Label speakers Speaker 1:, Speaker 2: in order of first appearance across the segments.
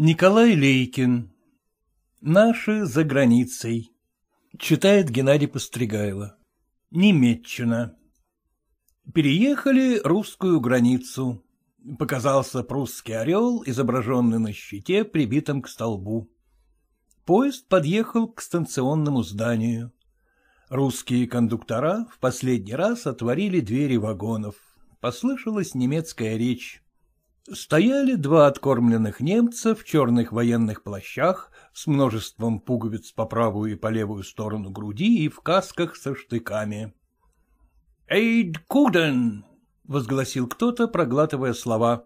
Speaker 1: Николай Лейкин. Наши за границей. Читает Геннадий Постригайло. Немеччина. Переехали русскую границу. Показался прусский орел, изображенный на щите, прибитом к столбу. Поезд подъехал к станционному зданию. Русские кондуктора в последний раз отворили двери вагонов. Послышалась немецкая речь стояли два откормленных немца в черных военных плащах с множеством пуговиц по правую и по левую сторону груди и в касках со штыками. «Эйд Куден!» — возгласил кто-то, проглатывая слова.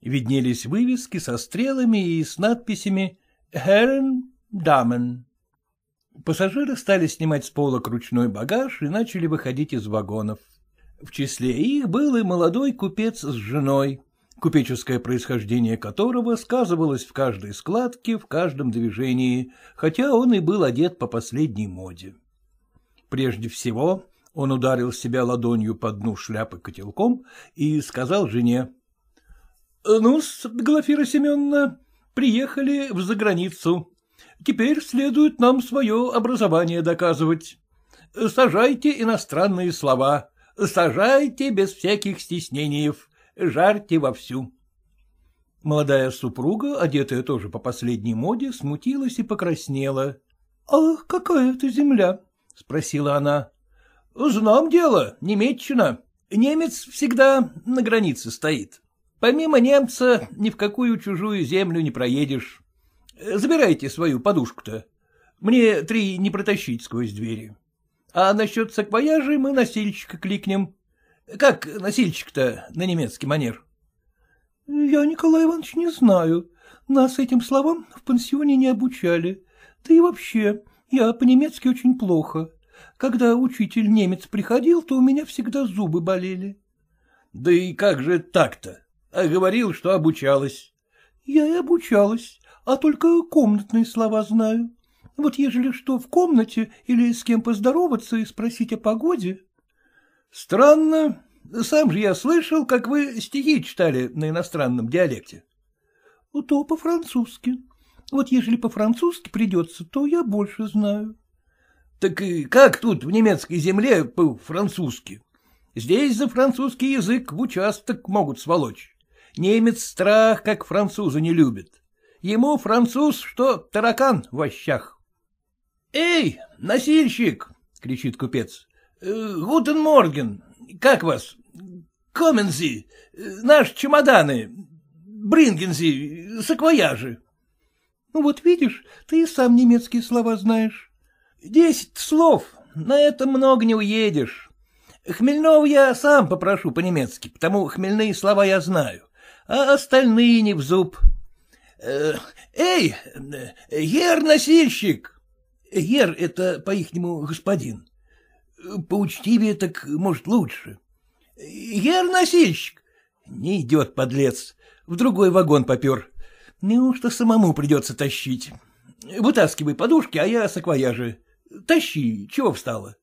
Speaker 1: Виднелись вывески со стрелами и с надписями «Херен Дамен». Пассажиры стали снимать с пола ручной багаж и начали выходить из вагонов. В числе их был и молодой купец с женой купеческое происхождение которого сказывалось в каждой складке, в каждом движении, хотя он и был одет по последней моде. Прежде всего он ударил себя ладонью по дну шляпы котелком и сказал жене. — Ну-с, Глафира Семеновна, приехали в заграницу. Теперь следует нам свое образование доказывать. Сажайте иностранные слова, сажайте без всяких стеснений" жарьте вовсю. Молодая супруга, одетая тоже по последней моде, смутилась и покраснела. «А — Ах, какая это земля? — спросила она. — Знам дело, немецчина. Немец всегда на границе стоит. Помимо немца ни в какую чужую землю не проедешь. Забирайте свою подушку-то. Мне три не протащить сквозь двери. А насчет саквояжей мы носильщика кликнем. Как носильщик-то на немецкий манер? — Я, Николай Иванович, не знаю. Нас этим словам в пансионе не обучали. Да и вообще, я по-немецки очень плохо. Когда учитель немец приходил, то у меня всегда зубы болели. — Да и как же так-то? А говорил, что обучалась. — Я и обучалась, а только комнатные слова знаю. Вот ежели что в комнате или с кем поздороваться и спросить о погоде... Странно. Сам же я слышал, как вы стихи читали на иностранном диалекте. Ну, — То по-французски. Вот если по-французски придется, то я больше знаю. — Так и как тут в немецкой земле по-французски? Здесь за французский язык в участок могут сволочь. Немец страх, как француза, не любит. Ему француз, что таракан в ощах. — Эй, носильщик! — кричит купец. Э, Гутен Морген, как вас? Комензи, э, наши чемоданы, Брингензи, саквояжи. Ну вот видишь, ты и сам немецкие слова знаешь. Десять слов, на это много не уедешь. Хмельнов я сам попрошу по-немецки, потому хмельные слова я знаю, а остальные не в зуб. Э, эй, гер-носильщик! Гер — это по-ихнему господин. — Поучтивее, так, может, лучше. — Ер-носильщик! — Не идет, подлец. В другой вагон попер. Неужто самому придется тащить? Вытаскивай подушки, а я саквояжи. Тащи, чего встала?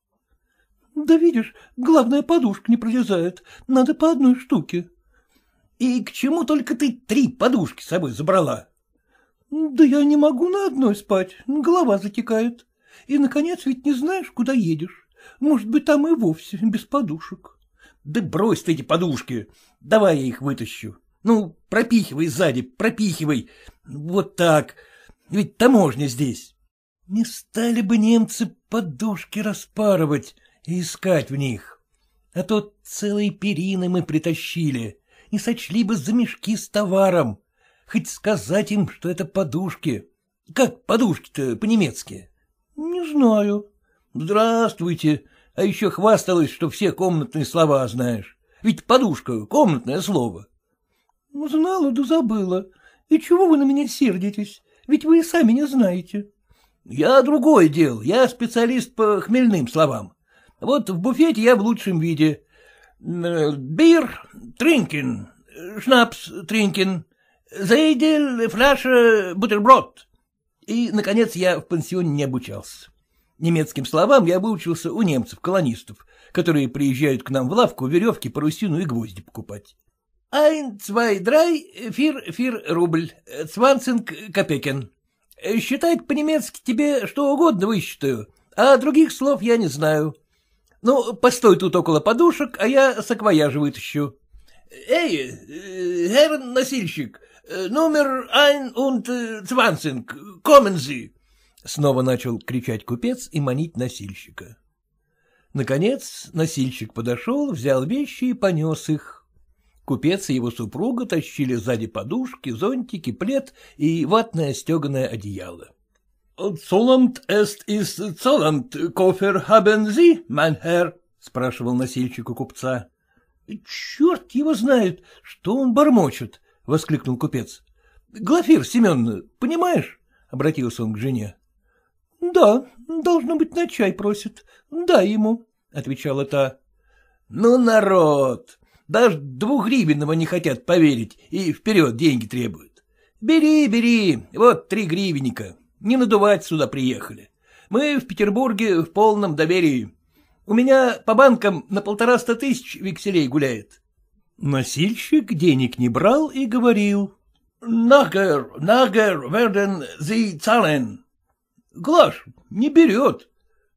Speaker 1: — Да видишь, главное, подушка не пролезает. Надо по одной штуке. — И к чему только ты три подушки с собой забрала? — Да я не могу на одной спать, голова затекает. И, наконец, ведь не знаешь, куда едешь. Может быть, там и вовсе без подушек. Да брось ты эти подушки, давай я их вытащу. Ну, пропихивай сзади, пропихивай. Вот так. Ведь таможня здесь. Не стали бы немцы подушки распарывать и искать в них. А то целые перины мы притащили, не сочли бы за мешки с товаром. Хоть сказать им, что это подушки. Как подушки-то по-немецки? Не знаю. Здравствуйте. А еще хвасталась, что все комнатные слова знаешь. Ведь подушка — комнатное слово. «Ну, — Знала да забыла. И чего вы на меня сердитесь? Ведь вы и сами не знаете. — Я другое дело. Я специалист по хмельным словам. Вот в буфете я в лучшем виде. Бир — тринкин, шнапс — тринкин, зейдель — фляша — бутерброд. И, наконец, я в пансионе не обучался. Немецким словам я выучился у немцев-колонистов, которые приезжают к нам в лавку веревки, парусину и гвозди покупать. «Ein, zwei, drei, vier, vier рубль, цванцинг копекен. Считать по-немецки тебе что угодно высчитаю, а других слов я не знаю. Ну, постой тут около подушек, а я саквояж вытащу». «Эй, herr э, носильщик, э, номер ein und zwanzig, kommen Sie!» — снова начал кричать купец и манить носильщика. Наконец носильщик подошел, взял вещи и понес их. Купец и его супруга тащили сзади подушки, зонтики, плед и ватное стеганое одеяло. — Соломт эст из соломт кофер хабен зи, манхер? — спрашивал носильщик у купца. — Черт его знает, что он бормочет! — воскликнул купец. — Глафир Семен, понимаешь? — обратился он к жене. — Да, должно быть, на чай просит. Дай ему, — отвечала та. — Ну, народ! Даже двухгривенного не хотят поверить и вперед деньги требуют. Бери, бери, вот три гривенника. Не надувать сюда приехали. Мы в Петербурге в полном доверии. У меня по банкам на полтораста тысяч векселей гуляет. Носильщик денег не брал и говорил. Нагер, нагер, верден, зи царен. — Глаш, не берет.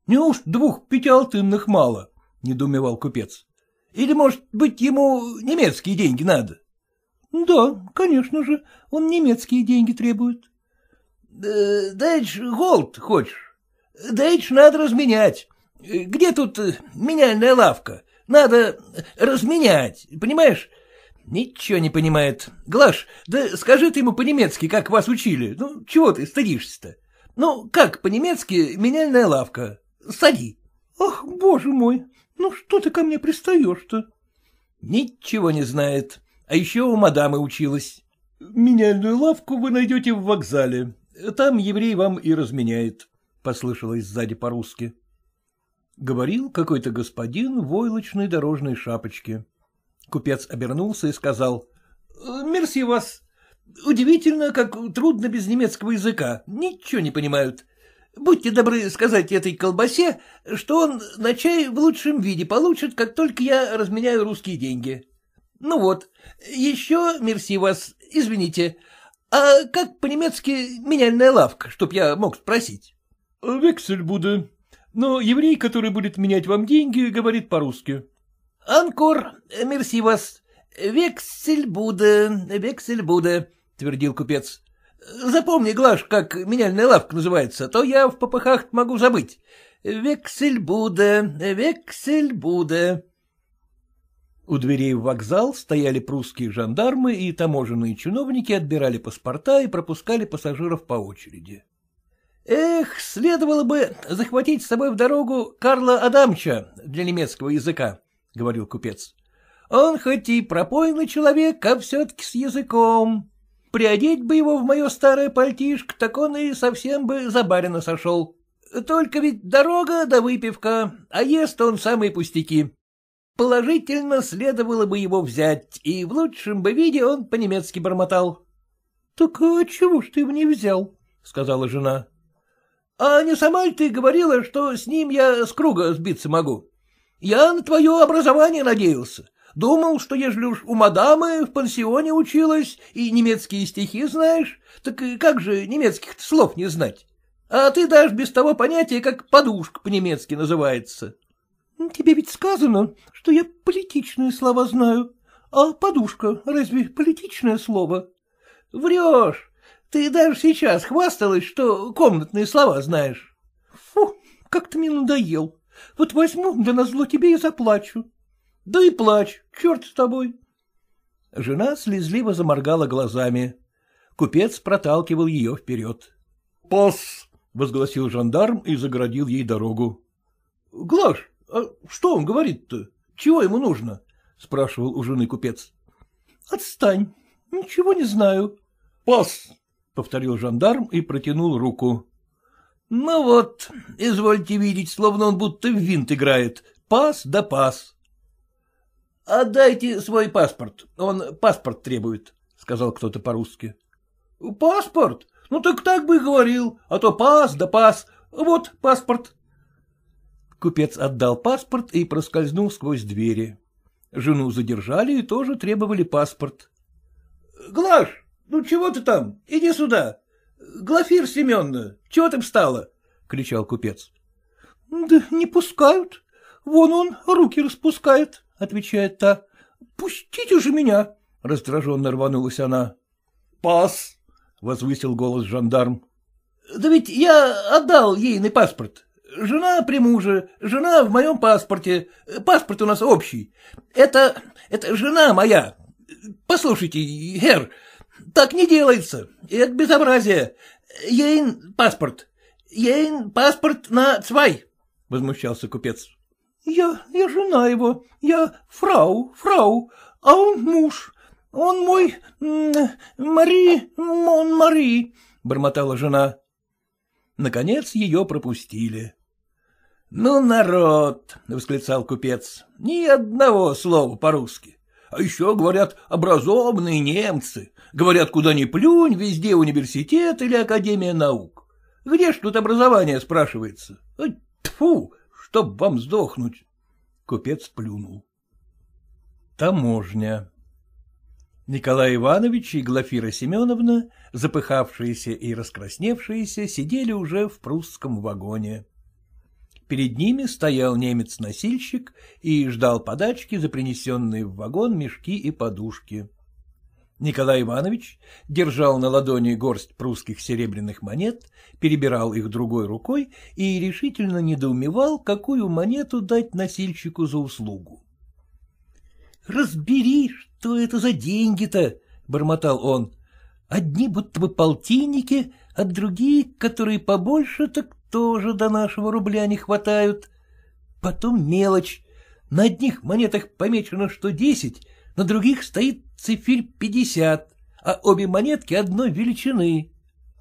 Speaker 1: Неужто двух пятиалтынных мало? — недоумевал купец. — Или, может быть, ему немецкие деньги надо? — Да, конечно же, он немецкие деньги требует. — э, Дайч голд хочешь? Дайч надо разменять. Где тут э, меняльная лавка? Надо разменять, понимаешь? Ничего не понимает. Глаш, да скажи ты ему по-немецки, как вас учили. Ну, чего ты стыдишься-то? Ну, как по-немецки меняльная лавка. Сади. Ах, боже мой, ну что ты ко мне пристаешь-то? Ничего не знает. А еще у мадамы училась. Меняльную лавку вы найдете в вокзале. Там еврей вам и разменяет, — послышалось сзади по-русски. Говорил какой-то господин в войлочной дорожной шапочке. Купец обернулся и сказал. «Э, — Мерси вас. Удивительно, как трудно без немецкого языка. Ничего не понимают. Будьте добры сказать этой колбасе, что он на чай в лучшем виде получит, как только я разменяю русские деньги. Ну вот, еще, мерси вас, извините, а как по-немецки меняльная лавка, чтоб я мог спросить? — Вексель буду, но еврей, который будет менять вам деньги, говорит по-русски. — Анкор, мерси вас, вексель буду, вексель буду твердил купец. Запомни, Глаш, как меняльная лавка называется, а то я в попыхах могу забыть. Вексель буде, вексель буде. У дверей в вокзал стояли прусские жандармы, и таможенные чиновники отбирали паспорта и пропускали пассажиров по очереди. Эх, следовало бы захватить с собой в дорогу Карла Адамча для немецкого языка, — говорил купец. Он хоть и пропойный человек, а все-таки с языком. Приодеть бы его в мое старое пальтишко, так он и совсем бы за барина сошел. Только ведь дорога да выпивка, а ест он самые пустяки. Положительно следовало бы его взять, и в лучшем бы виде он по-немецки бормотал. — Так а чего ж ты его не взял? — сказала жена. — А не сама ли ты говорила, что с ним я с круга сбиться могу? Я на твое образование надеялся. Думал, что ежели уж у мадамы в пансионе училась и немецкие стихи знаешь, так как же немецких слов не знать? А ты даже без того понятия, как подушка по-немецки называется. Тебе ведь сказано, что я политичные слова знаю. А подушка разве политичное слово? Врешь. Ты даже сейчас хвасталась, что комнатные слова знаешь. Фу, как ты мне надоел. Вот возьму, да назло тебе и заплачу. Да и плачь, черт с тобой. Жена слезливо заморгала глазами. Купец проталкивал ее вперед. — Пас! — возгласил жандарм и заградил ей дорогу. — Глаш, а что он говорит-то? Чего ему нужно? — спрашивал у жены купец. — Отстань, ничего не знаю. — Пас! — повторил жандарм и протянул руку. — Ну вот, извольте видеть, словно он будто в винт играет. Пас да пас. Отдайте свой паспорт, он паспорт требует, — сказал кто-то по-русски. — Паспорт? Ну так так бы и говорил, а то пас да пас, вот паспорт. Купец отдал паспорт и проскользнул сквозь двери. Жену задержали и тоже требовали паспорт. — Глаш, ну чего ты там? Иди сюда. Глафир Семеновна, чего ты встала? — кричал купец. — Да не пускают. Вон он руки распускает, отвечает та. — Пустите же меня! — раздраженно рванулась она. — Пас! — возвысил голос жандарм. — Да ведь я отдал ейный паспорт. Жена при муже, жена в моем паспорте. Паспорт у нас общий. Это... это жена моя. Послушайте, Гер, так не делается. Это безобразие. Ейн паспорт. Ейн паспорт на цвай, — возмущался купец. — Я я жена его, я фрау, фрау, а он муж, он мой Мари, мон Мари, — бормотала жена. Наконец ее пропустили. — Ну, народ! — восклицал купец. — Ни одного слова по-русски. А еще, говорят, образованные немцы. Говорят, куда ни плюнь, везде университет или академия наук. Где ж тут образование, спрашивается? Э, тьфу! чтоб вам сдохнуть. Купец плюнул. Таможня Николай Иванович и Глафира Семеновна, запыхавшиеся и раскрасневшиеся, сидели уже в прусском вагоне. Перед ними стоял немец-носильщик и ждал подачки за принесенные в вагон мешки и подушки. Николай Иванович держал на ладони горсть прусских серебряных монет, перебирал их другой рукой и решительно недоумевал, какую монету дать носильщику за услугу. — Разбери, что это за деньги-то, — бормотал он. — Одни будто бы полтинники, а другие, которые побольше, так тоже до нашего рубля не хватают. Потом мелочь. На одних монетах помечено, что десять, на других стоит цифирь пятьдесят, а обе монетки одной величины.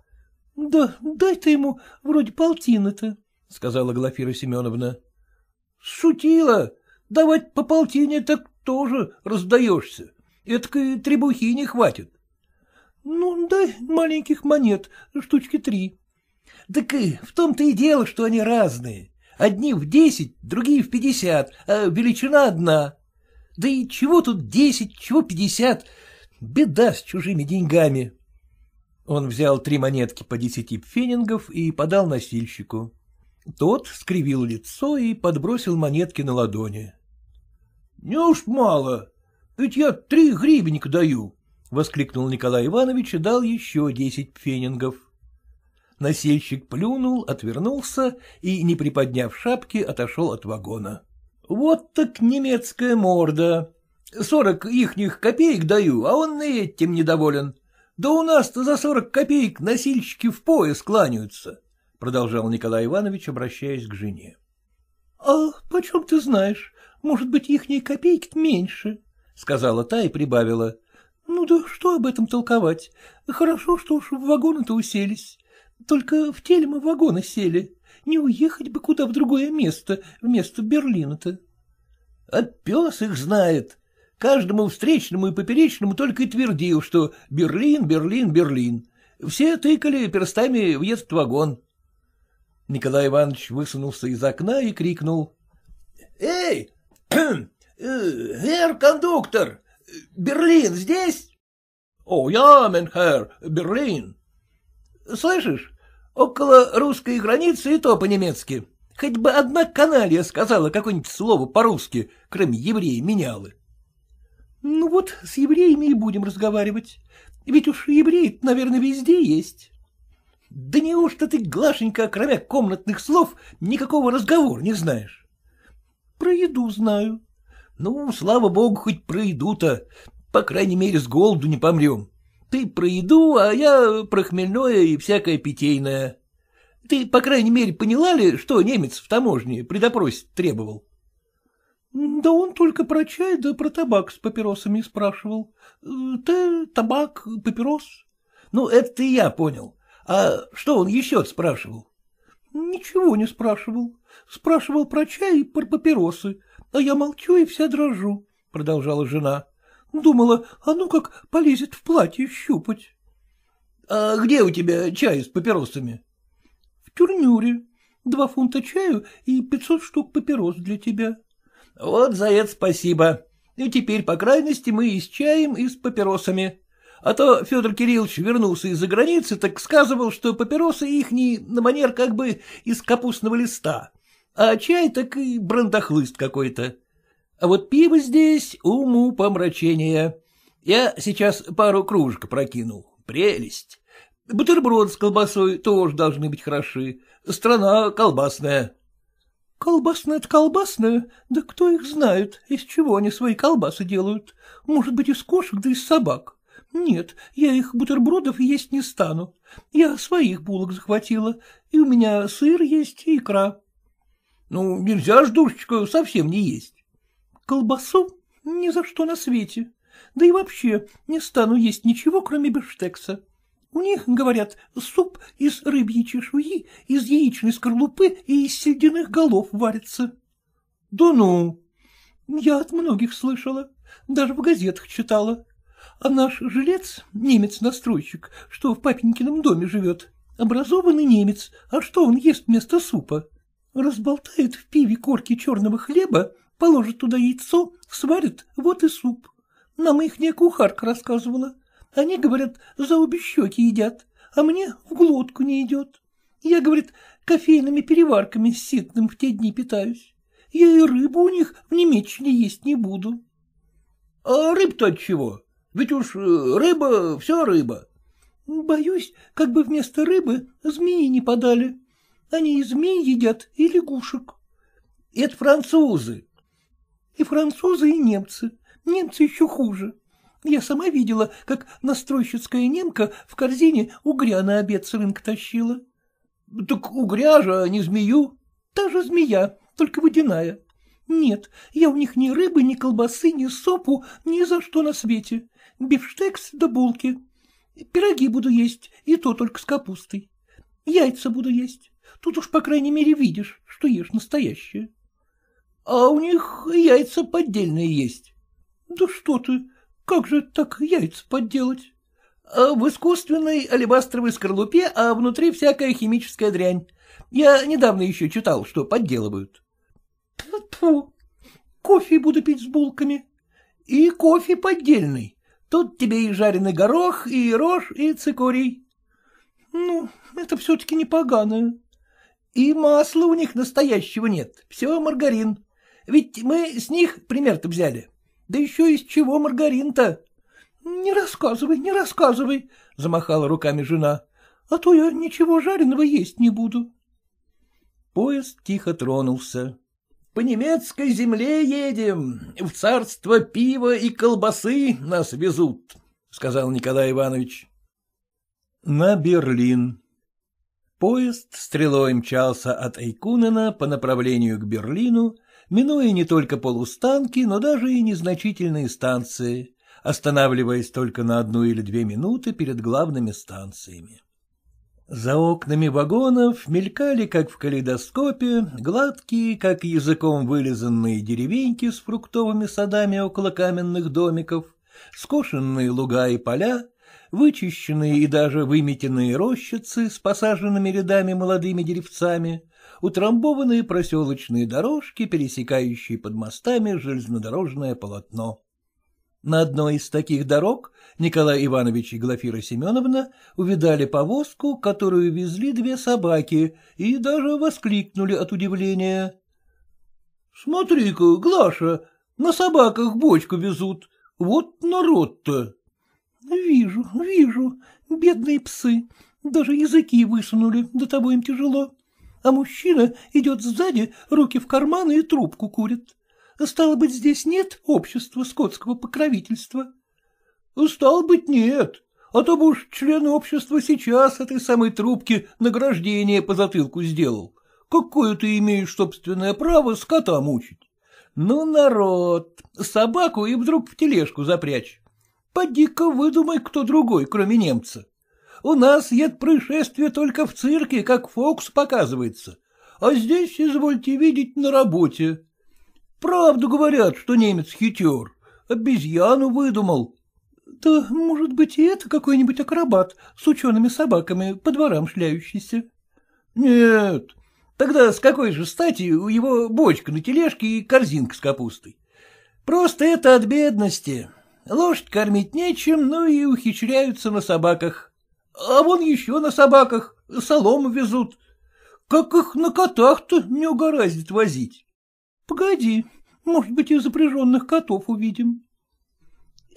Speaker 1: — Да дай-то ему вроде полтины-то, — сказала Глафира Семеновна. — Шутила. Давать по полтине так тоже раздаешься. Эдакой требухи не хватит. — Ну, дай маленьких монет, штучки три. — Так и в том-то и дело, что они разные. Одни в десять, другие в пятьдесят, а величина одна. Да и чего тут десять, чего пятьдесят? Беда с чужими деньгами. Он взял три монетки по десяти пфенингов и подал носильщику. Тот скривил лицо и подбросил монетки на ладони. — Не уж мало? Ведь я три гривенька даю! — воскликнул Николай Иванович и дал еще десять пфенингов. Носильщик плюнул, отвернулся и, не приподняв шапки, отошел от вагона. Вот так немецкая морда. Сорок ихних копеек даю, а он и этим недоволен. Да у нас-то за сорок копеек носильщики в пояс кланяются, — продолжал Николай Иванович, обращаясь к жене. — А почем ты знаешь? Может быть, ихние копейки меньше, — сказала та и прибавила. — Ну да что об этом толковать? Хорошо, что уж в вагоны-то уселись. Только в теле мы в вагоны сели не уехать бы куда в другое место, вместо Берлина-то. — А пес их знает. Каждому встречному и поперечному только и твердил, что Берлин, Берлин, Берлин. Все тыкали перстами в этот вагон. Николай Иванович высунулся из окна и крикнул. — Эй, э, Герр-кондуктор, Берлин здесь? — О, я, Менхер, Берлин. — Слышишь, Около русской границы и то по-немецки. Хоть бы одна каналья сказала какое-нибудь слово по-русски, кроме евреи менялы. Ну вот, с евреями и будем разговаривать. Ведь уж евреи наверное, везде есть. Да неужто ты, Глашенька, кроме комнатных слов, никакого разговора не знаешь? Про еду знаю. Ну, слава богу, хоть про еду-то. По крайней мере, с голоду не помрем. Ты про еду, а я про хмельное и всякое питейное. Ты, по крайней мере, поняла ли, что немец в таможне при допросе требовал? — Да он только про чай да про табак с папиросами спрашивал. Ты табак, папирос? — Ну, это я понял. А что он еще спрашивал? — Ничего не спрашивал. Спрашивал про чай и про папиросы, а я молчу и вся дрожу, — продолжала жена. Думала, а ну как полезет в платье щупать. — А где у тебя чай с папиросами? — В тюрнюре. Два фунта чаю и пятьсот штук папирос для тебя. — Вот за это спасибо. И теперь, по крайности, мы и с чаем, и с папиросами. А то Федор Кириллович вернулся из-за границы, так сказывал, что папиросы ихни на манер как бы из капустного листа, а чай так и брандахлыст какой-то. А вот пиво здесь уму помрачение. Я сейчас пару кружек прокину. Прелесть. Бутерброд с колбасой тоже должны быть хороши. Страна колбасная. Колбасная-то колбасная, да кто их знает, из чего они свои колбасы делают. Может быть, из кошек, да из собак. Нет, я их бутербродов есть не стану. Я своих булок захватила, и у меня сыр есть и икра. Ну, нельзя ж, душечка, совсем не есть. Колбасу? Ни за что на свете. Да и вообще не стану есть ничего, кроме бештекса. У них, говорят, суп из рыбьей чешуи, из яичной скорлупы и из сельдяных голов варится. Да ну! Я от многих слышала, даже в газетах читала. А наш жилец, немец-настройщик, что в папенькином доме живет, образованный немец, а что он ест вместо супа? Разболтает в пиве корки черного хлеба, положат туда яйцо, сварят, вот и суп. Нам их не кухарка рассказывала. Они, говорят, за обе щеки едят, а мне в глотку не идет. Я, говорит, кофейными переварками с ситным в те дни питаюсь. Я и рыбу у них в Немеччине есть не буду. — А рыб-то от чего? Ведь уж э, рыба, все рыба. — Боюсь, как бы вместо рыбы змеи не подали. Они и змей едят, и лягушек. — Это французы, и французы, и немцы. Немцы еще хуже. Я сама видела, как настройщицкая немка в корзине угря на обед с рынка тащила. — Так угря же, а не змею. — Та же змея, только водяная. Нет, я у них ни рыбы, ни колбасы, ни сопу, ни за что на свете. Бифштекс да булки. Пироги буду есть, и то только с капустой. Яйца буду есть. Тут уж, по крайней мере, видишь, что ешь настоящее. А у них яйца поддельные есть. Да что ты, как же так яйца подделать? А в искусственной алебастровой скорлупе, а внутри всякая химическая дрянь. Я недавно еще читал, что подделывают. Фу, кофе буду пить с булками. И кофе поддельный. Тут тебе и жареный горох, и рожь, и цикорий. Ну, это все-таки не поганое. И масла у них настоящего нет, все маргарин. Ведь мы с них пример-то взяли. Да еще из чего маргарин-то? — Не рассказывай, не рассказывай, — замахала руками жена, — а то я ничего жареного есть не буду. Поезд тихо тронулся. — По немецкой земле едем, в царство пива и колбасы нас везут, — сказал Николай Иванович. На Берлин Поезд стрелой мчался от Эйкунена по направлению к Берлину минуя не только полустанки, но даже и незначительные станции, останавливаясь только на одну или две минуты перед главными станциями. За окнами вагонов мелькали, как в калейдоскопе, гладкие, как языком вылизанные деревеньки с фруктовыми садами около каменных домиков, скошенные луга и поля, вычищенные и даже выметенные рощицы с посаженными рядами молодыми деревцами, утрамбованные проселочные дорожки, пересекающие под мостами железнодорожное полотно. На одной из таких дорог Николай Иванович и Глафира Семеновна увидали повозку, которую везли две собаки, и даже воскликнули от удивления. — Смотри-ка, Глаша, на собаках бочку везут. Вот народ-то! — Вижу, вижу, бедные псы, даже языки высунули, до того им тяжело а мужчина идет сзади, руки в карманы и трубку курит. Стало быть, здесь нет общества скотского покровительства? — Стало быть, нет, а то бы уж член общества сейчас этой самой трубки награждение по затылку сделал. Какое ты имеешь собственное право скота мучить? Ну, народ, собаку и вдруг в тележку запрячь. Поди-ка выдумай, кто другой, кроме немца. У нас ед происшествие только в цирке, как фокус показывается. А здесь, извольте видеть, на работе. Правду говорят, что немец хитер, обезьяну выдумал. Да, может быть, и это какой-нибудь акробат с учеными собаками по дворам шляющийся. Нет, тогда с какой же стати у его бочка на тележке и корзинка с капустой? Просто это от бедности. Лошадь кормить нечем, ну и ухищряются на собаках. А вон еще на собаках солому везут. Как их на котах-то не угораздит возить? Погоди, может быть, и запряженных котов увидим.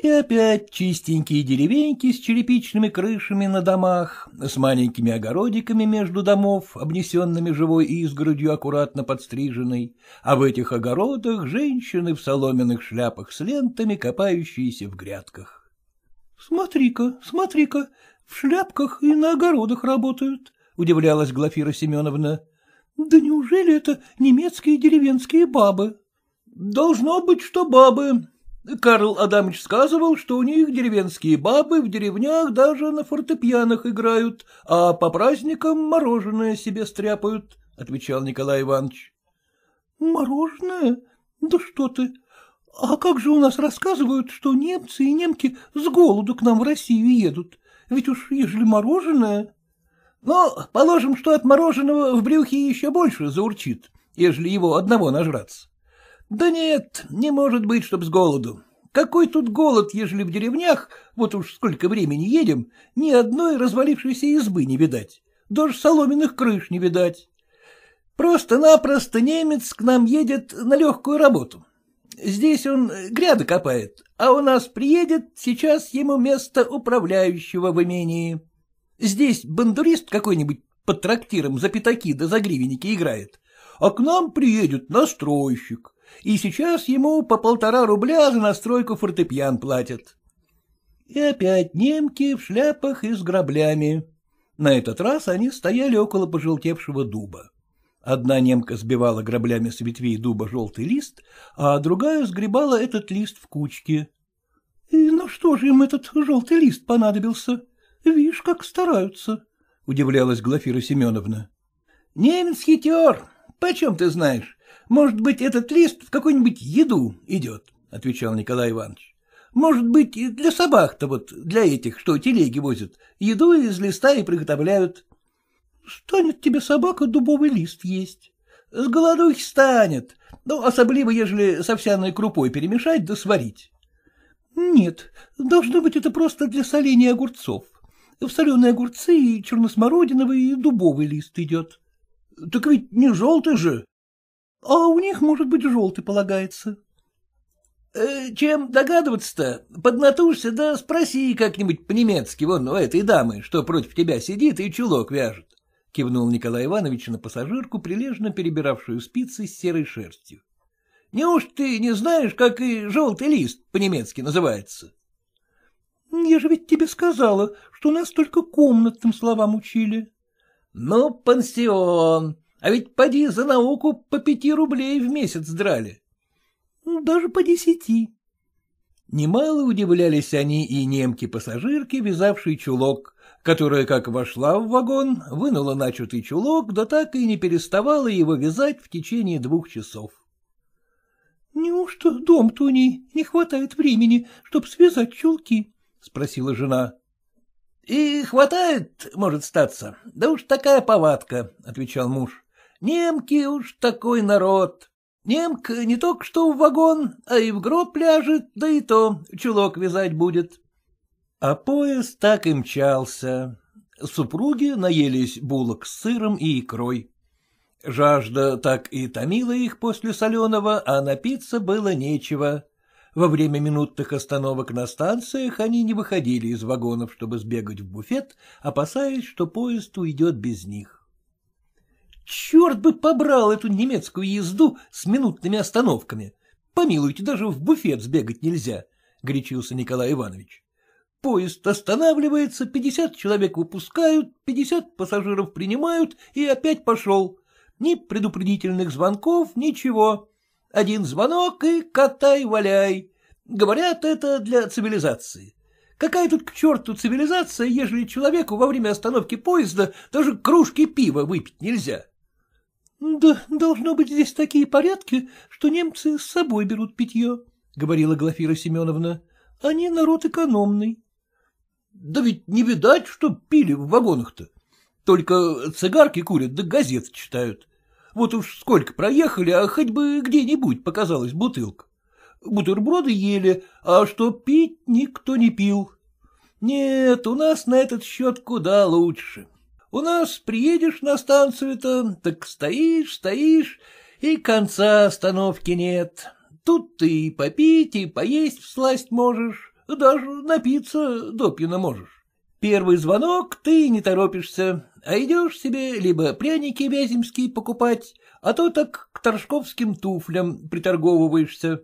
Speaker 1: И опять чистенькие деревеньки с черепичными крышами на домах, с маленькими огородиками между домов, обнесенными живой изгородью, аккуратно подстриженной, а в этих огородах женщины в соломенных шляпах с лентами, копающиеся в грядках. — Смотри-ка, смотри-ка, в шляпках и на огородах работают, — удивлялась Глафира Семеновна. — Да неужели это немецкие деревенские бабы? — Должно быть, что бабы. Карл Адамович сказывал, что у них деревенские бабы в деревнях даже на фортепианах играют, а по праздникам мороженое себе стряпают, — отвечал Николай Иванович. — Мороженое? Да что ты! А как же у нас рассказывают, что немцы и немки с голоду к нам в Россию едут? ведь уж ежели мороженое... но положим, что от мороженого в брюхе еще больше заурчит, ежели его одного нажраться. Да нет, не может быть, чтоб с голоду. Какой тут голод, ежели в деревнях, вот уж сколько времени едем, ни одной развалившейся избы не видать, даже соломенных крыш не видать. Просто-напросто немец к нам едет на легкую работу. Здесь он гряды копает, а у нас приедет сейчас ему место управляющего в имении. Здесь бандурист какой-нибудь под трактиром за пятаки да за гривенники играет, а к нам приедет настройщик, и сейчас ему по полтора рубля за настройку фортепиан платят. И опять немки в шляпах и с граблями. На этот раз они стояли около пожелтевшего дуба. Одна немка сбивала граблями с ветвей дуба желтый лист, а другая сгребала этот лист в кучки. — И на что же им этот желтый лист понадобился? Вишь, как стараются, — удивлялась Глафира Семеновна. — Немец хитер. Почем ты знаешь? Может быть, этот лист в какую-нибудь еду идет, — отвечал Николай Иванович. — Может быть, для собак-то вот, для этих, что телеги возят, еду из листа и приготовляют. Станет тебе собака дубовый лист есть. С голодухи станет, ну, особливо, ежели с овсяной крупой перемешать да сварить. Нет, должно быть это просто для соления огурцов. В соленые огурцы и черносмородиновый, и дубовый лист идет. Так ведь не желтый же. А у них, может быть, желтый полагается. Э, чем догадываться-то? Поднатужься, да спроси как-нибудь по-немецки вон у этой дамы, что против тебя сидит и чулок вяжет. — кивнул Николай Иванович на пассажирку, прилежно перебиравшую спицы с серой шерстью. — Неужто ты не знаешь, как и желтый лист по-немецки называется? — Я же ведь тебе сказала, что нас только комнатным словам учили. — Ну, пансион, а ведь поди за науку по пяти рублей в месяц драли. — Даже по десяти. Немало удивлялись они и немки-пассажирки, вязавшие чулок, которая, как вошла в вагон, вынула начатый чулок, да так и не переставала его вязать в течение двух часов. — Неужто дом-то не хватает времени, чтоб связать чулки? — спросила жена. — И хватает, может статься. Да уж такая повадка, — отвечал муж. — Немки уж такой народ. Немка не только что в вагон, а и в гроб ляжет, да и то чулок вязать будет. — а поезд так и мчался. Супруги наелись булок с сыром и икрой. Жажда так и томила их после соленого, а напиться было нечего. Во время минутных остановок на станциях они не выходили из вагонов, чтобы сбегать в буфет, опасаясь, что поезд уйдет без них. Черт бы побрал эту немецкую езду с минутными остановками! Помилуйте, даже в буфет сбегать нельзя, — горячился Николай Иванович. Поезд останавливается, пятьдесят человек выпускают, пятьдесят пассажиров принимают и опять пошел. Ни предупредительных звонков, ничего. Один звонок и катай-валяй. Говорят, это для цивилизации. Какая тут к черту цивилизация, ежели человеку во время остановки поезда даже кружки пива выпить нельзя? — Да должно быть здесь такие порядки, что немцы с собой берут питье, — говорила Глафира Семеновна. — Они народ экономный. Да ведь не видать, что пили в вагонах-то. Только цигарки курят да газеты читают. Вот уж сколько проехали, а хоть бы где-нибудь показалась бутылка. Бутерброды ели, а что пить никто не пил. Нет, у нас на этот счет куда лучше. У нас приедешь на станцию-то, так стоишь, стоишь, и конца остановки нет. Тут ты и попить, и поесть всласть можешь даже напиться допьяно можешь. Первый звонок ты не торопишься, а идешь себе либо пряники вяземские покупать, а то так к торжковским туфлям приторговываешься.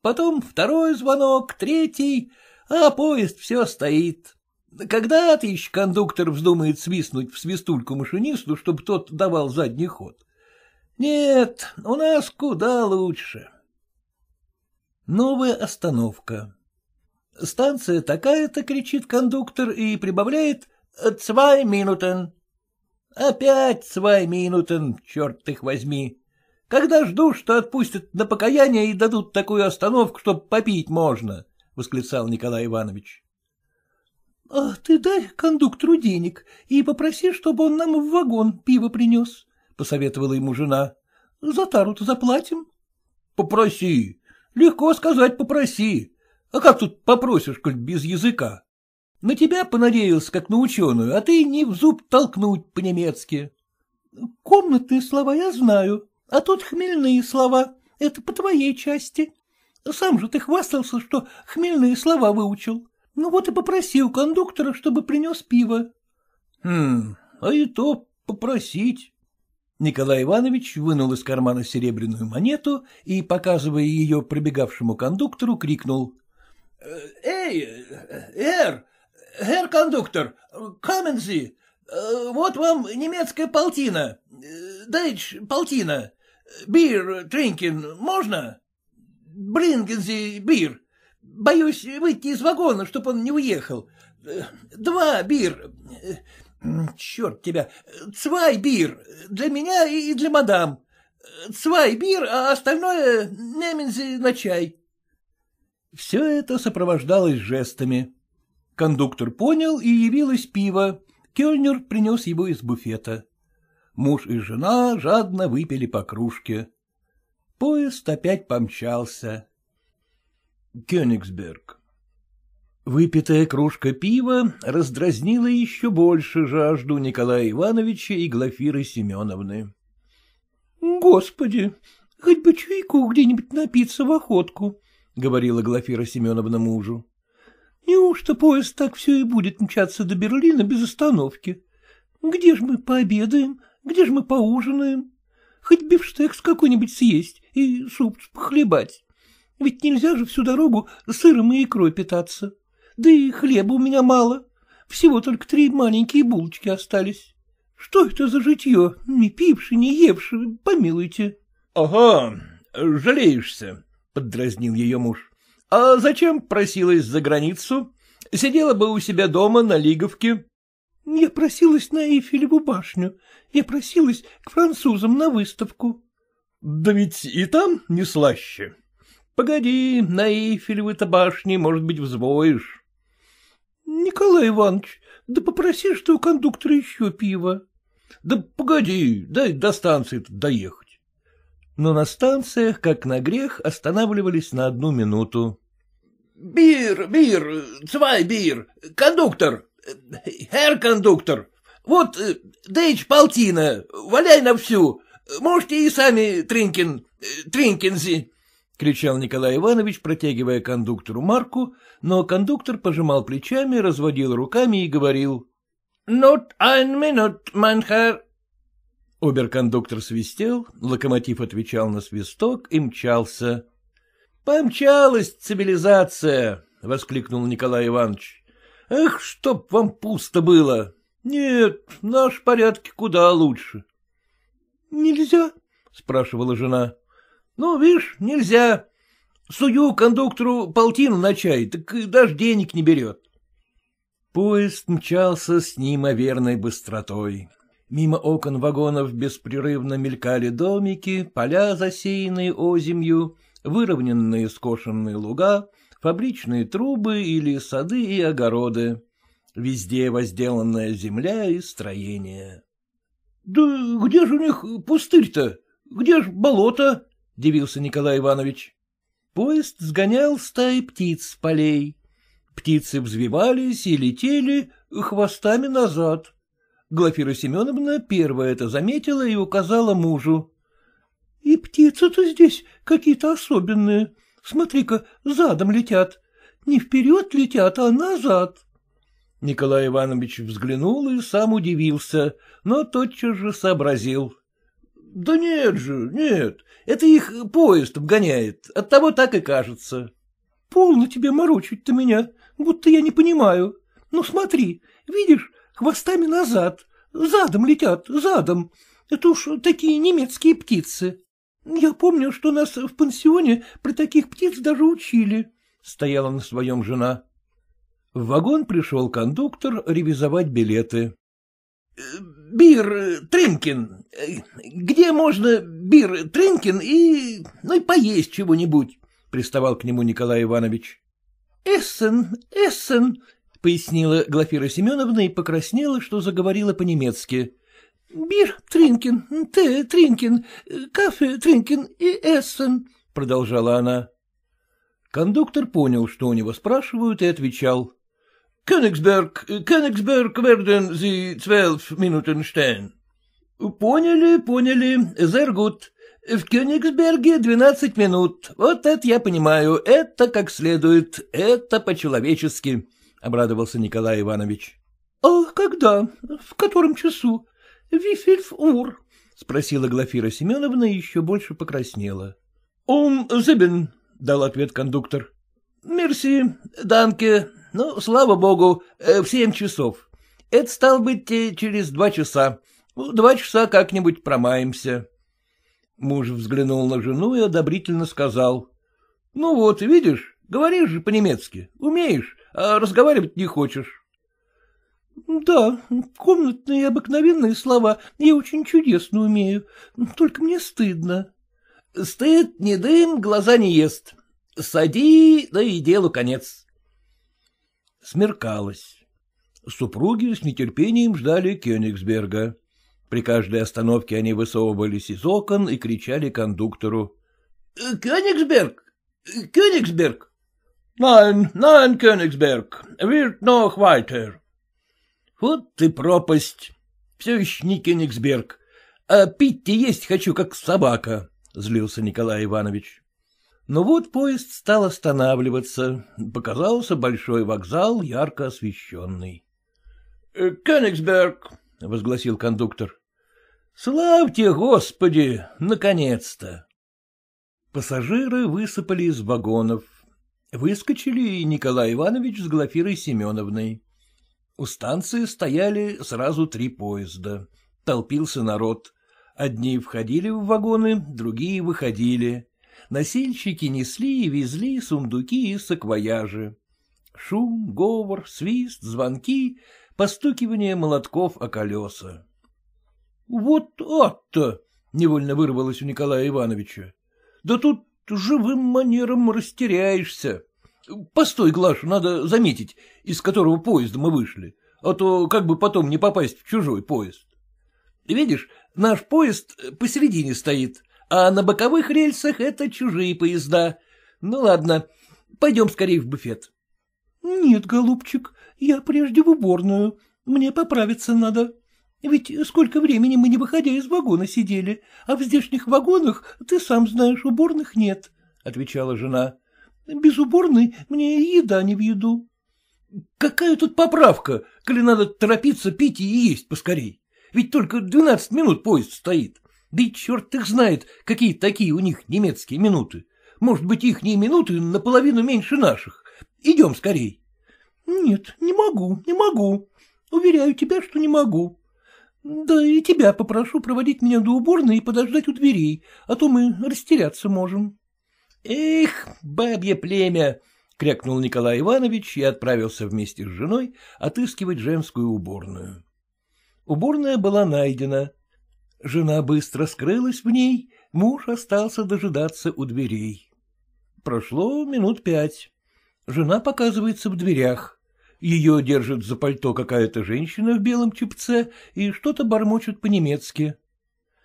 Speaker 1: Потом второй звонок, третий, а поезд все стоит. Когда ты еще кондуктор вздумает свистнуть в свистульку машинисту, чтобы тот давал задний ход? Нет, у нас куда лучше. Новая остановка. Станция такая-то, кричит кондуктор, и прибавляет «цвай минутен». Опять «цвай минутен», черт их возьми. Когда жду, что отпустят на покаяние и дадут такую остановку, чтоб попить можно? — восклицал Николай Иванович. — А ты дай кондуктору денег и попроси, чтобы он нам в вагон пиво принес, — посоветовала ему жена. — За тару-то заплатим. — Попроси. Легко сказать «попроси». А как тут попросишь, коль без языка? На тебя понадеялся, как на ученую, а ты не в зуб толкнуть по-немецки. — Комнатные слова я знаю, а тут хмельные слова. Это по твоей части. Сам же ты хвастался, что хмельные слова выучил. Ну вот и попроси у кондуктора, чтобы принес пиво. — Хм, а и то попросить. Николай Иванович вынул из кармана серебряную монету и, показывая ее пробегавшему кондуктору, крикнул —
Speaker 2: Э, эй,
Speaker 1: эр, эр кондуктор, камензи, э, вот вам немецкая полтина. Э, дайч, полтина. Бир, тринкин, можно? Брингензи, бир. Боюсь выйти из вагона, чтобы он не уехал. Два бир. Черт тебя. Цвай бир. Для меня и для мадам. Цвай бир, а остальное немензи на чай. Все это сопровождалось жестами. Кондуктор понял, и явилось пиво. Кельнер принес его из буфета. Муж и жена жадно выпили по кружке. Поезд опять помчался. Кёнигсберг Выпитая кружка пива раздразнила еще больше жажду Николая Ивановича и Глафиры Семеновны. — Господи, хоть бы чайку где-нибудь напиться в охотку, говорила Глафира Семеновна мужу. — Неужто поезд так все и будет мчаться до Берлина без остановки? Где ж мы пообедаем, где ж мы поужинаем? Хоть бифштекс какой-нибудь съесть и суп похлебать. Ведь нельзя же всю дорогу сыром и икрой питаться. Да и хлеба у меня мало. Всего только три маленькие булочки остались. Что это за житье? Не пивши, не евши, помилуйте. — Ага, жалеешься, поддразнил ее муж. — А зачем просилась за границу? Сидела бы у себя дома на Лиговке. — Я просилась на Эйфелеву башню. Я просилась к французам на выставку. — Да ведь и там не слаще. Погоди, на Эйфелевой-то башне, может быть, взвоишь. — Николай Иванович, да попроси, что у кондуктора еще пиво. — Да погоди, дай до станции доехать но на станциях, как на грех, останавливались на одну минуту. — Бир, бир, цвай бир, кондуктор, хер кондуктор, вот э, дэйч полтина, валяй на всю, можете и сами, Тринкин, э, Тринкинзи, — кричал Николай Иванович, протягивая кондуктору марку, но кондуктор пожимал плечами, разводил руками и говорил. — Not ein minute, mein Herr, Оберкондуктор свистел, локомотив отвечал на свисток и мчался. — Помчалась цивилизация! — воскликнул Николай Иванович. — Эх, чтоб вам пусто было! Нет, наш порядки куда лучше. — Нельзя? — спрашивала жена. — Ну, видишь, нельзя. Сую кондуктору полтину на чай, так даже денег не берет. Поезд мчался с неимоверной быстротой. Мимо окон вагонов беспрерывно мелькали домики, поля, засеянные озимью, выровненные скошенные луга, фабричные трубы или сады и огороды. Везде возделанная земля и строение. — Да где же у них пустырь-то? Где ж болото? — дивился Николай Иванович. Поезд сгонял стаи птиц с полей. Птицы взвивались и летели хвостами назад. Глафира Семеновна первая это заметила и указала мужу. — И птицы-то здесь какие-то особенные. Смотри-ка, задом летят. Не вперед летят, а назад. Николай Иванович взглянул и сам удивился, но тотчас же сообразил. — Да нет же, нет, это их поезд обгоняет, оттого так и кажется. — Полно тебе морочить-то меня, будто я не понимаю. Ну смотри, видишь, хвостами назад, задом летят, задом. Это уж такие немецкие птицы. Я помню, что нас в пансионе при таких птиц даже учили, — стояла на своем жена. В вагон пришел кондуктор ревизовать билеты. — Бир Тринкин. Где можно бир Тринкин и... ну и поесть чего-нибудь? — приставал к нему Николай Иванович. — Эссен, Эссен, — пояснила Глафира Семеновна и покраснела, что заговорила по-немецки. — Бир Тринкин, Т Тринкин, Кафе Тринкин и Эссен, — продолжала она. Кондуктор понял, что у него спрашивают, и отвечал. — Кёнигсберг, Кёнигсберг werden Sie zwölf Minuten stehen. — Поняли, поняли, sehr gut. В Кёнигсберге двенадцать минут. Вот это я понимаю, это как следует, это по-человечески. — обрадовался Николай Иванович. — А когда? В котором часу? Вифельф ур? — спросила Глафира Семеновна и еще больше покраснела. — Ум зыбен, — дал ответ кондуктор. — Мерси, данке. Ну, слава богу, э, в семь часов. Это, стал быть, э, через два часа. Ну, два часа как-нибудь промаемся. Муж взглянул на жену и одобрительно сказал. — Ну вот, видишь, говоришь же по-немецки, умеешь а разговаривать не хочешь. — Да, комнатные обыкновенные слова я очень чудесно умею, только мне стыдно. — Стыд не дым, глаза не ест. Сади, да и делу конец. Смеркалось. Супруги с нетерпением ждали Кёнигсберга. При каждой остановке они высовывались из окон и кричали кондуктору. — Кёнигсберг! Кёнигсберг! Nein, nein, Königsberg, wird noch weiter. Вот ты пропасть. Все еще не Кенигсберг. А пить-то есть хочу, как собака, — злился Николай Иванович. Но вот поезд стал останавливаться. Показался большой вокзал, ярко освещенный. Э, — Кенигсберг, — возгласил кондуктор. — Славьте, Господи, наконец-то! Пассажиры высыпали из вагонов. Выскочили и Николай Иванович с Глафирой Семеновной. У станции стояли сразу три поезда. Толпился народ. Одни входили в вагоны, другие выходили. Носильщики несли и везли сундуки и саквояжи. Шум, говор, свист, звонки, постукивание молотков о колеса. — Вот от-то! — невольно вырвалось у Николая Ивановича. — Да тут живым манером растеряешься. Постой, Глашу, надо заметить, из которого поезда мы вышли, а то как бы потом не попасть в чужой поезд. Видишь, наш поезд посередине стоит, а на боковых рельсах это чужие поезда. Ну ладно, пойдем скорее в буфет. — Нет, голубчик, я прежде в уборную, мне поправиться надо. Ведь сколько времени мы, не выходя из вагона, сидели, а в здешних вагонах, ты сам знаешь, уборных нет, — отвечала жена. — Без уборной мне еда не в еду. — Какая тут поправка, коли надо торопиться пить и есть поскорей? Ведь только двенадцать минут поезд стоит. Да и черт их знает, какие такие у них немецкие минуты. Может быть, их не минуты наполовину меньше наших. Идем скорей. — Нет, не могу, не могу. Уверяю тебя, что не могу, да и тебя попрошу проводить меня до уборной и подождать у дверей, а то мы растеряться можем. — Эх, бабье племя! — крякнул Николай Иванович и отправился вместе с женой отыскивать женскую уборную. Уборная была найдена. Жена быстро скрылась в ней, муж остался дожидаться у дверей. Прошло минут пять. Жена показывается в дверях ее держит за пальто какая-то женщина в белом чепце и что-то бормочет по-немецки.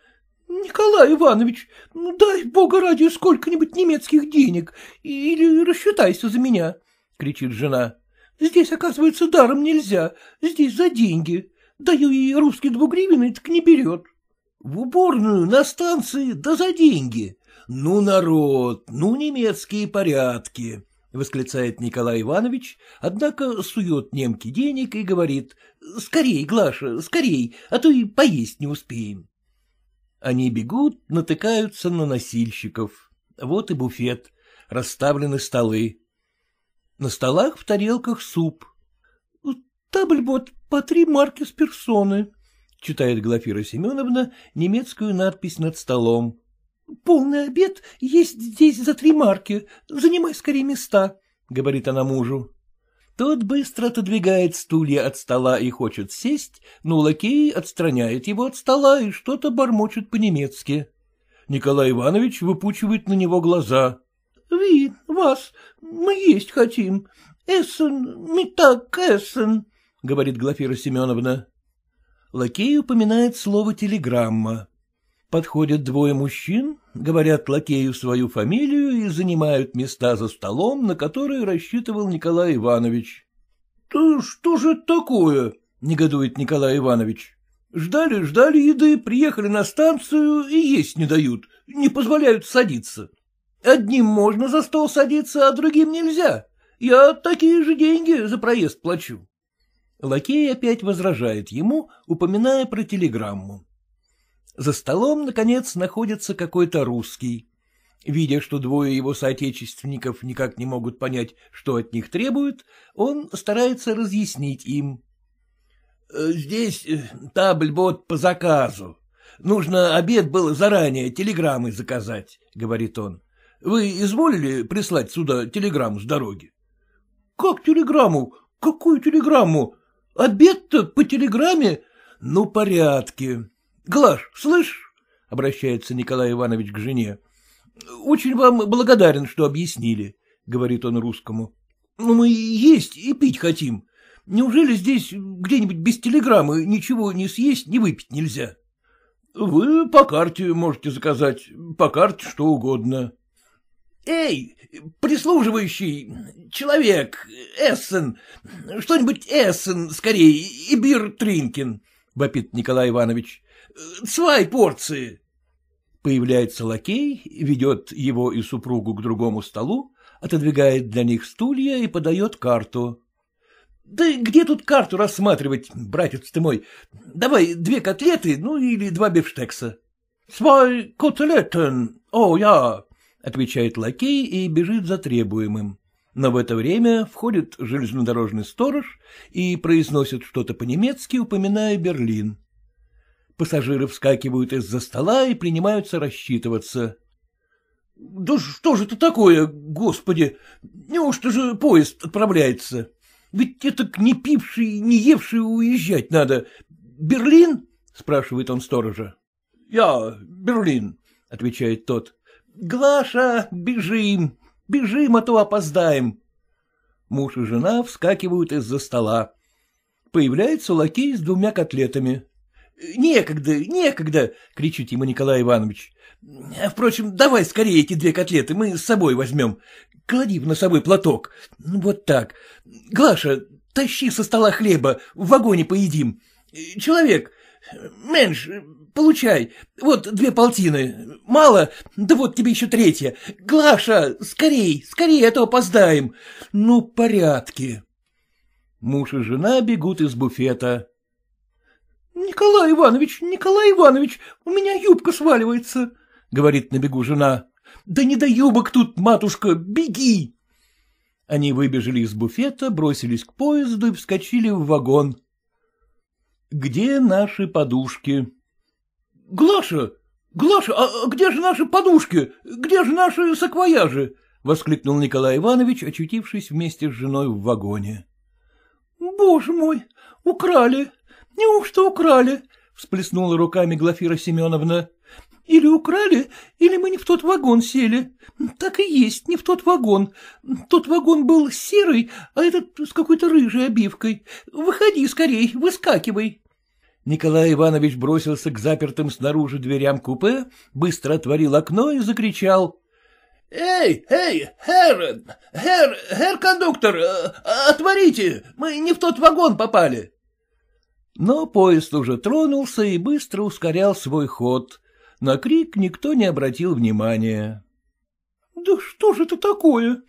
Speaker 1: — Николай Иванович, ну дай бога ради сколько-нибудь немецких денег или рассчитайся за меня, — кричит жена. — Здесь, оказывается, даром нельзя, здесь за деньги. Даю ей русский двугривенный, так не берет. — В уборную, на станции, да за деньги. Ну, народ, ну, немецкие порядки, — восклицает Николай Иванович, однако сует немке денег и говорит «Скорей, Глаша, скорей, а то и поесть не успеем». Они бегут, натыкаются на носильщиков. Вот и буфет, расставлены столы. На столах в тарелках суп. «Табль по три марки с персоны», — читает Глафира Семеновна немецкую надпись над столом. — Полный обед есть здесь за три марки. Занимай скорее места, — говорит она мужу. Тот быстро отодвигает стулья от стола и хочет сесть, но лакей отстраняет его от стола и что-то бормочет по-немецки. Николай Иванович выпучивает на него глаза. — Вид, вас, мы есть хотим. Эссен, не так, эссен, — говорит Глафира Семеновна. Лакей упоминает слово «телеграмма». Подходят двое мужчин, говорят лакею свою фамилию и занимают места за столом, на которые рассчитывал Николай Иванович. — Да что же это такое? — негодует Николай Иванович. — Ждали, ждали еды, приехали на станцию и есть не дают, не позволяют садиться. Одним можно за стол садиться, а другим нельзя. Я такие же деньги за проезд плачу. Лакей опять возражает ему, упоминая про телеграмму. За столом, наконец, находится какой-то русский. Видя, что двое его соотечественников никак не могут понять, что от них требуют, он старается разъяснить им. «Э, — Здесь э, табль вот по заказу. Нужно обед было заранее телеграммой заказать, — говорит он. — Вы изволили прислать сюда телеграмму с дороги? — Как телеграмму? Какую телеграмму? Обед-то по телеграмме? Ну, порядки. — Глаш, слышь? — обращается Николай Иванович к жене. — Очень вам благодарен, что объяснили, — говорит он русскому. Ну, — Но мы есть, и пить хотим. Неужели здесь где-нибудь без телеграммы ничего не съесть, не выпить нельзя? — Вы по карте можете заказать, по карте что угодно. — Эй, прислуживающий, человек, Эссен, что-нибудь Эссен, скорее, и бир Тринкин, — вопит Николай Иванович. Э, Свай порции. Появляется лакей, ведет его и супругу к другому столу, отодвигает для них стулья и подает карту. — Да где тут карту рассматривать, братец ты мой? Давай две котлеты, ну или два бифштекса. — Свой котлетен, о, я, — отвечает лакей и бежит за требуемым. Но в это время входит железнодорожный сторож и произносит что-то по-немецки, упоминая Берлин. Пассажиры вскакивают из-за стола и принимаются рассчитываться. — Да что же это такое, господи? Неужто же поезд отправляется? Ведь это к не пивший, не евший уезжать надо. Берлин? — спрашивает он сторожа. — Я Берлин, — отвечает тот. — Глаша, бежим, бежим, а то опоздаем. Муж и жена вскакивают из-за стола. Появляется лакей с двумя котлетами. Некогда, некогда, — кричит ему Николай Иванович. «Э, впрочем, давай скорее эти две котлеты мы с собой возьмем. Клади в носовой платок. Ну, вот так. Глаша, тащи со стола хлеба, в вагоне поедим. Человек, менш, получай. Вот две полтины. Мало? Да вот тебе еще третья. Глаша, скорей, скорей, а то опоздаем. Ну, порядки. Муж и жена бегут из буфета. — Николай Иванович, Николай Иванович, у меня юбка сваливается, — говорит на бегу жена. — Да не до юбок тут, матушка, беги! Они выбежали из буфета, бросились к поезду и вскочили в вагон. — Где наши подушки? — Глаша! Глаша, а где же наши подушки? Где же наши саквояжи? — воскликнул Николай Иванович, очутившись вместе с женой в вагоне. — Боже мой, украли! Неужто украли? — всплеснула руками Глафира Семеновна. — Или украли, или мы не в тот вагон сели. Так и есть, не в тот вагон. Тот вагон был серый, а этот с какой-то рыжей обивкой. Выходи скорей, выскакивай. Николай Иванович бросился к запертым снаружи дверям купе, быстро отворил окно и закричал. — Эй, эй, Херен, Хер, Хер-кондуктор, э, отворите, мы не в тот вагон попали. Но поезд уже тронулся и быстро ускорял свой ход. На крик никто не обратил внимания. — Да что же это такое?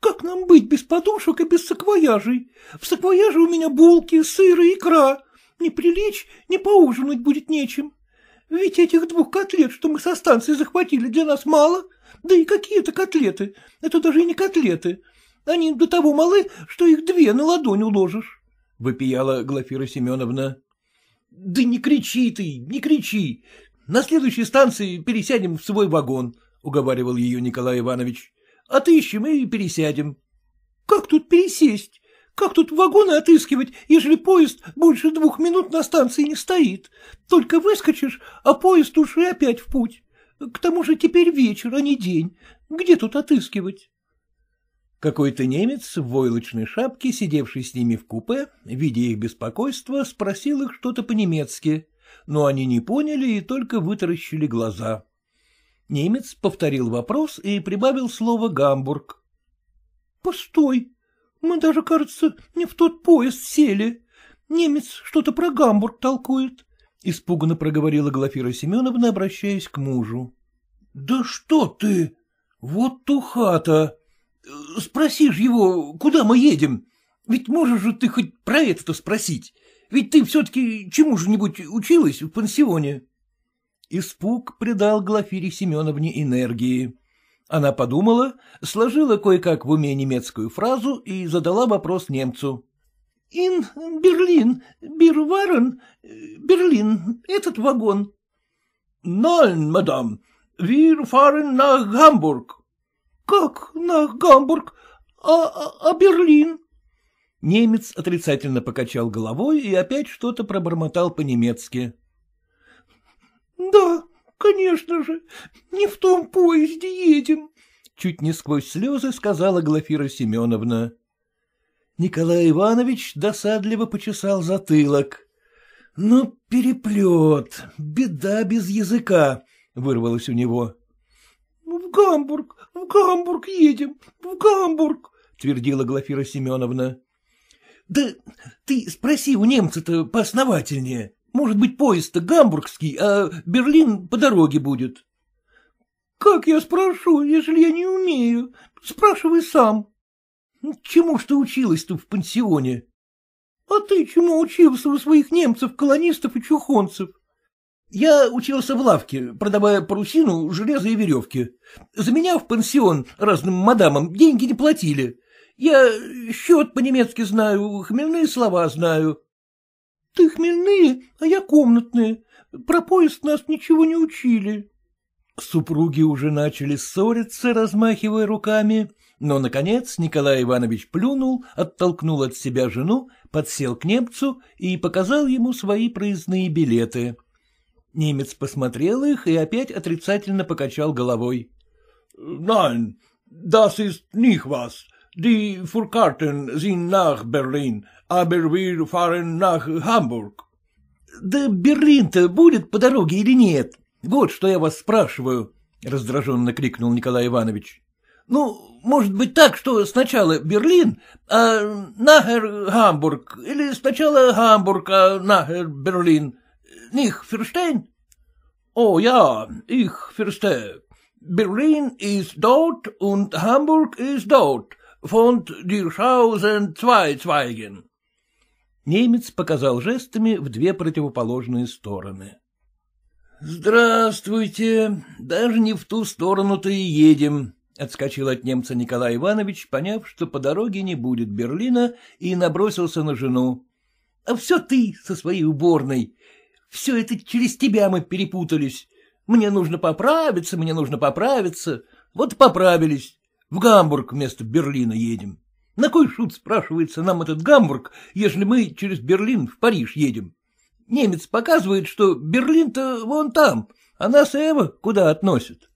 Speaker 1: Как нам быть без подушек и без саквояжей? В саквояже у меня булки, сыр и икра. Не прилечь, не поужинать будет нечем. Ведь этих двух котлет, что мы со станции захватили, для нас мало. Да и какие это котлеты? Это даже и не котлеты. Они до того малы, что их две на ладонь уложишь. — вопияла Глафира Семеновна. — Да не кричи ты, не кричи. На следующей станции пересядем в свой вагон, — уговаривал ее Николай Иванович. — Отыщем и пересядем. — Как тут пересесть? Как тут вагоны отыскивать, ежели поезд больше двух минут на станции не стоит? Только выскочишь, а поезд уж и опять в путь. К тому же теперь вечер, а не день. Где тут отыскивать? Какой-то немец в войлочной шапке, сидевший с ними в купе, видя их беспокойство, спросил их что-то по-немецки, но они не поняли и только вытаращили глаза. Немец повторил вопрос и прибавил слово «Гамбург». — Постой, мы даже, кажется, не в тот поезд сели. Немец что-то про Гамбург толкует, — испуганно проговорила Глафира Семеновна, обращаясь к мужу. — Да что ты! Вот тухата! Спроси ж его, куда мы едем. Ведь можешь же ты хоть про это-то спросить. Ведь ты все-таки чему же нибудь училась в пансионе? Испуг придал Глафире Семеновне энергии. Она подумала, сложила кое-как в уме немецкую фразу и задала вопрос немцу. — Ин Берлин, Бирварен, Берлин, этот вагон. — Ноль, мадам, wir fahren nach Гамбург. Как на Гамбург? А, а, а Берлин? Немец отрицательно покачал головой и опять что-то пробормотал по-немецки. — Да, конечно же, не в том поезде едем, — чуть не сквозь слезы сказала Глафира Семеновна. Николай Иванович досадливо почесал затылок. — Ну, переплет, беда без языка, — вырвалось у него в Гамбург, в Гамбург едем, в Гамбург, — твердила Глафира Семеновна. — Да ты спроси у немца-то поосновательнее. Может быть, поезд-то гамбургский, а Берлин по дороге будет. — Как я спрошу, если я не умею? Спрашивай сам. — Чему ж ты училась-то в пансионе? — А ты чему учился у своих немцев, колонистов и чухонцев? Я учился в лавке, продавая парусину, железо и веревки. За меня в пансион разным мадамам деньги не платили. Я счет по-немецки знаю, хмельные слова знаю. Ты хмельные, а я комнатные. Про поезд нас ничего не учили. Супруги уже начали ссориться, размахивая руками, но, наконец, Николай Иванович плюнул, оттолкнул от себя жену, подсел к немцу и показал ему свои проездные билеты. Немец посмотрел их и опять отрицательно покачал головой. — Найн, das ist nicht was. Die Furkarten sind nach Berlin, aber wir fahren nach Hamburg. — Да Берлин-то будет по дороге или нет? Вот что я вас спрашиваю, — раздраженно крикнул Николай Иванович. — Ну, может быть так, что сначала Берлин, а нахер Гамбург, или сначала Гамбург, а нахер Берлин. Них Ферштейн? О, я, их verstehe. Берлин ist dort und Hamburg ist dort. Von die Schausen zwei Zweigen. Немец показал жестами в две противоположные стороны. — Здравствуйте, даже не в ту сторону-то и едем, — отскочил от немца Николай Иванович, поняв, что по дороге не будет Берлина, и набросился на жену. — А все ты со своей уборной! Все это через тебя мы перепутались. Мне нужно поправиться, мне нужно поправиться. Вот поправились. В Гамбург вместо Берлина едем. На кой шут, спрашивается, нам этот Гамбург, если мы через Берлин в Париж едем? Немец показывает, что Берлин-то вон там, а нас Эва куда относит.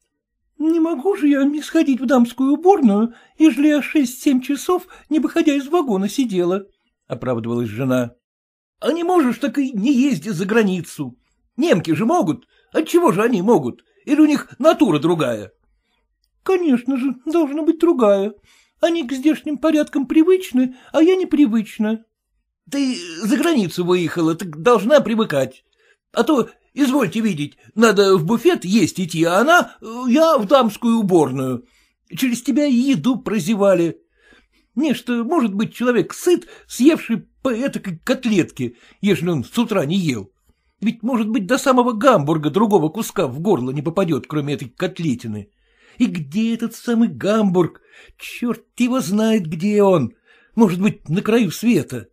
Speaker 1: Не могу же я не сходить в дамскую уборную, ежели я шесть-семь часов, не выходя из вагона, сидела, — оправдывалась жена. А не можешь, так и не езди за границу. Немки же могут. Отчего же они могут? Или у них натура другая? — Конечно же, должна быть другая. Они к здешним порядкам привычны, а я непривычна. — Ты за границу выехала, так должна привыкать. А то, извольте видеть, надо в буфет есть идти, а она... Э, я в дамскую уборную. Через тебя еду прозевали. что, может быть, человек сыт, съевший по этакой котлетке, ежели он с утра не ел. Ведь, может быть, до самого гамбурга другого куска в горло не попадет, кроме этой котлетины. И где этот самый гамбург? Черт его знает, где он. Может быть, на краю света.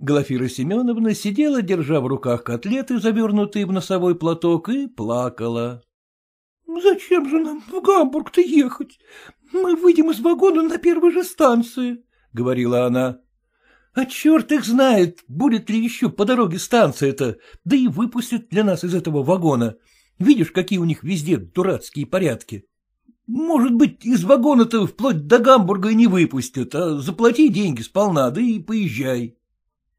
Speaker 1: Глафира Семеновна сидела, держа в руках котлеты, завернутые в носовой платок, и плакала. — Зачем же нам в Гамбург-то ехать? Мы выйдем из вагона на первой же станции, — говорила она. А черт их знает, будет ли еще по дороге станция-то, да и выпустят для нас из этого вагона. Видишь, какие у них везде дурацкие порядки. Может быть, из вагона-то вплоть до Гамбурга и не выпустят, а заплати деньги сполна, да и поезжай.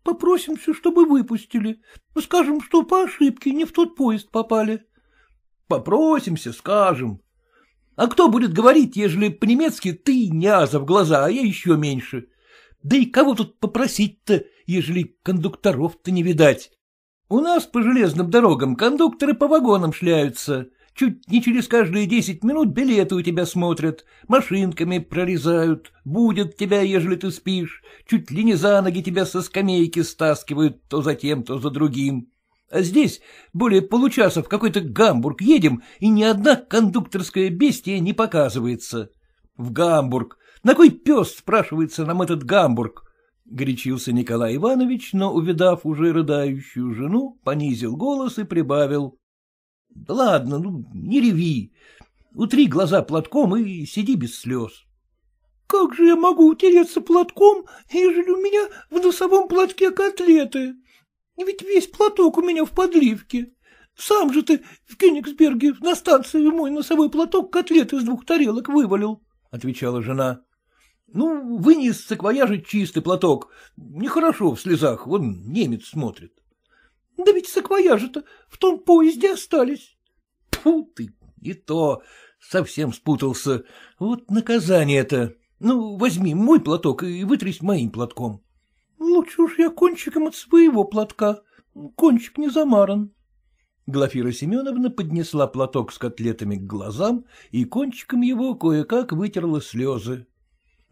Speaker 1: Попросимся, чтобы выпустили. Скажем, что по ошибке не в тот поезд попали. Попросимся, скажем. А кто будет говорить, ежели по-немецки ты няза в глаза, а я еще меньше? Да и кого тут попросить-то, ежели кондукторов-то не видать? У нас по железным дорогам кондукторы по вагонам шляются. Чуть не через каждые десять минут билеты у тебя смотрят, машинками прорезают, будет тебя, ежели ты спишь, чуть ли не за ноги тебя со скамейки стаскивают то за тем, то за другим. А здесь более получаса в какой-то Гамбург едем, и ни одна кондукторская бестия не показывается. В Гамбург на кой пес, спрашивается, нам этот Гамбург? — горячился Николай Иванович, но, увидав уже рыдающую жену, понизил голос и прибавил. — Да ладно, ну, не реви. Утри глаза платком и сиди без слез. — Как же я могу утереться платком, ежели у меня в носовом платке котлеты? Ведь весь платок у меня в подливке. Сам же ты в Кёнигсберге на станции мой носовой платок котлеты из двух тарелок вывалил, — отвечала жена. Ну, вынес саквояжи чистый платок. Нехорошо в слезах, вон немец смотрит. Да ведь саквояжи-то в том поезде остались. Тьфу ты, не то, совсем спутался. Вот наказание-то. Ну, возьми мой платок и вытрись моим платком. Лучше уж я кончиком от своего платка. Кончик не замаран. Глафира Семеновна поднесла платок с котлетами к глазам и кончиком его кое-как вытерла слезы.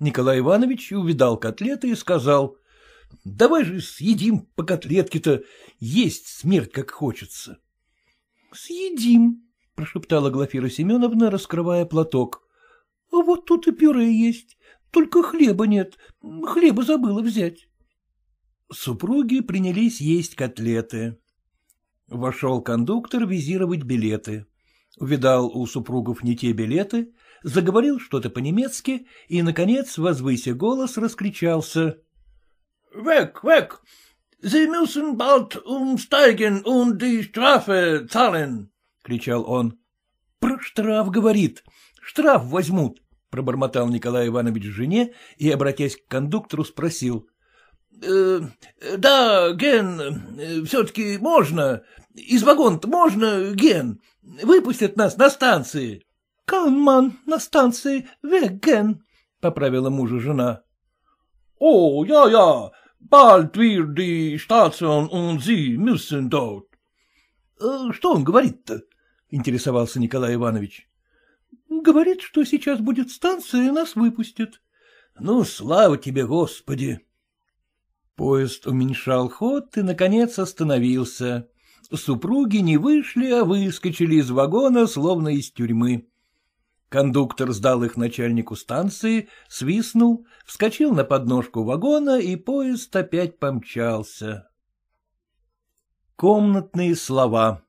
Speaker 1: Николай Иванович увидал котлеты и сказал, — Давай же съедим по котлетке-то, есть смерть как хочется. — Съедим, — прошептала Глафира Семеновна, раскрывая платок. — "А Вот тут и пюре есть, только хлеба нет, хлеба забыла взять. Супруги принялись есть котлеты. Вошел кондуктор визировать билеты. Увидал у супругов не те билеты, заговорил что-то по-немецки и, наконец, возвыся голос, раскричался. — Век, век! Sie müssen bald umsteigen und die Strafe zahlen! — кричал он. — Про штраф, говорит. Штраф возьмут, — пробормотал Николай Иванович жене и, обратясь к кондуктору, спросил. «Э, — Да, Ген, э, все-таки можно. Из вагон-то можно, Ген? Выпустят нас на станции. — Канман на станции Вегген, — поправила мужа жена. — О, я-я, bald wir die Station und Sie müssen Что он говорит-то? — интересовался Николай Иванович. — Говорит, что сейчас будет станция и нас выпустят. — Ну, слава тебе, Господи! Поезд уменьшал ход и, наконец, остановился. Супруги не вышли, а выскочили из вагона, словно из тюрьмы. Кондуктор сдал их начальнику станции, свистнул, вскочил на подножку вагона, и поезд опять помчался. Комнатные слова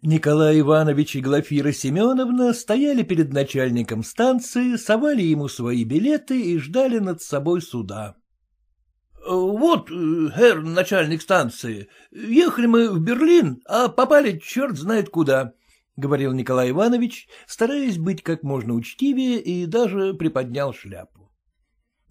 Speaker 1: Николай Иванович и Глафира Семеновна стояли перед начальником станции, совали ему свои билеты и ждали над собой суда. — Вот, herr э, начальник станции, ехали мы в Берлин, а попали черт знает куда. — говорил Николай Иванович, стараясь быть как можно учтивее и даже приподнял шляпу.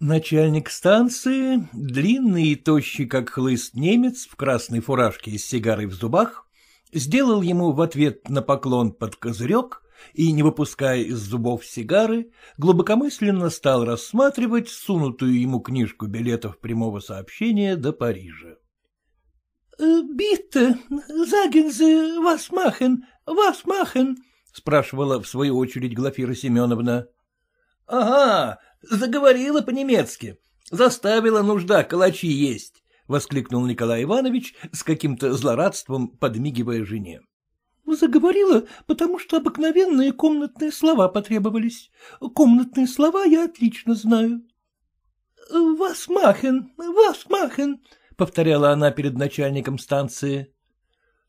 Speaker 1: Начальник станции, длинный и тощий, как хлыст немец, в красной фуражке и с сигарой в зубах, сделал ему в ответ на поклон под козырек и, не выпуская из зубов сигары, глубокомысленно стал рассматривать сунутую ему книжку билетов прямого сообщения до Парижа. «Э, — Битте, Загинзе, Васмахен, вас, Махин? — спрашивала в свою очередь Глафира Семеновна. — Ага, заговорила по-немецки, заставила нужда калачи есть, — воскликнул Николай Иванович с каким-то злорадством, подмигивая жене. — Заговорила, потому что обыкновенные комнатные слова потребовались. Комнатные слова я отлично знаю. — Вас, Махин, вас, Махин, — повторяла она перед начальником станции.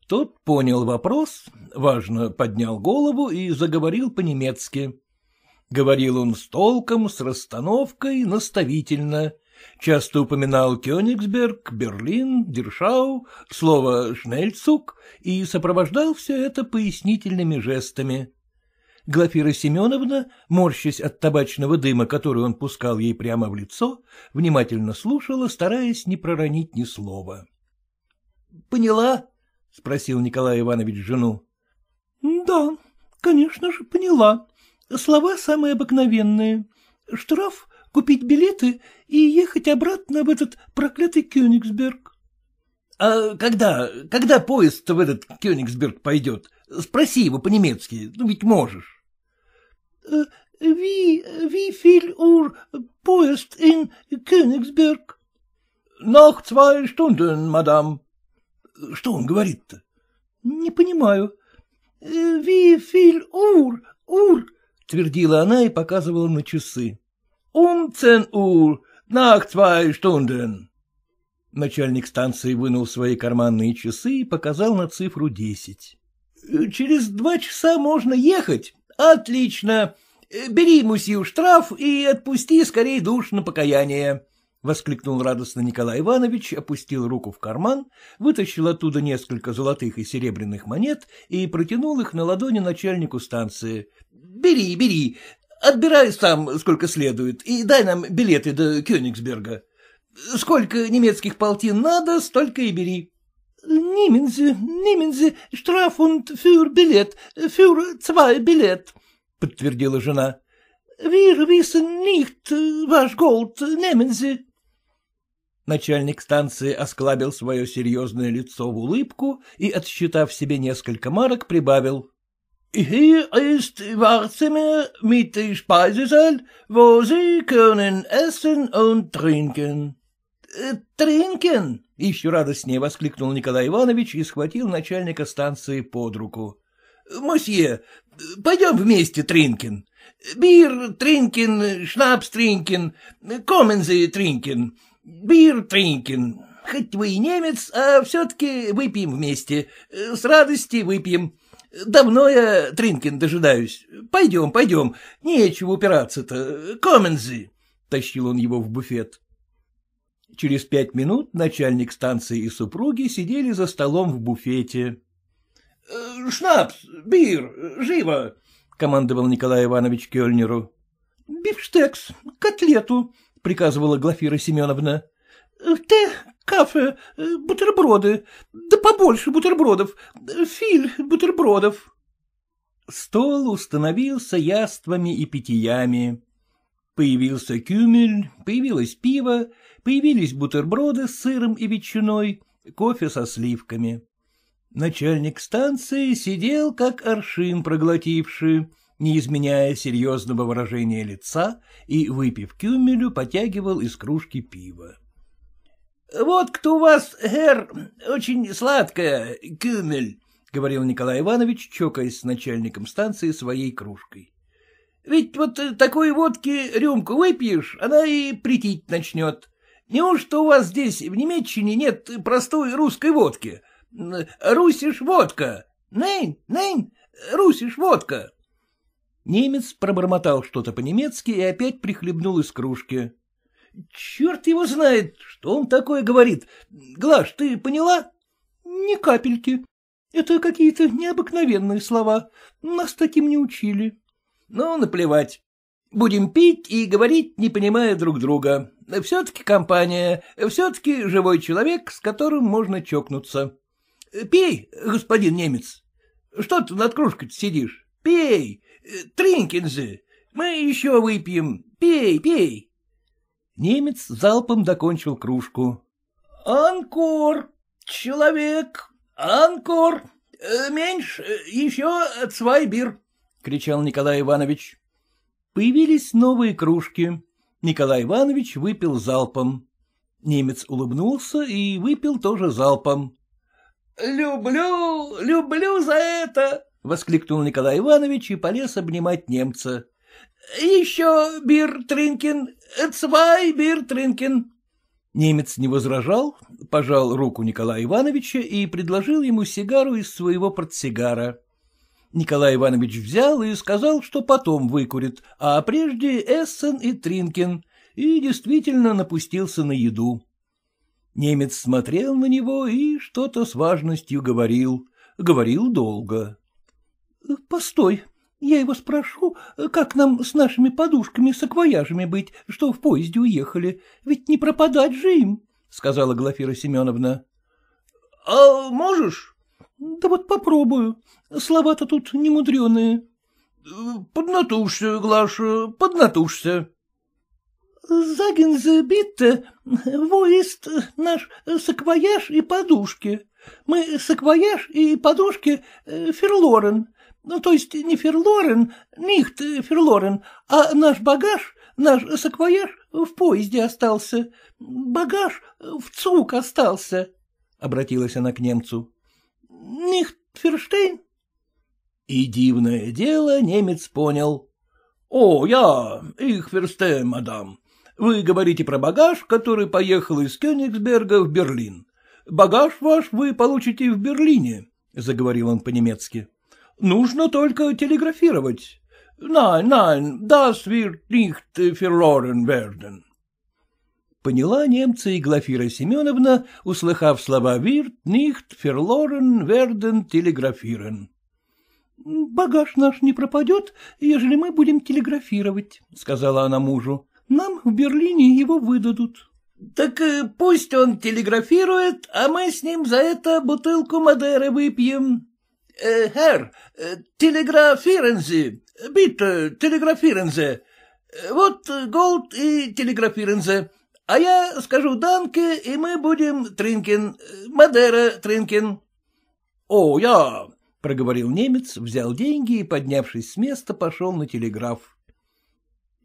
Speaker 1: Тот понял вопрос, важно поднял голову и заговорил по-немецки. Говорил он с толком, с расстановкой, наставительно. Часто упоминал Кёнигсберг, Берлин, Дершау, слово «шнельцук» и сопровождал все это пояснительными жестами. Глафира Семеновна, морщась от табачного дыма, который он пускал ей прямо в лицо, внимательно слушала, стараясь не проронить ни слова. — Поняла, — спросил Николай Иванович жену. — Да, конечно же, поняла. Слова самые обыкновенные. Штраф, купить билеты и ехать обратно в этот проклятый Кёнигсберг. — А когда, когда поезд в этот Кёнигсберг пойдет? Спроси его по-немецки, ну ведь можешь. Э, — Ви, ви филь ур поезд ин Кёнигсберг? — Нах zwei Stunden, мадам. Что он говорит-то? — Не понимаю. Э, — Вифиль ур, ур, — твердила она и показывала на часы. — Ум цен ур, нах цвай штунден. Начальник станции вынул свои карманные часы и показал на цифру десять. Э, — Через два часа можно ехать? Отлично. Э, бери, мусью, штраф и отпусти скорее душ на покаяние воскликнул радостно Николай Иванович, опустил руку в карман, вытащил оттуда несколько золотых и серебряных монет и протянул их на ладони начальнику станции. — Бери, бери, отбирай сам сколько следует и дай нам билеты до Кёнигсберга. Сколько немецких полтин надо, столько и бери. — Нимензе, Нимензе, штрафунд фюр билет, фюр цвай билет, — подтвердила жена. — Wir wissen nicht, ваш голд, Немензе. Начальник станции осклабил свое серьезное лицо в улыбку и, отсчитав себе несколько марок, прибавил. Hier ist Wartzimmer mit Speisesaal, wo Sie können essen und trinken. Тринкин! «Э, — еще радостнее воскликнул Николай Иванович и схватил начальника станции под руку. — Мосье, пойдем вместе, Тринкин. Бир, Тринкин, шнапс, Тринкин, комензы, Тринкин. Бир Тринкин, хоть вы и немец, а все-таки выпьем вместе. С радости выпьем. Давно я Тринкин дожидаюсь. Пойдем, пойдем. Нечего упираться-то. Комензи!» — тащил он его в буфет. Через пять минут начальник станции и супруги сидели за столом в буфете. «Э, «Шнапс, бир, живо!» — командовал Николай Иванович Кёльнеру. «Бифштекс, котлету!» приказывала Глафира Семеновна. «Э, — Те, кафе, э, бутерброды, да побольше бутербродов, э, филь бутербродов. Стол установился яствами и питьями. Появился кюмель, появилось пиво, появились бутерброды с сыром и ветчиной, кофе со сливками. Начальник станции сидел, как аршин проглотивший, не изменяя серьезного выражения лица, и, выпив кюмелю, потягивал из кружки пива. Вот кто у вас, гэр, очень сладкая, кюмель, — говорил Николай Иванович, чокаясь с начальником станции своей кружкой. — Ведь вот такой водки рюмку выпьешь, она и притить начнет. Неужто у вас здесь, в Немеччине, нет простой русской водки? Русишь водка! Нэнь, нэнь, русишь водка! Немец пробормотал что-то по-немецки и опять прихлебнул из кружки. — Черт его знает, что он такое говорит. Глаш, ты поняла? — Ни капельки. Это какие-то необыкновенные слова. Нас таким не учили. — Ну, наплевать. Будем пить и говорить, не понимая друг друга. Все-таки компания, все-таки живой человек, с которым можно чокнуться. Пей, господин немец. Что ты над кружкой сидишь? Пей. Тринкинзе, мы еще выпьем. Пей, пей. Немец залпом докончил кружку. «Анкор! Человек! Анкор! Э, меньше! Еще цвайбир!» — кричал Николай Иванович. Появились новые кружки. Николай Иванович выпил залпом. Немец улыбнулся и выпил тоже залпом. «Люблю, люблю за это!» — воскликнул Николай Иванович и полез обнимать немца. — Еще бир Тринкин, цвай бир Тринкин. Немец не возражал, пожал руку Николая Ивановича и предложил ему сигару из своего портсигара. Николай Иванович взял и сказал, что потом выкурит, а прежде Эссен и Тринкин, и действительно напустился на еду. Немец смотрел на него и что-то с важностью говорил, говорил долго. Э, — Постой, я его спрошу, э, как нам с нашими подушками и саквояжами быть, что в поезде уехали, ведь не пропадать же им, — сказала Глафира Семеновна. — А можешь? — Да вот попробую, слова-то тут немудреные. Э, — Поднатужься, Глаша, поднатужься. Загин забит, воист наш саквояж и подушки. Мы саквояж и подушки Ферлорен, ну, то есть не Ферлорен, нихт э, Ферлорен, а наш багаж, наш саквояж в поезде остался. Багаж в ЦУК остался, — обратилась она к немцу.
Speaker 2: — Нихт
Speaker 1: Ферштейн? И дивное дело немец понял. — О, я, их Ферштейн, мадам. Вы говорите про багаж, который поехал из Кёнигсберга в Берлин. Багаж ваш вы получите в Берлине, — заговорил он по-немецки. Нужно только телеграфировать. Nein, nein, das wird nicht verloren werden. Поняла немца и Глафира Семеновна, услыхав слова «wird nicht verloren werden телеграфирован». «Багаж наш не пропадет, ежели мы будем телеграфировать», — сказала она мужу. «Нам в Берлине его выдадут». «Так э, пусть он телеграфирует, а мы с ним за это бутылку Мадеры выпьем», Herr, telegrafieren Sie, bitte, telegrafieren Sie. Вот э, Голд и телеграфируем за. А я скажу Данке, и мы будем Тринкин, э, Мадера Тринкин. — О, я! — проговорил немец, взял деньги и, поднявшись с места, пошел на телеграф.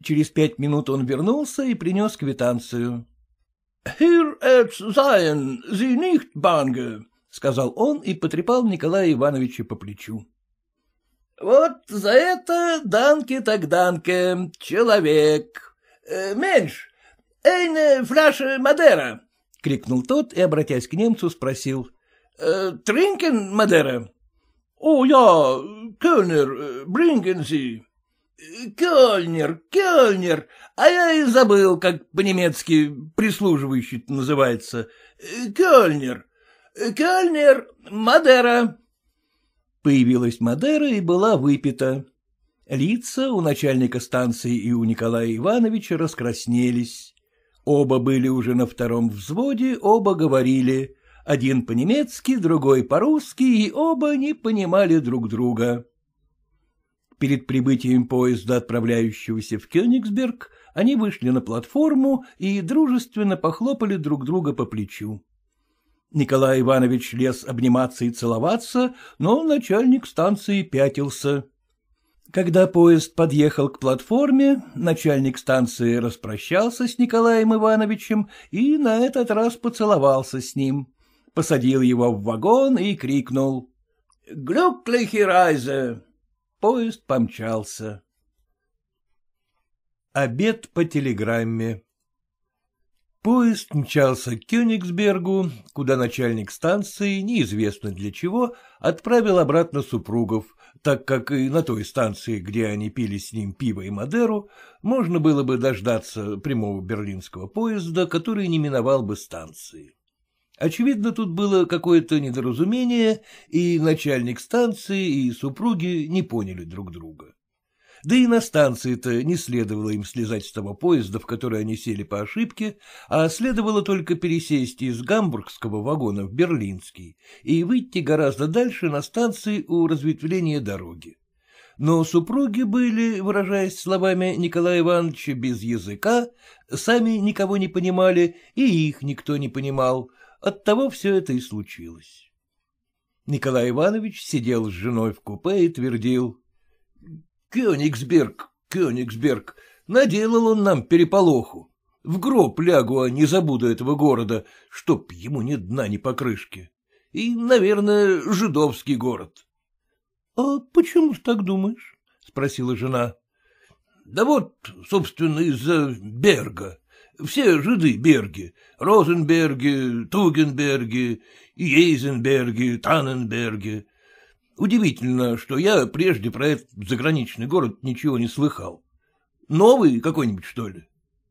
Speaker 1: Через пять минут он вернулся и принес квитанцию. — Hier et sein, Sie nicht bange. — сказал он и потрепал Николая Ивановича по плечу. — Вот за это данке так данке, человек. Э, меньш, эйне э, фляша э, Мадера, — крикнул тот и, обратясь к немцу, спросил. Э, — Тринкен Мадера? — О, я, Кёльнер, э, Брингензи. — Кёльнер, Кёльнер, а я и забыл, как по-немецки прислуживающий называется. Кёльнер. — Э, Кальнер, Мадера. Появилась Мадера и была выпита. Лица у начальника станции и у Николая Ивановича раскраснелись. Оба были уже на втором взводе, оба говорили. Один по-немецки, другой по-русски, и оба не понимали друг друга. Перед прибытием поезда, отправляющегося в Кёнигсберг, они вышли на платформу и дружественно похлопали друг друга по плечу. Николай Иванович лез обниматься и целоваться, но начальник станции пятился. Когда поезд подъехал к платформе, начальник станции распрощался с Николаем Ивановичем и на этот раз поцеловался с ним. Посадил его в вагон и крикнул глюк Поезд помчался. Обед по телеграмме Поезд мчался к Кёнигсбергу, куда начальник станции, неизвестно для чего, отправил обратно супругов, так как и на той станции, где они пили с ним пиво и Мадеру, можно было бы дождаться прямого берлинского поезда, который не миновал бы станции. Очевидно, тут было какое-то недоразумение, и начальник станции и супруги не поняли друг друга. Да и на станции-то не следовало им слезать с того поезда, в который они сели по ошибке, а следовало только пересесть из гамбургского вагона в берлинский и выйти гораздо дальше на станции у разветвления дороги. Но супруги были, выражаясь словами Николая Ивановича, без языка, сами никого не понимали, и их никто не понимал, оттого все это и случилось. Николай Иванович сидел с женой в купе и твердил — Кёнигсберг, Кёнигсберг, наделал он нам переполоху. В гроб лягу, а не забуду этого города, чтоб ему ни дна, ни покрышки. И, наверное, жидовский город. — А почему ты так думаешь? — спросила жена. — Да вот, собственно, из-за Берга. Все жиды Берги. Розенберги, Тугенберги, Ейзенберги, Таненберги. Удивительно, что я прежде про этот заграничный город ничего не слыхал. Новый какой-нибудь, что ли?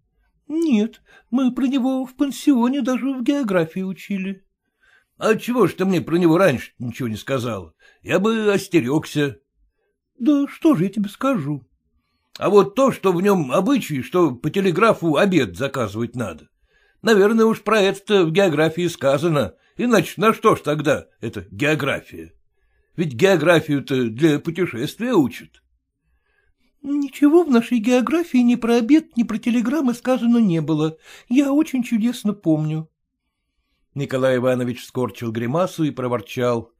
Speaker 1: — Нет, мы про него в пансионе даже в географии учили. — А чего ж ты мне про него раньше ничего не сказал? Я бы остерегся. — Да что же я тебе скажу? — А вот то, что в нем обычай, что по телеграфу обед заказывать надо. Наверное, уж про это в географии сказано, иначе на что ж тогда эта география? — ведь географию-то для путешествия учат. Ничего в нашей географии ни про обед, ни про телеграммы сказано не было. Я очень чудесно помню. Николай Иванович скорчил гримасу и проворчал.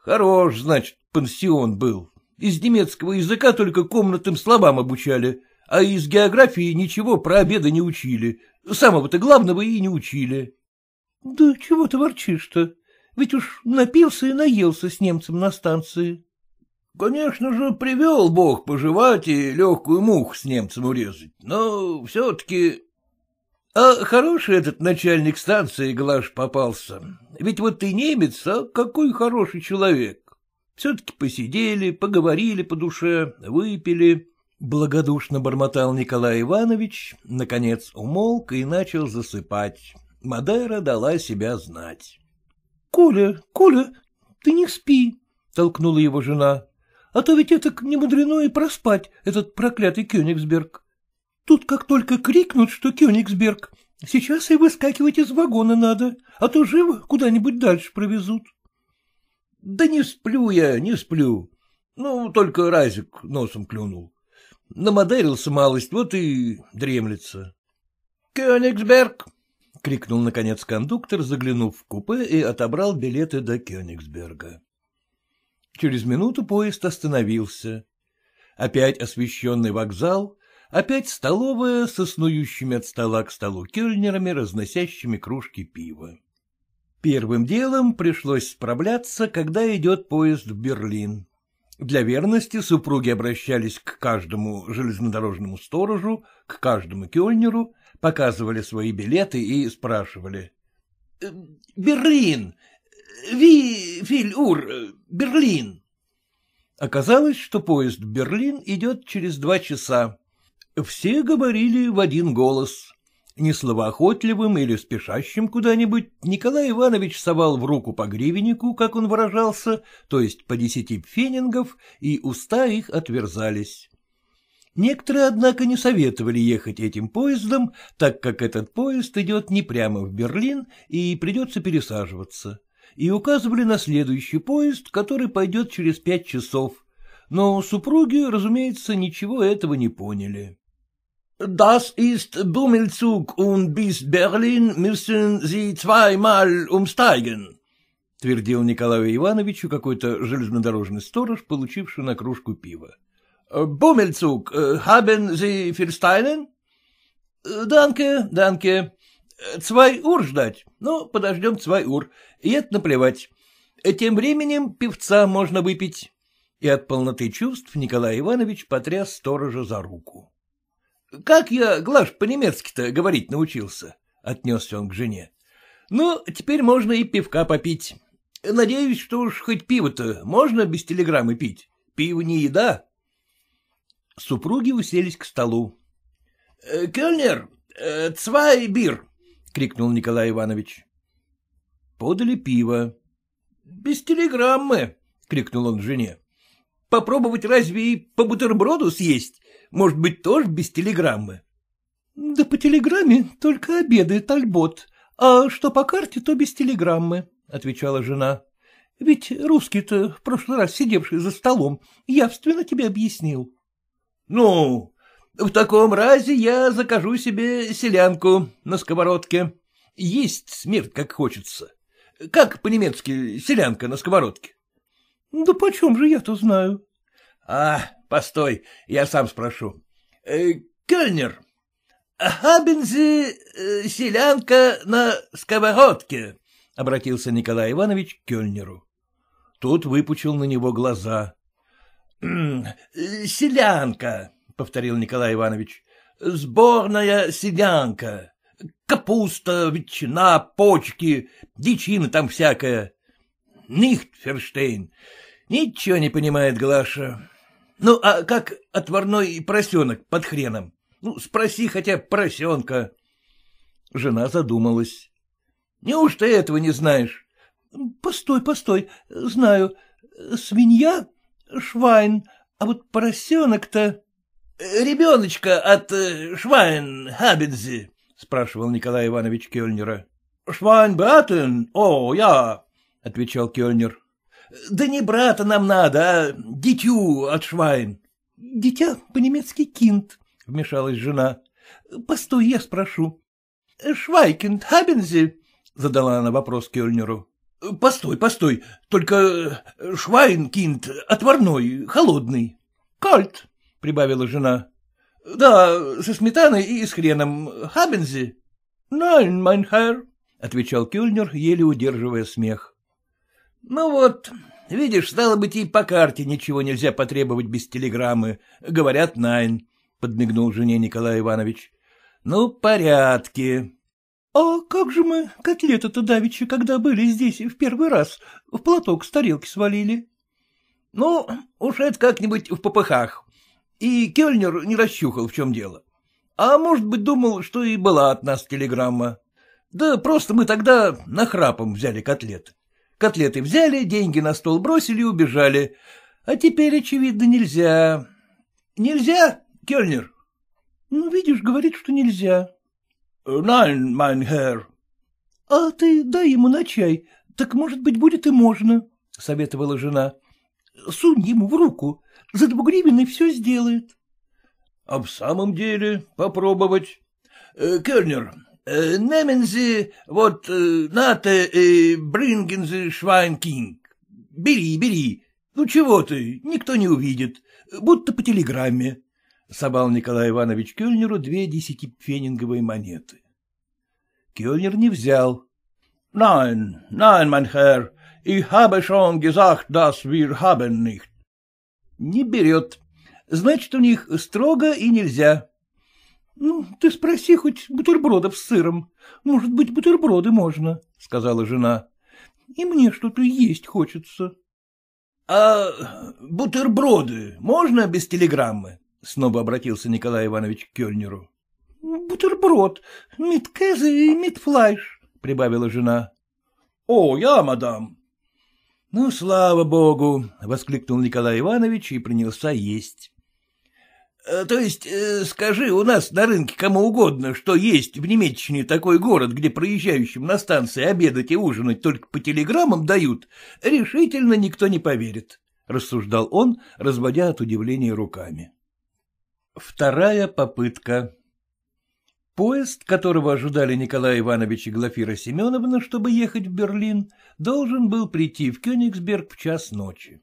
Speaker 1: Хорош, значит, пансион был. Из немецкого языка только комнатным словам обучали, а из географии ничего про обеда не учили. Самого-то главного и не учили. — Да чего ты ворчишь-то? Ведь уж напился и наелся с немцем на станции. — Конечно же, привел Бог пожевать и легкую мух с немцем урезать, но все-таки... — А хороший этот начальник станции, Глаш, попался. Ведь вот ты немец, а какой хороший человек. Все-таки посидели, поговорили по душе, выпили. Благодушно бормотал Николай Иванович, наконец умолк и начал засыпать. Мадера дала себя знать. Коля, Коля, ты не спи, — толкнула его жена. — А то ведь это не мудрено и проспать, этот проклятый Кёнигсберг. Тут как только крикнут, что Кёнигсберг, сейчас и выскакивать из вагона надо, а то живо куда-нибудь дальше провезут. — Да не сплю я, не сплю. Ну, только Разик носом клюнул. Намодерился малость, вот и дремлется. — Кёнигсберг, — крикнул, наконец, кондуктор, заглянув в купе и отобрал билеты до Кёнигсберга. Через минуту поезд остановился. Опять освещенный вокзал, опять столовая со снующими от стола к столу кельнерами, разносящими кружки пива. Первым делом пришлось справляться, когда идет поезд в Берлин. Для верности супруги обращались к каждому железнодорожному сторожу, к каждому кельнеру показывали свои билеты и спрашивали. «Э, — Берлин! Ви, Филь, Ур, э, Берлин! Оказалось, что поезд в Берлин идет через два часа. Все говорили в один голос. Несловоохотливым или спешащим куда-нибудь Николай Иванович совал в руку по гривеннику, как он выражался, то есть по десяти пфенингов, и уста их отверзались. Некоторые, однако, не советовали ехать этим поездом, так как этот поезд идет не прямо в Берлин и придется пересаживаться, и указывали на следующий поезд, который пойдет через пять часов. Но супруги, разумеется, ничего этого не поняли. Das ist Bummelzug und bis Berlin müssen Sie zweimal umsteigen, твердил Николаю Ивановичу какой-то железнодорожный сторож, получивший на кружку пива. Бумельцук, äh, haben Sie Ферстайнен? Данке, данке. Цвай ур ждать. Ну, подождем цвай ур. И это наплевать. Тем временем певца можно выпить. И от полноты чувств Николай Иванович потряс сторожа за руку. — Как я, Глаш, по-немецки-то говорить научился? — отнесся он к жене. — Ну, теперь можно и пивка попить. Надеюсь, что уж хоть пиво-то можно без телеграммы пить. Пиво не еда. Супруги уселись к столу. «Э, — Кельнер, э, цвай бир! — крикнул Николай Иванович. Подали пиво. — Без телеграммы! — крикнул он жене. — Попробовать разве и по бутерброду съесть? Может быть, тоже без телеграммы? — Да по телеграмме только обеды тальбот, а что по карте, то без телеграммы, — отвечала жена. — Ведь русский-то, в прошлый раз сидевший за столом, явственно тебе объяснил. — Ну, в таком разе я закажу себе селянку на сковородке. Есть смерть, как хочется. Как по-немецки селянка на сковородке? — Да почем же я-то знаю? — А, постой, я сам спрошу. Э, — Кельнер, «Хабензи э, селянка на сковородке», — обратился Николай Иванович к Кёльнеру. Тот выпучил на него глаза. «Селянка», — повторил Николай Иванович, — «сборная селянка. Капуста, ветчина, почки, дичина там всякая. Нихт Ферштейн, Ничего не понимает Глаша. Ну, а как отварной поросенок под хреном? Ну, спроси хотя поросенка». Жена задумалась. «Неужто этого не знаешь?» «Постой, постой, знаю. Свинья Швайн, а вот поросенок-то... Э, — Ребеночка от э, Швайн Хабензи, — спрашивал Николай Иванович Кельнера. — Швайн Братен, О, я, — отвечал Кельнер. — Да не брата нам надо, а дитю от Швайн. — Дитя по-немецки кинт, — вмешалась жена. — Постой, я спрошу. — Швайкинд Хабензи? — задала она вопрос Кельнеру. — Постой, постой, только э, швайнкинд отварной, холодный. — Кольт, — прибавила жена. — Да, со сметаной и с хреном. Хабензи? — Найн, майнхайр, — отвечал Кюльнер, еле удерживая смех. — Ну вот, видишь, стало быть, и по карте ничего нельзя потребовать без телеграммы. Говорят, найн, — подмигнул жене Николай Иванович. — Ну, порядки. А как же мы котлеты-то давеча, когда были здесь в первый раз, в платок с тарелки свалили? Ну, уж это как-нибудь в попыхах. И Кельнер не расчухал, в чем дело. А может быть, думал, что и была от нас телеграмма. Да просто мы тогда нахрапом взяли котлеты. Котлеты взяли, деньги на стол бросили и убежали. А теперь, очевидно, нельзя. Нельзя, Кельнер? Ну, видишь, говорит, что нельзя. — Nein, mein Herr. — А ты дай ему на чай, так, может быть, будет и можно, — советовала жена. — Сунь ему в руку, за два гривен все сделает. — А в самом деле попробовать. Э, Кернер, Кельнер, э, вот э, нате и брингензи швайнкинг. Бери, бери. Ну чего ты, никто не увидит, будто по телеграмме. Собал Николай Иванович Кёльнеру две десятипфенинговые монеты. Кёльнер не взял. — Nein, nein, mein Herr, ich habe schon gesagt, dass wir haben nicht. — Не берет. Значит, у них строго и нельзя. — Ну, ты спроси хоть бутербродов с сыром. Может быть, бутерброды можно, — сказала жена. — И мне что-то есть хочется. — А бутерброды можно без телеграммы? — снова обратился Николай Иванович к Кельнеру. — Бутерброд, миткезы и митфлайш, — прибавила жена. — О, я, мадам. — Ну, слава богу, — воскликнул Николай Иванович и принялся есть. — э, То есть, э, скажи у нас на рынке кому угодно, что есть в Немеччине такой город, где проезжающим на станции обедать и ужинать только по телеграммам дают, решительно никто не поверит, — рассуждал он, разводя от удивления руками. Вторая попытка Поезд, которого ожидали Николай Иванович и Глафира Семеновна, чтобы ехать в Берлин, должен был прийти в Кёнигсберг в час ночи.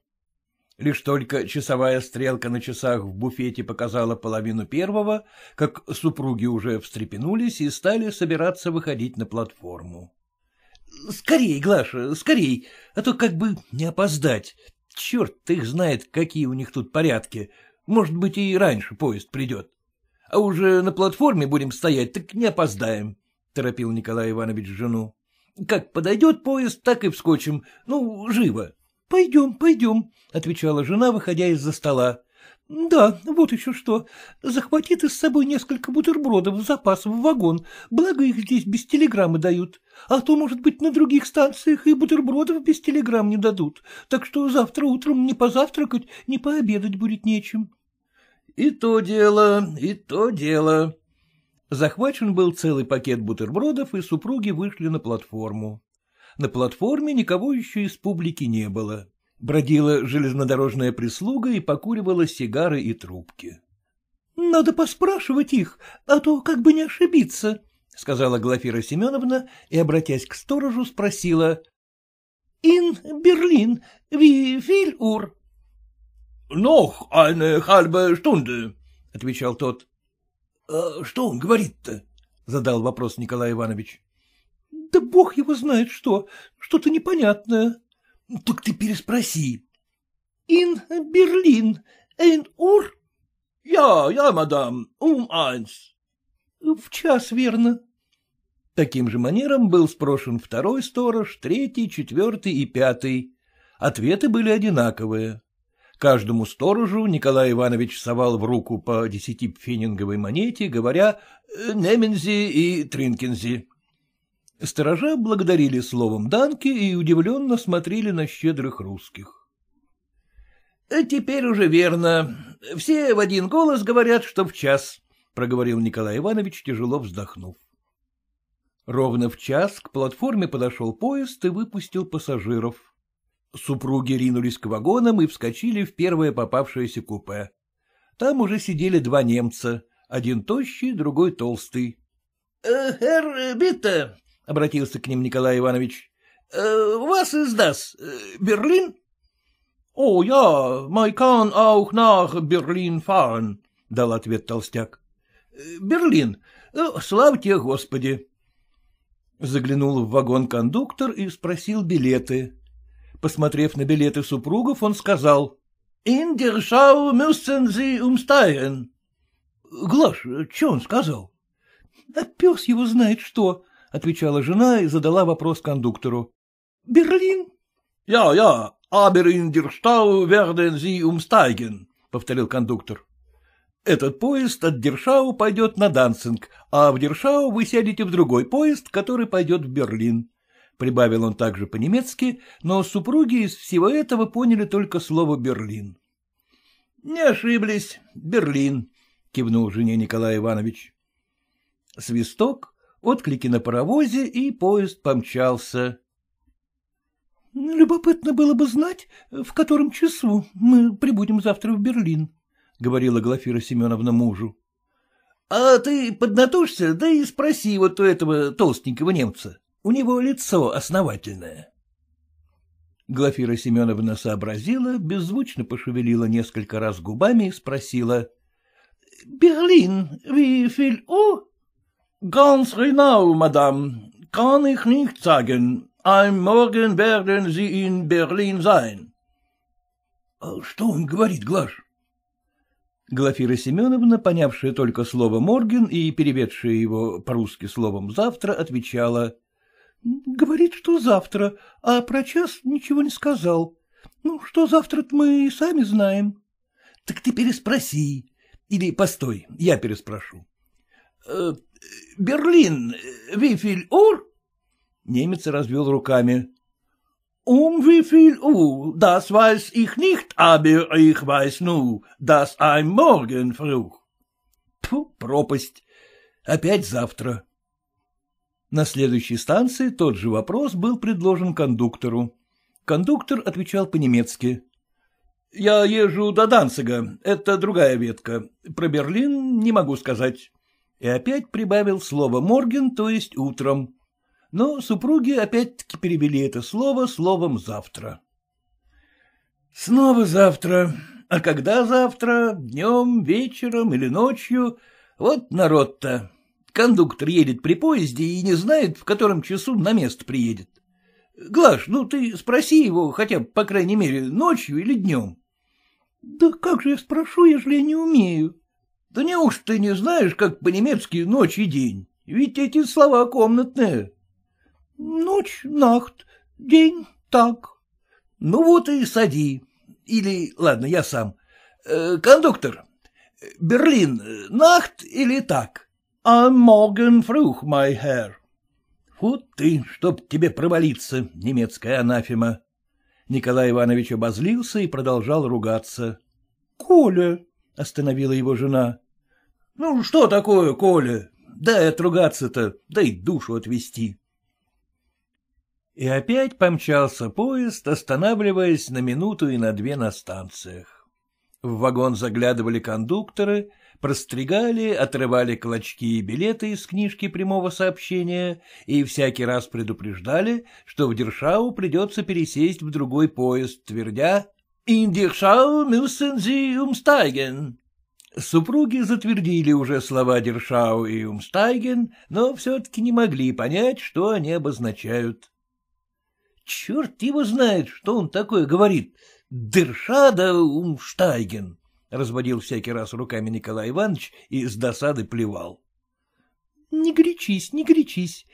Speaker 1: Лишь только часовая стрелка на часах в буфете показала половину первого, как супруги уже встрепенулись и стали собираться выходить на платформу. — Скорей, Глаша, скорей, а то как бы не опоздать. Черт их знает, какие у них тут порядки, может быть, и раньше поезд придет. А уже на платформе будем стоять, так не опоздаем, — торопил Николай Иванович жену. — Как подойдет поезд, так и вскочим. Ну, живо. — Пойдем, пойдем, — отвечала жена, выходя из-за стола. — Да, вот еще что. Захвати ты с собой несколько бутербродов в запас в вагон, благо их здесь без телеграммы дают. А то, может быть, на других станциях и бутербродов без телеграмм не дадут, так что завтра утром не позавтракать, не пообедать будет нечем. И то дело, и то дело. Захвачен был целый пакет бутербродов, и супруги вышли на платформу. На платформе никого еще из публики не было. Бродила железнодорожная прислуга и покуривала сигары и трубки. — Надо поспрашивать их, а то как бы не ошибиться, — сказала Глафира Семеновна и, обратясь к сторожу, спросила. — Ин Берлин, ви филь ур? — Noch eine halbe Stunde, — отвечал тот. Э, что он говорит-то? — задал вопрос Николай Иванович. — Да бог его знает что, что-то непонятное. — Так ты переспроси. — Ин Берлин, эйн ур? — Я, я, мадам, ум айнс. — В час, верно. Таким же манером был спрошен второй сторож, третий, четвертый и пятый. Ответы были одинаковые. Каждому сторожу Николай Иванович совал в руку по десяти пфенинговой монете, говоря «Э, «Немензи» и «Тринкензи». Сторожа благодарили словом Данки и удивленно смотрели на щедрых русских. «Э, — Теперь уже верно. Все в один голос говорят, что в час, — проговорил Николай Иванович, тяжело вздохнув. Ровно в час к платформе подошел поезд и выпустил пассажиров. Супруги ринулись к вагонам и вскочили в первое попавшееся купе. Там уже сидели два немца, один тощий, другой толстый. Э, — Хер Битте, — обратился к ним Николай Иванович, э, — вас издаст э, Берлин? — О, я, майкан аух нах Берлин фан. дал ответ толстяк. — Берлин, слава тебе, Господи! Заглянул в вагон кондуктор и спросил билеты посмотрев на билеты супругов, он сказал «In der Schau müssen sie umsteigen». Глаш, что он сказал? Да пес его знает что, — отвечала жена и задала вопрос кондуктору. — Берлин? — Я, я, aber in der Stau werden sie umsteigen, — повторил кондуктор. — Этот поезд от Дершау пойдет на Данцинг, а в Дершау вы сядете в другой поезд, который пойдет в Берлин прибавил он также по-немецки, но супруги из всего этого поняли только слово «Берлин». — Не ошиблись, Берлин, — кивнул жене Николай Иванович. Свисток, отклики на паровозе, и поезд помчался. — Любопытно было бы знать, в котором часу мы прибудем завтра в Берлин, — говорила Глафира Семеновна мужу. — А ты поднатужься, да и спроси вот у этого толстенького немца, у него лицо основательное. Глафира Семеновна сообразила, беззвучно пошевелила несколько раз губами и спросила. — Берлин, ви филь о? — Ганс Ренау, мадам. Kann ich nicht sagen. Am Morgen werden Sie in Berlin sein. «А — Что он говорит, Глаш? Глафира Семеновна, понявшая только слово «Морген» и переведшая его по-русски словом «завтра», отвечала. Говорит, что завтра, а про час ничего не сказал. Ну, что завтра то мы и сами знаем. Так ты переспроси. Или постой, я переспрошу. Э, Берлин, э, вифель ур? Немец развел руками. Um wie viel Uhr, das weiß ich nicht, aber ich weiß nur, dass ein Morgen früh. Фу, пропасть. Опять завтра. На следующей станции тот же вопрос был предложен кондуктору. Кондуктор отвечал по-немецки. — Я езжу до Данцига, это другая ветка. Про Берлин не могу сказать. И опять прибавил слово «морген», то есть «утром». Но супруги опять-таки перевели это слово словом «завтра». Снова завтра. А когда завтра, днем, вечером или ночью, вот народ-то. Кондуктор едет при поезде и не знает, в котором часу на место приедет. Глаш, ну ты спроси его хотя бы, по крайней мере, ночью или днем. — Да как же я спрошу, если я не умею? — Да неужто ты не знаешь, как по-немецки ночь и день? Ведь эти слова комнатные. — Ночь — нахт, день — так. — Ну вот и сади. Или, ладно, я сам. Э, кондуктор, Берлин э, — нахт или так? — а Моген фрух, мой хэр. Фу ты, чтоб тебе провалиться, немецкая анафема. Николай Иванович обозлился и продолжал ругаться. — Коля! — остановила его жена. — Ну, что такое, Коля? Дай отругаться-то, дай душу отвести. И опять помчался поезд, останавливаясь на минуту и на две на станциях. В вагон заглядывали кондукторы — простригали, отрывали клочки и билеты из книжки прямого сообщения и всякий раз предупреждали, что в Дершау придется пересесть в другой поезд, твердя «In Дершау müssen Sie umsteigen». Супруги затвердили уже слова Дершау и Умстайген, но все-таки не могли понять, что они обозначают. — Черт его знает, что он такое говорит. Дершада да Умштайген, разводил всякий раз руками Николай Иванович и с досады плевал. — Не горячись, не горячись,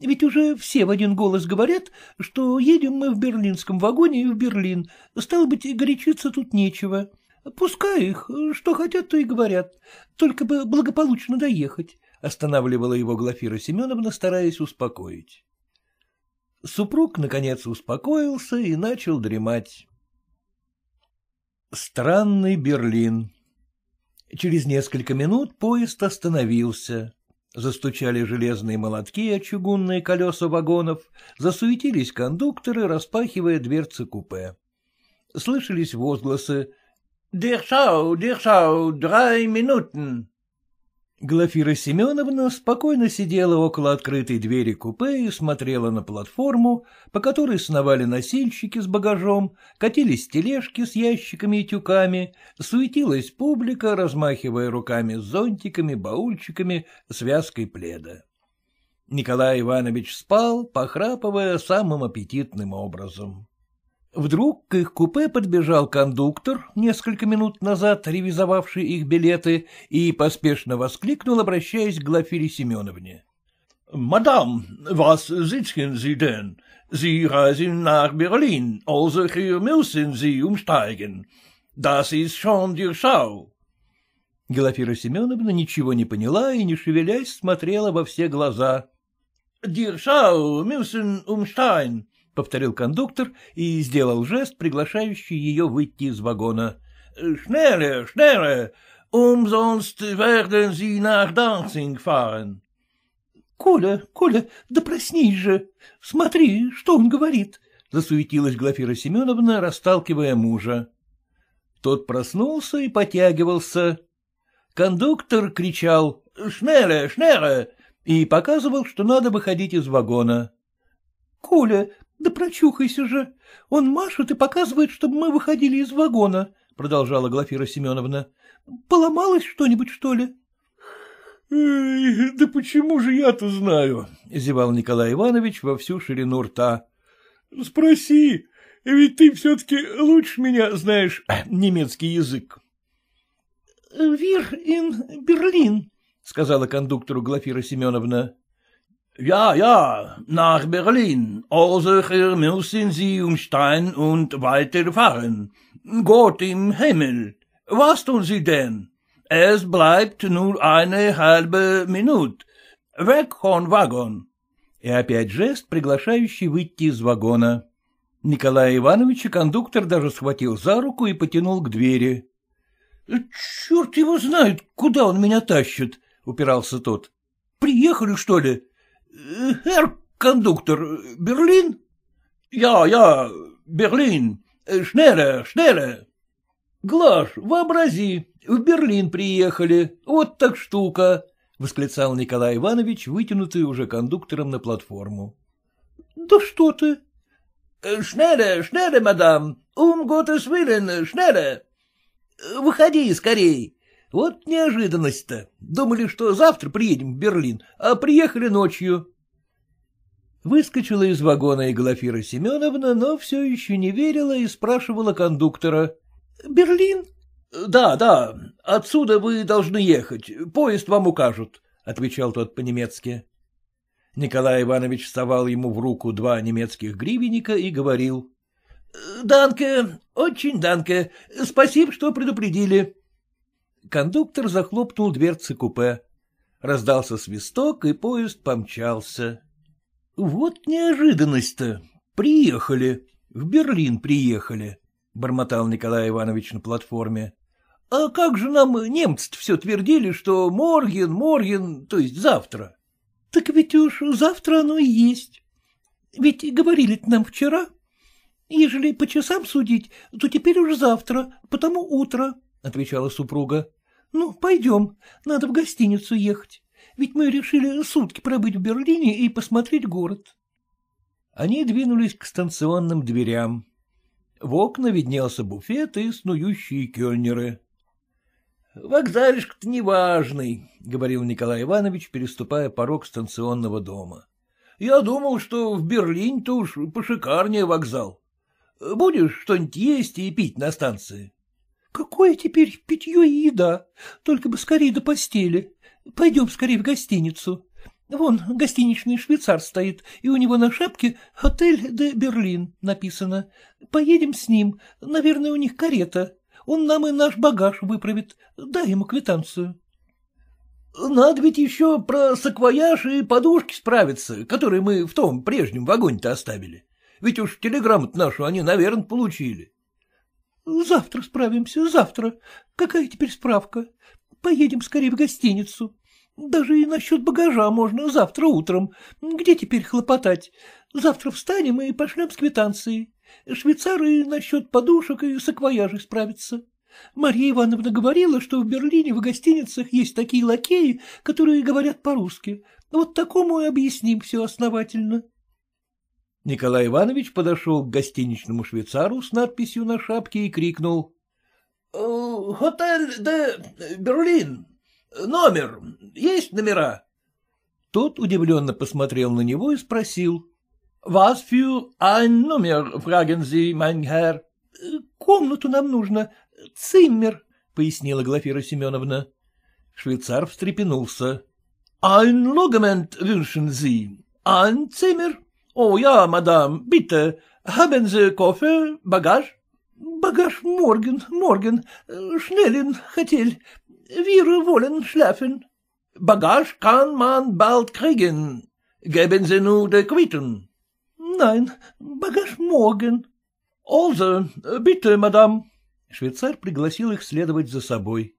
Speaker 1: Ведь уже все в один голос говорят, что едем мы в берлинском вагоне и в Берлин. Стало быть, горячиться тут нечего. Пускай их, что хотят, то и говорят. Только бы благополучно доехать, — останавливала его Глафира Семеновна, стараясь успокоить. Супруг, наконец, успокоился и начал дремать. Странный Берлин Через несколько минут поезд остановился. Застучали железные молотки о чугунные колеса вагонов, засуетились кондукторы, распахивая дверцы купе. Слышались возгласы «Дершау, дершау, драй минутен!» Глафира Семеновна спокойно сидела около открытой двери купе и смотрела на платформу, по которой сновали носильщики с багажом, катились тележки с ящиками и тюками, суетилась публика, размахивая руками с зонтиками, баульчиками, связкой пледа. Николай Иванович спал, похрапывая самым аппетитным образом. Вдруг к их купе подбежал кондуктор, несколько минут назад ревизовавший их билеты, и поспешно воскликнул, обращаясь к Глафире Семеновне. — Мадам, вас sitzen Sie denn? Sie reisen nach Berlin, also hier müssen Sie umsteigen. Das ist schon die Глафира Семеновна ничего не поняла и, не шевелясь, смотрела во все глаза. — Диршау, мюсен умштайн, — повторил кондуктор и сделал жест, приглашающий ее выйти из вагона. «Schnelle, schnelle! Umsonst werden Sie nach Danzig fahren!» «Коля, Коля, да проснись же! Смотри, что он говорит!» — засуетилась Глафира Семеновна, расталкивая мужа. Тот проснулся и потягивался. Кондуктор кричал «Шнере, шнере!» и показывал, что надо выходить из вагона. — Коля, да прочухайся же. Он машет и показывает, чтобы мы выходили из вагона, — продолжала Глафира Семеновна. — Поломалось что-нибудь, что ли? — Да почему же я-то знаю? — зевал Николай Иванович во всю ширину рта. — Спроси, ведь ты все-таки лучше меня знаешь немецкий язык. — Вир ин Берлин, — сказала кондуктору Глафира Семеновна. Ja, ja, nach Berlin. Ursacher müssen Sie umsteigen und weiterfahren. Gott im Himmel. Was tun Sie denn? Es bleibt nur eine halbe Minute. Weg von Waggon. И опять жест, приглашающий выйти из вагона. Николая Ивановича кондуктор даже схватил за руку и потянул к двери. — Черт его знает, куда он меня тащит, — упирался тот. — Приехали, что ли? Herr э, э, э, Кондуктор, Берлин? Я, я, Берлин. Шнеле, шнеле. Глаш, вообрази, в Берлин приехали. Вот так штука, — восклицал Николай Иванович, вытянутый уже кондуктором на платформу. — Да что ты? — Шнеле, шнеле, мадам, ум гот и свилен, шнеле. Выходи скорей, вот неожиданность-то. Думали, что завтра приедем в Берлин, а приехали ночью. Выскочила из вагона и Глафира Семеновна, но все еще не верила и спрашивала кондуктора. — Берлин? — Да, да, отсюда вы должны ехать, поезд вам укажут, — отвечал тот по-немецки. Николай Иванович совал ему в руку два немецких гривенника и говорил. — Данке, очень данке, спасибо, что предупредили кондуктор захлопнул дверцы купе. Раздался свисток, и поезд помчался. — Вот неожиданность-то! Приехали! В Берлин приехали! — бормотал Николай Иванович на платформе. — А как же нам немцы все твердили, что Морген, Морген, то есть завтра? — Так ведь уж завтра оно и есть. Ведь говорили нам вчера. Ежели по часам судить, то теперь уж завтра, потому утро. — отвечала супруга. — Ну, пойдем, надо в гостиницу ехать, ведь мы решили сутки пробыть в Берлине и посмотреть город. Они двинулись к станционным дверям. В окна виднелся буфет и снующие кельнеры. — Вокзалишка-то неважный, — говорил Николай Иванович, переступая порог станционного дома. — Я думал, что в Берлине-то уж пошикарнее вокзал. Будешь что-нибудь есть и пить на станции? Какое теперь питье и еда? Только бы скорее до постели. Пойдем скорее в гостиницу. Вон гостиничный швейцар стоит, и у него на шапке «Отель де Берлин» написано. Поедем с ним, наверное, у них карета. Он нам и наш багаж выправит. Дай ему квитанцию. — Надо ведь еще про саквояж и подушки справиться, которые мы в том прежнем вагоне-то оставили. Ведь уж телеграмму нашу они, наверное, получили. Завтра справимся, завтра. Какая теперь справка? Поедем скорее в гостиницу. Даже и насчет багажа можно завтра утром. Где теперь хлопотать? Завтра встанем и пошлем с квитанцией. Швейцары насчет подушек и саквояжей справятся. Марья Ивановна говорила, что в Берлине в гостиницах есть такие лакеи, которые говорят по-русски. Вот такому и объясним все основательно. Николай Иванович подошел к гостиничному швейцару с надписью на шапке и крикнул. «Э, — Отель де Берлин. Номер. Есть номера? Тот удивленно посмотрел на него и спросил. — Was für ein Nummer, fragen Sie, mein Herr? — Комнату нам нужно. Циммер, — пояснила Глафира Семеновна. Швейцар встрепенулся. — Ein Logement wünschen Sie. Ein Zimmer? — О, я, мадам, bitte, haben Sie кофе, багаж? — Багаж морген, морген, э, шнелин хотел, wir волен schlafen. — Багаж kann man bald kriegen, geben Sie nur die Quitten. — Nein, багаж morgen. — Also, bitte, мадам. Швейцар пригласил их следовать за собой.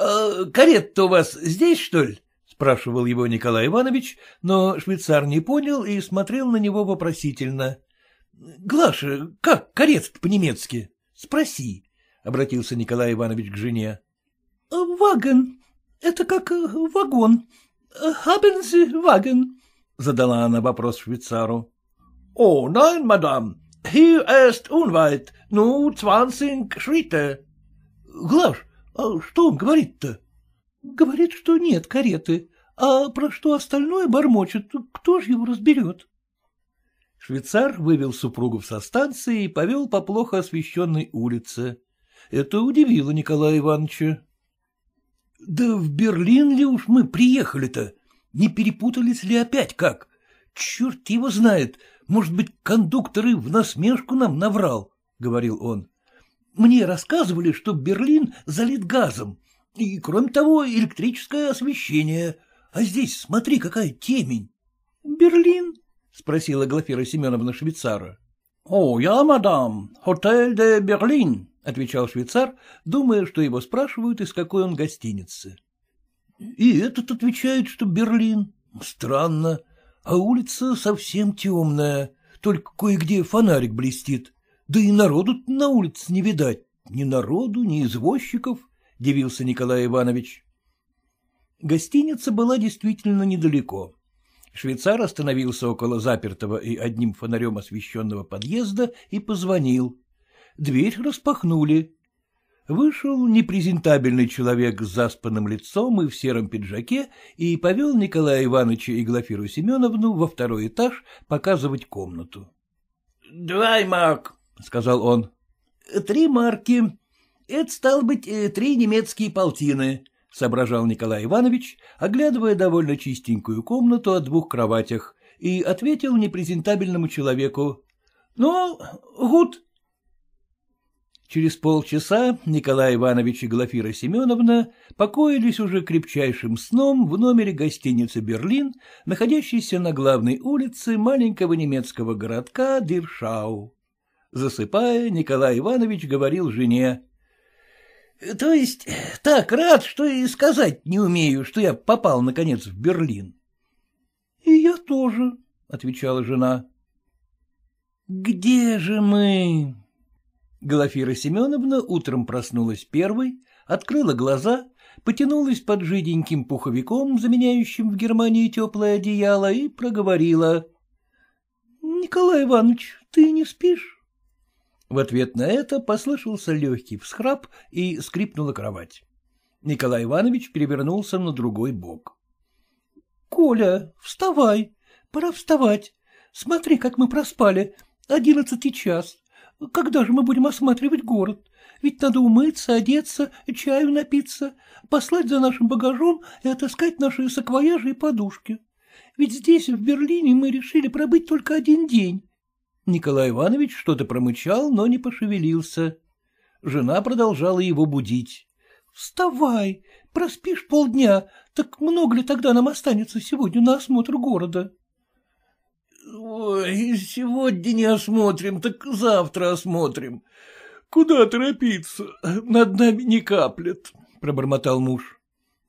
Speaker 1: Э, «Карет-то у вас здесь, что ли?» спрашивал его Николай Иванович, но швейцар не понял и смотрел на него вопросительно. — Глаша, как корец по-немецки? Спроси, — обратился Николай Иванович к жене. — Ваген, Это как э, вагон. Хабензи вагон, — задала она вопрос швейцару. — О, nein, мадам, hier ist unweit, ну, zwanzig Schritte. — Глаш, а что он говорит-то? — Говорит, что нет кареты. А про что остальное бормочет, кто же его разберет? Швейцар вывел супругов со станции и повел по плохо освещенной улице. Это удивило Николая Ивановича. — Да в Берлин ли уж мы приехали-то? Не перепутались ли опять как? Черт его знает, может быть, кондуктор и в насмешку нам наврал, — говорил он. Мне рассказывали, что Берлин залит газом, и, кроме того, электрическое освещение — а здесь смотри, какая темень. — Берлин? — спросила Глафира Семеновна швейцара. — О, я, мадам, отель де Берлин, — отвечал швейцар, думая, что его спрашивают, из какой он гостиницы. — И этот отвечает, что Берлин. Странно. А улица совсем темная, только кое-где фонарик блестит. Да и народу на улице не видать, ни народу, ни извозчиков, — дивился Николай Иванович. Гостиница была действительно недалеко. Швейцар остановился около запертого и одним фонарем освещенного подъезда и позвонил. Дверь распахнули. Вышел непрезентабельный человек с заспанным лицом и в сером пиджаке и повел Николая Ивановича и Глафиру Семеновну во второй этаж показывать комнату. — Давай, Марк, — сказал он. — Три марки. Это, стало быть, э, три немецкие полтины. — соображал Николай Иванович, оглядывая довольно чистенькую комнату о двух кроватях, и ответил непрезентабельному человеку «Ну, гуд». Через полчаса Николай Иванович и Глафира Семеновна покоились уже крепчайшим сном в номере гостиницы «Берлин», находящейся на главной улице маленького немецкого городка Диршау. Засыпая, Николай Иванович говорил жене — То есть так рад, что и сказать не умею, что я попал, наконец, в Берлин. — И я тоже, — отвечала жена. — Где же мы? Глафира Семеновна утром проснулась первой, открыла глаза, потянулась под жиденьким пуховиком, заменяющим в Германии теплое одеяло, и проговорила. — Николай Иванович, ты не спишь? В ответ на это послышался легкий всхрап и скрипнула кровать. Николай Иванович перевернулся на другой бок. — Коля, вставай, пора вставать. Смотри, как мы проспали. Одиннадцатый час. Когда же мы будем осматривать город? Ведь надо умыться, одеться, чаю напиться, послать за нашим багажом и отыскать наши саквояжи и подушки. Ведь здесь, в Берлине, мы решили пробыть только один день. Николай Иванович что-то промычал, но не пошевелился. Жена продолжала его будить. — Вставай, проспишь полдня, так много ли тогда нам останется сегодня на осмотр города? — Ой, сегодня не осмотрим, так завтра осмотрим. Куда торопиться, над нами не каплет, — пробормотал муж.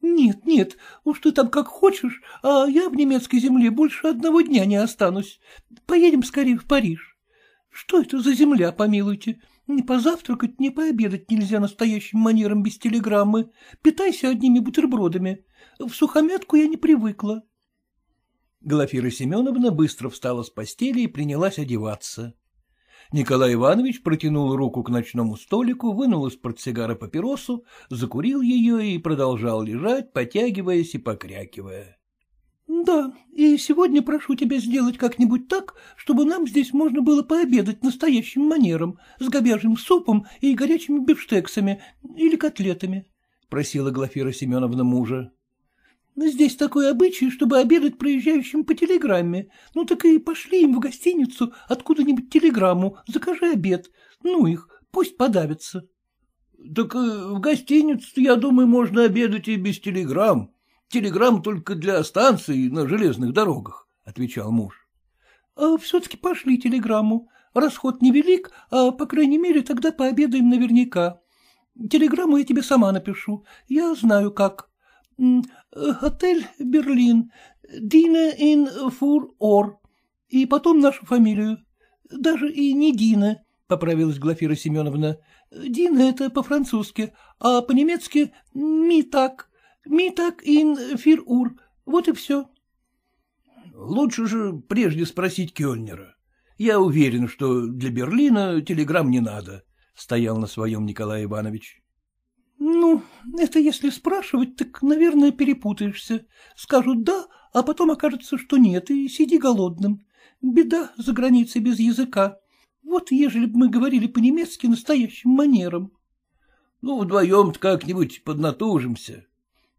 Speaker 1: Нет, нет, уж ты там как хочешь, а я в немецкой земле больше одного дня не останусь. Поедем скорее в Париж. Что это за земля, помилуйте? Не позавтракать, не пообедать нельзя настоящим манером без телеграммы. Питайся одними бутербродами. В сухомятку я не привыкла. Глафира Семеновна быстро встала с постели и принялась одеваться. Николай Иванович протянул руку к ночному столику, вынул из портсигара папиросу, закурил ее и продолжал лежать, потягиваясь и покрякивая. — Да, и сегодня прошу тебя сделать как-нибудь так, чтобы нам здесь можно было пообедать настоящим манером, с говяжьим супом и горячими бифштексами или котлетами, — просила Глафира Семеновна мужа. Ну, здесь такой обычай, чтобы обедать проезжающим по телеграмме. Ну так и пошли им в гостиницу откуда-нибудь телеграмму, закажи обед. Ну их, пусть подавятся. — Так э, в гостиницу, я думаю, можно обедать и без телеграмм. Телеграмм только для станций на железных дорогах, — отвечал муж. А — Все-таки пошли телеграмму. Расход невелик, а, по крайней мере, тогда пообедаем наверняка. Телеграмму я тебе сама напишу. Я знаю, как. — «Отель Берлин. Дина ин фур ор. И потом нашу фамилию. Даже и не Дина», — поправилась Глафира Семеновна. «Дина — это по-французски, а по-немецки «митак». «Митак ин фир ур». Вот и все. Лучше же прежде спросить Кёльнера. Я уверен, что для Берлина телеграмм не надо, — стоял на своем Николай Иванович. Ну, это если спрашивать, так, наверное, перепутаешься. Скажут «да», а потом окажется, что нет, и сиди голодным. Беда за границей без языка. Вот ежели бы мы говорили по-немецки настоящим манерам. Ну, вдвоем-то как-нибудь поднатужимся.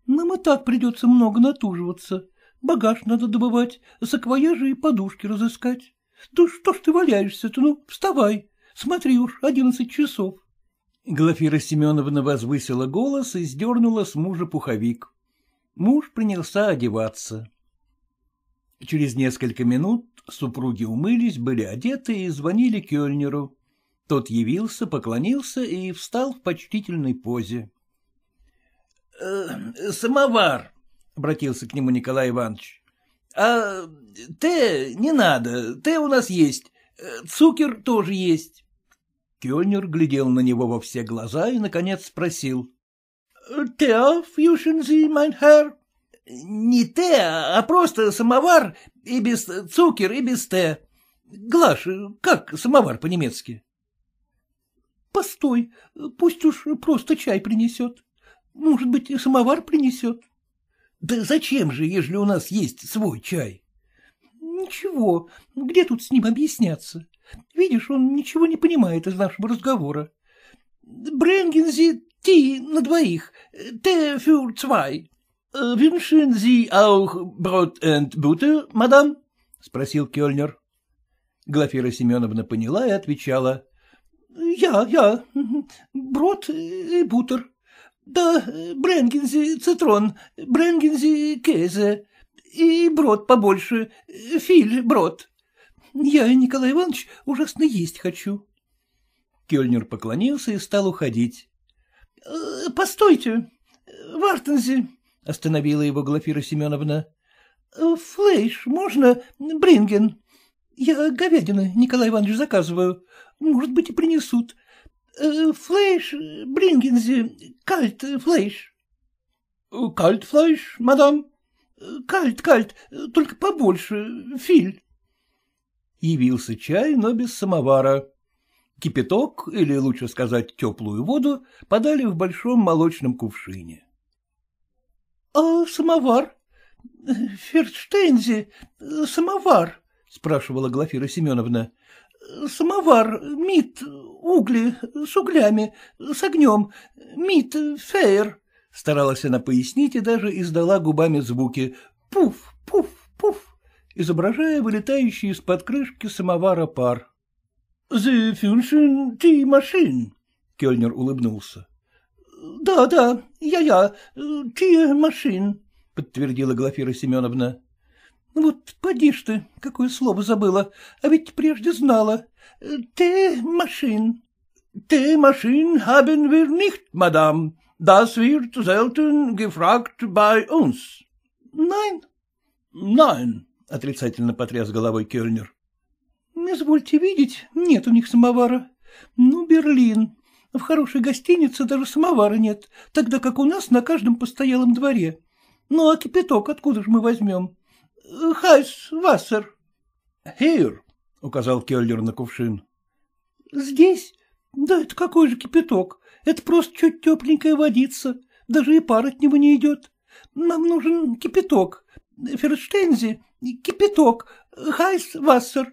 Speaker 1: Нам и так придется много натуживаться. Багаж надо добывать, саквояжи и подушки разыскать. Да что ж ты валяешься-то, ну, вставай. Смотри уж, одиннадцать часов. Глафира Семеновна возвысила голос и сдернула с мужа пуховик. Муж принялся одеваться. Через несколько минут супруги умылись, были одеты и звонили Кёльнеру. Тот явился, поклонился и встал в почтительной позе. «Э, — Самовар, — обратился к нему Николай Иванович. — А ты не надо, ты у нас есть, э, цукер тоже есть. Кельнер глядел на него во все глаза и, наконец, спросил. — Теа, фьюшензи, майн хэр? — Не теа, а просто самовар и без цукер, и без те. Глаш, как самовар по-немецки? — Постой, пусть уж просто чай принесет. Может быть, и самовар принесет. — Да зачем же, ежели у нас есть свой чай? — Ничего, где тут с ним объясняться? Видишь, он ничего не понимает из нашего разговора. Бренген ти на двоих, те фюр цвай. Э, Виншин зи аух брод энд бутер, мадам? — спросил Кёльнер. Глафира Семеновна поняла и отвечала. — Я, я, брод и бутер. Да, бренгензи цитрон, бренгензи кезе и брод побольше, филь брод. — я, Николай Иванович, ужасно есть хочу. Кельнер поклонился и стал уходить. «Э, — Постойте, э, Вартензи, — остановила его Глафира Семеновна. Э, — Флейш, можно? Бринген. Я говядины, Николай Иванович, заказываю. Может быть, и принесут. Флейш, Брингензи, кальт флейш. — Кальт флейш, мадам? — Кальт, кальт, только побольше, филь явился чай, но без самовара. Кипяток, или лучше сказать теплую воду, подали в большом молочном кувшине. — А самовар? Ферштейнзе, самовар? — спрашивала Глафира Семеновна. — Самовар, мит, угли, с углями, с огнем, мит, фейер. Старалась она пояснить и даже издала губами звуки «пуф, пуф, пуф» изображая вылетающий из-под крышки самовара пар. — The function ти машин, — Кельнер улыбнулся. «Да, да, я-я, Ти машин», — подтвердила Глафира Семеновна. «Вот поди ж ты, какое слово забыла, а ведь прежде знала. Те машин». «Те машин haben wir nicht, мадам. Das wird selten gefragt bei uns». «Nein». «Nein» отрицательно потряс головой Кельнер. — Извольте видеть, нет у них самовара. Ну, Берлин. В хорошей гостинице даже самовара нет, тогда как у нас на каждом постоялом дворе. Ну, а кипяток откуда же мы возьмем? Э, хайс, вассер. — Хейр, — указал Келлер на кувшин. — Здесь? Да это какой же кипяток? Это просто чуть тепленькая водица, даже и пар от него не идет. Нам нужен кипяток, Ферштензи, кипяток, хайс, вассер.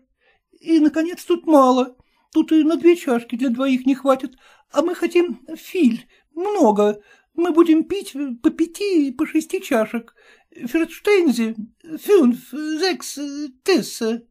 Speaker 1: И, наконец, тут мало. Тут и на две чашки для двоих не хватит. А мы хотим филь, много. Мы будем пить по пяти и по шести чашек. Ферштензи, фюнф, зекс, тесса.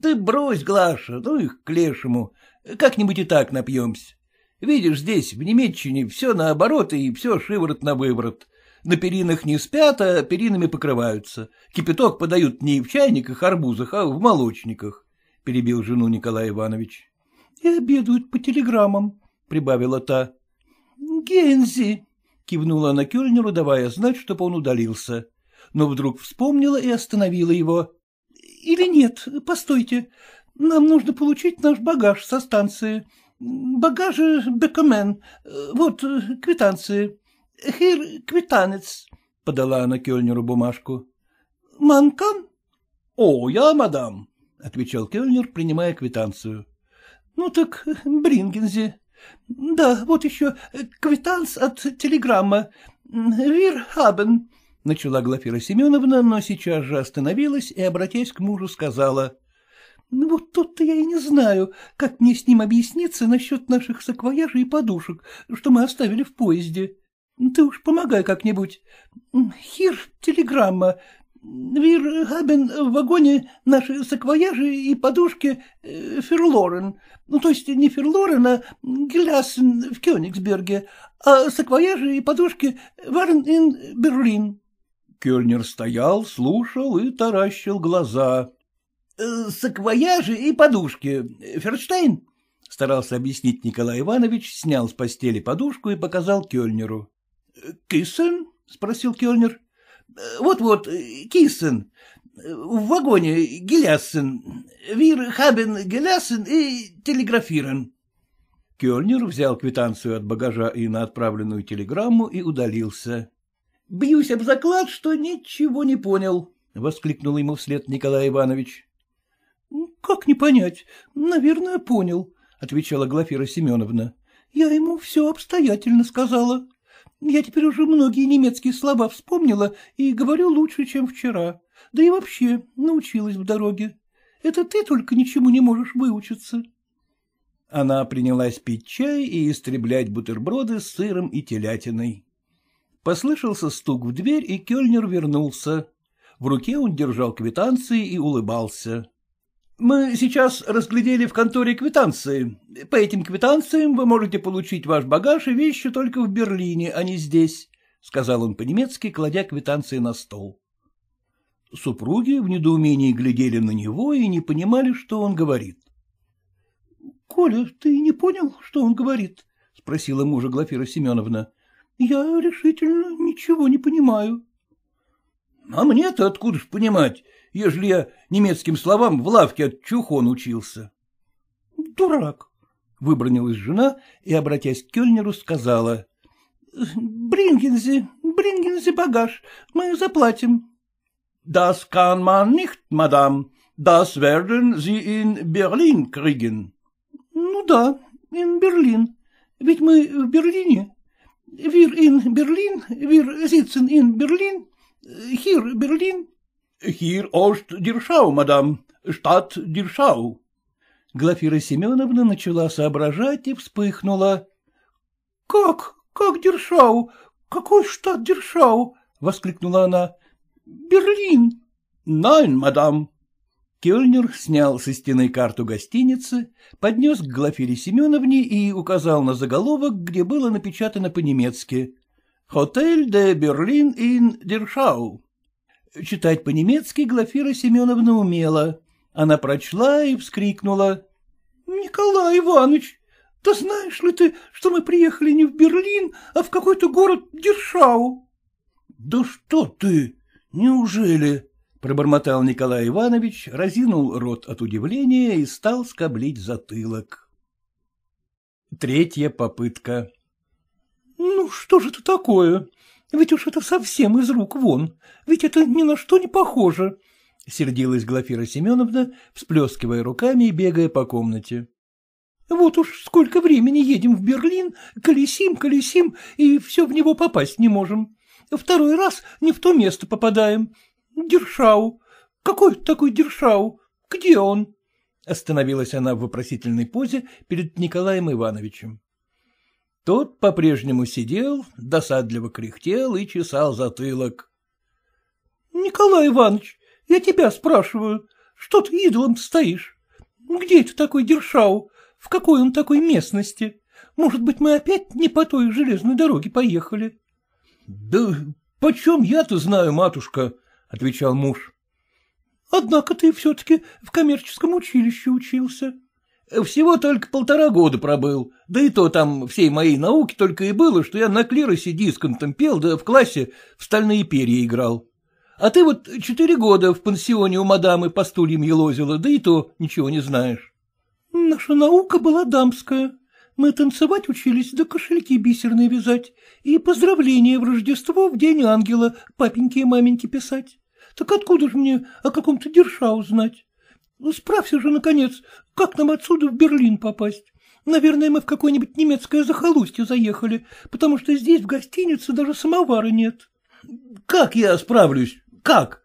Speaker 1: Ты брось, Глаша, ну их к лешему. Как-нибудь и так напьемся. Видишь, здесь, в Немеччине, все наоборот и все шиворот на выворот. На перинах не спят, а перинами покрываются. Кипяток подают не в чайниках, арбузах, а в молочниках, — перебил жену Николай Иванович. — И обедают по телеграммам, — прибавила та. — Гензи! — кивнула она Кёльнеру, давая знать, чтобы он удалился. Но вдруг вспомнила и остановила его. — Или нет, постойте. Нам нужно получить наш багаж со станции. Багажи Бекомен, Вот э, квитанции. — Хир квитанец, — подала она Кельнеру бумажку. — Манкан? — О, я, мадам, — отвечал Кельнер, принимая квитанцию. — Ну так, Брингензе. Да, вот еще э, квитанс от телеграмма. Вир хабен, — начала Глафира Семеновна, но сейчас же остановилась и, обратясь к мужу, сказала. «Ну — Вот тут-то я и не знаю, как мне с ним объясниться насчет наших саквояжей и подушек, что мы оставили в поезде. — ты уж помогай как-нибудь. Хир телеграмма. Вир Хабен в вагоне наши саквояжи и подушки э, Ферлорен. Ну, то есть не Ферлорен, а Гелясен в Кёнигсберге, а саквояжи и подушки Варен ин Берлин. Кёльнер стоял, слушал и таращил глаза. Э, — Саквояжи и подушки. Ферштейн? — старался объяснить Николай Иванович, снял с постели подушку и показал Кёльнеру. Киссен спросил Кельнер. Вот — Вот-вот, Кисен. В вагоне Гелясен. Вир Хабен Гелясен и телеграфирован. Кельнер взял квитанцию от багажа и на отправленную телеграмму и удалился. — Бьюсь об заклад, что ничего не понял, — воскликнул ему вслед Николай Иванович. — ну, Как не понять? Наверное, понял, — отвечала Глафира Семеновна. — Я ему все обстоятельно сказала. Я теперь уже многие немецкие слова вспомнила и говорю лучше, чем вчера. Да и вообще научилась в дороге. Это ты только ничему не можешь выучиться. Она принялась пить чай и истреблять бутерброды с сыром и телятиной. Послышался стук в дверь, и Кёльнер вернулся. В руке он держал квитанции и улыбался. Мы сейчас разглядели в конторе квитанции. По этим квитанциям вы можете получить ваш багаж и вещи только в Берлине, а не здесь, — сказал он по-немецки, кладя квитанции на стол. Супруги в недоумении глядели на него и не понимали, что он говорит. — Коля, ты не понял, что он говорит? — спросила мужа Глафира Семеновна. — Я решительно ничего не понимаю. — А мне-то откуда ж понимать? ежели я немецким словам в лавке от чухон учился. — Дурак! — выбронилась жена и, обратясь к Кельнеру, сказала. — Брингензи, Брингензи, багаж, мы заплатим. — Das kann man nicht, мадам. Das werden Sie in Berlin kriegen. — Ну да, in Berlin. Ведь мы в Берлине. Wir in Berlin, wir sitzen in Berlin, hier Berlin. Хир ошт дершау, мадам, штат дершау. Глафира Семеновна начала соображать и вспыхнула. — Как? Как дершау, Какой штат дершау?" воскликнула она. — Берлин. — Найн, мадам. Кельнер снял со стены карту гостиницы, поднес к Глафире Семеновне и указал на заголовок, где было напечатано по-немецки «Хотель де Берлин ин Дершау». Читать по-немецки Глафира Семеновна умела. Она прочла и вскрикнула. — Николай Иванович, да знаешь ли ты, что мы приехали не в Берлин, а в какой-то город Дершау? — Да что ты! Неужели? — пробормотал Николай Иванович, разинул рот от удивления и стал скоблить затылок. Третья попытка. — Ну, что же это такое? Ведь уж это совсем из рук вон, ведь это ни на что не похоже, — сердилась Глафира Семеновна, всплескивая руками и бегая по комнате. — Вот уж сколько времени едем в Берлин, колесим, колесим, и все в него попасть не можем. Второй раз не в то место попадаем. Дершау. Какой такой Дершау? Где он? Остановилась она в вопросительной позе перед Николаем Ивановичем. Тот по-прежнему сидел, досадливо кряхтел и чесал затылок. — Николай Иванович, я тебя спрашиваю, что ты идолом стоишь? Где это такой Дершау? В какой он такой местности? Может быть, мы опять не по той железной дороге поехали? — Да почем я-то знаю, матушка? — отвечал муж. — Однако ты все-таки в коммерческом училище учился. — всего только полтора года пробыл, да и то там всей моей науки только и было, что я на клиросе дисконтом пел, да в классе в стальные перья играл. А ты вот четыре года в пансионе у мадамы по стульям елозила, да и то ничего не знаешь. Наша наука была дамская. Мы танцевать учились, да кошельки бисерные вязать, и поздравления в Рождество в День Ангела папеньки и маменьки писать. Так откуда же мне о каком-то дерша узнать? Ну, — Справься же, наконец, как нам отсюда в Берлин попасть? Наверное, мы в какое-нибудь немецкое захолустье заехали, потому что здесь в гостинице даже самовара нет. — Как я справлюсь? Как?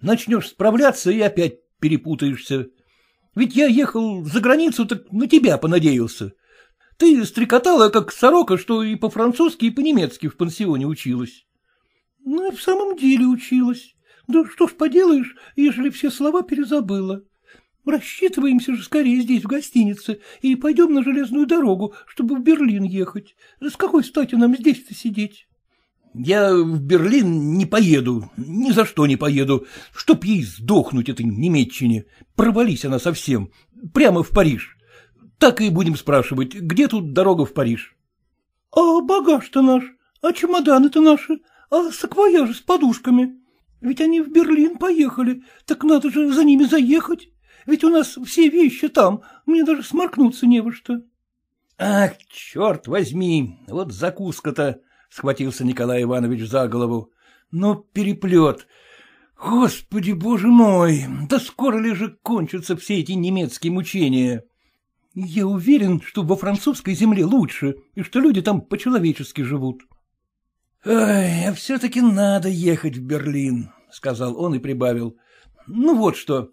Speaker 1: Начнешь справляться и опять перепутаешься. Ведь я ехал за границу, так на тебя понадеялся. Ты стрекотала, как сорока, что и по-французски, и по-немецки в пансионе училась. — Ну, и в самом деле училась. Да что ж поделаешь, ежели все слова перезабыла. Рассчитываемся же скорее здесь, в гостинице, и пойдем на железную дорогу, чтобы в Берлин ехать. С какой стати нам здесь-то сидеть? Я в Берлин не поеду, ни за что не поеду, чтоб ей сдохнуть этой немецчине. Провались она совсем, прямо в Париж. Так и будем спрашивать, где тут дорога в Париж? — А багаж-то наш, а чемоданы-то наши, а саквояжи с подушками. Ведь они в Берлин поехали, так надо же за ними заехать. Ведь у нас все вещи там, мне даже сморкнуться не во что. — Ах, черт возьми, вот закуска-то! — схватился Николай Иванович за голову. Ну, — Но переплет! Господи, боже мой! Да скоро ли же кончатся все эти немецкие мучения? Я уверен, что во французской земле лучше, и что люди там по-человечески живут. — Ой, а все-таки надо ехать в Берлин, — сказал он и прибавил. — Ну вот что,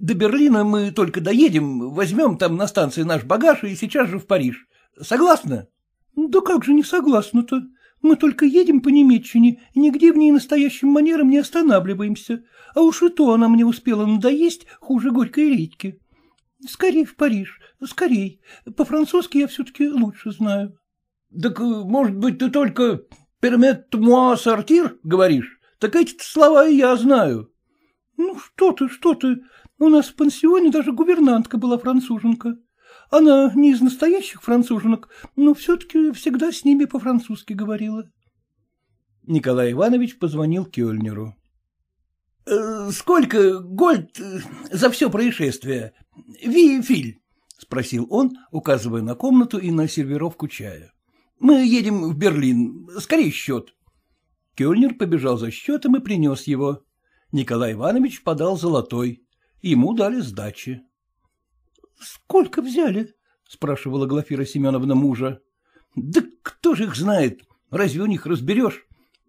Speaker 1: до Берлина мы только доедем, возьмем там на станции наш багаж и сейчас же в Париж. Согласна? — Да как же не согласна-то? Мы только едем по Немеччине, и нигде в ней настоящим манером не останавливаемся. А уж и то она мне успела надоесть хуже горькой редьки. Скорей в Париж, скорей. По-французски я все-таки лучше знаю. — Так, может быть, ты только «пермет-муа сортир» говоришь? Так эти слова и я знаю. Ну, что ты, что ты, у нас в пансионе даже гувернантка была француженка. Она не из настоящих француженок, но все-таки всегда с ними по-французски говорила. Николай Иванович позвонил Кёльнеру. Э, — Сколько гольд э, за все происшествие? Ви филь? спросил он, указывая на комнату и на сервировку чая. — Мы едем в Берлин. Скорее счет. Кёльнер побежал за счетом и принес его. — Николай Иванович подал золотой. Ему дали сдачи. — Сколько взяли? — спрашивала Глафира Семеновна мужа. — Да кто же их знает? Разве у них разберешь?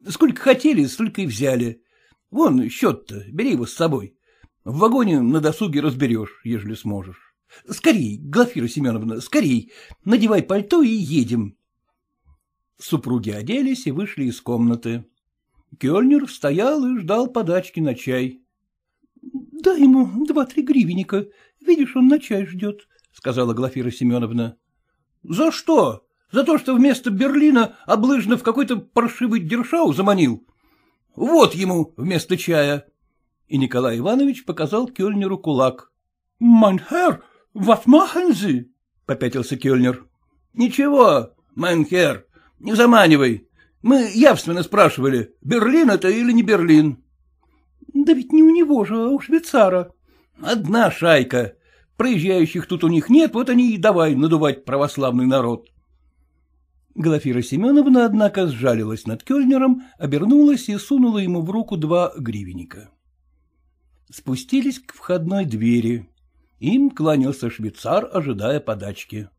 Speaker 1: Сколько хотели, столько и взяли. Вон счет-то, бери его с собой. В вагоне на досуге разберешь, ежели сможешь. Скорей, Глафира Семеновна, скорей, надевай пальто и едем. Супруги оделись и вышли из комнаты. Кельнер стоял и ждал подачки на чай. — Дай ему два-три гривенника, видишь, он на чай ждет, — сказала Глафира Семеновна. — За что? За то, что вместо Берлина облыжно в какой-то паршивый дершау заманил? Вот ему вместо чая. И Николай Иванович показал Кельнеру кулак. — Mein Herr, was попятился Кельнер. — Ничего, майнхер, не заманивай, мы явственно спрашивали, Берлин это или не Берлин. — Да ведь не у него же, а у швейцара. — Одна шайка. Проезжающих тут у них нет, вот они и давай надувать православный народ. Глафира Семеновна, однако, сжалилась над Кёльнером, обернулась и сунула ему в руку два гривенника. Спустились к входной двери. Им кланялся швейцар, ожидая подачки.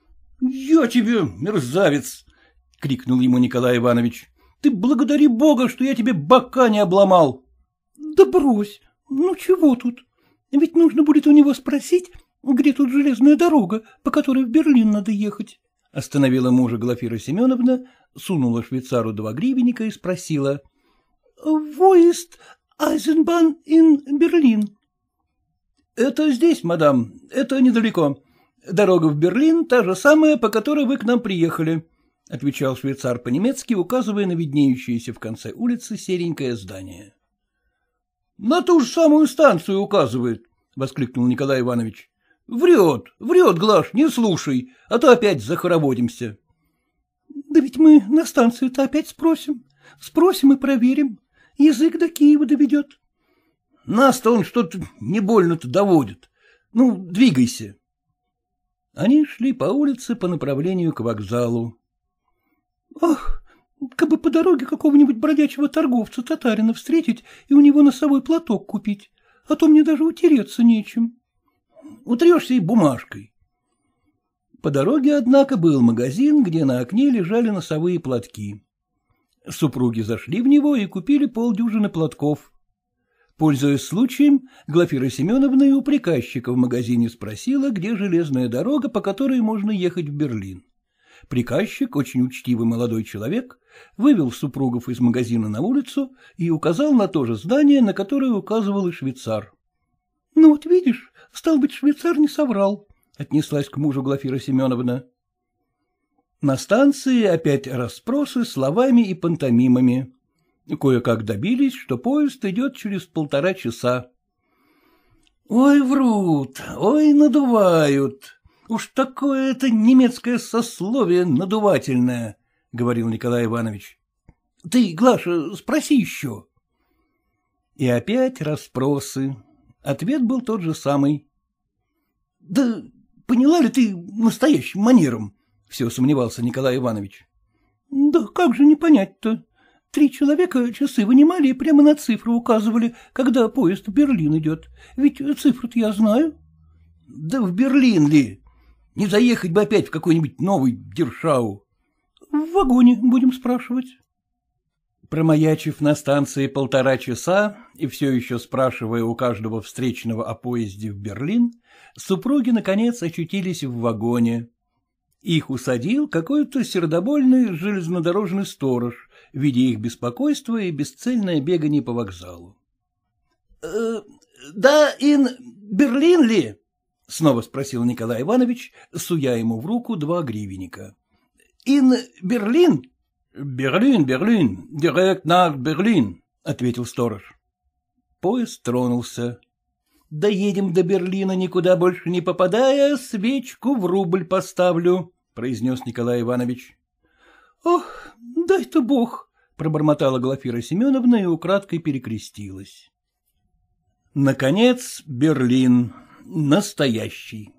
Speaker 1: — Я тебе, мерзавец! — крикнул ему Николай Иванович. — Ты благодари бога, что я тебе бока не обломал. — Да брось, ну чего тут? Ведь нужно будет у него спросить, где тут железная дорога, по которой в Берлин надо ехать. Остановила мужа Глафира Семеновна, сунула швейцару два гривенника и спросила. — Воист Айзенбан ин Берлин. — Это здесь, мадам, это недалеко. Дорога в Берлин та же самая, по которой вы к нам приехали, — отвечал швейцар по-немецки, указывая на виднеющееся в конце улицы серенькое здание. — На ту же самую станцию указывает, — воскликнул Николай Иванович. — Врет, врет, Глаш, не слушай, а то опять захороводимся. — Да ведь мы на станцию-то опять спросим. Спросим и проверим. Язык до Киева доведет. — Нас-то он что-то не больно-то доводит. Ну, двигайся. Они шли по улице по направлению к вокзалу. Ах, как бы по дороге какого-нибудь бродячего торговца татарина встретить и у него носовой платок купить, а то мне даже утереться нечем. Утрешься и бумажкой. По дороге, однако, был магазин, где на окне лежали носовые платки. Супруги зашли в него и купили полдюжины платков. Пользуясь случаем, Глафира Семеновна и у приказчика в магазине спросила, где железная дорога, по которой можно ехать в Берлин. Приказчик, очень учтивый молодой человек, вывел супругов из магазина на улицу и указал на то же здание, на которое указывал и швейцар. — Ну вот видишь, стал быть, швейцар не соврал, — отнеслась к мужу Глафира Семеновна. На станции опять расспросы словами и пантомимами. Кое-как добились, что поезд идет через полтора часа. — Ой, врут, ой, надувают, Уж такое это немецкое сословие надувательное, — говорил Николай Иванович. — Ты, Глаша, спроси еще. И опять расспросы. Ответ был тот же самый. — Да поняла ли ты настоящим манером? — все сомневался Николай Иванович. — Да как же не понять-то? Три человека часы вынимали и прямо на цифры указывали, когда поезд в Берлин идет. Ведь цифру-то я знаю. — Да в Берлин ли? Не заехать бы опять в какой-нибудь новый Дершау. — В вагоне будем спрашивать. Промаячив на станции полтора часа и все еще спрашивая у каждого встречного о поезде в Берлин, супруги, наконец, очутились в вагоне. Их усадил какой-то сердобольный железнодорожный сторож, видя их беспокойство и бесцельное бегание по вокзалу. «Э, — Да, ин Берлин ли? — снова спросил Николай Иванович, суя ему в руку два гривенника. — Ин Берлин? — Берлин, Берлин, директ на Берлин, — ответил сторож. Поезд тронулся. «Доедем до Берлина, никуда больше не попадая, свечку в рубль поставлю», — произнес Николай Иванович. «Ох, дай-то бог», — пробормотала Глафира Семеновна и украдкой перекрестилась. Наконец Берлин настоящий.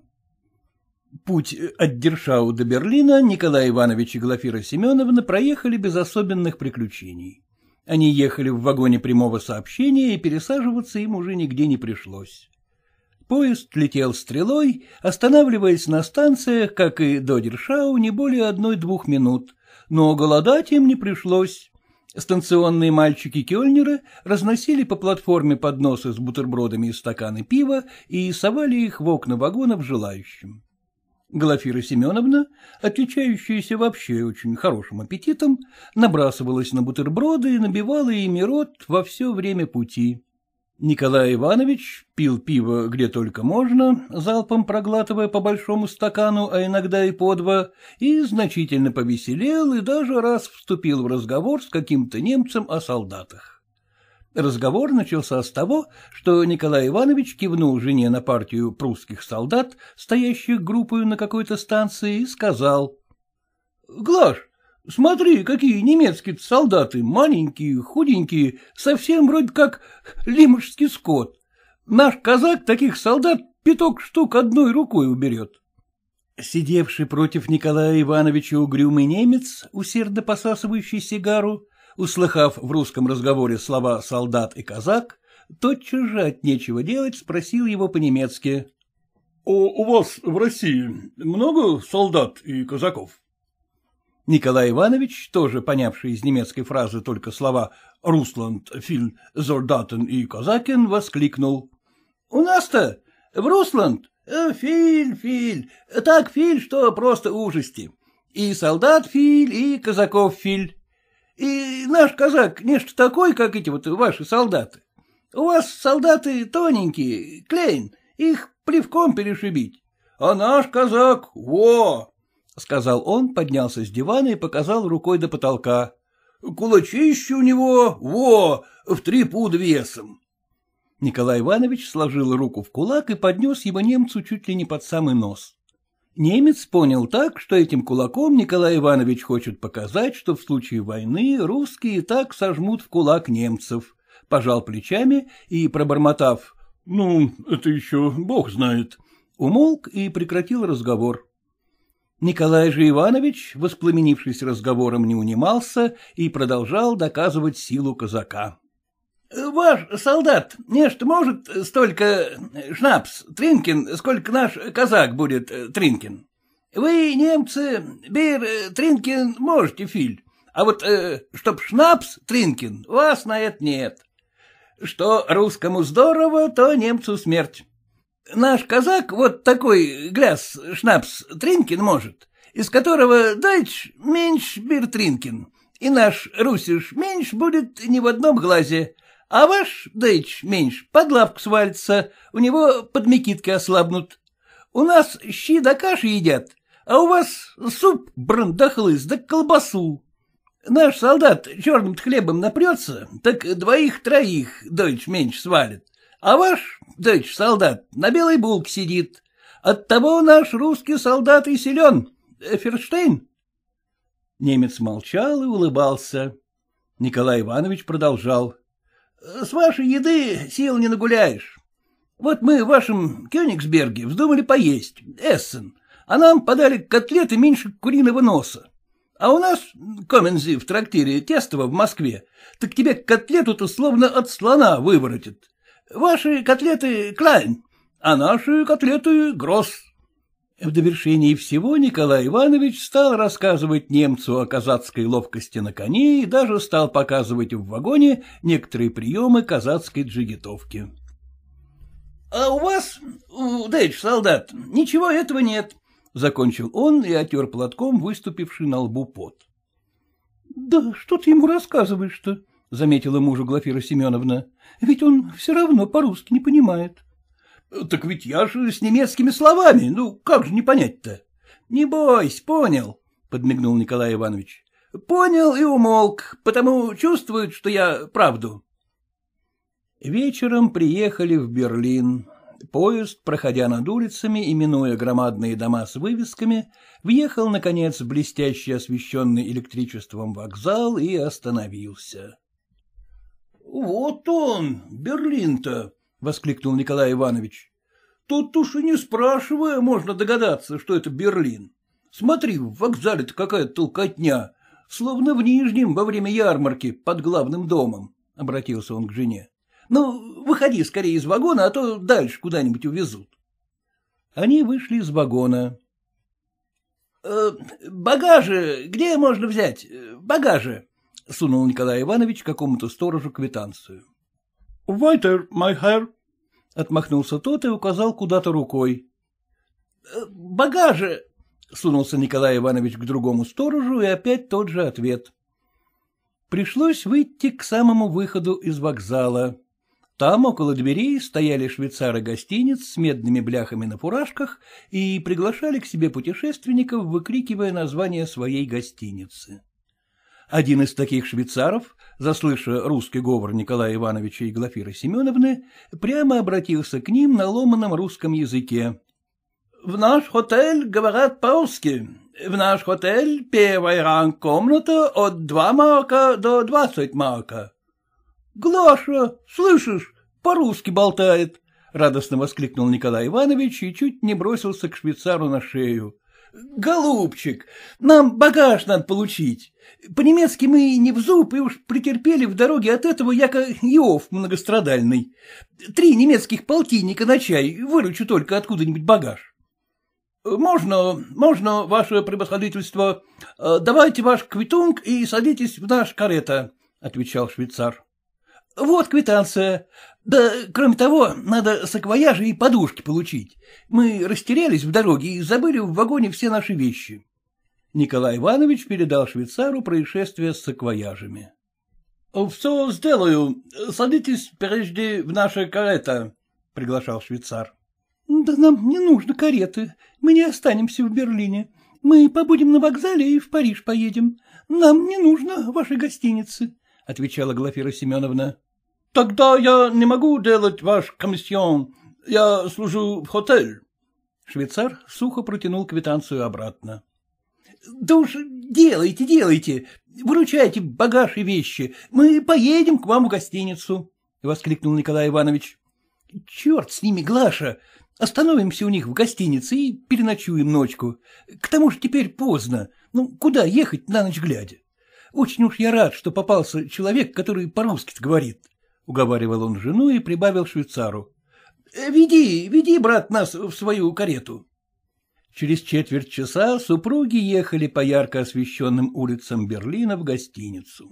Speaker 1: Путь э, от Дершау до Берлина Николай Иванович и Глафира Семеновна проехали без особенных приключений. Они ехали в вагоне прямого сообщения, и пересаживаться им уже нигде не пришлось. Поезд летел стрелой, останавливаясь на станциях, как и до Дершау, не более одной-двух минут, но голодать им не пришлось. Станционные мальчики Кёльнера разносили по платформе подносы с бутербродами и стаканы пива и совали их в окна вагонов желающим. Глафира Семеновна, отличающаяся вообще очень хорошим аппетитом, набрасывалась на бутерброды и набивала ими рот во все время пути. Николай Иванович пил пиво где только можно, залпом проглатывая по большому стакану, а иногда и по два, и значительно повеселел и даже раз вступил в разговор с каким-то немцем о солдатах. Разговор начался с того, что Николай Иванович кивнул жене на партию прусских солдат, стоящих группою на какой-то станции, и сказал. — Глаш, Смотри, какие немецкие солдаты, маленькие, худенькие, совсем вроде как лимушский скот. Наш казак таких солдат пяток штук одной рукой уберет. Сидевший против Николая Ивановича угрюмый немец, усердно посасывающий сигару, услыхав в русском разговоре слова «солдат» и «казак», тотчас же от нечего делать спросил его по-немецки. — У вас в России много солдат и казаков? Николай Иванович, тоже понявший из немецкой фразы только слова «Русланд, Филь, Зордатен и Казакин», воскликнул. — У нас-то в Русланд э, Филь, Филь, так Филь, что просто ужасти. И солдат Филь, и казаков Филь. И наш казак нечто такой, как эти вот ваши солдаты. У вас солдаты тоненькие, клейн, их плевком перешибить. А наш казак, во, — сказал он, поднялся с дивана и показал рукой до потолка. — Кулачище у него, во, в три пуд весом. Николай Иванович сложил руку в кулак и поднес его немцу чуть ли не под самый нос. Немец понял так, что этим кулаком Николай Иванович хочет показать, что в случае войны русские так сожмут в кулак немцев, пожал плечами и, пробормотав «Ну, это еще бог знает», умолк и прекратил разговор. Николай же Иванович, воспламенившись разговором, не унимался и продолжал доказывать силу казака. — Ваш солдат нечто может столько э, шнапс Тринкин, сколько наш казак будет э, Тринкин. Вы, немцы, бир э, Тринкин можете, Филь, а вот э, чтоб шнапс Тринкин, вас на это нет. Что русскому здорово, то немцу смерть. Наш казак вот такой гляс шнапс Тринкин может, из которого дайч меньше бир Тринкин, и наш русиш меньше будет ни в одном глазе, а ваш дайч меньше под лавку свалится, у него под мекитки ослабнут. У нас щи да каши едят, а у вас суп, брандахлыс да колбасу. Наш солдат черным хлебом напрется, так двоих-троих дойч меньше свалит. А ваш, дочь, солдат, на белой булке сидит. Оттого наш русский солдат и силен. Ферштейн? Немец молчал и улыбался. Николай Иванович продолжал. — С вашей еды сил не нагуляешь. Вот мы в вашем Кёнигсберге вздумали поесть, Эссен, а нам подали котлеты меньше куриного носа. А у нас, Комензи, в трактире Тестова в Москве, так тебе котлету-то словно от слона выворотит. Ваши котлеты — Клайн, а наши котлеты — Гросс. В довершении всего Николай Иванович стал рассказывать немцу о казацкой ловкости на коне и даже стал показывать в вагоне некоторые приемы казацкой джигитовки. — А у вас, Дэйч, солдат, ничего этого нет, — закончил он и отер платком выступивший на лбу пот. — Да что ты ему рассказываешь-то? — заметила мужу Глафира Семеновна, — ведь он все равно по-русски не понимает. — Так ведь я же с немецкими словами, ну как же не понять-то? — Не бойся, понял, — подмигнул Николай Иванович. — Понял и умолк, потому чувствует, что я правду. Вечером приехали в Берлин. Поезд, проходя над улицами и минуя громадные дома с вывесками, въехал, наконец, в блестяще освещенный электричеством вокзал и остановился. Вот он, Берлин-то, — воскликнул Николай Иванович. — Тут уж и не спрашивая, можно догадаться, что это Берлин. Смотри, в вокзале-то какая толкотня, словно в Нижнем во время ярмарки под главным домом, — обратился он к жене. — Ну, выходи скорее из вагона, а то дальше куда-нибудь увезут. Они вышли из вагона. «Э, — Багажи где можно взять? Багажи? сунул Николай Иванович какому-то сторожу квитанцию. — Вайтер, май хэр! — отмахнулся тот и указал куда-то рукой. «Э, — Багажи! — сунулся Николай Иванович к другому сторожу, и опять тот же ответ. Пришлось выйти к самому выходу из вокзала. Там около дверей стояли швейцары гостиниц с медными бляхами на фуражках и приглашали к себе путешественников, выкрикивая название своей гостиницы. Один из таких швейцаров, заслыша русский говор Николая Ивановича и Глафиры Семеновны, прямо обратился к ним на ломаном русском языке. — В наш отель говорят по-русски. В наш отель первый ранг комната от два марка до двадцать марка. — Глаша, слышишь, по-русски болтает, — радостно воскликнул Николай Иванович и чуть не бросился к швейцару на шею. Голубчик, нам багаж надо получить. По-немецки мы не в зуб, и уж претерпели в дороге от этого яко Иов многострадальный. Три немецких полтинника на чай, выручу только откуда-нибудь багаж. Можно, можно, ваше превосходительство. Э, давайте ваш квитунг и садитесь в наш карета, — отвечал швейцар. — Вот квитанция. Да, кроме того, надо саквояжи и подушки получить. Мы растерялись в дороге и забыли в вагоне все наши вещи. Николай Иванович передал швейцару происшествие с саквояжами. — Все сделаю. Садитесь прежде в наша карета, — приглашал швейцар. — Да нам не нужно кареты. Мы не останемся в Берлине. Мы побудем на вокзале и в Париж поедем. Нам не нужно вашей гостиницы, — отвечала Глафира Семеновна. — Тогда я не могу делать ваш комиссион. Я служу в хотель. Швейцар сухо протянул квитанцию обратно. — Да уж делайте, делайте. Выручайте багаж и вещи. Мы поедем к вам в гостиницу, — воскликнул Николай Иванович. — Черт с ними, Глаша! Остановимся у них в гостинице и переночуем ночку. К тому же теперь поздно. Ну, куда ехать на ночь глядя? Очень уж я рад, что попался человек, который по-русски говорит уговаривал он жену и прибавил швейцару. «Э, «Веди, веди, брат, нас в свою карету». Через четверть часа супруги ехали по ярко освещенным улицам Берлина в гостиницу.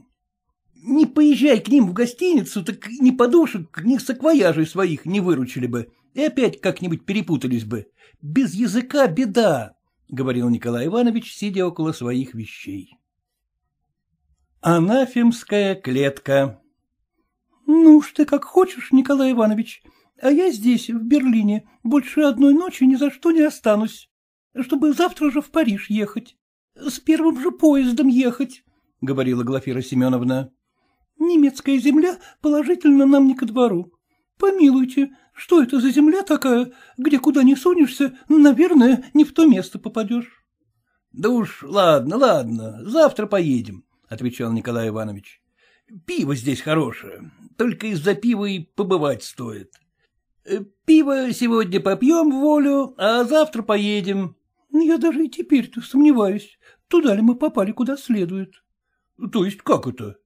Speaker 1: «Не поезжай к ним в гостиницу, так ни подушек, ни саквояжей своих не выручили бы, и опять как-нибудь перепутались бы. Без языка беда», — говорил Николай Иванович, сидя около своих вещей. Анафемская клетка ну уж ты как хочешь, Николай Иванович, а я здесь, в Берлине, больше одной ночи ни за что не останусь, чтобы завтра же в Париж ехать, с первым же поездом ехать, — говорила Глафира Семеновна. Немецкая земля положительно нам не ко двору. Помилуйте, что это за земля такая, где куда не сунешься, наверное, не в то место попадешь? — Да уж, ладно, ладно, завтра поедем, — отвечал Николай Иванович. Пиво здесь хорошее, только из-за пива и побывать стоит. Э, пиво сегодня попьем в волю, а завтра поедем. Ну, я даже и теперь-то сомневаюсь, туда ли мы попали куда следует. То есть как это?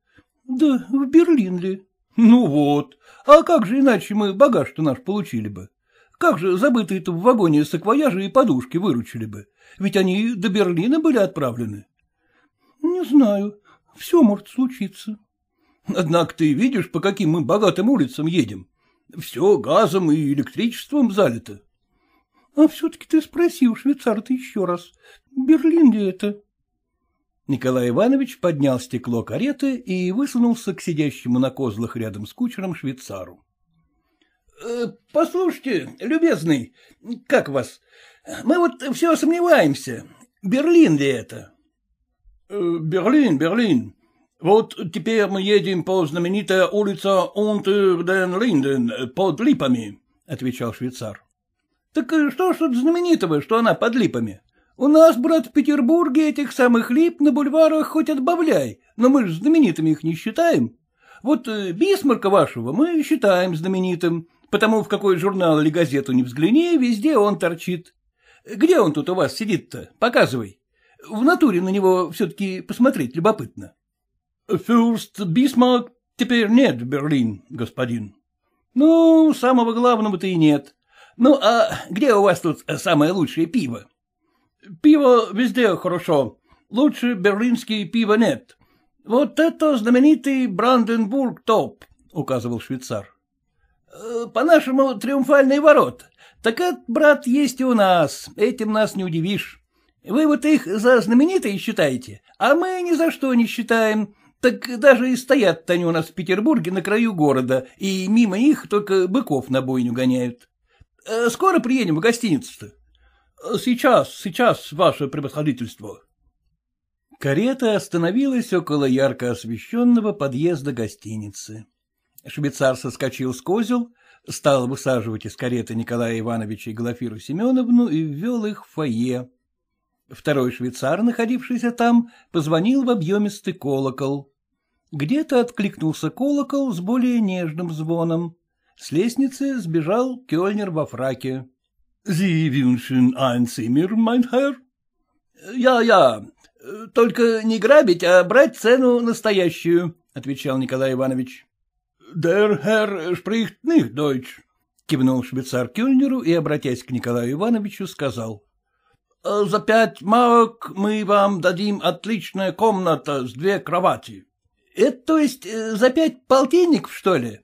Speaker 1: Да в Берлин ли. Ну вот, а как же иначе мы багаж-то наш получили бы? Как же забытые-то в вагоне саквояжи и подушки выручили бы? Ведь они до Берлина были отправлены. — Не знаю. Все может случиться. Однако ты видишь, по каким мы богатым улицам едем. Все газом и электричеством залито. А все-таки ты спроси у швейцара-то еще раз, Берлин ли это? Николай Иванович поднял стекло кареты и высунулся к сидящему на козлах рядом с кучером швейцару. «Э, — Послушайте, любезный, как вас? Мы вот все сомневаемся, Берлин ли это? «Э, — Берлин, Берлин. Вот теперь мы едем по знаменитая улица Унтер ден Линден, под липами, — отвечал швейцар. — Так что ж тут знаменитого, что она под липами? У нас, брат, в Петербурге этих самых лип на бульварах хоть отбавляй, но мы же знаменитыми их не считаем. Вот э, Бисмарка вашего мы считаем знаменитым, потому в какой журнал или газету не взгляни, везде он торчит. Где он тут у вас сидит-то? Показывай. В натуре на него все-таки посмотреть любопытно. — Фюрст Бисмарк теперь нет в Берлин, господин. — Ну, самого главного-то и нет. Ну, а где у вас тут самое лучшее пиво? — Пиво везде хорошо. Лучше берлинские пиво нет. Вот это знаменитый Бранденбург топ, — указывал швейцар. Э, — По-нашему, триумфальные ворота. Так это, брат, есть и у нас, этим нас не удивишь. Вы вот их за знаменитые считаете, а мы ни за что не считаем, так даже и стоят-то они у нас в Петербурге на краю города, и мимо их только быков на бойню гоняют. Э, скоро приедем в гостиницу-то? — Сейчас, сейчас, ваше превосходительство. Карета остановилась около ярко освещенного подъезда гостиницы. Швейцар соскочил с козел, стал высаживать из кареты Николая Ивановича и Глафиру Семеновну и ввел их в фойе. Второй швейцар, находившийся там, позвонил в объемистый колокол. Где-то откликнулся колокол с более нежным звоном. С лестницы сбежал кельнер во фраке. — Sie wünschen ein Zimmer, mein Herr? Я, — только не грабить, а брать цену настоящую, — отвечал Николай Иванович. — Der Herr spricht nicht Deutsch, — кивнул швейцар кельнеру и, обратясь к Николаю Ивановичу, сказал. — За пять марок мы вам дадим отличная комната с две кровати. — это, то есть, э, за пять полтинников, что ли?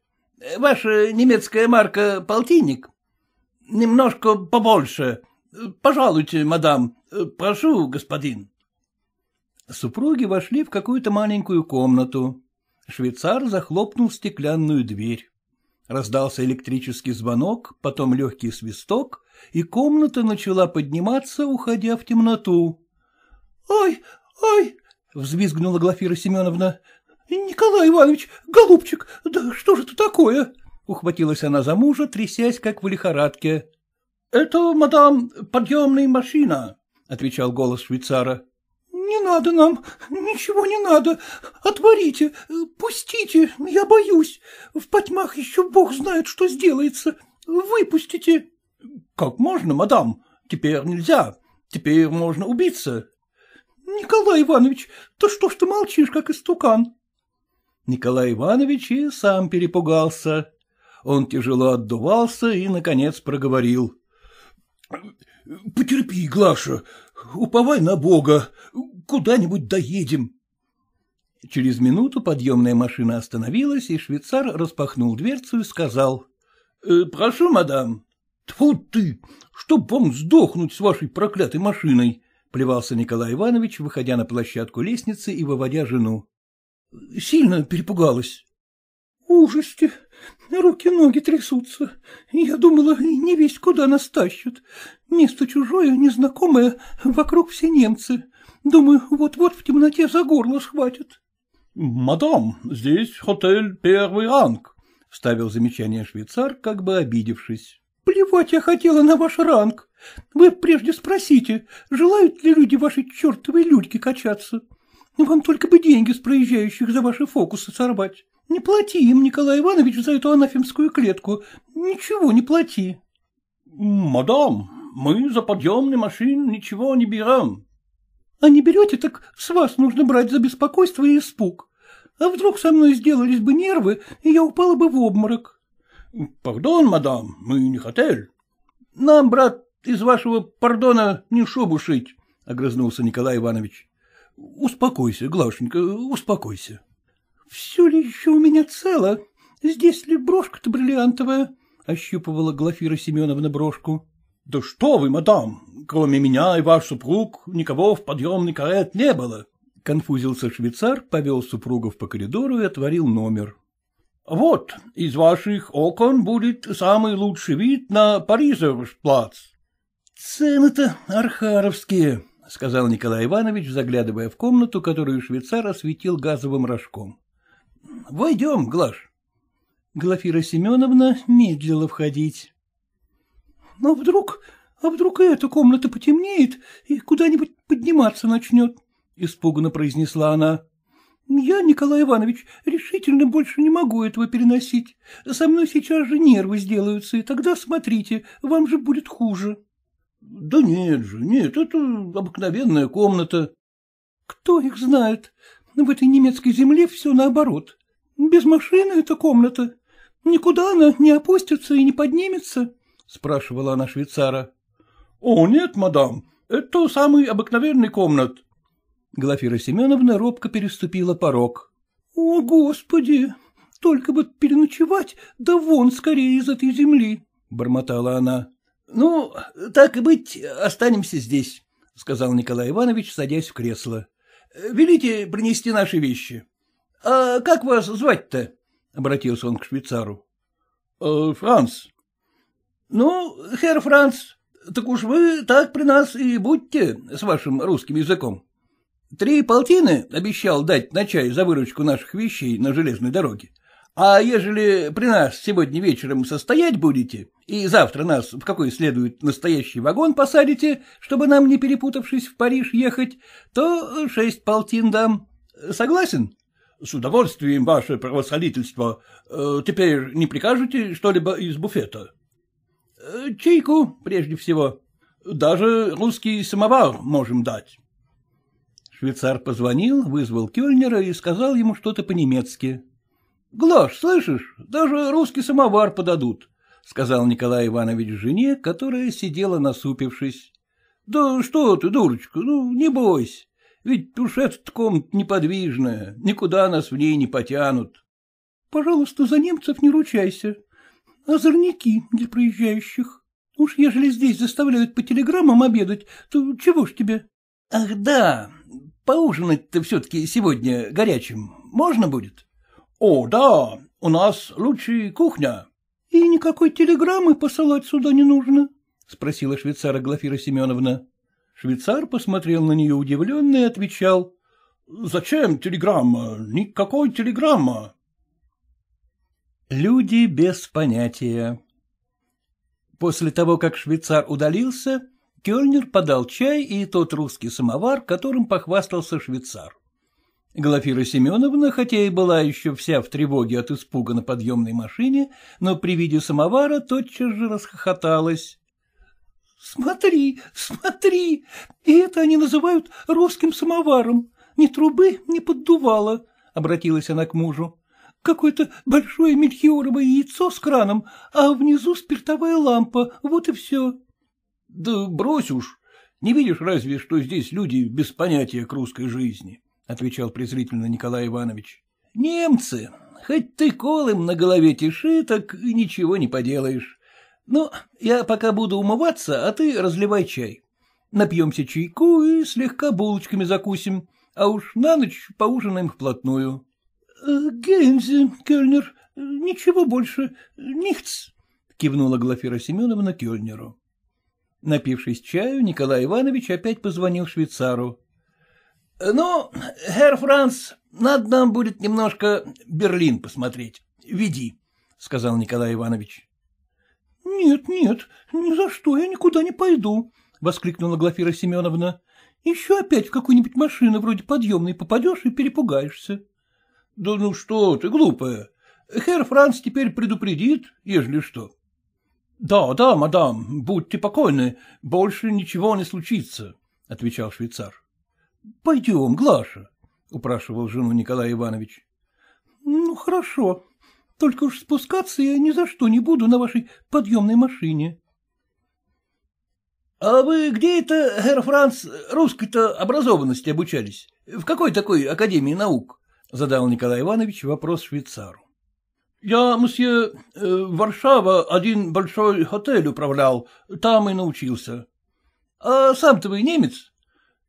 Speaker 1: Ваша немецкая марка полтинник? Немножко побольше. Пожалуйте, мадам. Прошу, господин. Супруги вошли в какую-то маленькую комнату. Швейцар захлопнул стеклянную дверь. Раздался электрический звонок, потом легкий свисток, и комната начала подниматься, уходя в темноту. — Ой, ой! — взвизгнула Глафира Семеновна. — Николай Иванович, голубчик, да что же это такое? — ухватилась она за мужа, трясясь, как в лихорадке. — Это, мадам, подъемная машина, — отвечал голос швейцара. — Не надо нам, ничего не надо. Отворите, пустите, я боюсь. В потьмах еще бог знает, что сделается. Выпустите. — Как можно, мадам? Теперь нельзя. Теперь можно убиться. — Николай Иванович, да что ж ты молчишь, как истукан? Николай Иванович и сам перепугался. Он тяжело отдувался и, наконец, проговорил. — Потерпи, Глаша, уповай на Бога, куда-нибудь доедем. Через минуту подъемная машина остановилась, и швейцар распахнул дверцу и сказал. «Э, Прошу, мадам. — Тьфу ты! Чтоб вам сдохнуть с вашей проклятой машиной! — плевался Николай Иванович, выходя на площадку лестницы и выводя жену. Сильно перепугалась. — Ужасти! Руки-ноги трясутся. Я думала, не весь куда нас тащат. Место чужое, незнакомое, вокруг все немцы. Думаю, вот-вот в темноте за горло схватят. — Мадам, здесь отель первый ранг, — вставил замечание швейцар, как бы обидевшись. — Плевать я хотела на ваш ранг. Вы прежде спросите, желают ли люди ваши чертовой люльки качаться. Ну, вам только бы деньги с проезжающих за ваши фокусы сорвать. Не плати им, Николай Иванович, за эту анафемскую клетку. Ничего не плати. — Мадам, мы за подъемный машин ничего не берем. — А не берете, так с вас нужно брать за беспокойство и испуг. А вдруг со мной сделались бы нервы, и я упала бы в обморок. — Пардон, мадам, мы не хотели. — Нам, брат, из вашего пардона не шубу шить, — огрызнулся Николай Иванович. Успокойся, Глашенька, успокойся. — Все ли еще у меня цело? Здесь ли брошка-то бриллиантовая? — ощупывала Глафира Семеновна брошку. — Да что вы, мадам, кроме меня и ваш супруг никого в подъемный карет не было. Конфузился швейцар, повел супругов по коридору и отворил номер. — Вот, из ваших окон будет самый лучший вид на Парижевш плац. — Цены-то архаровские, — сказал Николай Иванович, заглядывая в комнату, которую швейцар осветил газовым рожком. — Войдем, Глаш. Глафира Семеновна медлила входить. — Но вдруг, а вдруг эта комната потемнеет и куда-нибудь подниматься начнет? — испуганно произнесла она. — Я, Николай Иванович, решительно больше не могу этого переносить. Со мной сейчас же нервы сделаются, и тогда смотрите, вам же будет хуже. — да нет же, нет, это обыкновенная комната. Кто их знает? В этой немецкой земле все наоборот. Без машины эта комната. Никуда она не опустится и не поднимется, — спрашивала она швейцара. — О, нет, мадам, это самый обыкновенный комнат. Глафира Семеновна робко переступила порог. — О, Господи! Только бы переночевать, да вон скорее из этой земли! — бормотала она. — Ну, так и быть, останемся здесь, — сказал Николай Иванович, садясь в кресло. — Велите принести наши вещи. — А как вас звать-то? — обратился он к швейцару. «Э, — Франц. — Ну, хер Франц, так уж вы так при нас и будьте с вашим русским языком. Три полтины обещал дать на чай за выручку наших вещей на железной дороге. А ежели при нас сегодня вечером состоять будете, и завтра нас в какой следует настоящий вагон посадите, чтобы нам, не перепутавшись, в Париж ехать, то шесть полтин дам. Согласен? — С удовольствием, ваше превосходительство. Э, теперь не прикажете что-либо из буфета? Э, — Чайку, прежде всего. Даже русский самовар можем дать. Швейцар позвонил, вызвал Кёльнера и сказал ему что-то по-немецки. — Глаш, слышишь, даже русский самовар подадут, — сказал Николай Иванович жене, которая сидела насупившись. — Да что ты, дурочка, ну не бойся, ведь уж эта комната неподвижная, никуда нас в ней не потянут. — Пожалуйста, за немцев не ручайся, озорники а для проезжающих. Уж ежели здесь заставляют по телеграммам обедать, то чего ж тебе? — Ах да, поужинать-то все-таки сегодня горячим можно будет? — О, да, у нас лучшая кухня. — И никакой телеграммы посылать сюда не нужно? — спросила швейцара Глафира Семеновна. Швейцар посмотрел на нее удивленно и отвечал. — Зачем телеграмма? Никакой телеграмма. Люди без понятия. После того, как швейцар удалился, Кёльнер подал чай и тот русский самовар, которым похвастался швейцар. Глафира Семеновна, хотя и была еще вся в тревоге от испуга на подъемной машине, но при виде самовара тотчас же расхохоталась. — Смотри, смотри, и это они называют русским самоваром. Ни трубы, ни поддувала, — обратилась она к мужу. — Какое-то большое мельхиоровое яйцо с краном, а внизу спиртовая лампа, вот и все. — Да брось уж, не видишь разве, что здесь люди без понятия к русской жизни. — отвечал презрительно Николай Иванович. — Немцы! Хоть ты колым на голове тиши, так и ничего не поделаешь. Ну, я пока буду умываться, а ты разливай чай. Напьемся чайку и слегка булочками закусим, а уж на ночь поужинаем вплотную. «Э, — Гейнзе, Кельнер, ничего больше, нихц, — кивнула Глафира Семеновна Кельнеру. Напившись чаю, Николай Иванович опять позвонил швейцару. Ну, хер Франц, надо нам будет немножко Берлин посмотреть. Веди, — сказал Николай Иванович. — Нет, нет, ни за что я никуда не пойду, — воскликнула Глафира Семеновна. — Еще опять в какую-нибудь машину вроде подъемной попадешь и перепугаешься. — Да ну что ты, глупая, хер Франц теперь предупредит, ежели что. — Да, да, мадам, будьте покойны, больше ничего не случится, — отвечал швейцар. —— Пойдем, Глаша, — упрашивал жену Николай Иванович. — Ну, хорошо, только уж спускаться я ни за что не буду на вашей подъемной машине. — А вы где это, герр Франц, русской-то образованности обучались? В какой такой академии наук? — задал Николай Иванович вопрос швейцару. — Я, мсье, э, в Варшава один большой отель управлял, там и научился. — А сам-то вы немец?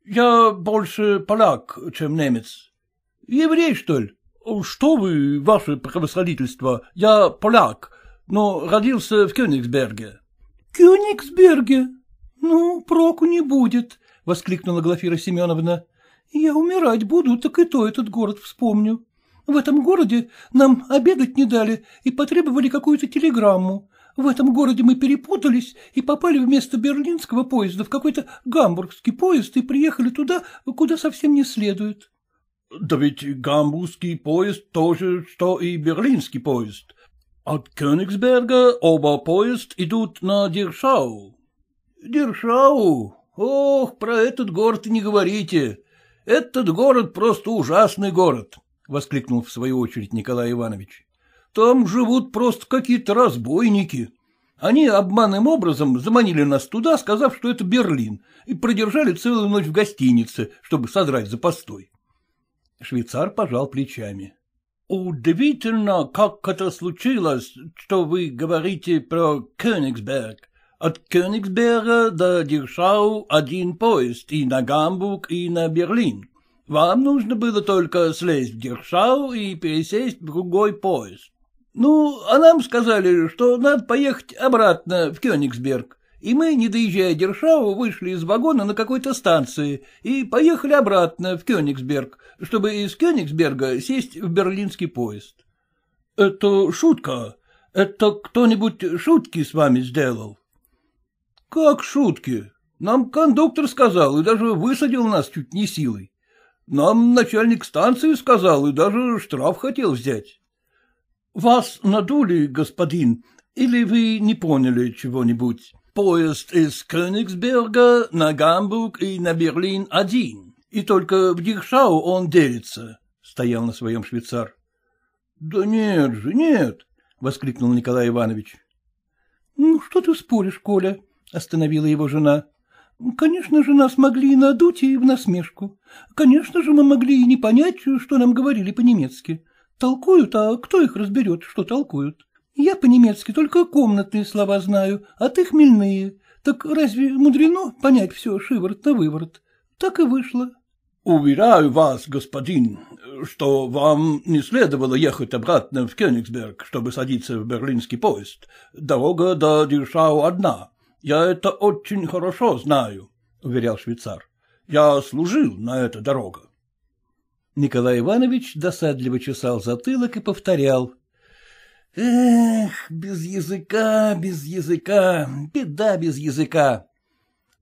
Speaker 1: — Я больше поляк, чем немец. — Еврей, что ли? — Что вы, ваше превосходительство, я поляк, но родился в Кёнигсберге. — Кёнигсберге? Ну, проку не будет, — воскликнула Глафира Семеновна. — Я умирать буду, так и то этот город вспомню. В этом городе нам обедать не дали и потребовали какую-то телеграмму. В этом городе мы перепутались и попали вместо берлинского поезда в какой-то гамбургский поезд и приехали туда, куда совсем не следует. — Да ведь гамбургский поезд тоже, что и берлинский поезд. От Кёнигсберга оба поезд идут на Дершау. — Дершау? Ох, про этот город не говорите. Этот город просто ужасный город, — воскликнул в свою очередь Николай Иванович. Там живут просто какие-то разбойники. Они обманным образом заманили нас туда, сказав, что это Берлин, и продержали целую ночь в гостинице, чтобы содрать за постой. Швейцар пожал плечами. — Удивительно, как это случилось, что вы говорите про Кёнигсберг. От Кёнигсберга до Диршау один поезд и на Гамбург, и на Берлин. Вам нужно было только слезть в Диршау и пересесть в другой поезд. Ну, а нам сказали, что надо поехать обратно в Кёнигсберг. И мы, не доезжая Дершаву, вышли из вагона на какой-то станции и поехали обратно в Кёнигсберг, чтобы из Кёнигсберга сесть в берлинский поезд. — Это шутка. Это кто-нибудь шутки с вами сделал? — Как шутки? Нам кондуктор сказал и даже высадил нас чуть не силой. Нам начальник станции сказал и даже штраф хотел взять. — Вас надули, господин, или вы не поняли чего-нибудь? Поезд из Кёнигсберга на Гамбург и на Берлин один, и только в Дихшау он делится, — стоял на своем швейцар. — Да нет же, нет, — воскликнул Николай Иванович. — Ну, что ты споришь, Коля? — остановила его жена. Конечно же, нас могли и надуть, и в насмешку. Конечно же, мы могли и не понять, что нам говорили по-немецки. Толкуют, а кто их разберет, что толкуют? Я по-немецки только комнатные слова знаю, а ты хмельные. Так разве мудрено понять все шиворот на выворот? Так и вышло. — Уверяю вас, господин, что вам не следовало ехать обратно в Кёнигсберг, чтобы садиться в берлинский поезд. Дорога до Дюшау одна. Я это очень хорошо знаю, — уверял швейцар. — Я служил на эта дорога. Николай Иванович досадливо чесал затылок и повторял. — Эх, без языка, без языка, беда без языка.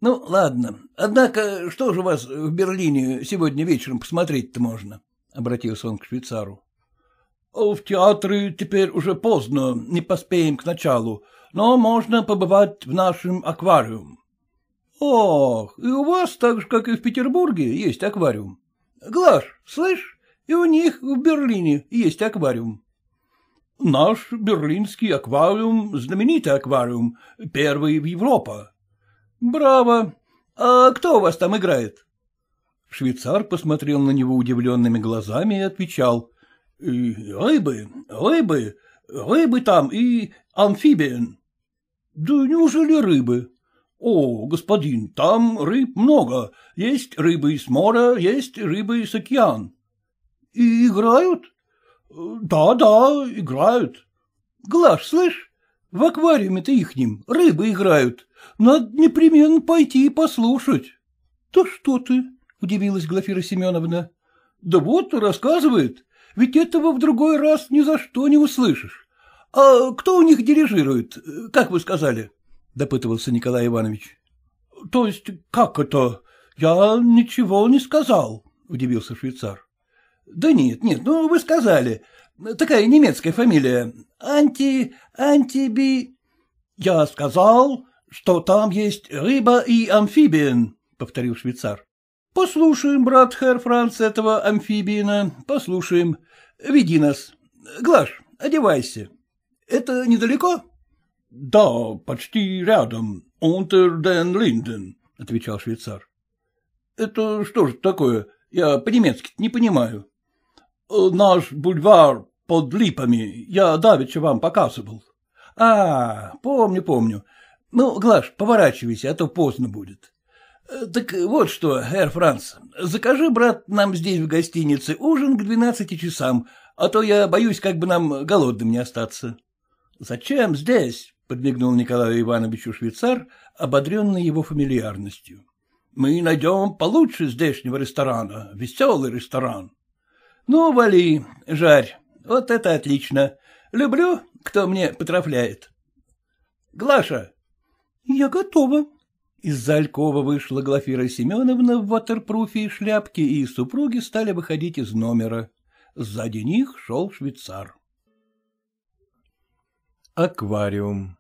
Speaker 1: Ну, ладно, однако, что же у вас в Берлине сегодня вечером посмотреть-то можно? — обратился он к швейцару. — В театры теперь уже поздно, не поспеем к началу, но можно побывать в нашем аквариум. — Ох, и у вас так же, как и в Петербурге, есть аквариум. Глаш, слышь, и у них в Берлине есть аквариум. Наш берлинский аквариум — знаменитый аквариум, первый в Европа. Браво! А кто у вас там играет? Швейцар посмотрел на него удивленными глазами и отвечал. — Рыбы, рыбы, рыбы там и амфибиен. — Да неужели рыбы? — О, господин, там рыб много. Есть рыбы из моря, есть рыбы из океан. — И играют? Да, — играют. — Глаш, слышь, в аквариуме-то ихнем рыбы играют. Надо непременно пойти и послушать. — Да что ты? — удивилась Глафира Семеновна. — Да вот, рассказывает. Ведь этого в другой раз ни за что не услышишь. А кто у них дирижирует, как вы сказали? — допытывался Николай Иванович. — То есть как это? Я ничего не сказал, — удивился швейцар. — Да нет, нет, ну вы сказали. Такая немецкая фамилия. Анти... Антиби... Я сказал, что там есть рыба и амфибиен, — повторил швейцар. — Послушаем, брат Хэр Франц, этого амфибиена, послушаем. Веди нас. Глаш, одевайся. Это недалеко? — Да, почти рядом, «Унтер ден Линден», — отвечал швейцар. «Это что же такое? Я по-немецки не понимаю». Э, «Наш бульвар под липами. Я давеча вам показывал». «А, помню, помню. Ну, Глаш, поворачивайся, а то поздно будет». Э, «Так вот что, эр Франц, закажи, брат, нам здесь в гостинице ужин к двенадцати часам, а то я боюсь, как бы нам голодным не остаться». «Зачем здесь? Подмигнул Николаю Ивановичу швейцар, ободренный его фамильярностью. — Мы найдем получше здешнего ресторана, веселый ресторан. — Ну, вали, жарь, вот это отлично. Люблю, кто мне потрафляет. — Глаша! — Я готова. Из-за вышла Глафира Семеновна в ватерпруфе и шляпке, и супруги стали выходить из номера. Сзади них шел швейцар. Аквариум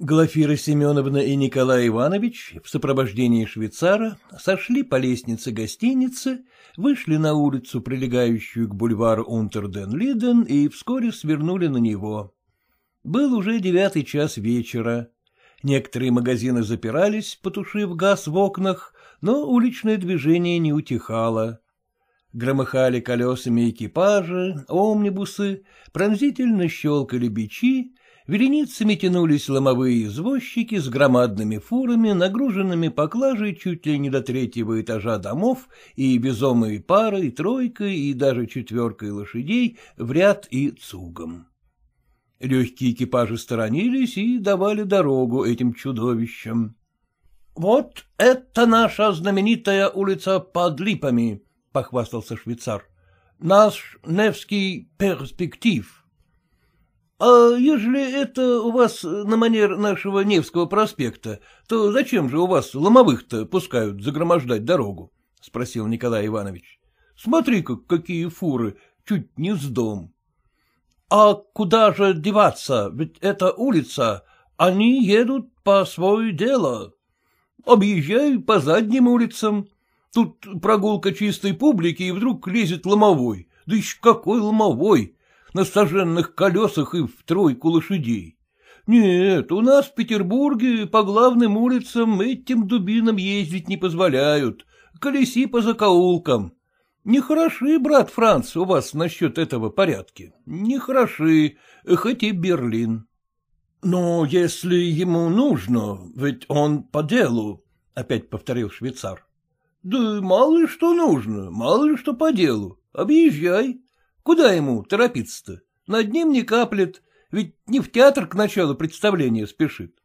Speaker 1: Глафира Семеновна и Николай Иванович в сопровождении швейцара сошли по лестнице гостиницы, вышли на улицу, прилегающую к бульвару Унтерден-Лиден, и вскоре свернули на него. Был уже девятый час вечера. Некоторые магазины запирались, потушив газ в окнах, но уличное движение не утихало. Громыхали колесами экипажи, омнибусы, пронзительно щелкали бичи, вереницами тянулись ломовые извозчики с громадными фурами, нагруженными поклажей чуть ли не до третьего этажа домов, и пары, и тройкой и даже четверкой лошадей в ряд и цугом. Легкие экипажи сторонились и давали дорогу этим чудовищам. — Вот это наша знаменитая улица под липами, — похвастался швейцар. — Наш Невский перспектив. — а если это у вас на манер нашего Невского проспекта, то зачем же у вас ломовых-то пускают загромождать дорогу? — спросил Николай Иванович. — Смотри-ка, какие фуры, чуть не с дом. — А куда же деваться, ведь это улица, они едут по свое дело. Объезжай по задним улицам. Тут прогулка чистой публики, и вдруг лезет ломовой. Да еще какой ломовой! на соженных колесах и в тройку лошадей. Нет, у нас в Петербурге по главным улицам этим дубинам ездить не позволяют, колеси по закоулкам. Нехороши, брат Франц, у вас насчет этого порядки, нехороши, хоть и Берлин. Но если ему нужно, ведь он по делу, — опять повторил швейцар. — Да мало ли что нужно, мало ли что по делу, объезжай. Куда ему торопиться-то? Над ним не каплет, ведь не в театр к началу представления спешит.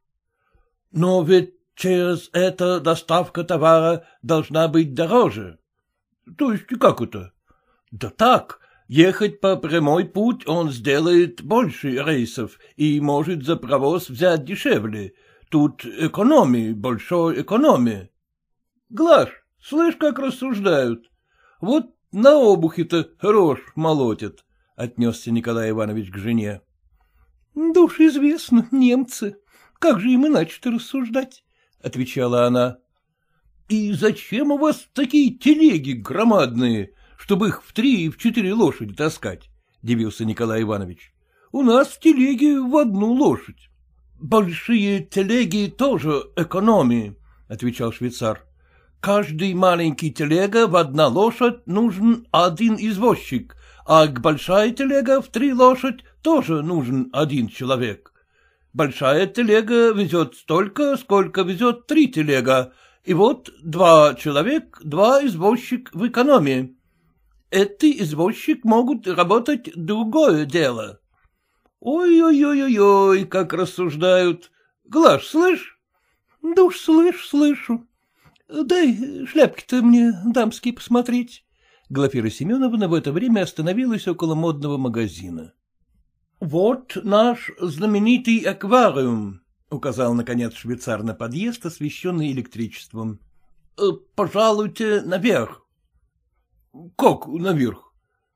Speaker 1: — Но ведь через это доставка товара должна быть дороже. — То есть как это? — Да так, ехать по прямой путь он сделает больше рейсов и может за провоз взять дешевле. Тут экономии, большой экономии. — Глаш, слышь, как рассуждают. Вот на обухе-то рожь молотят. отнесся Николай Иванович к жене. — Да уж известно, немцы. Как же им иначе-то рассуждать? — отвечала она. — И зачем у вас такие телеги громадные, чтобы их в три и в четыре лошади таскать? — дивился Николай Иванович. — У нас телеги в одну лошадь. — Большие телеги тоже экономии, — отвечал швейцар. Каждый маленький телега в одна лошадь нужен один извозчик, а к большая телега в три лошадь тоже нужен один человек. Большая телега везет столько, сколько везет три телега, и вот два человек, два извозчик в экономии. Эти извозчик могут работать другое дело. Ой-ой-ой-ой, как рассуждают. Глаж слышь? Душ уж слышь, слышу. Дай шляпки-то мне дамские посмотреть. Глафира Семеновна в это время остановилась около модного магазина. — Вот наш знаменитый аквариум, — указал, наконец, швейцар на подъезд, освещенный электричеством. «Э, — Пожалуйте наверх. — Как наверх?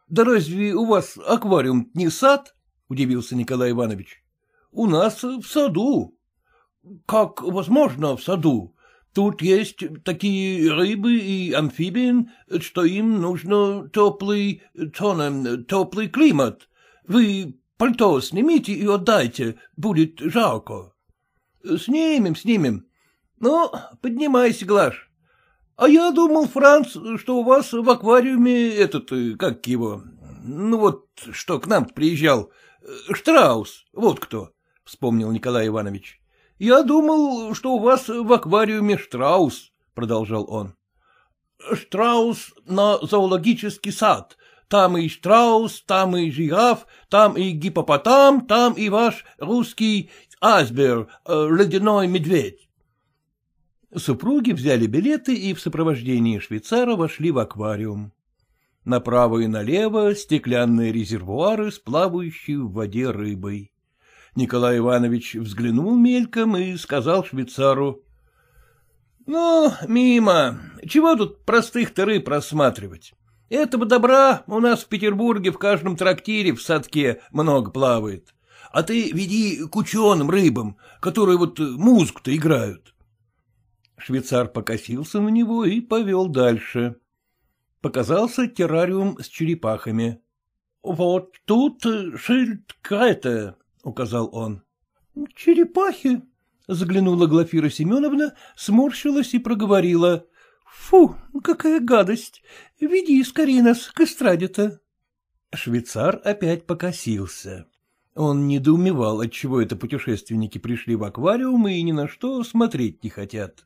Speaker 1: Да разве у вас аквариум не сад? — удивился Николай Иванович. — У нас в саду. — Как возможно в саду? Тут есть такие рыбы и амфибии, что им нужно теплый, тонем, теплый климат. Вы пальто снимите и отдайте, будет жалко. Снимем, снимем. Ну, поднимайся, Глаш. А я думал, Франц, что у вас в аквариуме этот, как его, ну вот, что к нам приезжал, Штраус, вот кто, — вспомнил Николай Иванович. — Я думал, что у вас в аквариуме штраус, — продолжал он. — Штраус на зоологический сад. Там и штраус, там и жираф, там и гипопотам, там и ваш русский асбер, э, ледяной медведь. Супруги взяли билеты и в сопровождении швейцара вошли в аквариум. Направо и налево стеклянные резервуары с плавающей в воде рыбой. Николай Иванович взглянул мельком и сказал швейцару. — Ну, мимо. Чего тут простых тыры просматривать? Этого добра у нас в Петербурге в каждом трактире в садке много плавает. А ты веди к ученым рыбам, которые вот музыку-то играют. Швейцар покосился на него и повел дальше. Показался террариум с черепахами. — Вот тут шильдка это, — указал он. — Черепахи, — заглянула Глафира Семеновна, сморщилась и проговорила. — Фу, какая гадость! Веди скорее нас к эстраде-то. Швейцар опять покосился. Он недоумевал, отчего это путешественники пришли в аквариум и ни на что смотреть не хотят.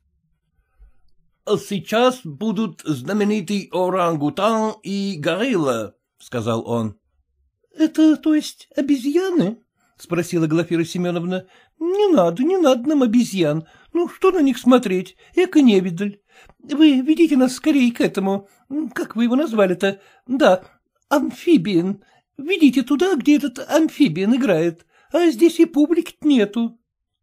Speaker 1: — Сейчас будут знаменитый орангутан и горилла, — сказал он. — Это, то есть, обезьяны? — спросила Глафира Семеновна. — Не надо, не надо нам обезьян. Ну, что на них смотреть? Эко невидаль. Вы ведите нас скорее к этому. Как вы его назвали-то? Да, амфибиен. Ведите туда, где этот амфибиен играет. А здесь и публики нету.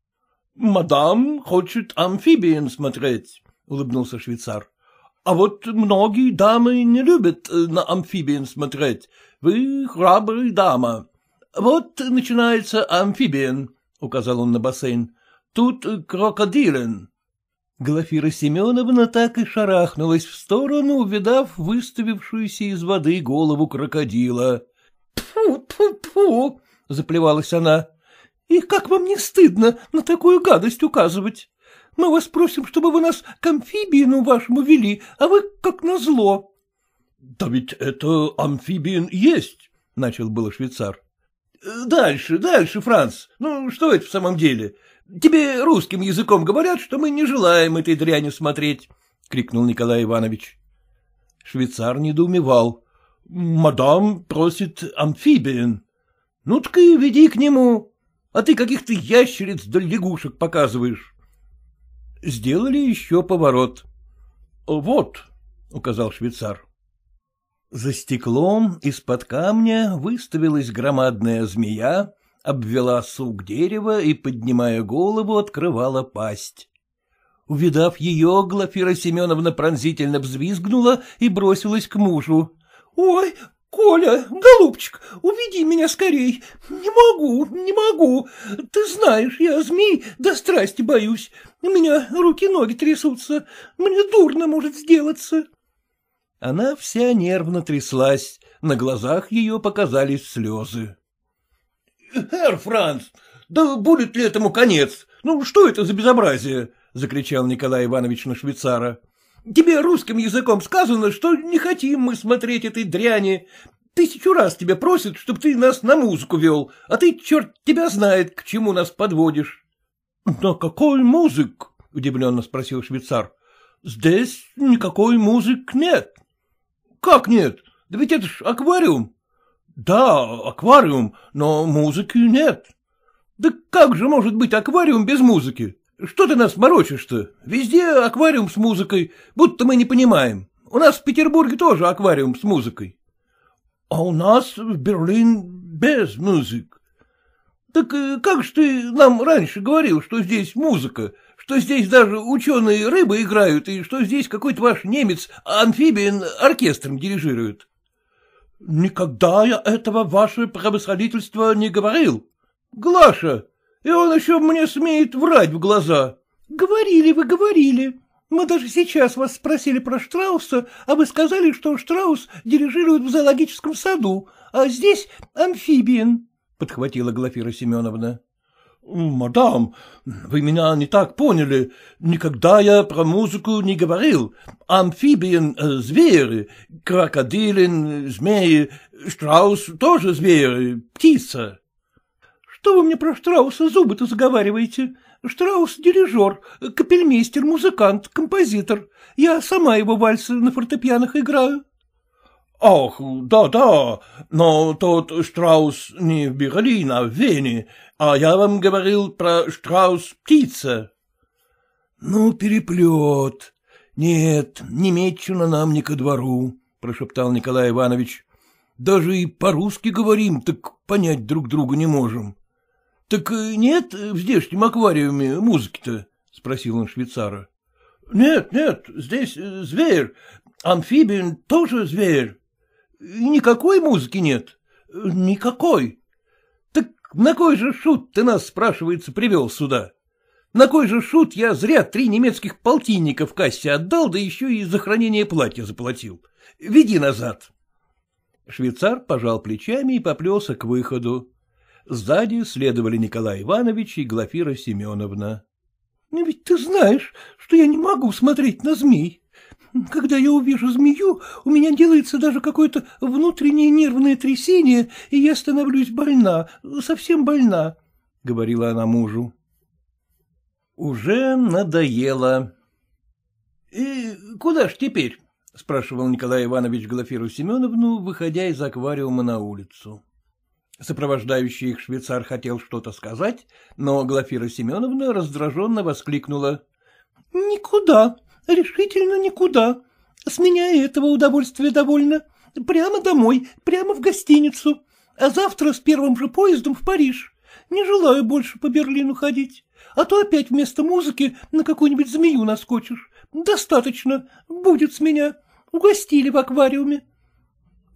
Speaker 1: — Мадам хочет амфибиен смотреть, — улыбнулся швейцар. — А вот многие дамы не любят э, на амфибиен смотреть. Вы храбрая дама. Вот начинается амфибиен, — указал он на бассейн. — Тут крокодилен. Глафира Семеновна так и шарахнулась в сторону, увидав выставившуюся из воды голову крокодила. «Тьфу, тьфу, тьфу!» — заплевалась она. «И как вам не стыдно на такую гадость указывать? Мы вас просим, чтобы вы нас к амфибиину вашему вели, а вы как назло». «Да ведь это амфибиин есть!» — начал было швейцар. Э, дальше, дальше, Франц. Ну, что это в самом деле? Тебе русским языком говорят, что мы не желаем этой дряни смотреть, — крикнул Николай Иванович. Швейцар недоумевал. — Мадам просит амфибиен. — Ну так и веди к нему. А ты каких-то ящериц да лягушек показываешь. Сделали еще поворот. «Э, — Вот, — указал швейцар. За стеклом из-под камня выставилась громадная змея, обвела сук дерева и, поднимая голову, открывала пасть. Увидав ее, Глафира Семеновна пронзительно взвизгнула и бросилась к мужу. — Ой, Коля, голубчик, уведи меня скорей. Не могу, не могу. Ты знаешь, я змей до страсти боюсь. У меня руки-ноги трясутся. Мне дурно может сделаться. Она вся нервно тряслась, на глазах ее показались слезы. — Эр, Франц, да будет ли этому конец? Ну, что это за безобразие? — закричал Николай Иванович на швейцара. — Тебе русским языком сказано, что не хотим мы смотреть этой дряни. Тысячу раз тебя просят, чтобы ты нас на музыку вел, а ты, черт тебя знает, к чему нас подводишь. — На какой музык? — удивленно спросил швейцар. — Здесь никакой музык нет. Как нет? Да ведь это ж аквариум. Да, аквариум, но музыки нет. Да как же может быть аквариум без музыки? Что ты нас морочишь-то? Везде аквариум с музыкой, будто мы не понимаем. У нас в Петербурге тоже аквариум с музыкой. А у нас в Берлин без музык. Так э, как же ты нам раньше говорил, что здесь музыка, что здесь даже ученые рыбы играют, и что здесь какой-то ваш немец амфибиен оркестром дирижирует. — Никогда я этого, ваше превосходительство, не говорил. — Глаша, и он еще мне смеет врать в глаза. — Говорили вы, говорили. Мы даже сейчас вас спросили про Штрауса, а вы сказали, что Штраус дирижирует в зоологическом саду, а здесь амфибиен, — подхватила Глафира Семеновна. «Мадам, вы меня не так поняли. Никогда я про музыку не говорил. Амфибиен э, — звери, крокодилин — змеи, штраус — тоже звери, птица». «Что вы мне про Штрауса зубы-то заговариваете? Штраус — дирижер, капельмейстер, музыкант, композитор. Я сама его вальсы на фортепианах играю». «Ах, да-да, но тот Штраус не в Берлине, а в Вене, а я вам говорил про штраус-птица. — Ну, переплет. Нет, немедленно нам не ко двору, — прошептал Николай Иванович. — Даже и по-русски говорим, так понять друг друга не можем. — Так э, нет в здешнем аквариуме музыки-то? — спросил он швейцара. — Нет, нет, здесь э, зверь, амфибиен тоже зверь. Никакой музыки нет, э, никакой. На кой же шут ты нас, спрашивается, привел сюда? На кой же шут я зря три немецких полтинника в кассе отдал, да еще и за хранение платья заплатил? Веди назад. Швейцар пожал плечами и поплелся к выходу. Сзади следовали Николай Иванович и Глафира Семеновна. — ну Ведь ты знаешь, что я не могу смотреть на змей, когда я увижу змею, у меня делается даже какое-то внутреннее нервное трясение, и я становлюсь больна, совсем больна, — говорила она мужу. Уже надоело. — И куда ж теперь? — спрашивал Николай Иванович Глафиру Семеновну, выходя из аквариума на улицу. Сопровождающий их швейцар хотел что-то сказать, но Глафира Семеновна раздраженно воскликнула. — Никуда. Решительно никуда. С меня этого удовольствия довольно. Прямо домой, прямо в гостиницу. А завтра с первым же поездом в Париж. Не желаю больше по Берлину ходить. А то опять вместо музыки на какую-нибудь змею наскочишь. Достаточно. Будет с меня. Угостили в аквариуме.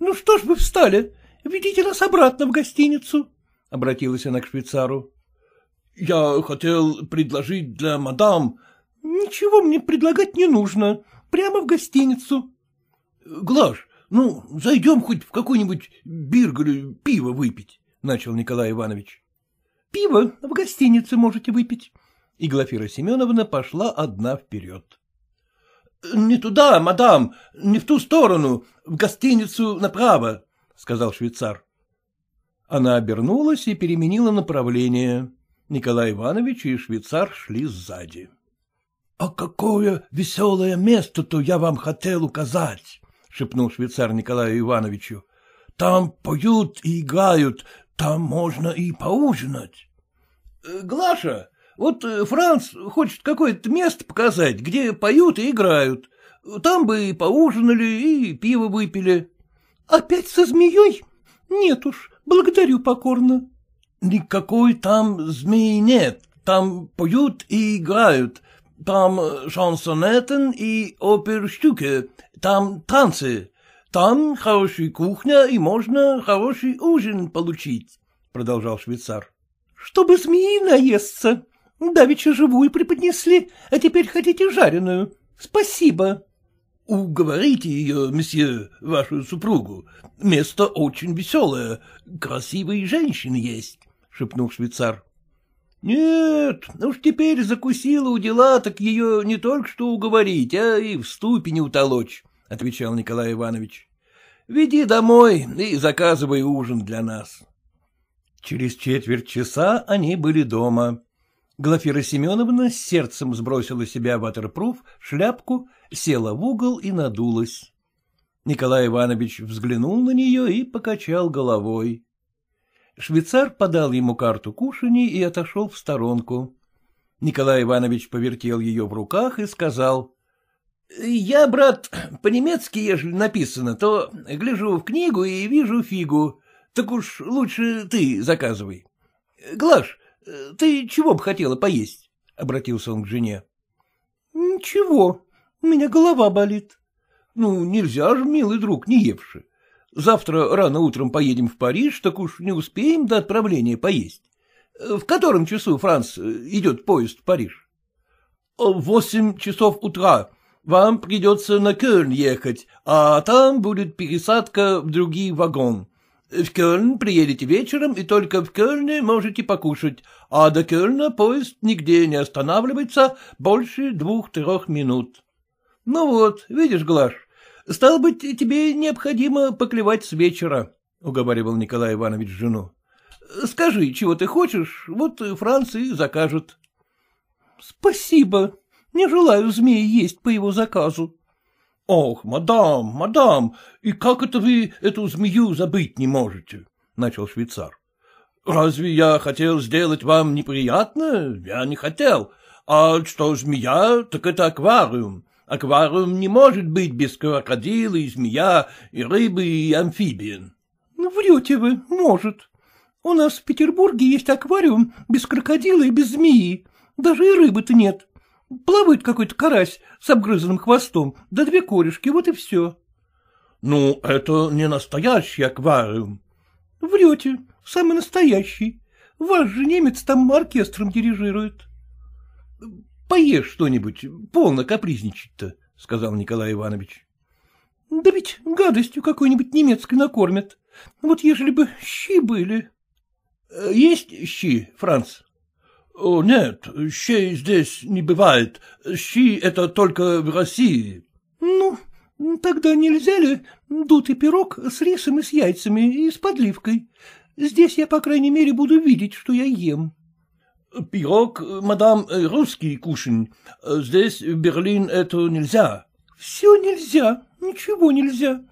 Speaker 1: Ну что ж вы встали? Ведите нас обратно в гостиницу. — обратилась она к швейцару. — Я хотел предложить для мадам, — Ничего мне предлагать не нужно. Прямо в гостиницу. — Глаш, ну, зайдем хоть в какой-нибудь биргер пиво выпить, — начал Николай Иванович. — Пиво в гостинице можете выпить. И Глафира Семеновна пошла одна вперед. — Не туда, мадам, не в ту сторону, в гостиницу направо, — сказал швейцар. Она обернулась и переменила направление. Николай Иванович и швейцар шли сзади. — А какое веселое место-то я вам хотел указать, — шепнул швейцар Николаю Ивановичу. — Там поют и играют, там можно и поужинать. «Э, — Глаша, вот э, Франц хочет какое-то место показать, где поют и играют. Там бы и поужинали, и пиво выпили. — Опять со змеей? Нет уж, благодарю покорно. — Никакой там змеи нет, там поют и играют, там шансонетен и оперштюке, там танцы, там хорошая кухня и можно хороший ужин получить, — продолжал швейцар. — Чтобы змеи наесться. Давеча живую преподнесли, а теперь хотите жареную. Спасибо. — Уговорите ее, месье, вашу супругу. Место очень веселое, красивые женщины есть, — шепнул швейцар. Нет, уж теперь закусила у дела, так ее не только что уговорить, а и в ступе не утолочь, — отвечал Николай Иванович. — Веди домой и заказывай ужин для нас. Через четверть часа они были дома. Глафира Семеновна с сердцем сбросила себя ватерпруф, шляпку, села в угол и надулась. Николай Иванович взглянул на нее и покачал головой. Швейцар подал ему карту кушаний и отошел в сторонку. Николай Иванович повертел ее в руках и сказал. — Я, брат, по-немецки, ежели написано, то гляжу в книгу и вижу фигу. Так уж лучше ты заказывай. — Глаш, ты чего бы хотела поесть? — обратился он к жене.
Speaker 2: — Ничего,
Speaker 1: у меня голова болит. — Ну, нельзя же, милый друг, не евши. Завтра рано утром поедем в Париж, так уж не успеем до отправления поесть. В котором часу, Франц, э, идет поезд в Париж? Э, — Восемь часов утра. Вам придется на Кёльн ехать, а там будет пересадка в другие вагон. В Кёльн приедете вечером, и только в Кёльне можете покушать, а до Кёльна поезд нигде не останавливается больше двух-трех минут. Ну вот, видишь, Глаш, Стало быть, тебе необходимо поклевать с вечера, — уговаривал Николай Иванович жену. — Скажи, чего ты хочешь, вот Франц и закажет. — Спасибо, не желаю змеи есть по его заказу. — Ох, мадам, мадам, и как это вы эту змею забыть не можете? — начал швейцар. — Разве я хотел сделать вам неприятно? Я не хотел. А что змея, так это аквариум. Аквариум не может быть без крокодила и змея, и рыбы, и амфибии. Ну, — Врете вы, может. У нас в Петербурге есть аквариум без крокодила и без змеи. Даже и рыбы-то нет. Плавает какой-то карась с обгрызанным хвостом, да две корешки, вот и все. — Ну, это не настоящий аквариум. — Врете, самый настоящий. Ваш же немец там оркестром дирижирует. Поешь что-нибудь, полно капризничать-то, — сказал Николай Иванович. — Да ведь гадостью какой-нибудь немецкой накормят. Вот ежели бы щи были. Э, — Есть щи, Франц? — Нет, щей здесь не бывает. Щи — это только в России. — Ну, тогда нельзя ли дутый пирог с рисом и с яйцами и с подливкой? Здесь я, по крайней мере, буду видеть, что я ем. — Пирог, э, мадам, э, русский кушень. Э, здесь, в Берлин, это нельзя. — Все нельзя, ничего нельзя.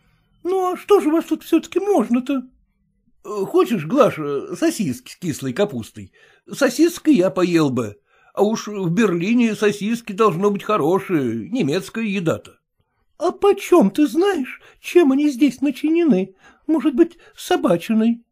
Speaker 1: Ну, а что же у вас тут все-таки можно-то? — Хочешь, Глаша, сосиски с кислой капустой? Сосиски я поел бы. А уж в Берлине сосиски должно быть хорошие, немецкая еда-то. — А почем ты знаешь, чем они здесь начинены? Может быть, собачиной?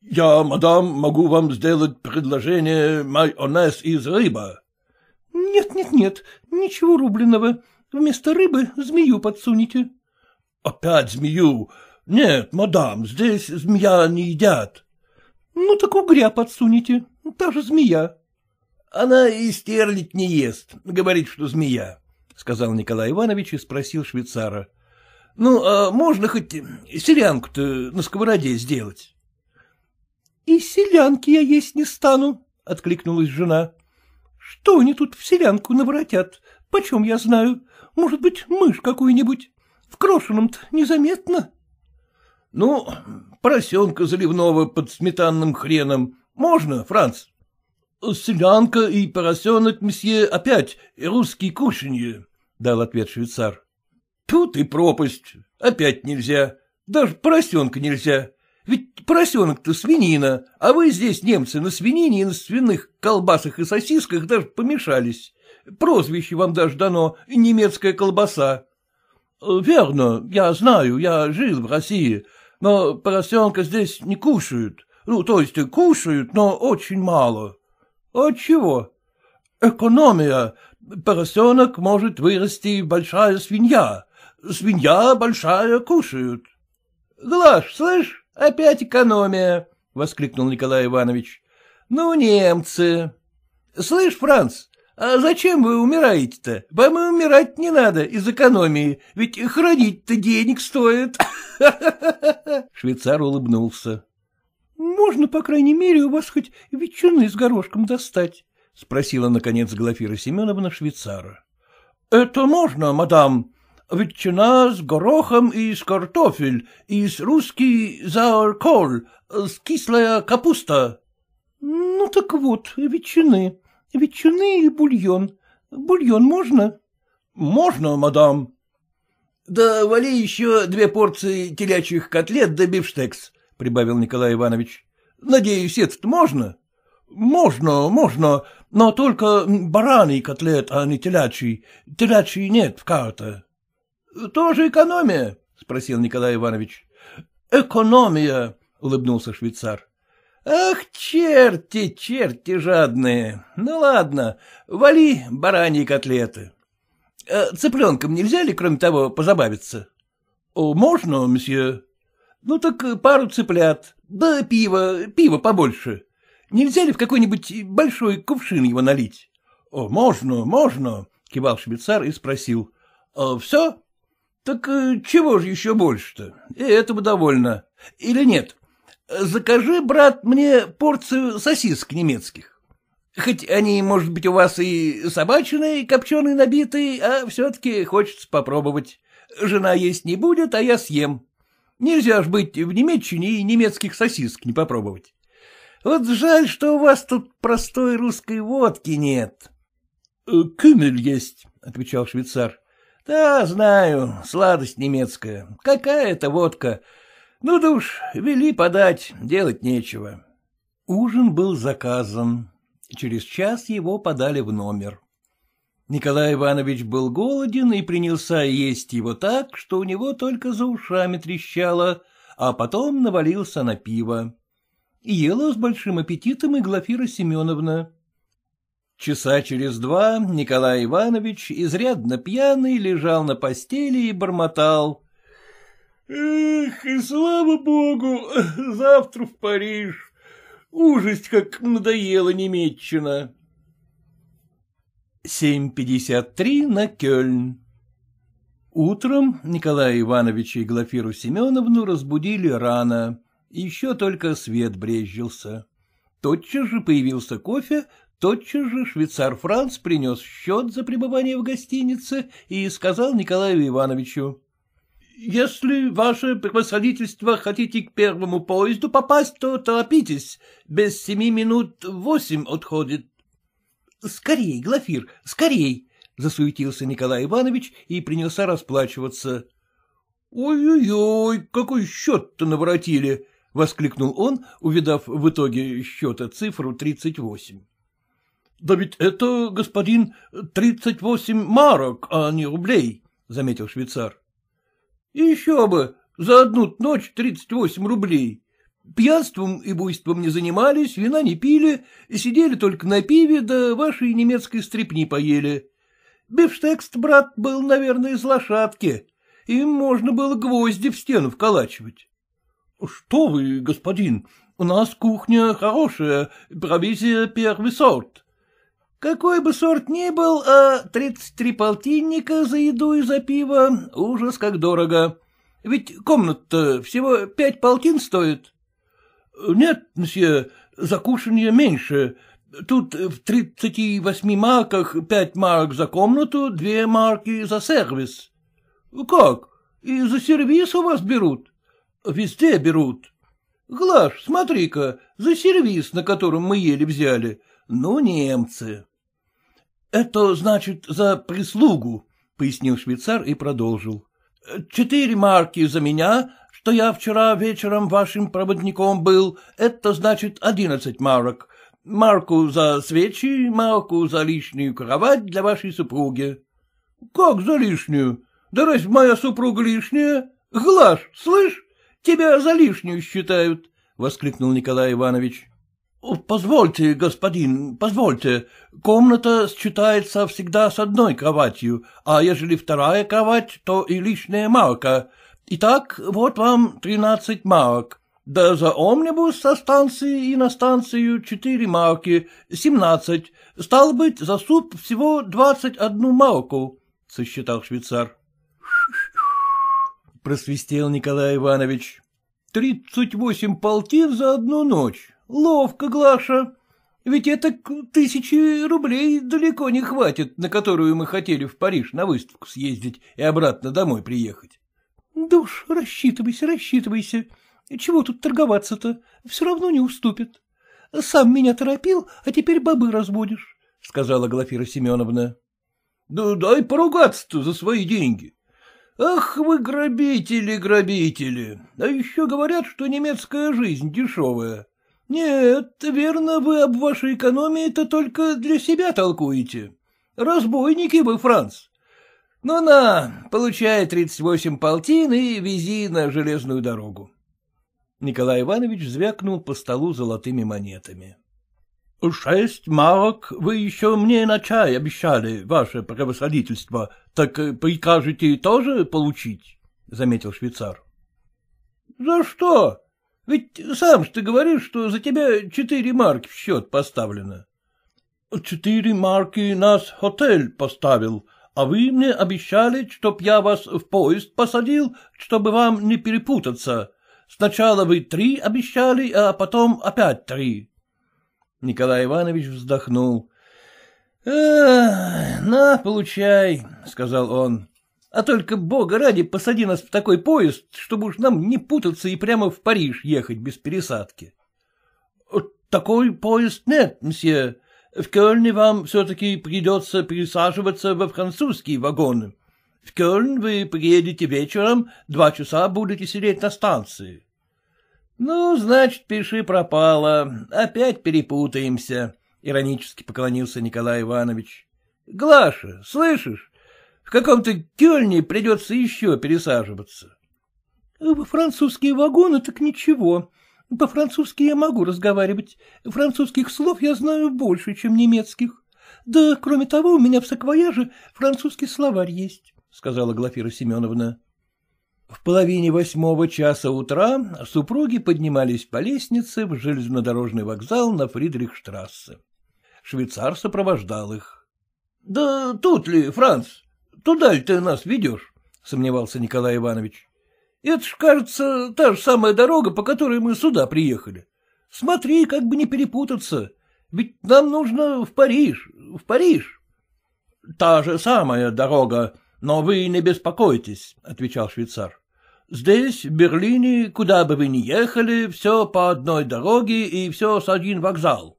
Speaker 1: — Я, мадам, могу вам сделать предложение майонез из рыбы. — Нет-нет-нет, ничего рубленого. Вместо рыбы змею подсунете. — Опять змею? Нет, мадам, здесь змея не едят. — Ну так угря подсунете, та же змея. — Она и стерлить не ест, говорит, что змея, — сказал Николай Иванович и спросил швейцара. — Ну, а можно хоть серянку-то на сковороде сделать? И селянки я есть не стану, — откликнулась жена. — Что они тут в селянку наворотят? Почем я знаю? Может быть, мышь какую-нибудь? В крошеном-то незаметно. — Ну, поросенка заливного под сметанным хреном. Можно, Франц? — Селянка и поросенок, месье, опять русские кушанье, — дал ответ швейцар. — Тут и пропасть. Опять нельзя. Даже поросенка нельзя. Поросенок-то свинина, а вы здесь, немцы, на свинине и на свиных колбасах и сосисках даже помешались. Прозвище вам даже дано — немецкая колбаса. Э, — Верно, я знаю, я жил в России, но поросенка здесь не кушают. Ну, то есть кушают, но очень мало. А — Отчего? — Экономия. Поросенок может вырасти большая свинья. Свинья большая кушают. — Глаш, слышь? Опять экономия! — воскликнул Николай Иванович. — Ну, немцы! Слышь, Франц, а зачем вы умираете-то? Вам и умирать не надо из экономии, ведь хранить-то денег стоит. Швейцар улыбнулся. — Можно, по крайней мере, у вас хоть ветчины с горошком достать? — спросила, наконец, Глафира Семеновна швейцара. — Это можно, мадам, ветчина с горохом и с картофель, и с русский заорколь, с кислая капуста. — Ну так вот, ветчины, ветчины и бульон. Бульон можно? — Можно, мадам. — Да вали еще две порции телячьих котлет да бифштекс, — прибавил Николай Иванович. — Надеюсь, это можно? — Можно, можно, но только бараний котлет, а не телячий. Телячий нет в карте. — Тоже экономия? — спросил Николай Иванович. — Экономия, — улыбнулся швейцар. — Ах, черти, черти жадные! Ну ладно, вали бараньи котлеты. Э, — Цыпленкам нельзя ли, кроме того, позабавиться? — Можно, месье. Ну так пару цыплят. Да пиво, пиво побольше. Нельзя ли в какой-нибудь большой кувшин его налить? — Можно, можно, — кивал швейцар и спросил. — э, Все? Так э, чего же еще больше-то? И этого довольно. Или нет? Закажи, брат, мне порцию сосисок немецких. Хоть они, может быть, у вас и собачины, и копченые набитые, а все-таки хочется попробовать. Жена есть не будет, а я съем. Нельзя ж быть в Немеччине и немецких сосисок не попробовать. Вот жаль, что у вас тут простой русской водки нет. Э, — Кюмель есть, — отвечал швейцар. Да, знаю, сладость немецкая. Какая-то водка. Ну да уж, вели подать, делать нечего. Ужин был заказан. Через час его подали в номер. Николай Иванович был голоден и принялся есть его так, что у него только за ушами трещало, а потом навалился на пиво. Ела с большим аппетитом и Глафира Семеновна. Часа через два Николай Иванович, изрядно пьяный, лежал на постели и бормотал. — Эх, и слава богу, завтра в Париж. Ужасть, как надоела Немеччина. 7.53 на Кёльн. Утром Николая Ивановича и Глафиру Семеновну разбудили рано. Еще только свет брезжился. Тотчас же появился кофе, Тотчас же швейцар Франц принес счет за пребывание в гостинице и сказал Николаю Ивановичу. — Если, ваше превосходительство, хотите к первому поезду попасть, то торопитесь. Без семи минут восемь отходит. — Скорей, Глафир, скорей! — засуетился Николай Иванович и принялся расплачиваться. «Ой, — Ой-ой-ой, какой счет-то наворотили! — воскликнул он, увидав в итоге счета цифру тридцать восемь. — Да ведь это, господин, тридцать восемь марок, а не рублей, — заметил швейцар. — Еще бы, за одну ночь тридцать восемь рублей. Пьянством и буйством не занимались, вина не пили, сидели только на пиве, да вашей немецкой стрепни поели. Бифштекст, брат, был, наверное, из лошадки. Им можно было гвозди в стену вколачивать. — Что вы, господин, у нас кухня хорошая, провизия первый сорт. Какой бы сорт ни был, а тридцать три полтинника за еду и за пиво — ужас как дорого. Ведь комната всего пять полтин стоит. Нет, мсье, закушанье меньше. Тут в тридцати восьми марках пять марок за комнату, две марки за сервис. Как? И за сервис у вас берут? Везде берут. Глаш, смотри-ка, за сервис, на котором мы еле взяли. Ну, немцы. — Это значит за прислугу, — пояснил швейцар и продолжил. — Четыре марки за меня, что я вчера вечером вашим проводником был, это значит одиннадцать марок. Марку за свечи, марку за лишнюю кровать для вашей супруги. — Как за лишнюю? Да разве моя супруга лишняя? Глаш, слышь, тебя за лишнюю считают, — воскликнул Николай Иванович. — Позвольте, господин, позвольте. Комната считается всегда с одной кроватью, а ежели вторая кровать, то и лишняя марка. Итак, вот вам тринадцать марок. Да за омнибус со станции и на станцию четыре марки, семнадцать. Стало быть, за суп всего двадцать одну марку, — сосчитал швейцар. — просвистел Николай Иванович. — Тридцать восемь полтин за одну ночь. Ловко, Глаша. Ведь это тысячи рублей далеко не хватит, на которую мы хотели в Париж на выставку съездить и обратно домой приехать. Да уж, рассчитывайся, рассчитывайся. Чего тут торговаться-то? Все равно не уступит. Сам меня торопил, а теперь бобы разбудишь, сказала Глафира Семеновна. — Да дай поругаться-то за свои деньги. Ах вы грабители, грабители! А еще говорят, что немецкая жизнь дешевая. Нет, верно, вы об вашей экономии-то только для себя толкуете. Разбойники вы, Франц. Ну на, получай тридцать восемь полтин и вези на железную дорогу. Николай Иванович звякнул по столу золотыми монетами. — Шесть марок вы еще мне на чай обещали, ваше превосходительство, так э, прикажете тоже получить? — заметил швейцар. — За что? Ведь сам ты говоришь, что за тебя четыре марки в счет поставлено. — Четыре марки нас отель поставил, а вы мне обещали, чтоб я вас в поезд посадил, чтобы вам не перепутаться. Сначала вы три обещали, а потом опять три. Николай Иванович вздохнул. — На, получай, — сказал он. А только, бога ради, посади нас в такой поезд, чтобы уж нам не путаться и прямо в Париж ехать без пересадки. — Такой поезд нет, мсье. В Кёльне вам все-таки придется пересаживаться во французские вагоны. В Кёльн вы приедете вечером, два часа будете сидеть на станции. — Ну, значит, пиши пропало. Опять перепутаемся, — иронически поклонился Николай Иванович. — Глаша, слышишь? В каком-то кельне придется еще пересаживаться. — Французские вагоны так ничего. По-французски я могу разговаривать. Французских слов я знаю больше, чем немецких. Да, кроме того, у меня в саквояже французский словарь есть, — сказала Глафира Семеновна. В половине восьмого часа утра супруги поднимались по лестнице в железнодорожный вокзал на Фридрихштрассе. Швейцар сопровождал их. — Да тут ли, Франц? туда ли ты нас ведешь? — сомневался Николай Иванович. — Это ж, кажется, та же самая дорога, по которой мы сюда приехали. Смотри, как бы не перепутаться, ведь нам нужно в Париж, в Париж. — Та же самая дорога, но вы не беспокойтесь, — отвечал швейцар. — Здесь, в Берлине, куда бы вы ни ехали, все по одной дороге и все с один вокзал.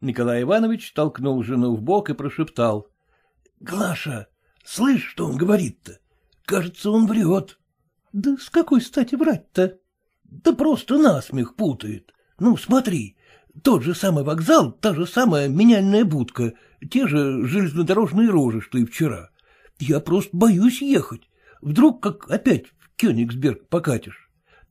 Speaker 1: Николай Иванович толкнул жену в бок и прошептал. — Глаша, Слышь, что он говорит-то? Кажется, он врет. — Да с какой стати врать-то? — Да просто насмех путает. Ну, смотри, тот же самый вокзал, та же самая меняльная будка, те же железнодорожные рожи, что и вчера. Я просто боюсь ехать. Вдруг как опять в Кёнигсберг покатишь.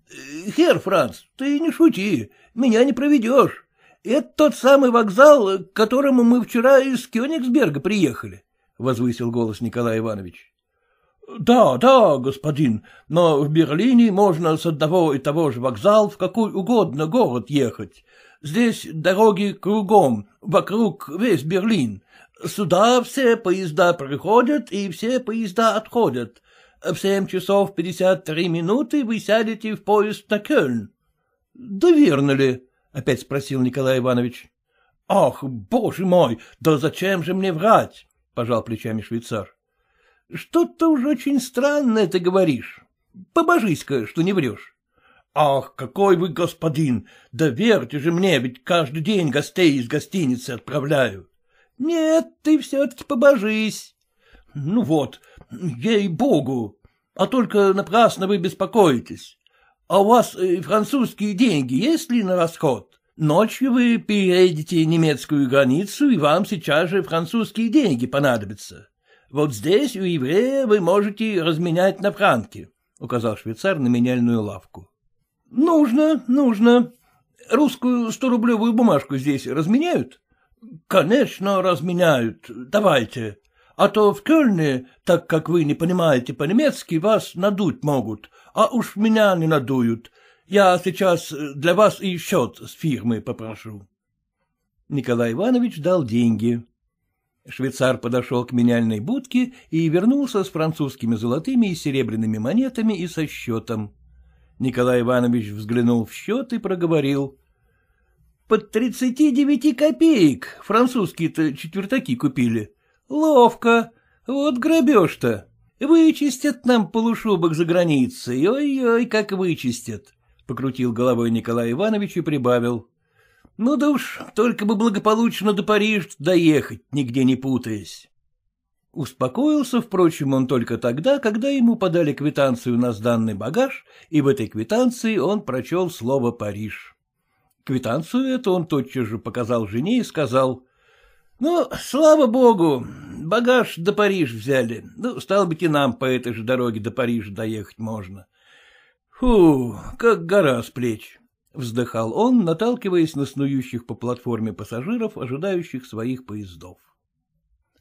Speaker 2: Э, Хер,
Speaker 1: Франц, ты не шути, меня не проведешь. Это тот самый вокзал, к которому мы вчера из Кёнигсберга приехали. — возвысил голос Николай Иванович. — Да, да, господин, но в Берлине можно с одного и того же вокзала в какой угодно город ехать. Здесь дороги кругом, вокруг весь Берлин. Сюда все поезда приходят и все поезда отходят. В семь часов пятьдесят три минуты вы сядете в поезд на Кёльн. — Да верно ли? — опять спросил Николай Иванович. — Ах, боже мой, да зачем же мне врать? — пожал плечами швейцар. — Что-то уж очень странное ты говоришь. Побожись-ка, что не врешь. — Ах, какой вы господин! Да же мне, ведь каждый день гостей из гостиницы отправляю. — Нет, ты все-таки побожись. — Ну вот, ей-богу, а только напрасно вы беспокоитесь. А у вас э, французские деньги есть ли на расход? Ночью вы переедете немецкую границу, и вам сейчас же французские деньги понадобятся. Вот здесь, у еврея, вы можете разменять на франки, — указал швейцар на меняльную лавку. — Нужно, нужно. Русскую сто сторублевую бумажку здесь разменяют? — Конечно, разменяют. Давайте. А то в Кёльне, так как вы не понимаете по-немецки, вас надуть могут, а уж меня не надуют, я сейчас э, для вас и счет с фирмы попрошу. Николай Иванович дал деньги. Швейцар подошел к меняльной будке и вернулся с французскими золотыми и серебряными монетами и со счетом. Николай Иванович взглянул в счет и проговорил. — Под тридцати девяти копеек французские-то четвертаки купили. Ловко. Вот грабеж-то. Вычистят нам полушубок за границей, ой-ой, как вычистят. — покрутил головой Николай Иванович и прибавил. — Ну да уж, только бы благополучно до Парижа доехать, нигде не путаясь. Успокоился, впрочем, он только тогда, когда ему подали квитанцию на сданный багаж, и в этой квитанции он прочел слово «Париж». Квитанцию эту он тотчас же показал жене и сказал, «Ну, слава богу, багаж до Париж взяли, ну, стало быть, и нам по этой же дороге до Парижа доехать можно. Фу, как гора с плеч! — вздыхал он, наталкиваясь на снующих по платформе пассажиров, ожидающих своих поездов.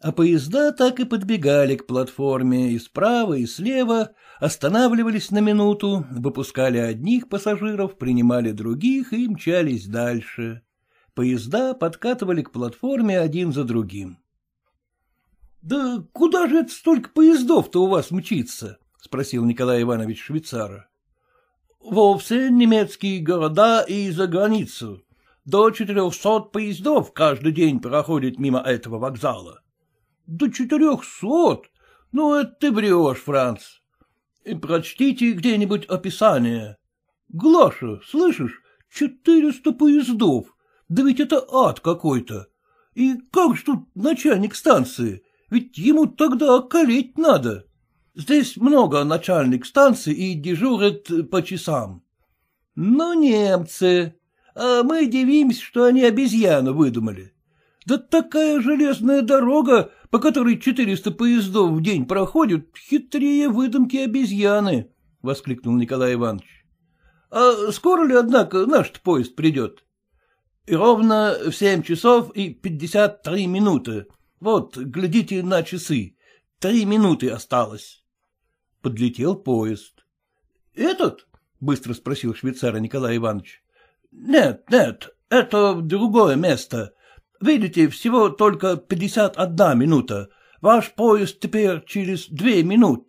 Speaker 1: А поезда так и подбегали к платформе и справа, и слева, останавливались на минуту, выпускали одних пассажиров, принимали других и мчались дальше. Поезда подкатывали к платформе один за другим. — Да куда же это столько поездов-то у вас мчится? — спросил Николай Иванович швейцара во немецкие города и за границу. До четырехсот поездов каждый день проходит мимо этого вокзала. — До четырехсот? Ну, это ты врешь, Франц. И прочтите где-нибудь описание. Глаша, слышишь, четыреста поездов. Да ведь это ад какой-то. И как же тут начальник станции? Ведь ему тогда околеть надо. Здесь много начальник станции и дежурят по часам. Ну, немцы, а мы дивимся, что они обезьяну выдумали. Да такая железная дорога, по которой четыреста поездов в день проходят, хитрее выдумки обезьяны, — воскликнул Николай Иванович. — А скоро ли, однако, наш поезд придет? — ровно в семь часов и пятьдесят три минуты. Вот, глядите на часы. Три минуты осталось. Подлетел поезд. — Этот? — быстро спросил швейцара Николай Иванович. — Нет, нет, это другое место. Видите, всего только пятьдесят одна минута. Ваш поезд теперь через две минуты.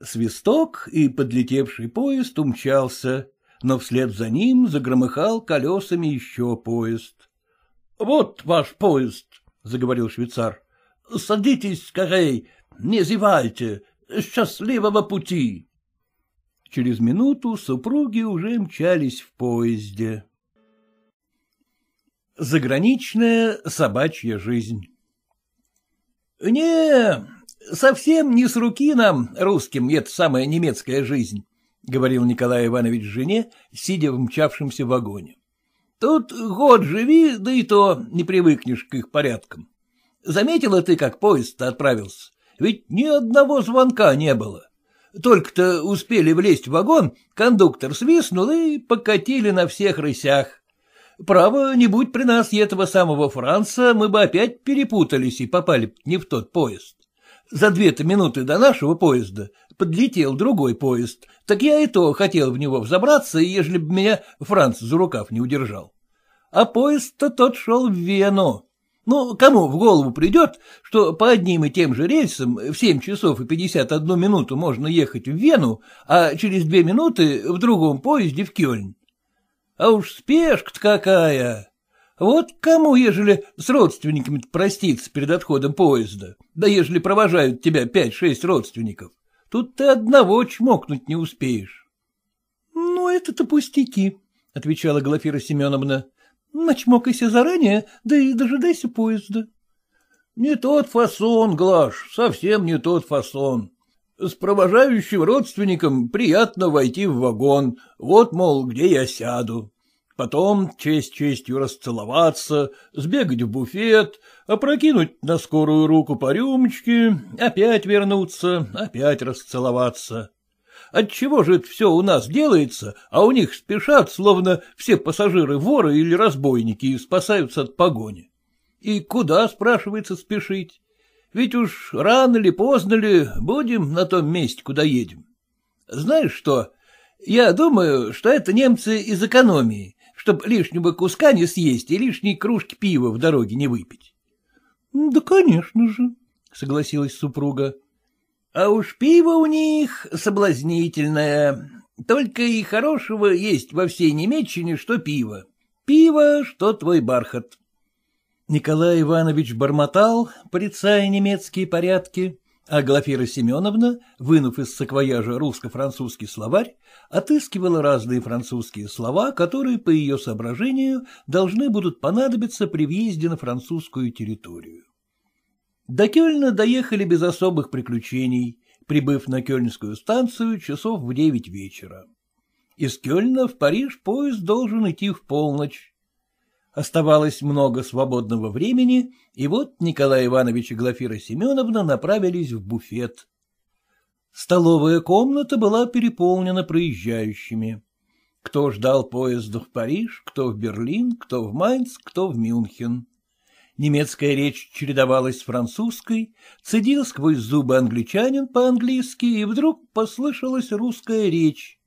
Speaker 1: Свисток и подлетевший поезд умчался, но вслед за ним загромыхал колесами еще поезд. — Вот ваш поезд, — заговорил швейцар. — Садитесь скорей, не зевайте, Счастливого пути! Через минуту супруги уже мчались в поезде. Заграничная собачья жизнь Не, совсем не с руки нам, русским, это самая немецкая жизнь, — говорил Николай Иванович жене, сидя в мчавшемся вагоне. Тут год живи, да и то не привыкнешь к их порядкам. Заметила ты, как поезд отправился? ведь ни одного звонка не было. Только-то успели влезть в вагон, кондуктор свистнул и покатили на всех рысях. Право, не будь при нас этого самого Франца, мы бы опять перепутались и попали не в тот поезд. За две-то минуты до нашего поезда подлетел другой поезд, так я и то хотел в него взобраться, ежели бы меня Франц за рукав не удержал. А поезд-то тот шел в Вену. Ну кому в голову придет, что по одним и тем же рельсам в 7 часов и 51 минуту можно ехать в Вену, а через две минуты в другом поезде в Кёльн? А уж спешка-то какая! Вот кому, ежели с родственниками проститься перед отходом поезда, да ежели провожают тебя пять-шесть родственников, тут ты одного чмокнуть не успеешь. — Ну, это-то
Speaker 2: пустяки,
Speaker 1: — отвечала Глафира Семеновна. Начмокайся заранее, да и дожидайся поезда. — Не тот фасон, Глаш, совсем не тот фасон. С провожающим родственником приятно войти в вагон, вот, мол, где я сяду. Потом честь честью расцеловаться, сбегать в буфет, опрокинуть на скорую руку по рюмочке, опять вернуться, опять расцеловаться. Отчего же это все у нас делается, а у них спешат, словно все пассажиры воры или разбойники и спасаются от погони? И куда, спрашивается, спешить? Ведь уж рано ли, поздно ли будем на том месте, куда едем. Знаешь что, я думаю, что это немцы из экономии, чтобы лишнего куска не съесть и лишней кружки пива в дороге не выпить. — Да, конечно же, — согласилась супруга. А уж пиво у них соблазнительное. Только и хорошего есть во всей Немеччине, что пиво. Пиво, что твой бархат. Николай Иванович бормотал, порицая немецкие порядки, а Глафира Семеновна, вынув из саквояжа русско-французский словарь, отыскивала разные французские слова, которые, по ее соображению, должны будут понадобиться при въезде на французскую территорию. До Кёльна доехали без особых приключений, прибыв на Кёльнскую станцию часов в девять вечера. Из Кёльна в Париж поезд должен идти в полночь. Оставалось много свободного времени, и вот Николай Иванович и Глафира Семеновна направились в буфет. Столовая комната была переполнена проезжающими. Кто ждал поезда в Париж, кто в Берлин, кто в Майнц, кто в Мюнхен немецкая речь чередовалась с французской, цедил сквозь зубы англичанин по-английски, и вдруг послышалась русская речь.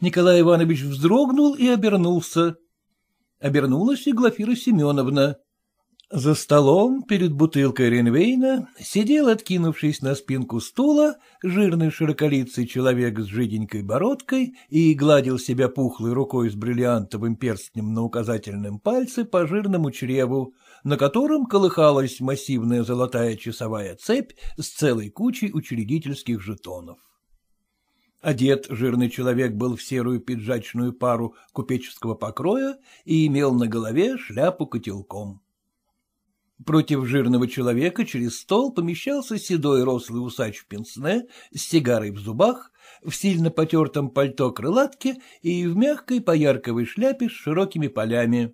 Speaker 1: Николай Иванович вздрогнул и обернулся. Обернулась и Глафира Семеновна. За столом, перед бутылкой Ренвейна, сидел, откинувшись на спинку стула, жирный широколицый человек с жиденькой бородкой и гладил себя пухлой рукой с бриллиантовым перстнем на указательном пальце по жирному чреву, на котором колыхалась массивная золотая часовая цепь с целой кучей учредительских жетонов. Одет жирный человек был в серую пиджачную пару купеческого покроя и имел на голове шляпу котелком. Против жирного человека через стол помещался седой рослый усач в пенсне с сигарой в зубах, в сильно потертом пальто крылатке и в мягкой поярковой шляпе с широкими полями.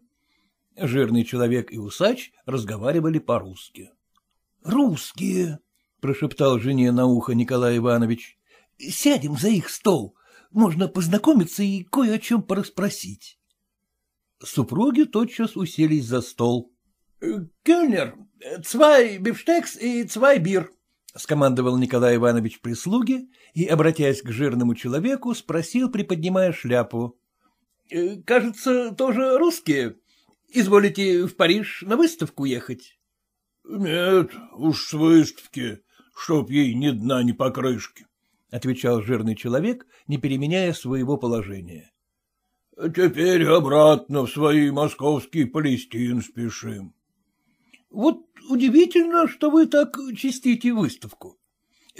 Speaker 1: Жирный человек и усач разговаривали по-русски. — Русские, — прошептал жене на ухо Николай Иванович. — Сядем за их стол. Можно познакомиться и кое о чем порасспросить. Супруги тотчас уселись за стол. — Кюнер, цвай бифштекс и цвай бир, — скомандовал Николай Иванович прислуги и, обратясь к жирному человеку, спросил, приподнимая шляпу. — Кажется, тоже русские. Изволите в Париж на выставку ехать? — Нет, уж с выставки, чтоб ей ни дна, ни покрышки, — отвечал жирный человек, не переменяя своего положения. — Теперь обратно в свои московские Палестин спешим. — Вот удивительно, что вы так чистите выставку.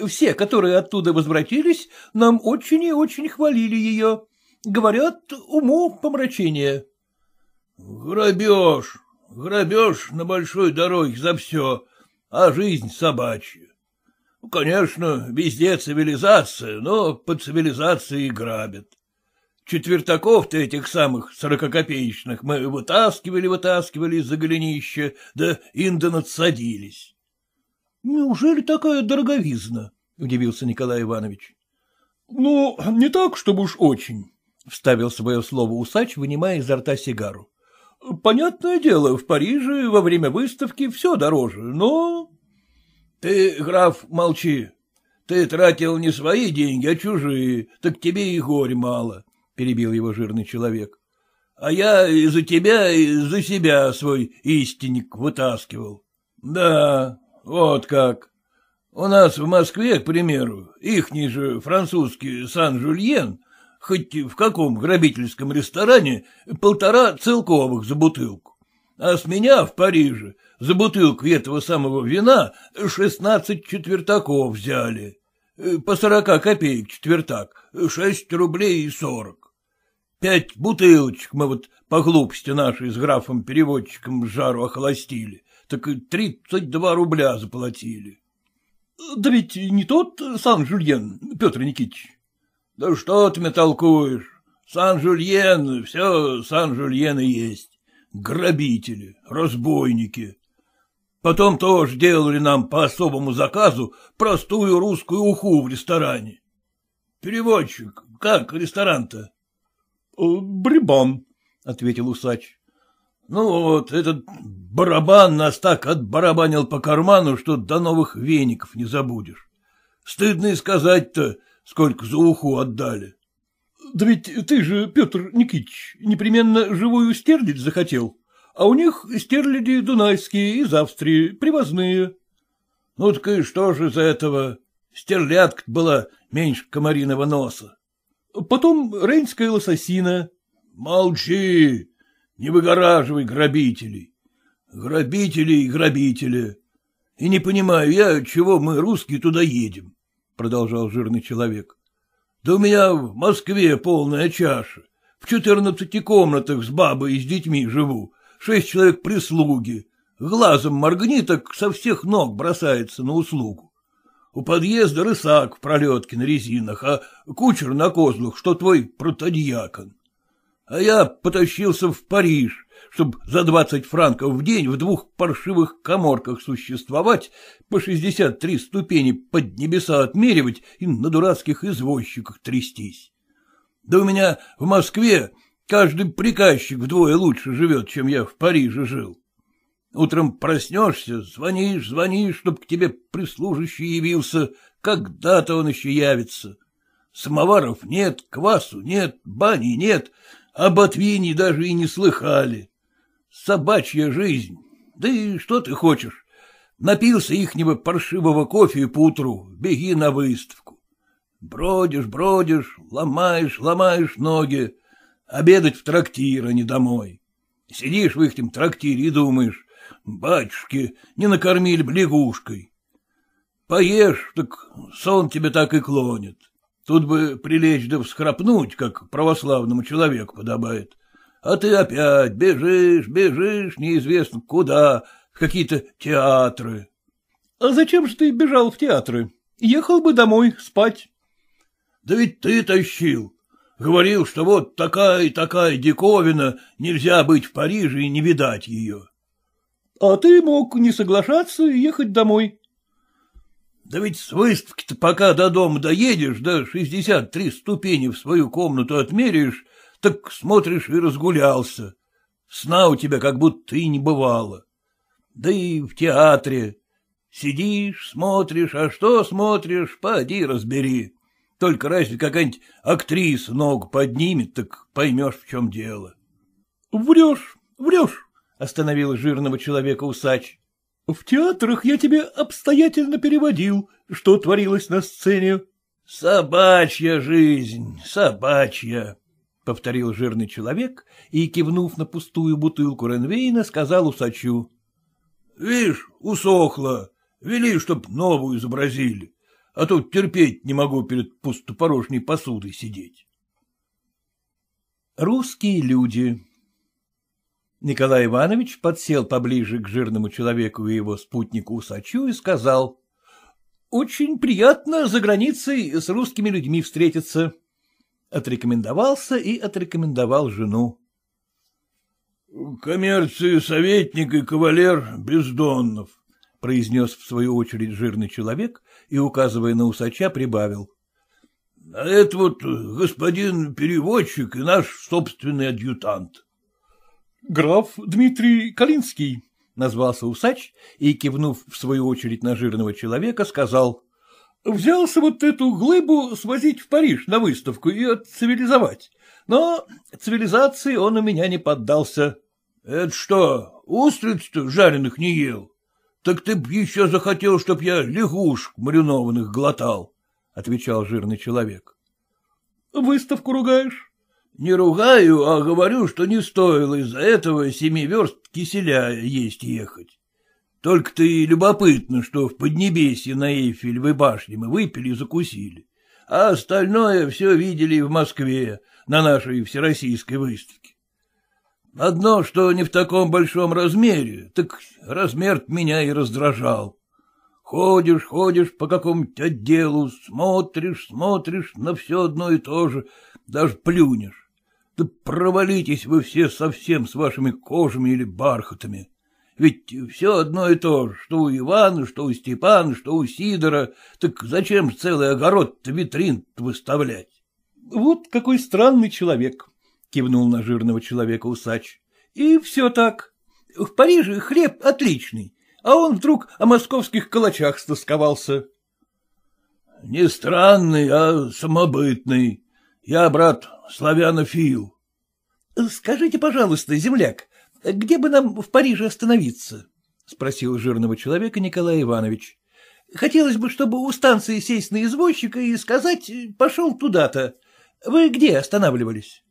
Speaker 1: Все, которые оттуда возвратились, нам очень и очень хвалили ее. Говорят, уму помрачение. — Грабеж, грабеж на большой дороге за все, а жизнь собачья. Ну, конечно, везде цивилизация, но под цивилизацией грабят. Четвертаков-то этих самых сорококопеечных мы вытаскивали-вытаскивали из-за голенища, да индо надсадились. — Неужели такая дороговизна? — удивился Николай Иванович. — Ну, не так, чтобы уж очень, — вставил свое слово усач, вынимая изо рта сигару. Понятное дело, в Париже во время выставки все дороже, но... Ты, граф, молчи. Ты тратил не свои деньги, а чужие, так тебе и горе мало, — перебил его жирный человек. А я и за тебя, и за себя свой истинник вытаскивал. Да, вот как. У нас в Москве, к примеру, ихний же французский Сан-Жульен хоть в каком грабительском ресторане, полтора целковых за бутылку. А с меня в Париже за бутылку этого самого вина шестнадцать четвертаков взяли. Э, по сорока копеек четвертак, шесть рублей и сорок. Пять бутылочек мы вот по глупости нашей с графом-переводчиком жару охолостили, так и тридцать два рубля заплатили. — Да ведь не тот сам Жульен, Петр Никитич? — Да что ты мне толкуешь? Сан-Жульен, все Сан-Жульен есть. Грабители, разбойники. Потом тоже делали нам по особому заказу простую русскую уху в ресторане. Переводчик, как ресторан-то? Э, — Брибан, — ответил усач. — Ну вот, этот барабан нас так отбарабанил по карману, что до новых веников не забудешь. Стыдно и сказать-то, Сколько за уху отдали? — Да ведь ты же, Петр Никитич, непременно живую стерлядь захотел, а у них стерлиди дунайские из Австрии, привозные. — Ну так и что же из этого? Стерлядка была меньше комариного носа. — Потом рейнская лососина. — Молчи, не выгораживай грабителей. Грабители и грабители. И не понимаю я, чего мы, русские, туда едем. — продолжал жирный человек. — Да у меня в Москве полная чаша. В четырнадцати комнатах с бабой и с детьми живу, шесть человек прислуги. Глазом моргни, со всех ног бросается на услугу. У подъезда рысак в пролетке на резинах, а кучер на козлах, что твой протодьякон. А я потащился в Париж, чтобы за двадцать франков в день в двух паршивых коморках существовать, по шестьдесят три ступени под небеса отмеривать и на дурацких извозчиках трястись. Да у меня в Москве каждый приказчик вдвое лучше живет, чем я в Париже жил. Утром проснешься, звонишь, звонишь, чтоб к тебе прислужащий явился, когда-то он еще явится. Самоваров нет, квасу нет, бани нет, а ботвине даже и не слыхали. Собачья жизнь. Да и что ты хочешь? Напился ихнего паршивого кофе поутру, беги на выставку. Бродишь, бродишь, ломаешь, ломаешь ноги. Обедать в трактир, а не домой. Сидишь в ихнем трактире и думаешь, батюшки, не накормили б лягушкой. Поешь, так сон тебе так и клонит. Тут бы прилечь да всхрапнуть, как православному человеку подобает а ты опять бежишь, бежишь неизвестно куда, в какие-то театры. — А зачем же ты бежал в театры? Ехал бы домой спать. — Да ведь ты тащил. Говорил, что вот такая и такая диковина, нельзя быть в Париже и не видать ее. — А ты мог не соглашаться и ехать домой. — Да ведь с выставки-то пока до дома доедешь, да шестьдесят три ступени в свою комнату отмеришь. Так смотришь и разгулялся. Сна у тебя как будто и не бывало. Да и в театре. Сидишь, смотришь, а что смотришь, поди разбери. Только разве какая-нибудь актриса ног поднимет, так поймешь, в чем дело. — Врешь, врешь, — остановил жирного человека усач. — В театрах я тебе обстоятельно переводил, что творилось на сцене. —
Speaker 2: Собачья
Speaker 1: жизнь, собачья. — повторил жирный человек и, кивнув на пустую бутылку Ренвейна, сказал усачу. — Видишь, усохло. Вели, чтоб новую изобразили, а то терпеть не могу перед пустопорожней посудой сидеть. Русские люди Николай Иванович подсел поближе к жирному человеку и его спутнику усачу и сказал. — Очень приятно за границей с русскими людьми встретиться. — Отрекомендовался и отрекомендовал жену. — Коммерции советник и кавалер Бездоннов, — произнес в свою очередь жирный человек и, указывая на усача, прибавил. — А это вот господин переводчик и наш собственный адъютант. — Граф Дмитрий Калинский, — назвался усач и, кивнув в свою очередь на жирного человека, сказал — Взялся вот эту глыбу свозить в Париж на выставку и отцивилизовать. Но цивилизации он у меня не поддался. — Это что, устриц-то жареных не ел? Так ты б еще захотел, чтоб я лягушек маринованных глотал, — отвечал жирный человек. — Выставку ругаешь? — Не ругаю, а говорю, что не стоило из-за этого семи верст киселя есть ехать. Только ты -то любопытно, что в Поднебесье на Эйфель вы башни мы выпили и закусили, а остальное все видели в Москве на нашей всероссийской выставке. Одно, что не в таком большом размере, так размер меня и раздражал. Ходишь, ходишь по какому-нибудь отделу, смотришь, смотришь на все одно и то же, даже плюнешь. Да провалитесь вы все совсем с вашими кожами или бархатами. Ведь все одно и то что у Ивана, что у Степана, что у Сидора. Так зачем целый огород-то витрин -то выставлять? — Вот какой странный человек, — кивнул на жирного человека усач. — И все так. В Париже хлеб отличный, а он вдруг о московских калачах стосковался. — Не странный, а самобытный. Я, брат, славянофил. — Скажите, пожалуйста, земляк, — Где бы нам в Париже остановиться? — спросил жирного человека Николай Иванович. — Хотелось бы, чтобы у станции сесть на извозчика и сказать «пошел туда-то». Вы где останавливались?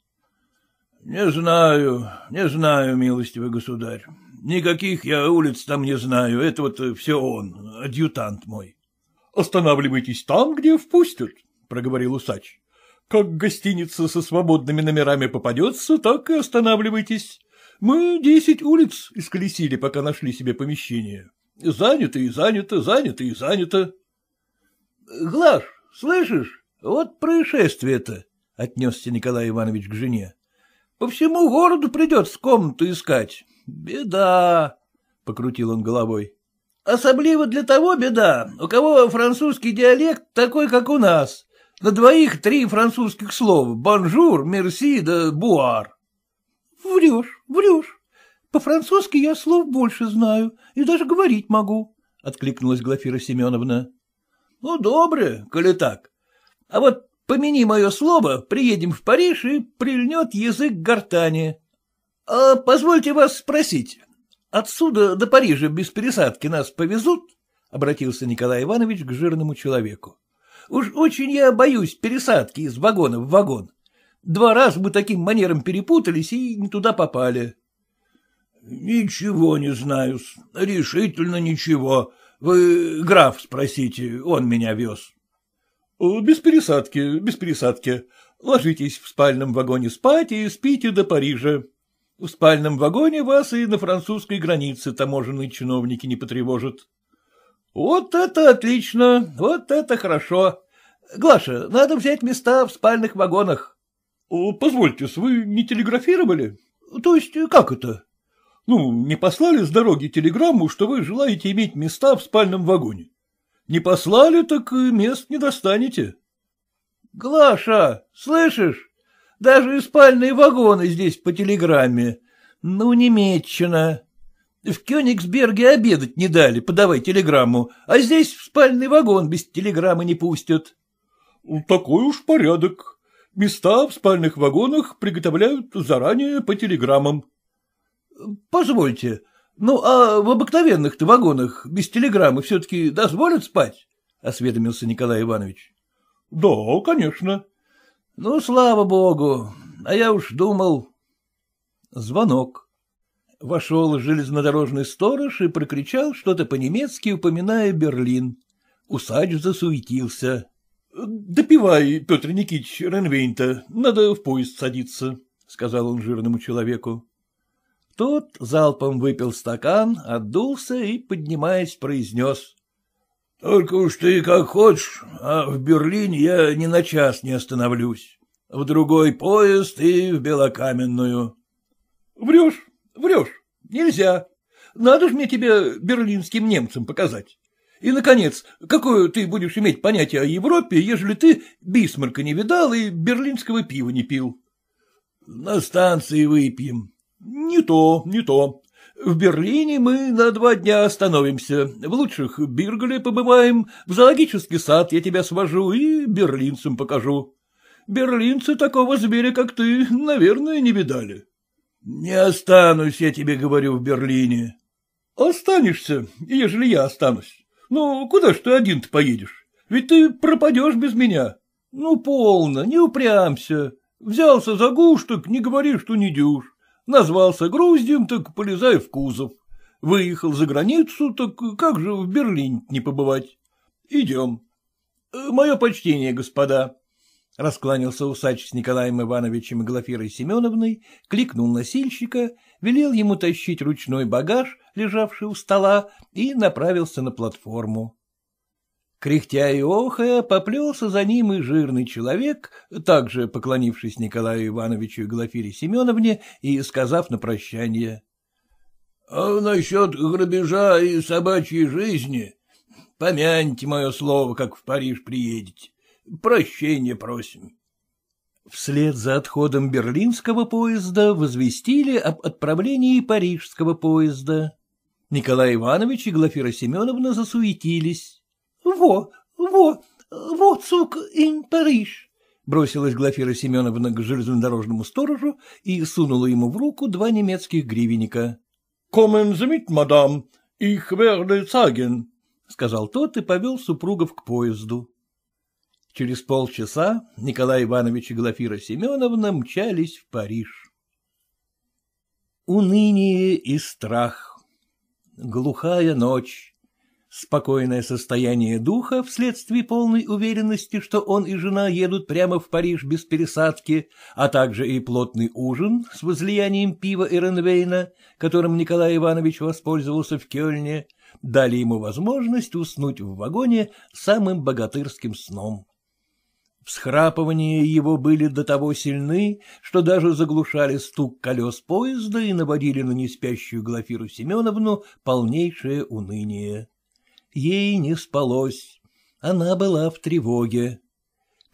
Speaker 1: — Не знаю, не знаю, милостивый государь. Никаких я улиц там не знаю, это вот э, все он, адъютант мой. — Останавливайтесь там, где впустят, — проговорил усач. — Как гостиница со свободными номерами попадется, так и останавливайтесь. Мы десять улиц исколесили, пока нашли себе помещение. Занято и занято, занято и занято. — Глаш, слышишь, вот происшествие-то, — отнесся Николай Иванович к жене. — По всему городу придется комнату искать. Беда, — покрутил он головой. — Особливо для того беда, у кого французский диалект такой, как у нас. На двоих три французских слова — бонжур, мерси да буар. — Врешь, врешь. По-французски я слов больше знаю и даже говорить могу, — откликнулась Глафира Семеновна. — Ну, добре, коли так. А вот помяни мое слово, приедем в Париж и прильнет язык гортани. А позвольте вас спросить, отсюда до Парижа без пересадки нас повезут? — обратился Николай Иванович к жирному человеку. — Уж очень я боюсь пересадки из вагона в вагон. Два раз бы таким манером перепутались и не туда попали. — Ничего не знаю, решительно ничего. Вы граф спросите, он меня вез. — Без пересадки, без пересадки. Ложитесь в спальном вагоне спать и спите до Парижа. В спальном вагоне вас и на французской границе таможенные чиновники не потревожат. — Вот это отлично, вот это хорошо. Глаша, надо взять места в спальных вагонах. — Позвольте, вы не телеграфировали? То есть как это? Ну, не послали с дороги телеграмму, что вы желаете иметь места в спальном вагоне? Не послали, так и мест не достанете. — Глаша, слышишь? Даже и спальные вагоны здесь по телеграмме. Ну, немеччина. В Кёнигсберге обедать не дали, подавай телеграмму, а здесь в спальный вагон без телеграммы не пустят. — Такой уж порядок, Места в спальных вагонах приготовляют заранее по телеграммам. — Позвольте, ну а в обыкновенных-то вагонах без телеграммы все-таки дозволят спать? — осведомился Николай Иванович. — Да, конечно. — Ну, слава богу, а я уж думал... Звонок. Вошел железнодорожный сторож и прокричал что-то по-немецки, упоминая Берлин. Усач засуетился. Допивай, Петр Никитич, Ренвейнта, надо в поезд садиться, — сказал он жирному человеку. Тот залпом выпил стакан, отдулся и, поднимаясь, произнес. — Только уж ты как хочешь, а в Берлине я ни на час не остановлюсь. В другой поезд и в Белокаменную. — Врешь, врешь, нельзя. Надо же мне тебе берлинским немцам показать. И, наконец, какое ты будешь иметь понятие о Европе, ежели ты Бисмарка не видал и берлинского пива не пил? — На станции выпьем. — Не то, не то. В Берлине мы на два дня остановимся, в лучших Бирголе побываем, в зоологический сад я тебя свожу и берлинцам покажу. Берлинцы такого зверя, как ты, наверное, не видали. — Не останусь, я тебе говорю, в Берлине. — Останешься, ежели я останусь. Ну, куда ж ты один-то поедешь? Ведь ты пропадешь без меня. Ну, полно, не упрямся. Взялся за гуш, так не говори, что не дюж. Назвался груздем, так полезай в кузов. Выехал за границу, так как же в Берлин не побывать? Идем. Э, мое почтение, господа. Раскланялся усач с Николаем Ивановичем и Глафирой Семеновной, кликнул носильщика, велел ему тащить ручной багаж, лежавший у стола, и направился на платформу. Кряхтя и охая, поплелся за ним и жирный человек, также поклонившись Николаю Ивановичу и Глафире Семеновне и сказав на прощание. — А насчет грабежа и собачьей жизни помяньте мое слово, как в Париж приедете. Прощение просим. Вслед за отходом берлинского поезда возвестили об отправлении парижского поезда. Николай Иванович и Глафира Семеновна засуетились. — Во, во, вот, сук, инь Париж! — бросилась Глафира Семеновна к железнодорожному сторожу и сунула ему в руку два немецких гривенника. — Комен замит, мадам, их верде цаген, — сказал тот и повел супругов к поезду. Через полчаса Николай Иванович и Глафира Семеновна мчались в Париж. Уныние и страх Глухая ночь. Спокойное состояние духа вследствие полной уверенности, что он и жена едут прямо в Париж без пересадки, а также и плотный ужин с возлиянием пива и Ренвейна, которым Николай Иванович воспользовался в Кёльне, дали ему возможность уснуть в вагоне самым богатырским сном. Всхрапывания его были до того сильны, что даже заглушали стук колес поезда и наводили на неспящую Глафиру Семеновну полнейшее уныние. Ей не спалось, она была в тревоге.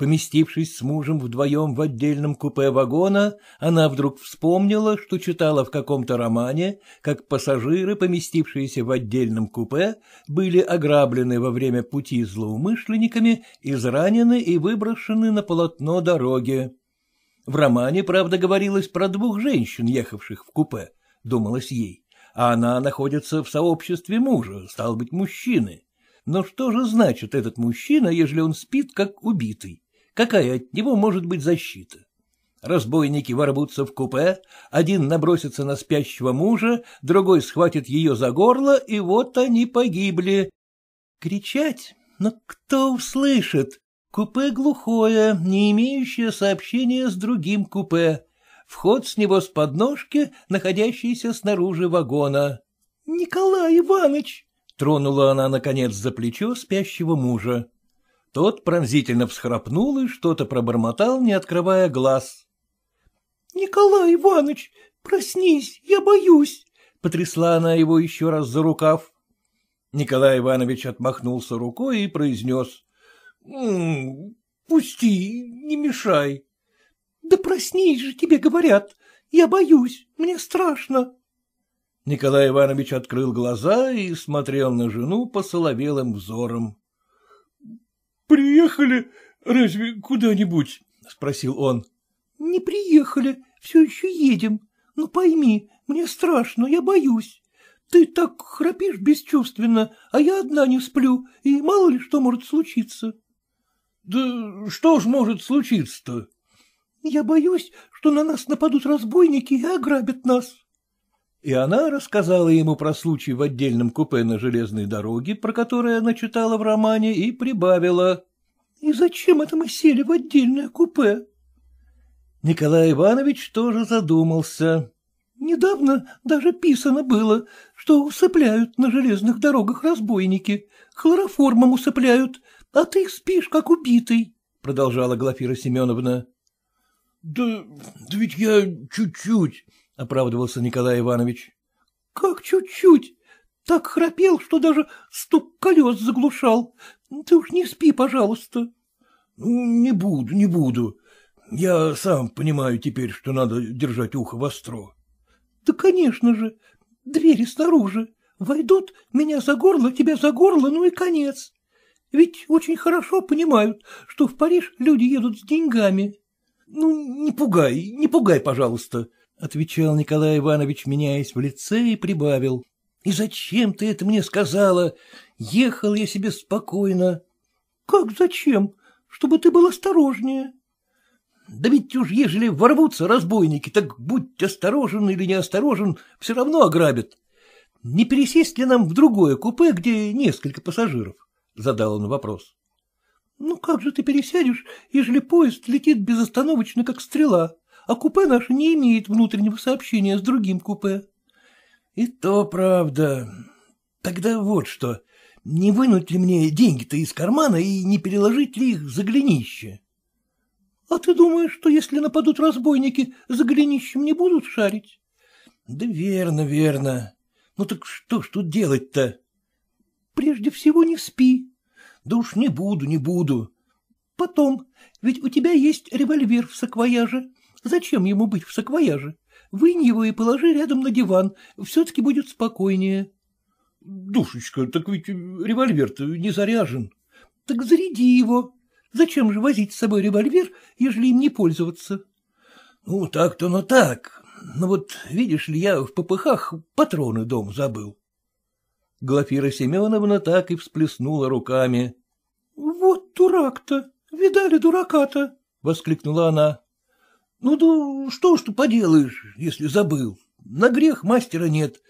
Speaker 1: Поместившись с мужем вдвоем в отдельном купе вагона, она вдруг вспомнила, что читала в каком-то романе, как пассажиры, поместившиеся в отдельном купе, были ограблены во время пути злоумышленниками, изранены и выброшены на полотно дороги. В романе, правда, говорилось про двух женщин, ехавших в купе, думалось ей, а она находится в сообществе мужа, стал быть, мужчины. Но что же значит этот мужчина, ежели он спит, как убитый? Какая от него может быть защита? Разбойники ворвутся в купе, один набросится на спящего мужа, другой схватит ее за горло, и вот они погибли. Кричать? Но кто услышит? Купе глухое, не имеющее сообщения с другим купе. Вход с него с подножки, находящейся снаружи вагона. — Николай Иванович! — тронула она, наконец, за плечо спящего мужа. Тот пронзительно всхрапнул и что-то пробормотал, не открывая глаз. — Николай Иванович, проснись, я боюсь! — потрясла она его еще раз за рукав. Николай Иванович отмахнулся рукой и произнес. — Пусти, не мешай. — Да проснись же, тебе говорят. Я боюсь, мне страшно. Николай Иванович открыл глаза и смотрел на жену по посоловелым взорам приехали разве куда-нибудь? — спросил он. — Не приехали, все еще едем. Ну, пойми, мне страшно, я боюсь. Ты так храпишь бесчувственно, а я одна не сплю, и мало ли что может случиться. — Да что ж может случиться-то? — Я боюсь, что на нас нападут разбойники и ограбят нас. И она рассказала ему про случай в отдельном купе на железной дороге, про которое она читала в романе, и прибавила. — И зачем это мы сели в отдельное купе? Николай Иванович тоже задумался. Недавно даже писано было, что усыпляют на железных дорогах разбойники, хлороформом усыпляют, а ты спишь, как убитый, — продолжала Глафира Семеновна. — Да, да ведь я чуть-чуть, оправдывался Николай Иванович. — Как чуть-чуть? Так храпел, что даже стук колес заглушал. Ты уж не спи, пожалуйста. — ну, не буду, не буду. Я сам понимаю теперь, что надо держать ухо востро. — Да, конечно же. Двери снаружи. Войдут, меня за горло, тебя за горло, ну и конец. Ведь очень хорошо понимают, что в Париж люди едут с деньгами. — Ну, не пугай, не пугай, пожалуйста, — отвечал Николай Иванович, меняясь в лице, и прибавил. — И зачем ты это мне сказала? Ехал я себе спокойно. — Как зачем? Чтобы ты был осторожнее. — Да ведь уж ежели ворвутся разбойники, так будь осторожен или неосторожен, все равно ограбят. Не пересесть ли нам в другое купе, где несколько пассажиров? — задал он вопрос. — Ну как же ты пересядешь, ежели поезд летит безостановочно, как стрела? — а купе наше не имеет внутреннего сообщения с другим купе. — И то правда. Тогда вот что. Не вынуть ли мне деньги-то из кармана и не переложить ли их за глинище? — А ты думаешь, что если нападут разбойники, за глинищем не будут шарить? — Да верно, верно. Ну так что ж тут делать-то? — Прежде всего не спи. — Да уж не буду, не буду. — Потом, ведь у тебя есть револьвер в саквояже. Зачем ему быть в саквояже? Вынь его и положи рядом на диван, все-таки будет спокойнее. — Душечка, так ведь э, револьвер-то не заряжен. — Так заряди его. Зачем же возить с собой револьвер, ежели им не пользоваться? — Ну, так-то, но ну так. Но ну вот, видишь ли, я в попыхах патроны дом забыл. Глафира Семеновна так и всплеснула руками. — Вот дурак-то! Видали дурака-то? — воскликнула она. Ну, да что ж ты поделаешь, если забыл? На грех мастера нет.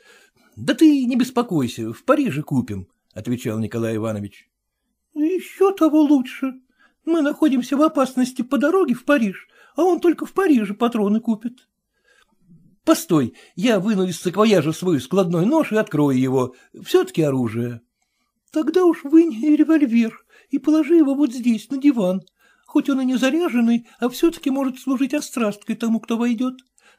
Speaker 1: Да ты не беспокойся, в Париже купим, — отвечал Николай Иванович. — Еще того лучше. Мы находимся в опасности по дороге в Париж, а он только в Париже патроны купит. — Постой, я выну из саквояжа свой складной нож и открою его. Все-таки оружие. — Тогда уж вынь револьвер и положи его вот здесь, на диван, Хоть он и не заряженный, а все-таки может служить острасткой тому, кто войдет.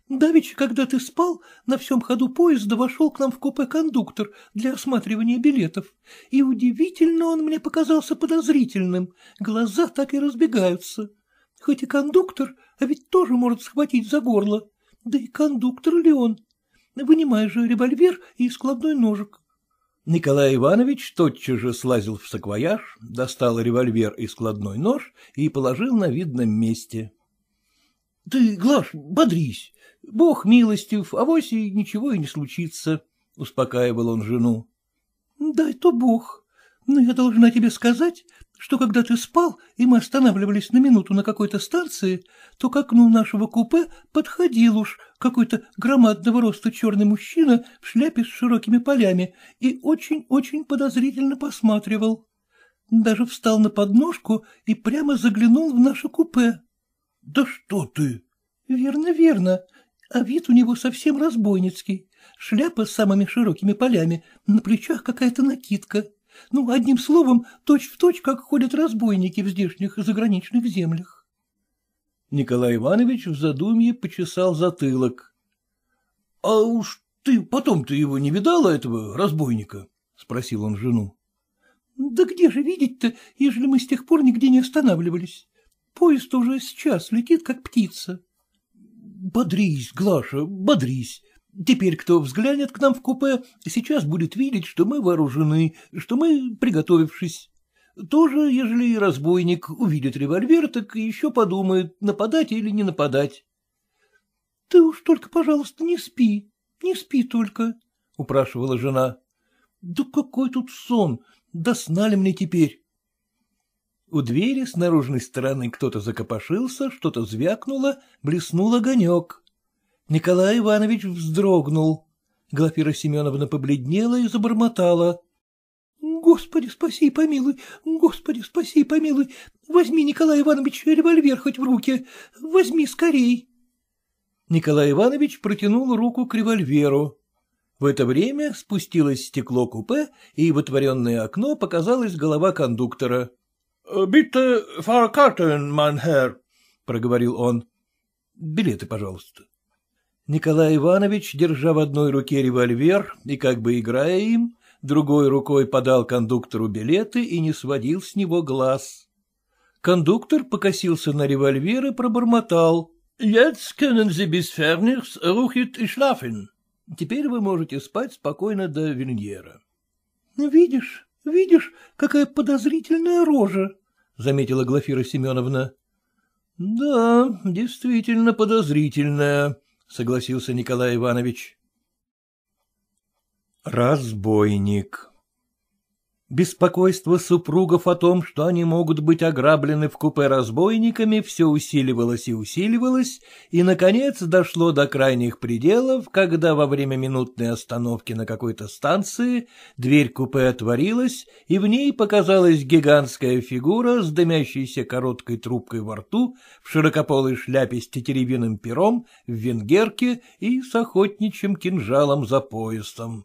Speaker 1: Давич, когда ты спал, на всем ходу поезда вошел к нам в купе кондуктор для осматривания билетов, и удивительно он мне показался подозрительным, глаза так и разбегаются. Хоть и кондуктор, а ведь тоже может схватить за горло. Да и кондуктор ли он? Вынимай же револьвер и складной ножик. Николай Иванович тотчас же слазил в саквояж, достал револьвер и складной нож и положил на видном месте. — Ты, Глаш, бодрись. Бог милостив, авось и ничего и не случится, — успокаивал он жену. — Да это Бог. Но я должна тебе сказать, что когда ты спал, и мы останавливались на минуту на какой-то станции, то к окну нашего купе подходил уж какой-то громадного роста черный мужчина в шляпе с широкими полями и очень-очень подозрительно посматривал. Даже встал на подножку и прямо заглянул в наше купе. — Да что ты! — Верно, верно. А вид у него совсем разбойницкий. Шляпа с самыми широкими полями, на плечах какая-то накидка. Ну, одним словом, точь-в-точь, точь, как ходят разбойники в здешних заграничных землях. Николай Иванович в задумье почесал затылок. — А уж ты потом-то его не видала, этого разбойника? — спросил он жену. — Да где же видеть-то, ежели мы с тех пор нигде не останавливались? Поезд уже сейчас летит, как птица. — Бодрись, Глаша, бодрись. Теперь, кто взглянет к нам в купе, сейчас будет видеть, что мы вооружены, что мы приготовившись. Тоже, ежели и разбойник увидит револьвер, так еще подумает, нападать или не нападать. — Ты уж только, пожалуйста, не спи, не спи только, — упрашивала жена. — Да какой тут сон, да сна ли мне теперь? У двери с наружной стороны кто-то закопошился, что-то звякнуло, блеснул огонек. Николай Иванович вздрогнул. Глафира Семеновна побледнела и забормотала. — Господи, спаси и помилуй, Господи, спаси и помилуй, возьми, Николай Иванович, револьвер хоть в руки, возьми скорей. Николай Иванович протянул руку к револьверу. В это время спустилось стекло купе, и в отворенное окно показалась голова кондуктора. Bitte «Э, «Битте mein Herr, проговорил он. «Билеты, пожалуйста». Николай Иванович, держа в одной руке револьвер и как бы играя им, другой рукой подал кондуктору билеты и не сводил с него глаз. Кондуктор покосился на револьвер и пробормотал. — Jetzt können Sie bis Fernichs ruhig schlafen. Теперь вы можете спать спокойно до Вильньера. «Ну, — Видишь, видишь, какая подозрительная рожа, — заметила Глафира Семеновна. — Да, действительно подозрительная, — согласился Николай Иванович. Разбойник Беспокойство супругов о том, что они могут быть ограблены в купе разбойниками, все усиливалось и усиливалось, и, наконец, дошло до крайних пределов, когда во время минутной остановки на какой-то станции дверь купе отворилась, и в ней показалась гигантская фигура с дымящейся короткой трубкой во рту, в широкополой шляпе с тетеревиным пером, в венгерке и с охотничьим кинжалом за поясом.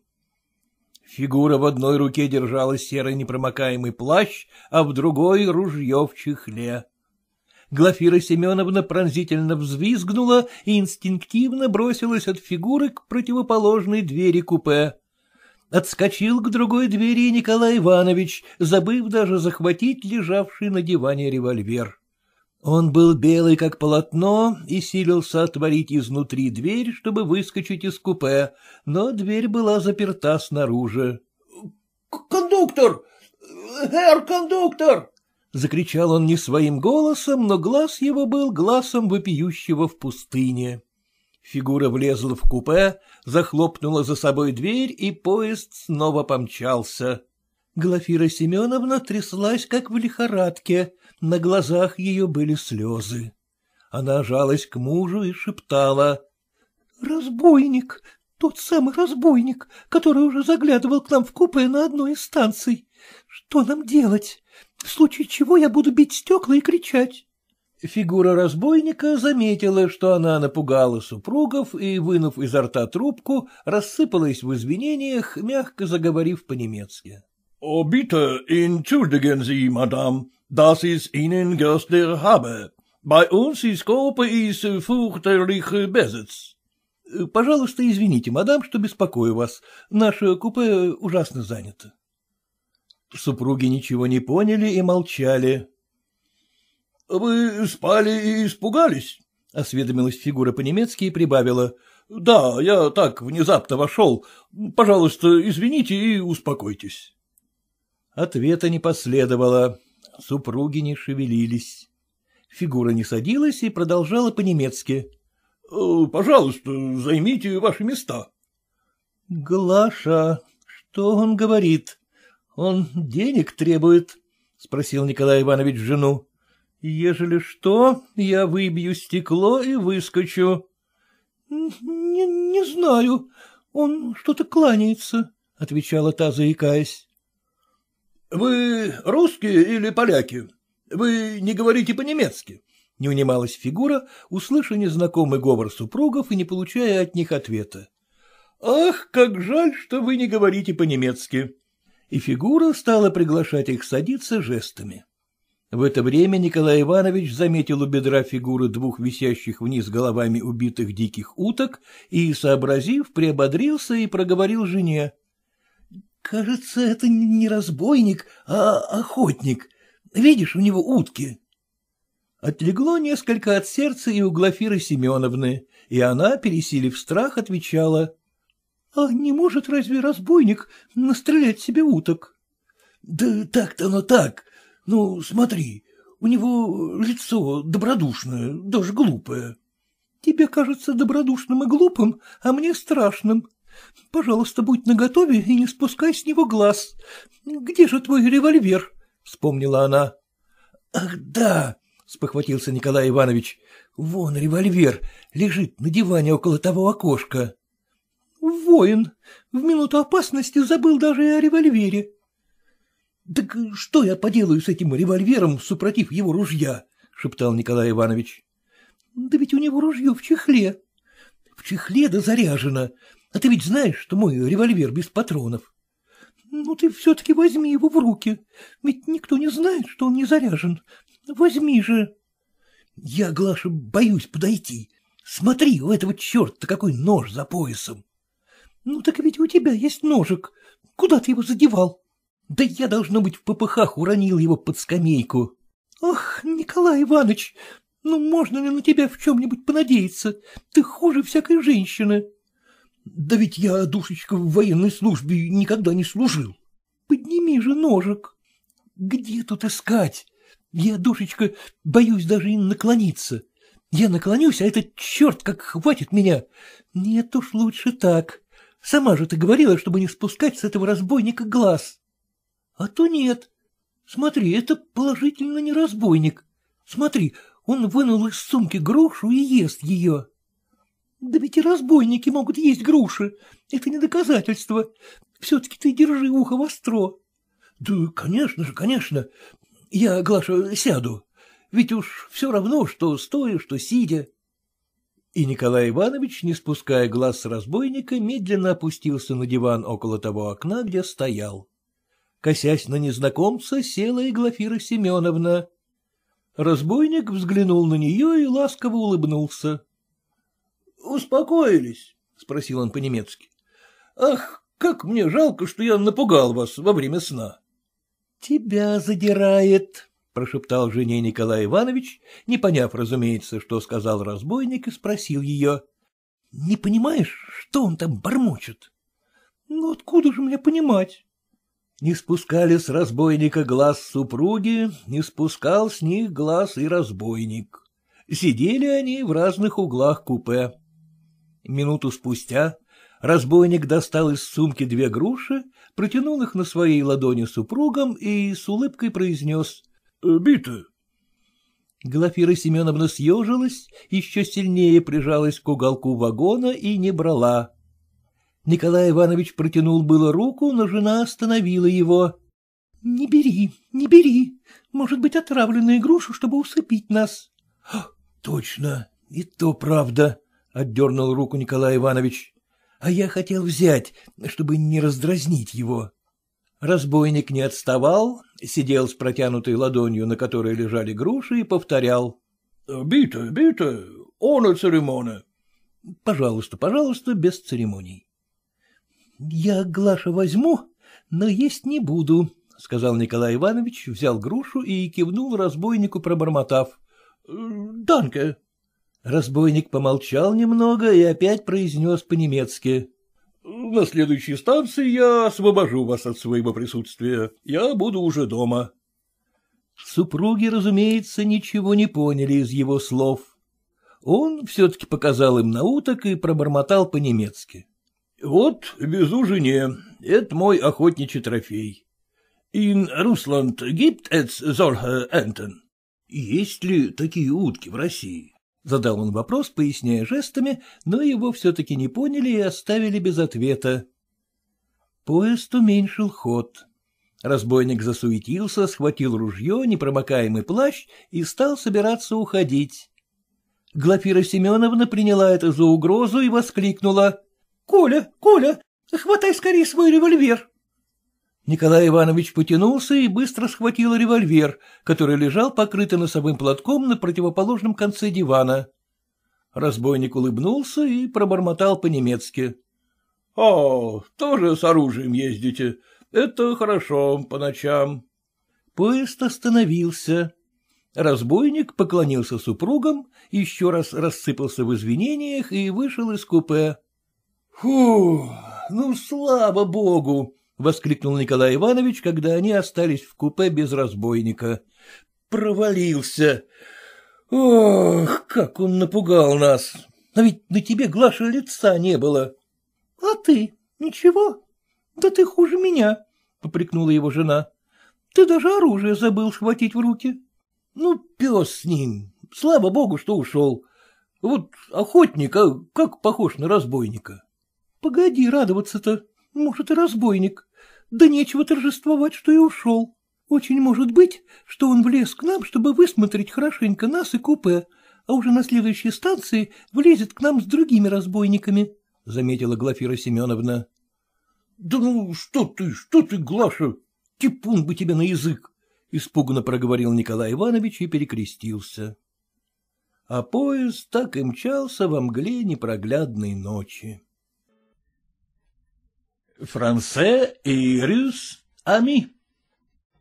Speaker 1: Фигура в одной руке держала серый непромокаемый плащ, а в другой — ружье в чехле. Глафира Семеновна пронзительно взвизгнула и инстинктивно бросилась от фигуры к противоположной двери купе. Отскочил к другой двери Николай Иванович, забыв даже захватить лежавший на диване револьвер. Он был белый, как полотно, и силился отворить изнутри дверь, чтобы выскочить из купе, но дверь была заперта снаружи. — Кондуктор! Эр, кондуктор! — закричал он не своим голосом, но глаз его был глазом вопиющего в пустыне. Фигура влезла в купе, захлопнула за собой дверь, и поезд снова помчался. Глафира Семеновна тряслась, как в лихорадке, на глазах ее были слезы. Она жалась к мужу и шептала. — Разбойник, тот самый разбойник, который уже заглядывал к нам в купе на одной из станций. Что нам делать? В случае чего я буду бить стекла и кричать. Фигура разбойника заметила, что она напугала супругов и, вынув изо рта трубку, рассыпалась в извинениях, мягко заговорив по-немецки. — Обито entschuldigen Sie, мадам dass ich Ihnen gestern habe. Bei uns из копа из фухтерлих безец. — Пожалуйста, извините, мадам, что беспокою вас. Наше купе ужасно занято. Супруги ничего не поняли и молчали. — Вы спали и испугались? — осведомилась фигура по-немецки и прибавила. — Да, я так внезапно вошел. Пожалуйста, извините и успокойтесь. Ответа не последовало. Супруги не шевелились. Фигура не садилась и продолжала по-немецки. «Э, — Пожалуйста, займите ваши места. — Глаша, что он говорит? Он денег требует, — спросил Николай Иванович жену. — Ежели что, я выбью стекло и выскочу.
Speaker 2: — Не
Speaker 1: знаю, он что-то кланяется, — отвечала та, заикаясь. Вы русские или поляки? Вы не говорите по-немецки? — не унималась фигура, услыша незнакомый говор супругов и не получая от них ответа. «Ах, как жаль, что вы не говорите по-немецки!» И фигура стала приглашать их садиться жестами. В это время Николай Иванович заметил у бедра фигуры двух висящих вниз головами убитых диких уток и, сообразив, приободрился и проговорил жене. — Кажется, это не разбойник, а охотник. Видишь, у него утки. Отлегло несколько от сердца и у Глафиры Семеновны, и она, пересилив страх, отвечала. — А не может разве разбойник настрелять себе уток? — Да так-то оно так. Ну, смотри, у него лицо добродушное, даже глупое. — Тебе кажется добродушным и глупым, а мне страшным, Пожалуйста, будь наготове и не спускай с него глаз. Где же твой револьвер? — вспомнила она. — Ах, да! — спохватился Николай Иванович. — Вон револьвер, лежит на диване около того окошка. — Воин! В минуту опасности забыл даже и о револьвере. — Так что я поделаю с этим револьвером, супротив его ружья? — шептал Николай Иванович. — Да ведь у него ружье в чехле. — В чехле да заряжено. А ты ведь знаешь, что мой револьвер без патронов. Ну, ты все-таки возьми его в руки, ведь никто не знает, что он не заряжен. Возьми же. Я, Глаша, боюсь подойти. Смотри, у этого черта какой нож за поясом. Ну, так ведь у тебя есть ножик. Куда ты его задевал? Да я, должно быть, в попыхах уронил его под скамейку. Ах, Николай Иванович, ну можно ли на тебя в чем-нибудь понадеяться? Ты хуже всякой женщины. Да ведь я, душечка, в военной службе никогда не служил. Подними же ножик. Где тут искать? Я, душечка, боюсь даже и наклониться. Я наклонюсь, а этот черт как хватит меня. Нет уж лучше так. Сама же ты говорила, чтобы не спускать с этого разбойника глаз. А то нет. Смотри, это положительно не разбойник. Смотри, он вынул из сумки грушу и ест ее. Да ведь и разбойники могут есть груши. Это не доказательство. Все-таки ты держи ухо востро. Да, конечно же, конечно. Я, Глаша, сяду. Ведь уж все равно, что стоя, что сидя. И Николай Иванович, не спуская глаз с разбойника, медленно опустился на диван около того окна, где стоял. Косясь на незнакомца, села и Глафира Семеновна. Разбойник взглянул на нее и ласково улыбнулся. Успокоились? — спросил он по-немецки. — Ах, как мне жалко, что я напугал вас во время сна. — Тебя задирает, — прошептал жене Николай Иванович, не поняв, разумеется, что сказал разбойник, и спросил ее. — Не понимаешь, что он там бормочет? — Ну, откуда же мне понимать? Не спускали с разбойника глаз супруги, не спускал с них глаз и разбойник. Сидели они в разных углах купе. Минуту спустя разбойник достал из сумки две груши, протянул их на своей ладони супругам и с улыбкой произнес «Э, «Биты». Глафира Семеновна съежилась, еще сильнее прижалась к уголку вагона и не брала. Николай Иванович протянул было руку, но жена остановила его. — Не бери, не бери. Может быть, отравленную грушу, чтобы усыпить нас. — Точно, и то правда, отдернул руку Николай Иванович. — А я хотел взять, чтобы не раздразнить его. Разбойник не отставал, сидел с протянутой ладонью, на которой лежали груши, и повторял. — Бита, бита, она церемония. — Пожалуйста, пожалуйста, без церемоний. — Я Глаша возьму, но есть не буду, — сказал Николай Иванович, взял грушу и кивнул разбойнику, пробормотав. — Данке. Разбойник помолчал немного и опять произнес по-немецки. — На следующей станции я освобожу вас от своего присутствия. Я буду уже дома. Супруги, разумеется, ничего не поняли из его слов. Он все-таки показал им на уток и пробормотал по-немецки. — Вот везу жене. Это мой охотничий трофей. In Russland gibt es solche Enten. Есть ли такие утки в России? Задал он вопрос, поясняя жестами, но его все-таки не поняли и оставили без ответа. Поезд уменьшил ход. Разбойник засуетился, схватил ружье, непромокаемый плащ и стал собираться уходить. Глафира Семеновна приняла это за угрозу и воскликнула. — Коля, Коля, хватай скорее свой револьвер! Николай Иванович потянулся и быстро схватил револьвер, который лежал покрытый носовым платком на противоположном конце дивана. Разбойник улыбнулся и пробормотал по-немецки. — О, тоже с оружием ездите. Это хорошо по ночам. Поезд остановился. Разбойник поклонился супругам, еще раз рассыпался в извинениях и вышел из купе. — Фу, ну слава богу! — воскликнул Николай Иванович, когда они остались в купе без разбойника. «Провалился! Ох, как он напугал нас! А ведь на тебе, Глаша, лица не было!» «А ты? Ничего? Да ты хуже меня!» — попрекнула его жена. «Ты даже оружие забыл схватить в руки». «Ну, пес с ним! Слава богу, что ушел! Вот охотник, а как похож на разбойника!» «Погоди радоваться-то! Может, и разбойник!» да нечего торжествовать, что и ушел. Очень может быть, что он влез к нам, чтобы высмотреть хорошенько нас и купе, а уже на следующей станции влезет к нам с другими разбойниками, — заметила Глафира Семеновна. — Да ну что ты, что ты, Глаша, типун бы тебе на язык! — испуганно проговорил Николай Иванович и перекрестился. А поезд так и мчался во мгле непроглядной ночи. Франсе и Рюс Ами.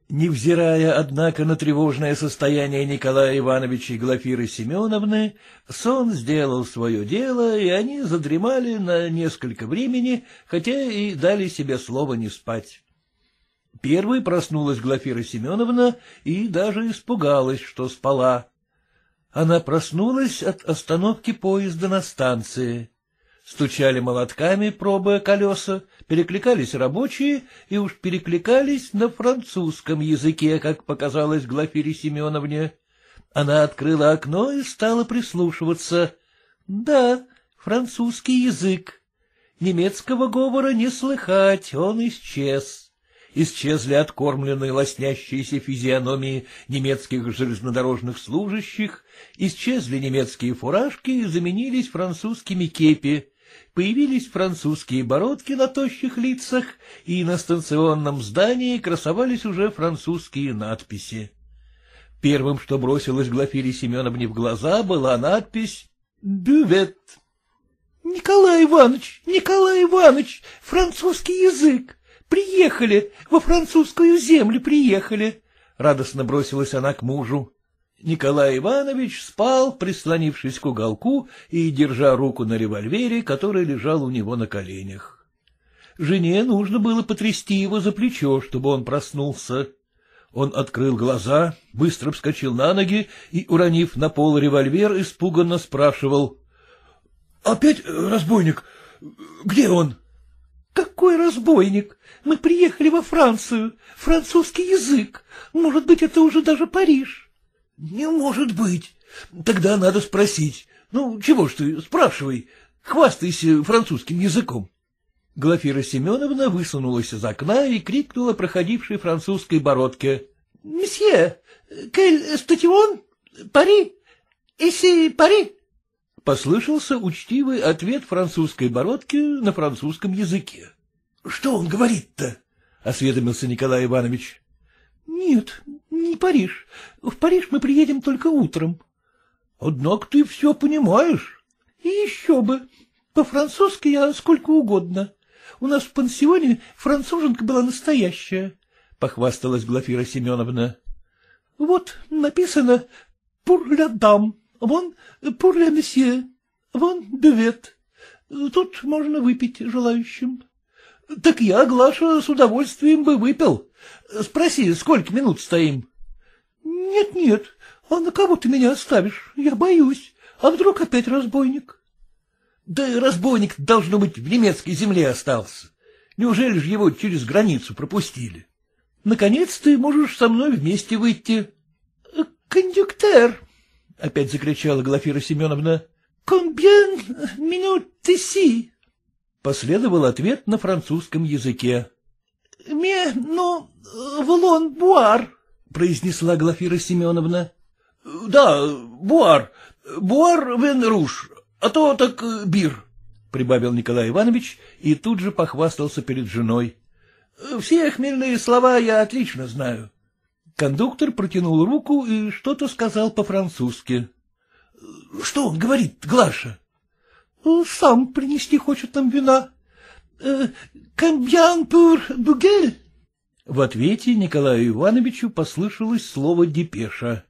Speaker 1: Невзирая, однако, на тревожное состояние Николая Ивановича и Глафиры Семеновны, сон сделал свое дело, и они задремали на несколько времени, хотя и дали себе слово не спать. Первой проснулась Глафира Семеновна и даже испугалась, что спала. Она проснулась от остановки поезда на станции. Стучали молотками, пробуя колеса, перекликались рабочие и уж перекликались на французском языке, как показалось Глафире Семеновне. Она открыла окно и стала прислушиваться. Да, французский язык. Немецкого говора не слыхать, он исчез. Исчезли откормленные лоснящиеся физиономии немецких железнодорожных служащих, исчезли немецкие фуражки и заменились французскими кепи. Появились французские бородки на тощих лицах, и на станционном здании красовались уже французские надписи. Первым, что бросилось Глафире Семеновне в глаза, была надпись «Бювет». Николай Иванович, Николай Иванович, французский язык! Приехали, во французскую землю приехали! — радостно бросилась она к мужу. Николай Иванович спал, прислонившись к уголку и держа руку на револьвере, который лежал у него на коленях. Жене нужно было потрясти его за плечо, чтобы он проснулся. Он открыл глаза, быстро вскочил на ноги и, уронив на пол револьвер, испуганно спрашивал. — Опять э, разбойник? Где он? — Какой разбойник? Мы приехали во Францию. Французский язык. Может быть, это уже даже Париж. — Не может быть. Тогда надо спросить. Ну, чего ж ты, спрашивай, хвастайся французским языком. Глафира Семеновна высунулась из окна и крикнула проходившей французской бородке. — Месье, кель статион, пари,
Speaker 2: эси пари.
Speaker 1: Послышался учтивый ответ французской бородки на французском языке. — Что он говорит-то? — осведомился Николай Иванович. — Нет, не Париж. В Париж мы приедем только утром. — Однако ты все понимаешь. — И еще бы. По-французски я сколько угодно. У нас в пансионе француженка была настоящая, — похвасталась Глафира Семеновна. — Вот написано «Пур ля дам», вон «Пур ля месье», вон «Бювет». Тут можно выпить желающим. — Так я, Глаша, с удовольствием бы выпил, Спроси, сколько минут стоим? Нет, — а на кого ты меня оставишь? Я боюсь. А вдруг опять разбойник? — Да разбойник, должно быть, в немецкой земле остался. Неужели же его через границу пропустили? Наконец ты можешь со мной вместе выйти. Э, — Кондюктер! — опять закричала Глафира Семеновна. — Комбьен минут си? Последовал ответ на французском языке. — Ме, ну, в — произнесла Глафира Семеновна. — Да, Буар, Буар Вен-Руш, а то так э, Бир, — прибавил Николай Иванович и тут же похвастался перед женой. — Все хмельные слова я отлично знаю. Кондуктор протянул руку и что-то сказал по-французски. — Что он говорит, Глаша? — Сам принести хочет нам вина. — Камбьян пур дугель? В ответе Николаю Ивановичу послышалось слово «депеша».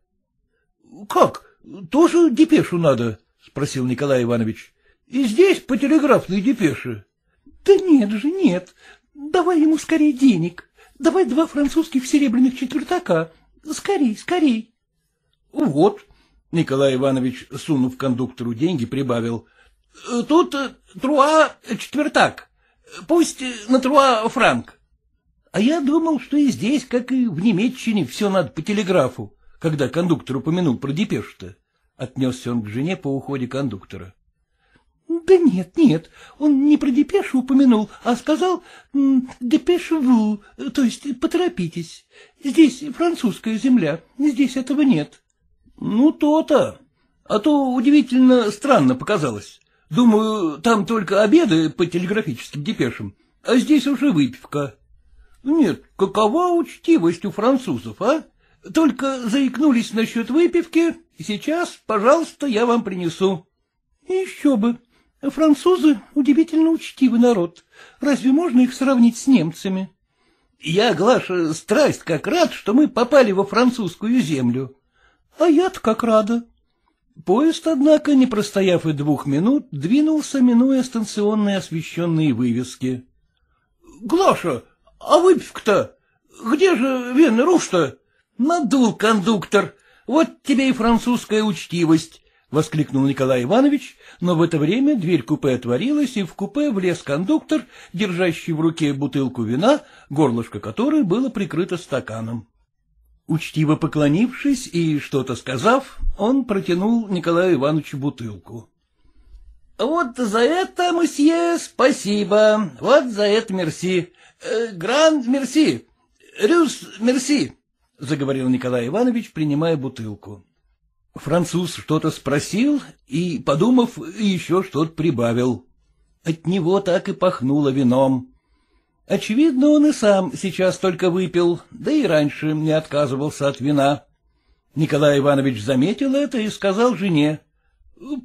Speaker 1: — Как? Тоже депешу надо? — спросил Николай Иванович. — И здесь по телеграфной депеше? — Да нет же, нет. Давай ему скорее денег. Давай два французских серебряных четвертака. Скорей, скорей. — Вот. Николай Иванович, сунув кондуктору деньги, прибавил. — Тут труа четвертак. Пусть на труа франк. А я думал, что и здесь, как и в Немеччине, все надо по телеграфу, когда кондуктор упомянул про депешу-то. Отнесся он к жене по уходе кондуктора. — Да нет, нет, он не про депешу упомянул, а сказал «депешеву», то есть «поторопитесь». Здесь французская земля, здесь этого нет. — Ну, то-то. А то удивительно странно показалось. Думаю, там только обеды по телеграфическим депешам, а здесь уже выпивка. Ну нет, какова учтивость у французов, а? Только заикнулись насчет выпивки, сейчас, пожалуйста, я вам принесу. Еще бы. Французы — удивительно учтивый народ. Разве можно их сравнить с немцами? Я, Глаша, страсть как рад, что мы попали во французскую землю. А я-то как рада. Поезд, однако, не простояв и двух минут, двинулся, минуя станционные освещенные вывески. — Глаша, а выпивка-то? Где же венный руж-то? Надул кондуктор. Вот тебе и французская учтивость. — воскликнул Николай Иванович, но в это время дверь купе отворилась, и в купе влез кондуктор, держащий в руке бутылку вина, горлышко которой было прикрыто стаканом. Учтиво поклонившись и что-то сказав, он протянул Николаю Ивановичу бутылку. — Вот за это, мсье, спасибо, вот за это мерси. Э, гранд мерси, рюс мерси, — заговорил Николай Иванович, принимая бутылку. Француз что-то спросил и, подумав, еще что-то прибавил. От него так и пахнуло вином. Очевидно, он и сам сейчас только выпил, да и раньше не отказывался от вина. Николай Иванович заметил это и сказал жене.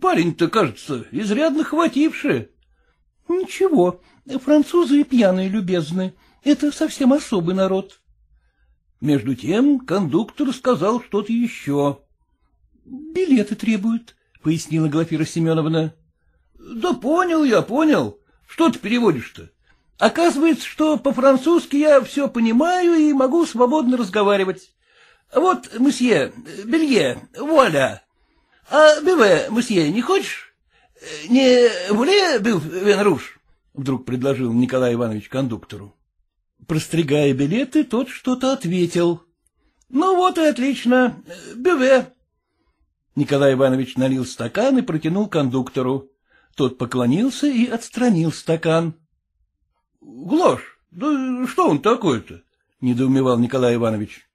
Speaker 1: Парень-то, кажется, изрядно хвативший. — Ничего, французы и пьяные любезны. Это совсем особый народ. Между тем кондуктор сказал что-то еще. — Билеты требуют, — пояснила Глафира Семеновна. — Да понял я, понял. Что ты переводишь-то? Оказывается, что по-французски я все понимаю и могу свободно разговаривать. Вот, месье, белье, вуаля. А биве, мсье, не хочешь? Не вуле бил венруш? Вдруг предложил Николай Иванович кондуктору. Простригая билеты, тот что-то ответил. Ну вот и отлично. Биве. Николай Иванович налил стакан и протянул кондуктору. Тот поклонился и отстранил стакан. — Глаш, да что он такой-то? — недоумевал Николай Иванович.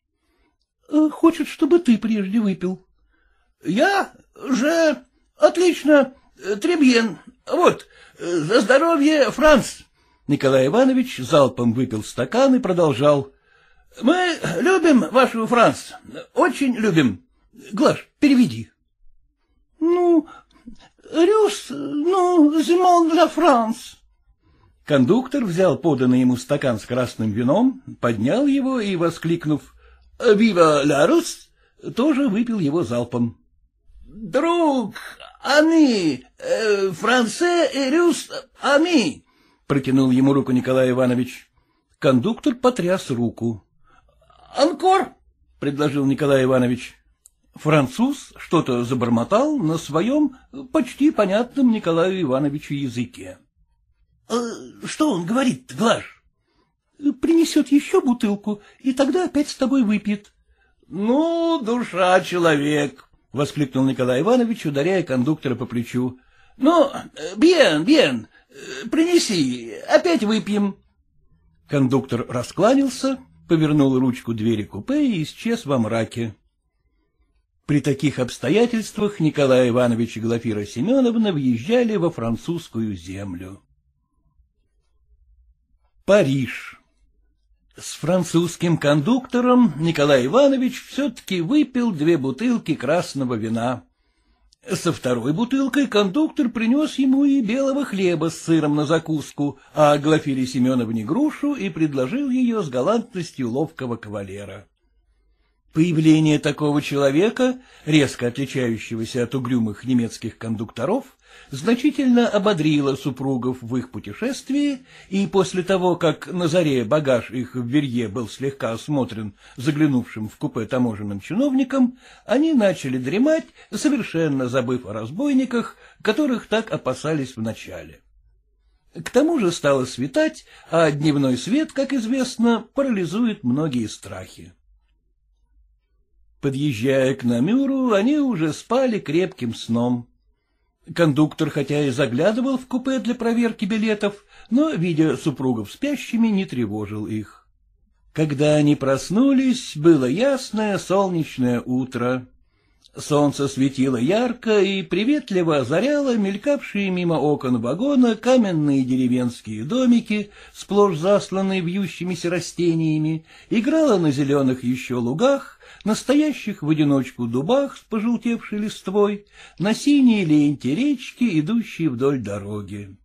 Speaker 1: Э, — Хочет, чтобы ты прежде выпил. — Я? Же, отлично, э, Требьен, вот, э, за здоровье, Франц. Николай Иванович залпом выпил стакан и продолжал. — Мы любим вашего Франц, очень любим. Глаш, переведи. — Ну, Рюс, ну, зимон для Франц. Кондуктор взял поданный ему стакан с красным вином, поднял его и, воскликнув «Вива ля Рус», тоже выпил его залпом друг, они, э, франце и рюс, ами, — протянул ему руку Николай Иванович. Кондуктор потряс руку. — Анкор, — предложил Николай Иванович. Француз что-то забормотал на своем почти понятном Николаю Ивановичу языке. «Э, — Что он говорит, Глаш? — Принесет еще бутылку, и тогда опять с тобой выпьет. — Ну, душа человек, — воскликнул Николай Иванович, ударяя кондуктора по плечу. — Ну, бьен, бьен, принеси, опять выпьем. Кондуктор раскланялся, повернул ручку двери купе и исчез во мраке. При таких обстоятельствах Николай Иванович и Глафира Семеновна въезжали во французскую землю. Париж с французским кондуктором Николай Иванович все-таки выпил две бутылки красного вина. Со второй бутылкой кондуктор принес ему и белого хлеба с сыром на закуску, а Глафире Семеновне грушу и предложил ее с галантностью ловкого кавалера. Появление такого человека, резко отличающегося от угрюмых немецких кондукторов, значительно ободрила супругов в их путешествии, и после того, как на заре багаж их в Верье был слегка осмотрен заглянувшим в купе таможенным чиновником они начали дремать, совершенно забыв о разбойниках, которых так опасались вначале. К тому же стало светать, а дневной свет, как известно, парализует многие страхи. Подъезжая к Намюру, они уже спали крепким сном. Кондуктор, хотя и заглядывал в купе для проверки билетов, но, видя супругов спящими, не тревожил их. Когда они проснулись, было ясное солнечное утро. Солнце светило ярко и приветливо озаряло мелькавшие мимо окон вагона каменные деревенские домики, сплошь засланные вьющимися растениями, играло на зеленых еще лугах, настоящих в одиночку дубах с пожелтевшей листвой, на синей ленте речки, идущей вдоль дороги.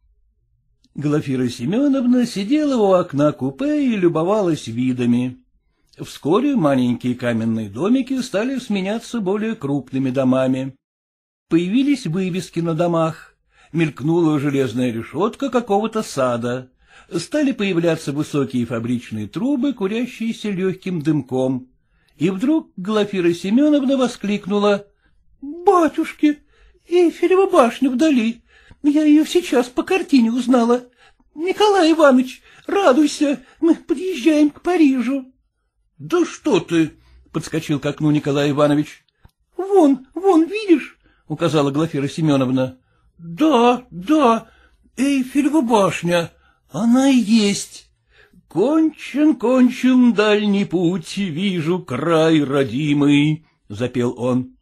Speaker 1: Глафира Семеновна сидела у окна купе и любовалась видами. Вскоре маленькие каменные домики стали сменяться более крупными домами. Появились вывески на домах, мелькнула железная решетка какого-то сада, стали появляться высокие фабричные трубы, курящиеся легким дымком, и вдруг Глафира Семеновна воскликнула. — Батюшки, Эйфелева башня вдали. Я ее сейчас по картине узнала. Николай Иванович, радуйся, мы подъезжаем к Парижу. — Да что ты! — подскочил к окну Николай Иванович. — Вон, вон, видишь? — указала Глафира Семеновна. — Да, да, Эйфелева башня, она и есть. Кончен, кончен дальний путь, вижу край родимый, — запел он.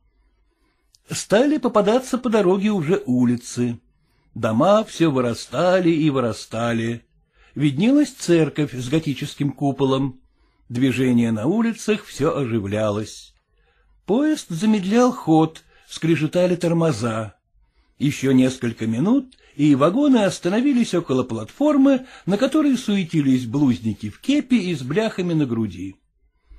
Speaker 1: Стали попадаться по дороге уже улицы. Дома все вырастали и вырастали. Виднелась церковь с готическим куполом. Движение на улицах все оживлялось. Поезд замедлял ход, скрежетали тормоза. Еще несколько минут, и вагоны остановились около платформы, на которой суетились блузники в кепи и с бляхами на груди.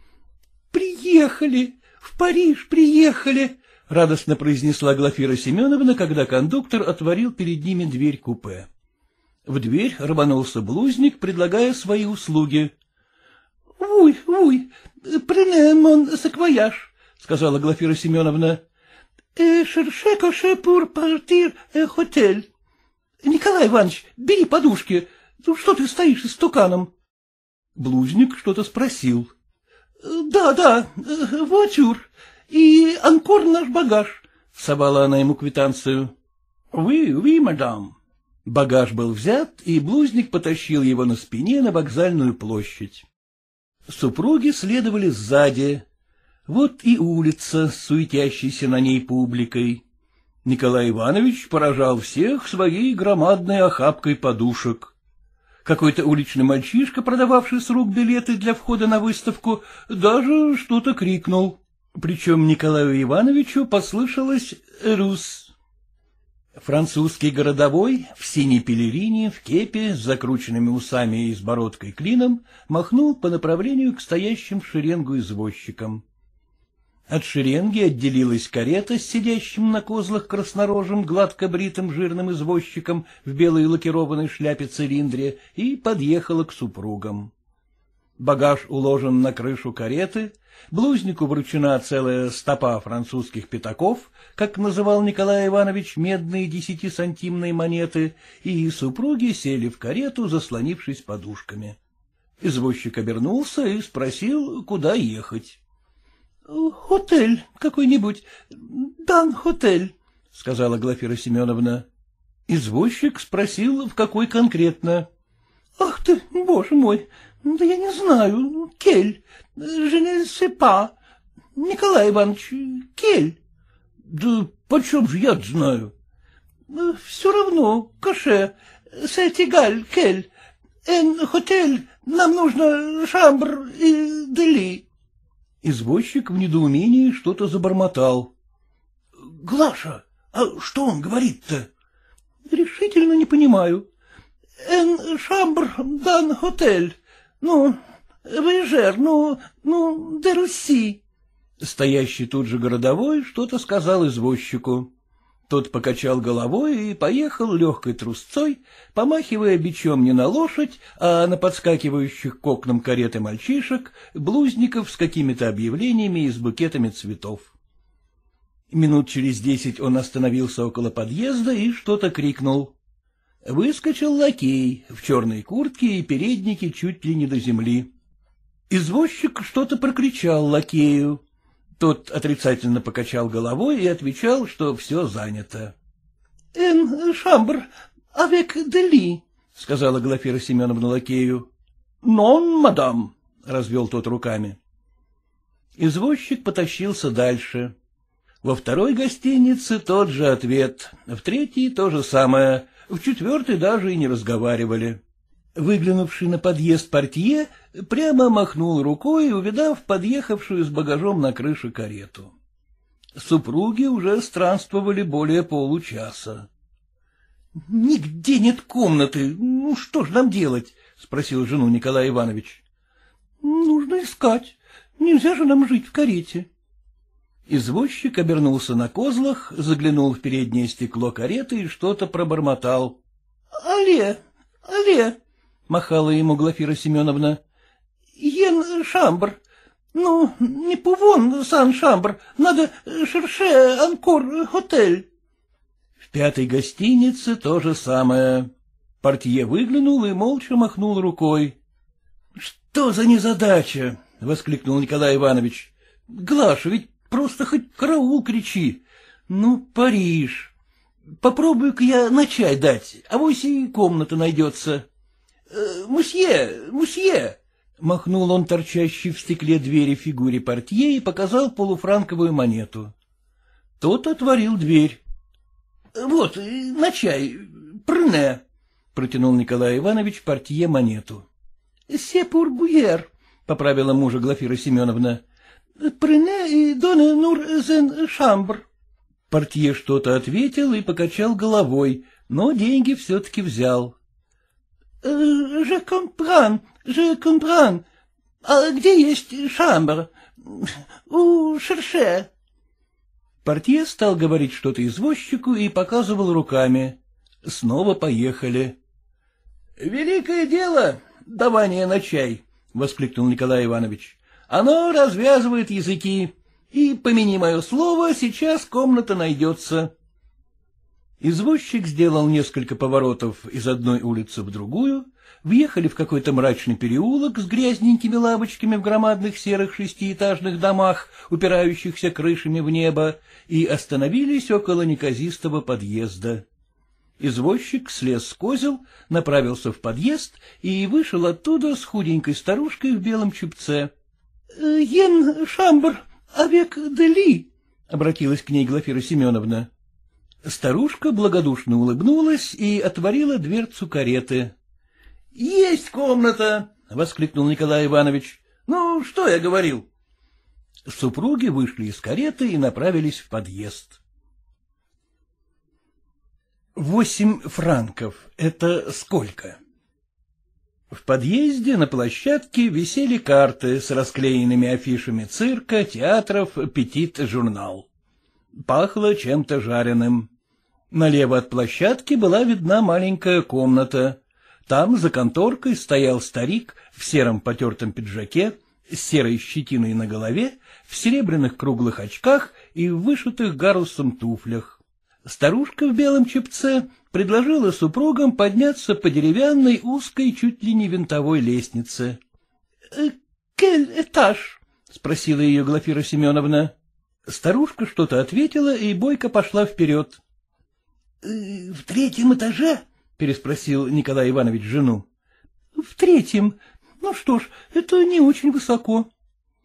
Speaker 1: — Приехали! В Париж приехали! — радостно произнесла Глафира Семеновна, когда кондуктор отворил перед ними дверь купе. В дверь рванулся блузник, предлагая свои услуги. — Вуй, вуй, он саквояж, — сказала Глафира Семеновна. Э, «Шерше пур партир э, хотель». — Николай Иванович, бери подушки. Ну, что ты стоишь с истуканом? Блузник что-то спросил. «Да, — Да-да, э, вуатюр. И анкор наш багаж, — совала она ему квитанцию. — Вы, вы, мадам. Багаж был взят, и блузник потащил его на спине на вокзальную площадь. Супруги следовали сзади. Вот и улица с суетящейся на ней публикой. Николай Иванович поражал всех своей громадной охапкой подушек. Какой-то уличный мальчишка, продававший с рук билеты для входа на выставку, даже что-то крикнул. Причем Николаю Ивановичу послышалось «рус». Французский городовой в синей пелерине, в кепе, с закрученными усами и с бородкой клином, махнул по направлению к стоящим в шеренгу извозчикам. От шеренги отделилась карета с сидящим на козлах краснорожим, гладкобритым жирным извозчиком в белой лакированной шляпе-цилиндре и подъехала к супругам. Багаж уложен на крышу кареты, блузнику вручена целая стопа французских пятаков, как называл Николай Иванович медные десятисантимные монеты, и супруги сели в карету, заслонившись подушками. Извозчик обернулся и спросил, куда ехать. Э, — Хотель какой-нибудь, Дан-хотель, — сказала Глафира Семеновна. Извозчик спросил, в какой конкретно. — Ах ты, боже мой, да я не знаю, кель, жене сепа, Николай Иванович, кель. — Да почем же я знаю? Э, — Все равно, каше, сетигаль, кель, эн хотель, нам нужно шамбр и дели. Извозчик в недоумении что-то забормотал. — Глаша, а что он говорит-то? — Решительно не понимаю. — Эн шамбр дан отель, Ну, Вежер, ну, ну, де Руси. Стоящий тут же городовой что-то сказал извозчику. Тот покачал головой и поехал легкой трусцой, помахивая бичом не на лошадь, а на подскакивающих к окнам кареты мальчишек, блузников с какими-то объявлениями и с букетами цветов. Минут через десять он остановился около подъезда и что-то крикнул. Выскочил лакей в черной куртке и переднике чуть ли не до земли. Извозчик что-то прокричал лакею. Тот отрицательно покачал головой и отвечал, что все занято. — Эн шамбр, авек дели, — сказала Глафира Семеновна Лакею. — Нон, мадам, — развел тот руками. Извозчик потащился дальше. Во второй гостинице тот же ответ, в третьей то же самое, в четвертой даже и не разговаривали. Выглянувший на подъезд портье, прямо махнул рукой, увидав подъехавшую с багажом на крышу карету. Супруги уже странствовали более получаса. — Нигде нет комнаты. Ну, что ж нам делать? — спросил жену Николай Иванович. — Нужно искать. Нельзя же нам жить в карете. Извозчик обернулся на козлах, заглянул в переднее стекло кареты и что-то пробормотал. — Алле, алле махала ему Глафира Семеновна. — Ен Шамбр. Ну, не пувон, сан Шамбр, надо шерше анкор отель. В пятой гостинице то же самое. Портье выглянул и молча махнул рукой. — Что за незадача? — воскликнул Николай Иванович. — Глаша, ведь просто хоть караул кричи. Ну, Париж. Попробую-ка я на чай дать, а вось и комната найдется. Э, — Мусье, мусье! — махнул он торчащий в стекле двери фигуре портье и показал полуфранковую монету. Тот отворил дверь. Э, — Вот, э, на чай, прыне, — протянул Николай Иванович портье монету. — Сепургуер, — поправила мужа Глафира Семеновна. — Прыне и доне нур зен шамбр. Портье что-то ответил и покачал головой, но деньги все-таки взял. — «Je comprends, je comprends. А где есть шамбар? У Шерше». Портье стал говорить что-то извозчику и показывал руками. Снова поехали. — Великое дело — давание на чай, — воскликнул Николай Иванович. — Оно развязывает языки. И, помяни мое слово, сейчас комната найдется. Извозчик сделал несколько поворотов из одной улицы в другую, въехали в какой-то мрачный переулок с грязненькими лавочками в громадных серых шестиэтажных домах, упирающихся крышами в небо, и остановились около неказистого подъезда. Извозчик слез с козел, направился в подъезд и вышел оттуда с худенькой старушкой в белом чепце.
Speaker 2: «Э, — Ен
Speaker 1: Шамбар, авек дели, — обратилась к ней Глафира Семеновна. Старушка благодушно улыбнулась и отворила дверцу кареты. — Есть комната! — воскликнул Николай Иванович. — Ну, что я говорил? Супруги вышли из кареты и направились в подъезд. Восемь франков — это сколько? В подъезде на площадке висели карты с расклеенными афишами цирка, театров, петит, журнал. Пахло чем-то жареным. Налево от площадки была видна маленькая комната. Там за конторкой стоял старик в сером потертом пиджаке, с серой щетиной на голове, в серебряных круглых очках и в вышитых гарусом туфлях. Старушка в белом чепце предложила супругам подняться по деревянной узкой, чуть ли не винтовой лестнице. «Э, — Кель этаж? — спросила ее Глафира Семеновна. Старушка что-то ответила, и Бойко пошла вперед. Э, — В третьем этаже? — переспросил Николай Иванович жену. — В третьем. Ну что ж, это не очень высоко.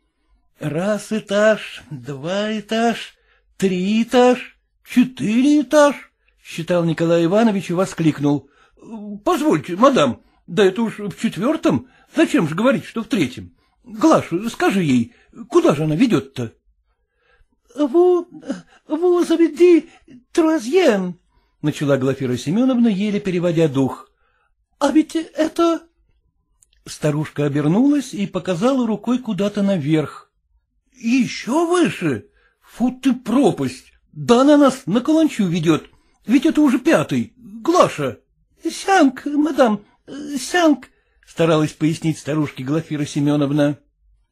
Speaker 1: — Раз этаж, два этаж, три этаж, четыре этаж, — считал Николай Иванович и воскликнул. — Позвольте, мадам, да это уж в четвертом. Зачем же говорить, что в третьем? Глаша, скажи ей, куда же она ведет-то? — Ву... ву заведи троазьен, — начала Глафира Семеновна, еле переводя дух. — А ведь это... Старушка обернулась и показала рукой куда-то наверх. — Еще выше? Фу ты пропасть! Да она нас на каланчу ведет, ведь это уже пятый, Глаша. — Сянк, мадам, э, сянк, — старалась пояснить старушке Глафира Семеновна.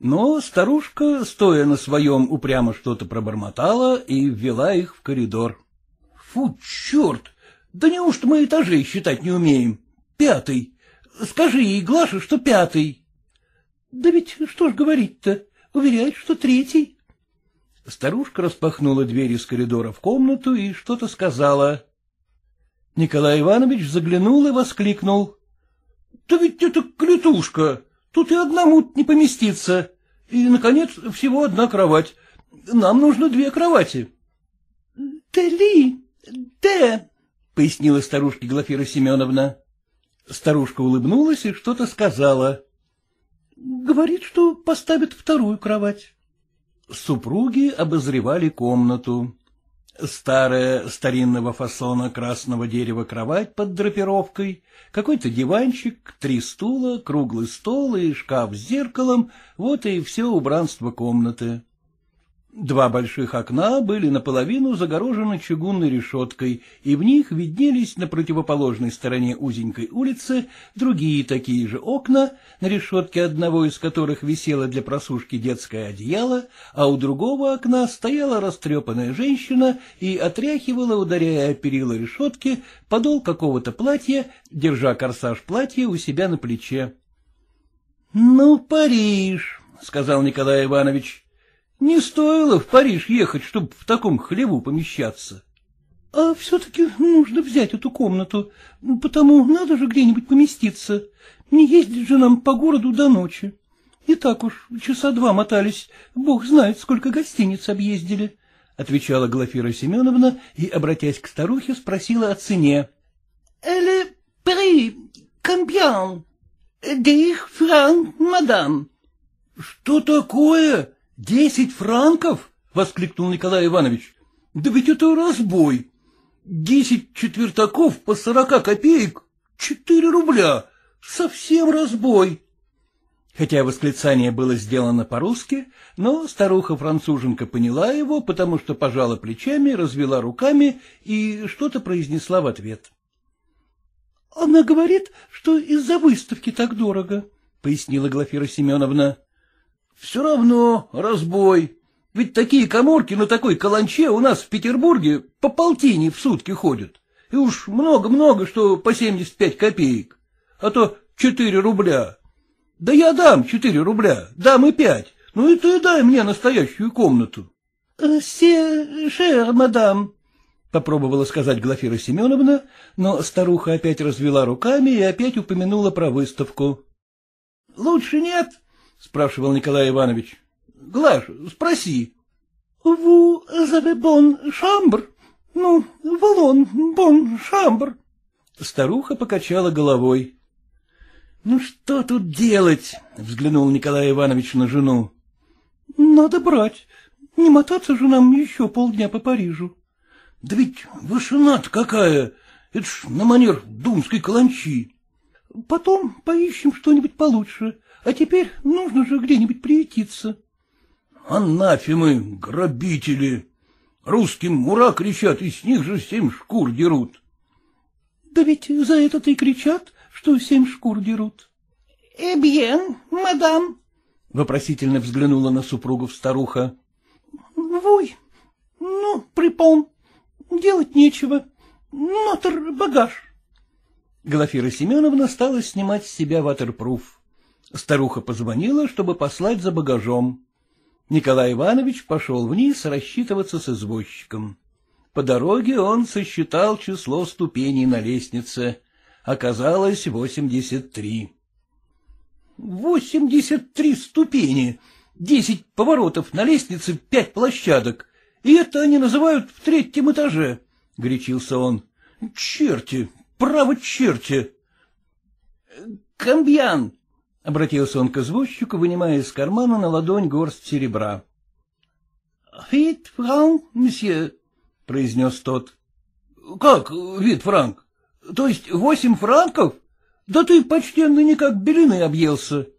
Speaker 1: Но старушка, стоя на своем, упрямо что-то пробормотала и ввела их в коридор. — Фу, черт! Да неужто мы этажей считать не умеем? Пятый. Скажи ей, Глаша, что пятый. — Да ведь что ж говорить-то? Уверяет, что третий. Старушка распахнула дверь из коридора в комнату и что-то сказала. Николай Иванович заглянул и воскликнул. — Да ведь это клетушка! Тут и одному не поместится. И, наконец, всего одна кровать. Нам нужно две кровати. — Дели, де, — пояснила старушка Глафира Семеновна. Старушка улыбнулась и что-то сказала. — Говорит, что поставит вторую кровать. Супруги обозревали комнату. Старая старинного фасона красного дерева кровать под драпировкой, какой-то диванчик, три стула, круглый стол и шкаф с зеркалом — вот и все убранство комнаты. Два больших окна были наполовину загорожены чугунной решеткой, и в них виднелись на противоположной стороне узенькой улицы другие такие же окна, на решетке одного из которых висело для просушки детское одеяло, а у другого окна стояла растрепанная женщина и отряхивала, ударяя о перила решетки, подол какого-то платья, держа корсаж платья у себя на плече. — Ну, Париж, — сказал Николай Иванович, — не стоило в Париж ехать, чтобы в таком хлеву помещаться. — А все-таки нужно взять эту комнату, потому надо же где-нибудь поместиться. Не ездить же нам по городу до ночи. И так уж часа два мотались, бог знает, сколько гостиниц объездили, — отвечала Глафира Семеновна и, обратясь к старухе, спросила о цене. — Эле при комбьян? Дих франк, мадам. — Что такое? — Десять франков? — воскликнул Николай Иванович. — Да ведь это разбой. Десять четвертаков по сорока копеек — четыре рубля. Совсем разбой. Хотя восклицание было сделано по-русски, но старуха-француженка поняла его, потому что пожала плечами, развела руками и что-то произнесла в ответ. — Она говорит, что из-за выставки так дорого, — пояснила Глафира Семеновна. Все равно разбой. Ведь такие коморки на такой каланче у нас в Петербурге по полтине в сутки ходят. И уж много-много, что по 75 копеек. А то 4 рубля. Да я дам 4 рубля, дам и 5. Ну и ты дай мне настоящую комнату. Э, — Се шер, мадам, — попробовала сказать Глафира Семеновна, но старуха опять развела руками и опять упомянула про выставку. — Лучше нет, — спрашивал Николай Иванович. — Глаш, спроси. — Ву заве бон шамбр? Ну, волон бон шамбр. Старуха покачала головой. — Ну, что тут делать? — взглянул Николай Иванович на жену. — Надо брать. Не мотаться же нам еще полдня по Парижу. — Да ведь вышина какая! Это ж на манер думской каланчи. — Потом поищем что-нибудь получше а теперь нужно же где-нибудь приютиться. А — Анафимы, грабители! Русским мура кричат, и с них же семь шкур дерут. — Да ведь за это-то и кричат, что семь шкур дерут. Э, — Эбьен, мадам! — вопросительно взглянула на супругов старуха. — Вой, ну, припон, делать нечего, нотр багаж. Глафира Семеновна стала снимать с себя ватерпруф старуха позвонила, чтобы послать за багажом. Николай Иванович пошел вниз рассчитываться с извозчиком. По дороге он сосчитал число ступеней на лестнице. Оказалось восемьдесят три. — Восемьдесят три ступени! Десять поворотов на лестнице, пять площадок. И это они называют в третьем этаже, — горячился он. — Черти! Право черти! Э, — Камбьян! — обратился он к извозчику, вынимая из кармана на ладонь горсть серебра. — Вид франк, месье, — произнес тот. — Как вид франк? То есть восемь франков? Да ты, почтенный, никак белины объелся.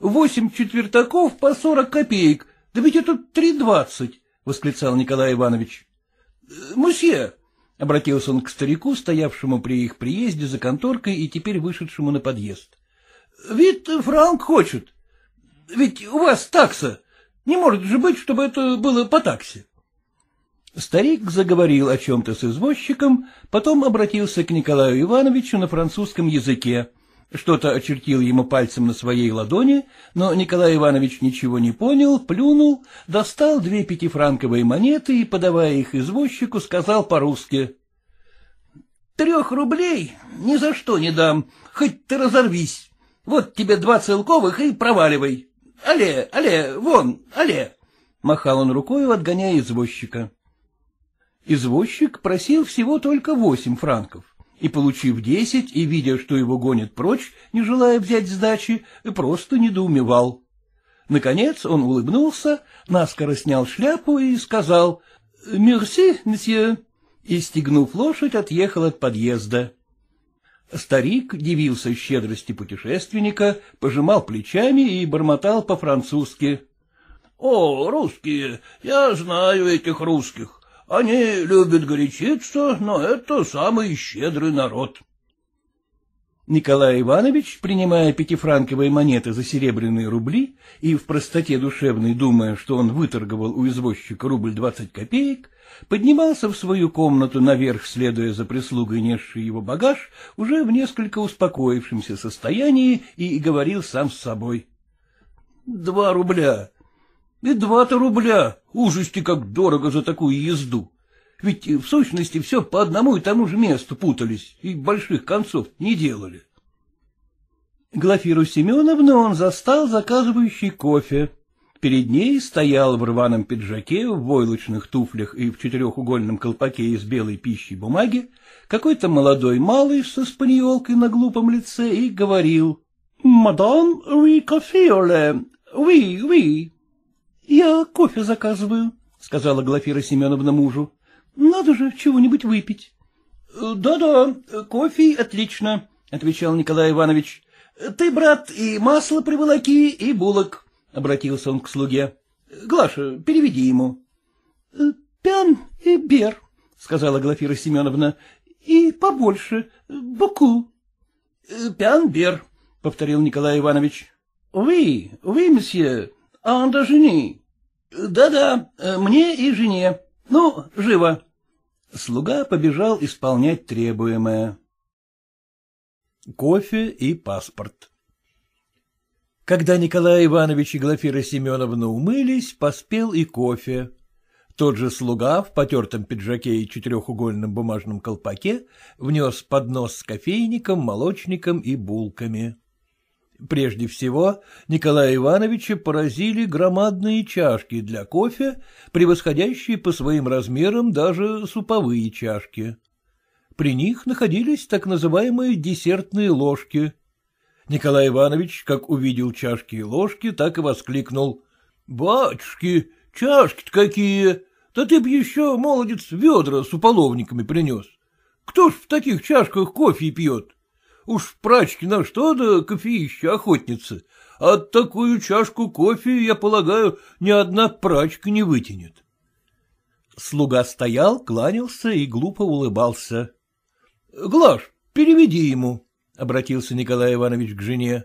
Speaker 1: Восемь четвертаков по сорок копеек, да ведь это три двадцать, — восклицал Николай Иванович. — Месье, обратился он к старику, стоявшему при их приезде за конторкой и теперь вышедшему на подъезд. — Вид франк хочет. Ведь у вас такса. Не может же быть, чтобы это было по таксе. Старик заговорил о чем-то с извозчиком, потом обратился к Николаю Ивановичу на французском языке. Что-то очертил ему пальцем на своей ладони, но Николай Иванович ничего не понял, плюнул, достал две пятифранковые монеты и, подавая их извозчику, сказал по-русски. — Трех рублей ни за что не дам, хоть ты разорвись. Вот тебе два целковых и проваливай. Але, але, вон, але. Махал он рукою, отгоняя извозчика. Извозчик просил всего только восемь франков и, получив десять и видя, что его гонят прочь, не желая взять сдачи, просто недоумевал. Наконец он улыбнулся, наскоро снял шляпу и сказал «Мерси, месье», и, стегнув лошадь, отъехал от подъезда. Старик дивился щедрости путешественника, пожимал плечами и бормотал по-французски. — О, русские, я знаю этих русских. Они любят горячиться, но это самый щедрый народ. Николай Иванович, принимая пятифранковые монеты за серебряные рубли и в простоте душевной думая, что он выторговал у извозчика рубль двадцать копеек, поднимался в свою комнату наверх, следуя за прислугой, несший его багаж, уже в несколько успокоившемся состоянии и говорил сам с собой. — Два рубля. И два-то рубля. Ужасти, как дорого за такую езду. Ведь в сущности все по одному и тому же месту путались и больших концов не делали. Глафиру Семеновну он застал заказывающий кофе перед ней стоял в рваном пиджаке, в войлочных туфлях и в четырехугольном колпаке из белой пищи бумаги какой-то молодой малый со спаниелкой на глупом лице и говорил «Мадам, вы кофеоле, вы, вы». «Я кофе заказываю», — сказала Глафира Семеновна мужу. «Надо же чего-нибудь выпить». «Да-да, кофе отлично», — отвечал Николай Иванович. «Ты, брат, и масло приволоки, и булок» обратился он к слуге. — Глаша, переведи ему. — Пян и бер, — сказала Глафира Семеновна, — и побольше, буку. Пян бер, — повторил Николай Иванович. — Вы, вы, месье, а да жени. Да-да, мне и жене. Ну, живо. Слуга побежал исполнять требуемое. Кофе и паспорт. Когда Николай Иванович и Глафира Семеновна умылись, поспел и кофе. Тот же слуга в потертом пиджаке и четырехугольном бумажном колпаке внес поднос с кофейником, молочником и булками. Прежде всего, Николая Ивановича поразили громадные чашки для кофе, превосходящие по своим размерам даже суповые чашки. При них находились так называемые десертные ложки — Николай Иванович, как увидел чашки и ложки, так и воскликнул. — Батюшки, чашки-то какие! Да ты б еще, молодец, ведра с уполовниками принес. Кто ж в таких чашках кофе пьет? Уж прачки на что да кофеище охотницы, а такую чашку кофе, я полагаю, ни одна прачка не вытянет. Слуга стоял, кланялся и глупо улыбался. — Глаш, переведи ему. — обратился Николай Иванович к жене.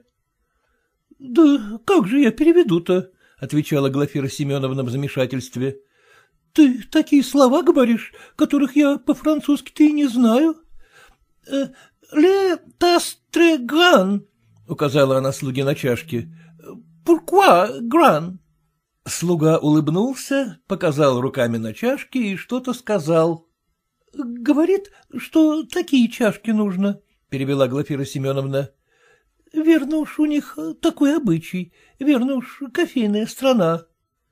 Speaker 1: — Да как же я переведу-то? — отвечала Глафира Семеновна в замешательстве. — Ты такие слова говоришь, которых я по-французски-то и не знаю. Э, — Ле тастреган, — указала она слуге на чашке. — Пурква гран? Слуга улыбнулся, показал руками на чашке и что-то сказал. — Говорит, что такие чашки нужно, Перебила Глафира Семеновна. — Верно у них такой обычай, верно кофейная страна.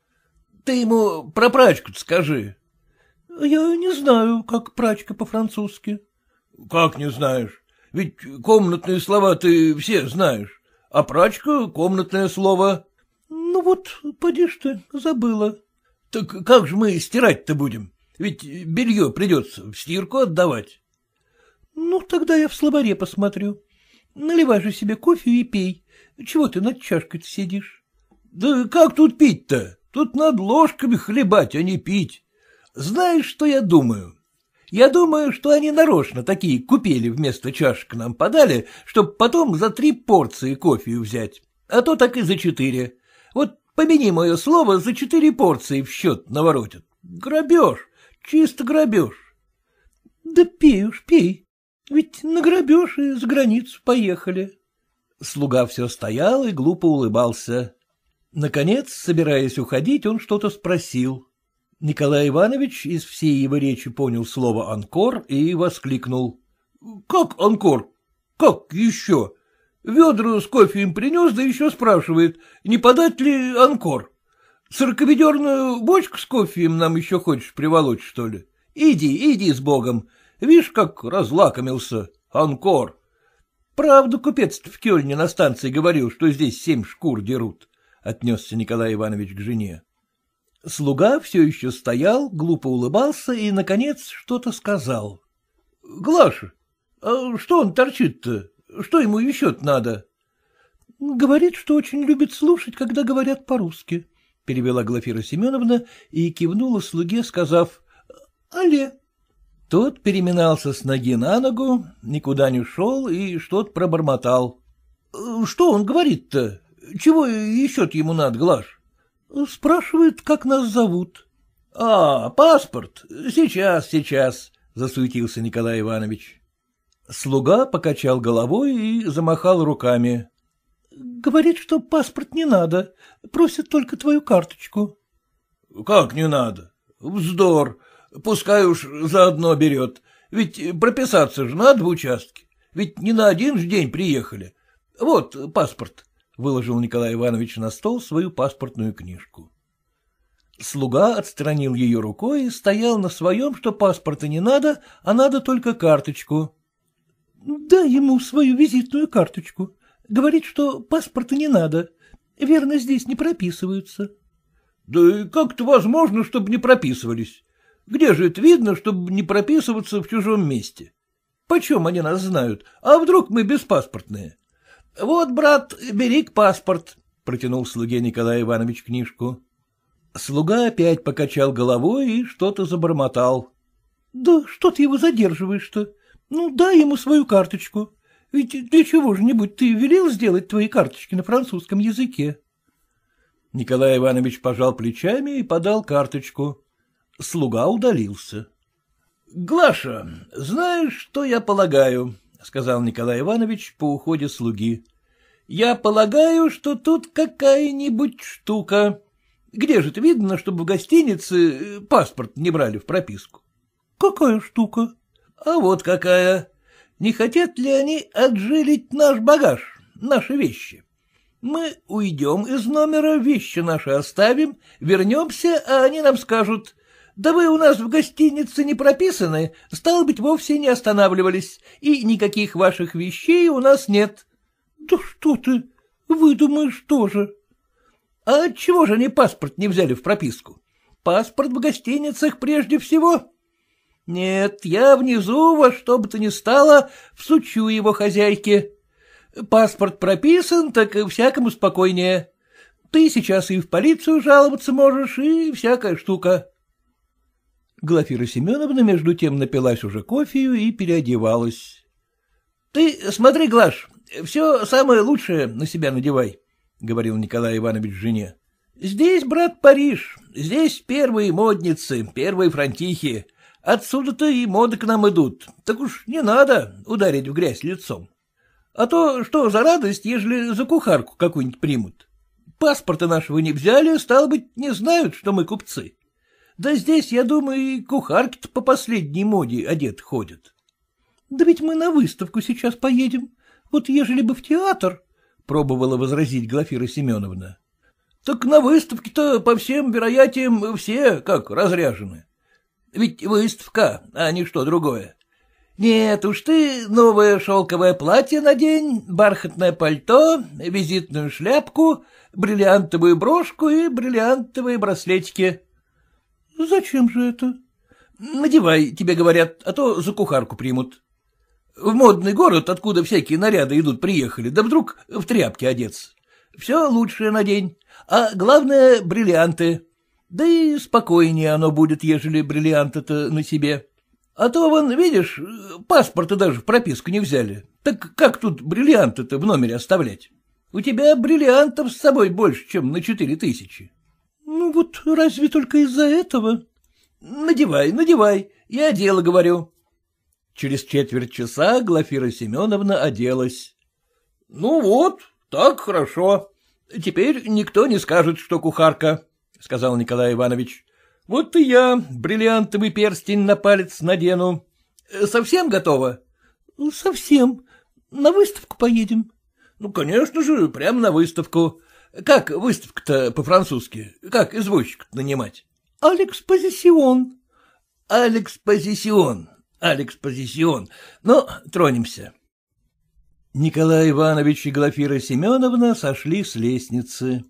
Speaker 1: — Ты ему про прачку скажи. — Я не знаю, как прачка по-французски. — Как не знаешь? Ведь комнатные слова ты все знаешь, а прачка — комнатное слово. — Ну вот, поди ж ты, забыла. — Так как же мы стирать-то будем? Ведь белье придется в стирку отдавать. Ну, тогда я в слоборе посмотрю. Наливай же себе кофе и пей. Чего ты над чашкой сидишь? Да как тут пить-то? Тут над ложками хлебать, а не пить. Знаешь, что я думаю? Я думаю, что они нарочно такие купели вместо чашек нам подали, чтобы потом за три порции кофе взять, а то так и за четыре. Вот помяни мое слово, за четыре порции в счет наворотят. Грабеж, чисто грабеж. Да пей уж, пей, ведь на грабеж и за границу поехали. Слуга все стоял и глупо улыбался. Наконец, собираясь уходить, он что-то спросил. Николай Иванович из всей его речи понял слово «анкор» и воскликнул. — Как анкор? Как еще? Ведра с кофе им принес, да еще спрашивает, не подать ли анкор? Сороковедерную бочку с кофеем нам еще хочешь приволочь, что ли? Иди, иди с Богом, Вишь, как разлакомился, анкор. Правду купец в кельне на станции говорил, что здесь семь шкур дерут, — отнесся Николай Иванович к жене. Слуга все еще стоял, глупо улыбался и, наконец, что-то сказал. — Глаша, а что он торчит-то? Что ему еще -то надо? — Говорит, что очень любит слушать, когда говорят по-русски, — перевела Глафира Семеновна и кивнула слуге, сказав «Але». Тот переминался с ноги на ногу, никуда не шел и что-то пробормотал. «Э, — Что он говорит-то? Чего еще-то ему надо, Глаш? — Спрашивает, как нас зовут. — А, паспорт. Сейчас, сейчас, — засуетился Николай Иванович. Слуга покачал головой и замахал руками. — Говорит, что паспорт не надо, просит только твою карточку. — Как не надо? Вздор! Пускай уж заодно берет. Ведь прописаться же надо в участке. Ведь не на один же день приехали. Вот паспорт, — выложил Николай Иванович на стол свою паспортную книжку. Слуга отстранил ее рукой и стоял на своем, что паспорта не надо, а надо только карточку. — Дай ему свою визитную карточку. Говорит, что паспорта не надо. Верно, здесь не прописываются. — Да и как-то возможно, чтобы не прописывались. Где же это видно, чтобы не прописываться в чужом месте? Почем они нас знают? А вдруг мы беспаспортные? — Вот, брат, бери паспорт, — протянул слуге Николай Иванович книжку. Слуга опять покачал головой и что-то забормотал. — Да что ты его задерживаешь-то? Ну, дай ему свою карточку. Ведь для чего-нибудь же ты велел сделать твои карточки на французском языке? Николай Иванович пожал плечами и подал карточку. Слуга удалился. — Глаша, знаешь, что я полагаю? — сказал Николай Иванович по уходе слуги. — Я полагаю, что тут какая-нибудь штука. Где же это видно, чтобы в гостинице э, паспорт не брали в прописку? — Какая штука? — А вот какая. Не хотят ли они отжилить наш багаж, наши вещи? Мы уйдем из номера, вещи наши оставим, вернемся, а они нам скажут да вы у нас в гостинице не прописаны, стало быть, вовсе не останавливались, и никаких ваших вещей у нас нет. — Да что ты, выдумаешь тоже. — А чего же они паспорт не взяли в прописку? Паспорт в гостиницах прежде всего. Нет, я внизу во что бы то ни стало всучу его хозяйке. Паспорт прописан, так и всякому спокойнее. Ты сейчас и в полицию жаловаться можешь, и всякая штука. Глафира Семеновна между тем напилась уже кофею и переодевалась. — Ты смотри, Глаш, все самое лучшее на себя надевай, — говорил Николай Иванович жене. — Здесь, брат, Париж, здесь первые модницы, первые франтихи. Отсюда-то и моды к нам идут, так уж не надо ударить в грязь лицом. А то что за радость, ежели за кухарку какую-нибудь примут? Паспорта нашего не взяли, стало быть, не знают, что мы купцы. Да здесь, я думаю, и кухарки-то по последней моде одет ходят. — Да ведь мы на выставку сейчас поедем. Вот ежели бы в театр, — пробовала возразить Глафира Семеновна. — Так на выставке-то, по всем вероятиям, все как разряжены. Ведь выставка, а не что другое. Нет уж ты, новое шелковое платье надень, бархатное пальто, визитную шляпку, бриллиантовую брошку и бриллиантовые браслетики. — Зачем же это? — Надевай, тебе говорят, а то за кухарку примут. В модный город, откуда всякие наряды идут, приехали, да вдруг в тряпке одеться. Все лучшее надень, а главное — бриллианты. Да и спокойнее оно будет, ежели бриллианты-то на себе. А то, вон, видишь, паспорта даже в прописку не взяли. Так как тут бриллианты-то в номере оставлять? У тебя бриллиантов с собой больше, чем на четыре тысячи. Ну вот разве только из-за этого? Надевай, надевай, я дело говорю. Через четверть часа Глафира Семеновна оделась. — Ну вот, так хорошо. Теперь никто не скажет, что кухарка, — сказал Николай Иванович. — Вот и я бриллиантовый перстень на палец надену. Совсем готова? — Совсем. На выставку поедем. — Ну, конечно же, прямо на выставку. Как выставка-то по-французски? Как извозчик нанимать? — Алекспозисион. — Алекспозисион, Алекспозисион. Ну, тронемся. Николай Иванович и Глафира Семеновна сошли с лестницы.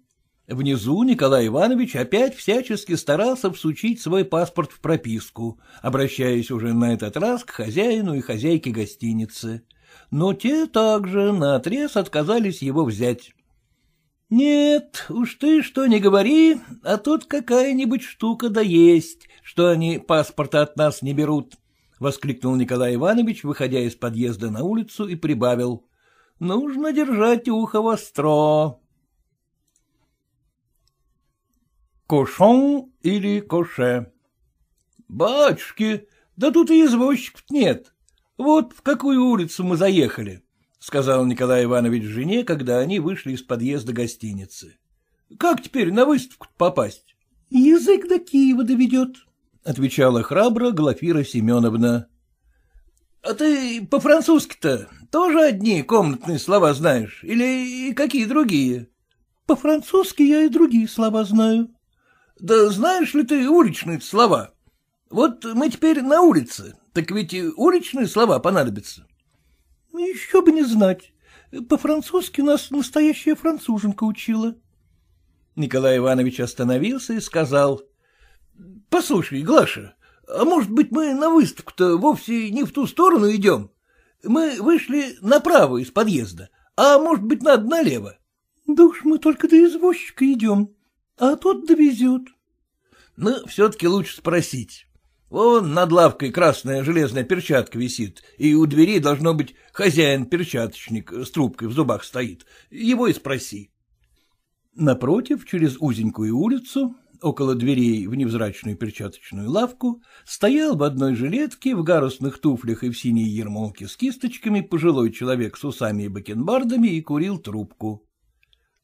Speaker 1: Внизу Николай Иванович опять всячески старался всучить свой паспорт в прописку, обращаясь уже на этот раз к хозяину и хозяйке гостиницы. Но те также наотрез отказались его взять. — Нет, уж ты что не говори, а тут какая-нибудь штука да есть, что они паспорта от нас не берут, — воскликнул Николай Иванович, выходя из подъезда на улицу, и прибавил. — Нужно держать ухо востро. Кошон или Коше Батюшки, да тут и извозчиков нет. Вот в какую улицу мы заехали. — сказал Николай Иванович жене, когда они вышли из подъезда гостиницы. — Как теперь на выставку попасть? — Язык до Киева доведет, — отвечала храбро Глафира Семеновна. — А ты по-французски-то тоже одни комнатные слова знаешь или какие другие? — По-французски я и другие слова знаю. — Да знаешь ли ты уличные слова? Вот мы теперь на улице, так ведь и уличные слова понадобятся. Ну, Еще бы не знать. По-французски нас настоящая француженка учила. Николай Иванович остановился и сказал. — Послушай, Глаша, а может быть мы на выставку-то вовсе не в ту сторону идем? Мы вышли направо из подъезда, а может быть надо налево? — Да уж мы только до извозчика идем, а тот довезет. — Но все-таки лучше спросить. Вон над лавкой красная железная перчатка висит, и у двери, должно быть, хозяин-перчаточник с трубкой в зубах стоит. Его и спроси. Напротив, через узенькую улицу, около дверей в невзрачную перчаточную лавку, стоял в одной жилетке, в гарусных туфлях и в синей ермолке с кисточками пожилой человек с усами и бакенбардами и курил трубку.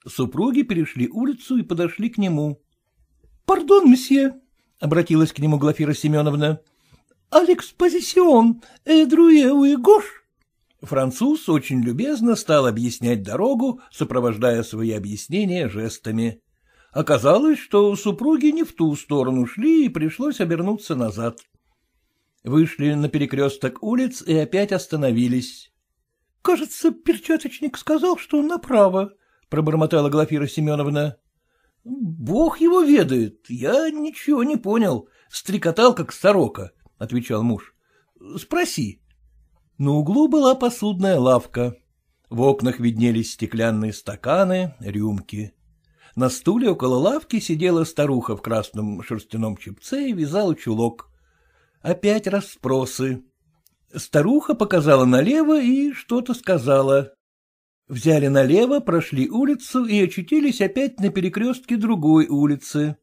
Speaker 1: Супруги перешли улицу и подошли к нему. — Пардон, месье, обратилась к нему Глафира Семеновна. — Алекс друе Эдруе Уигош. Француз очень любезно стал объяснять дорогу, сопровождая свои объяснения жестами. Оказалось, что супруги не в ту сторону шли, и пришлось обернуться назад. Вышли на перекресток улиц и опять остановились. — Кажется, перчаточник сказал, что направо, — пробормотала Глафира Семеновна. — Бог его ведает, я ничего не понял, стрекотал как сорока, — отвечал муж. — Спроси. На углу была посудная лавка. В окнах виднелись стеклянные стаканы, рюмки. На стуле около лавки сидела старуха в красном шерстяном чепце и вязала чулок. Опять расспросы. Старуха показала налево и что-то сказала. Взяли налево, прошли улицу и очутились опять на перекрестке другой улицы.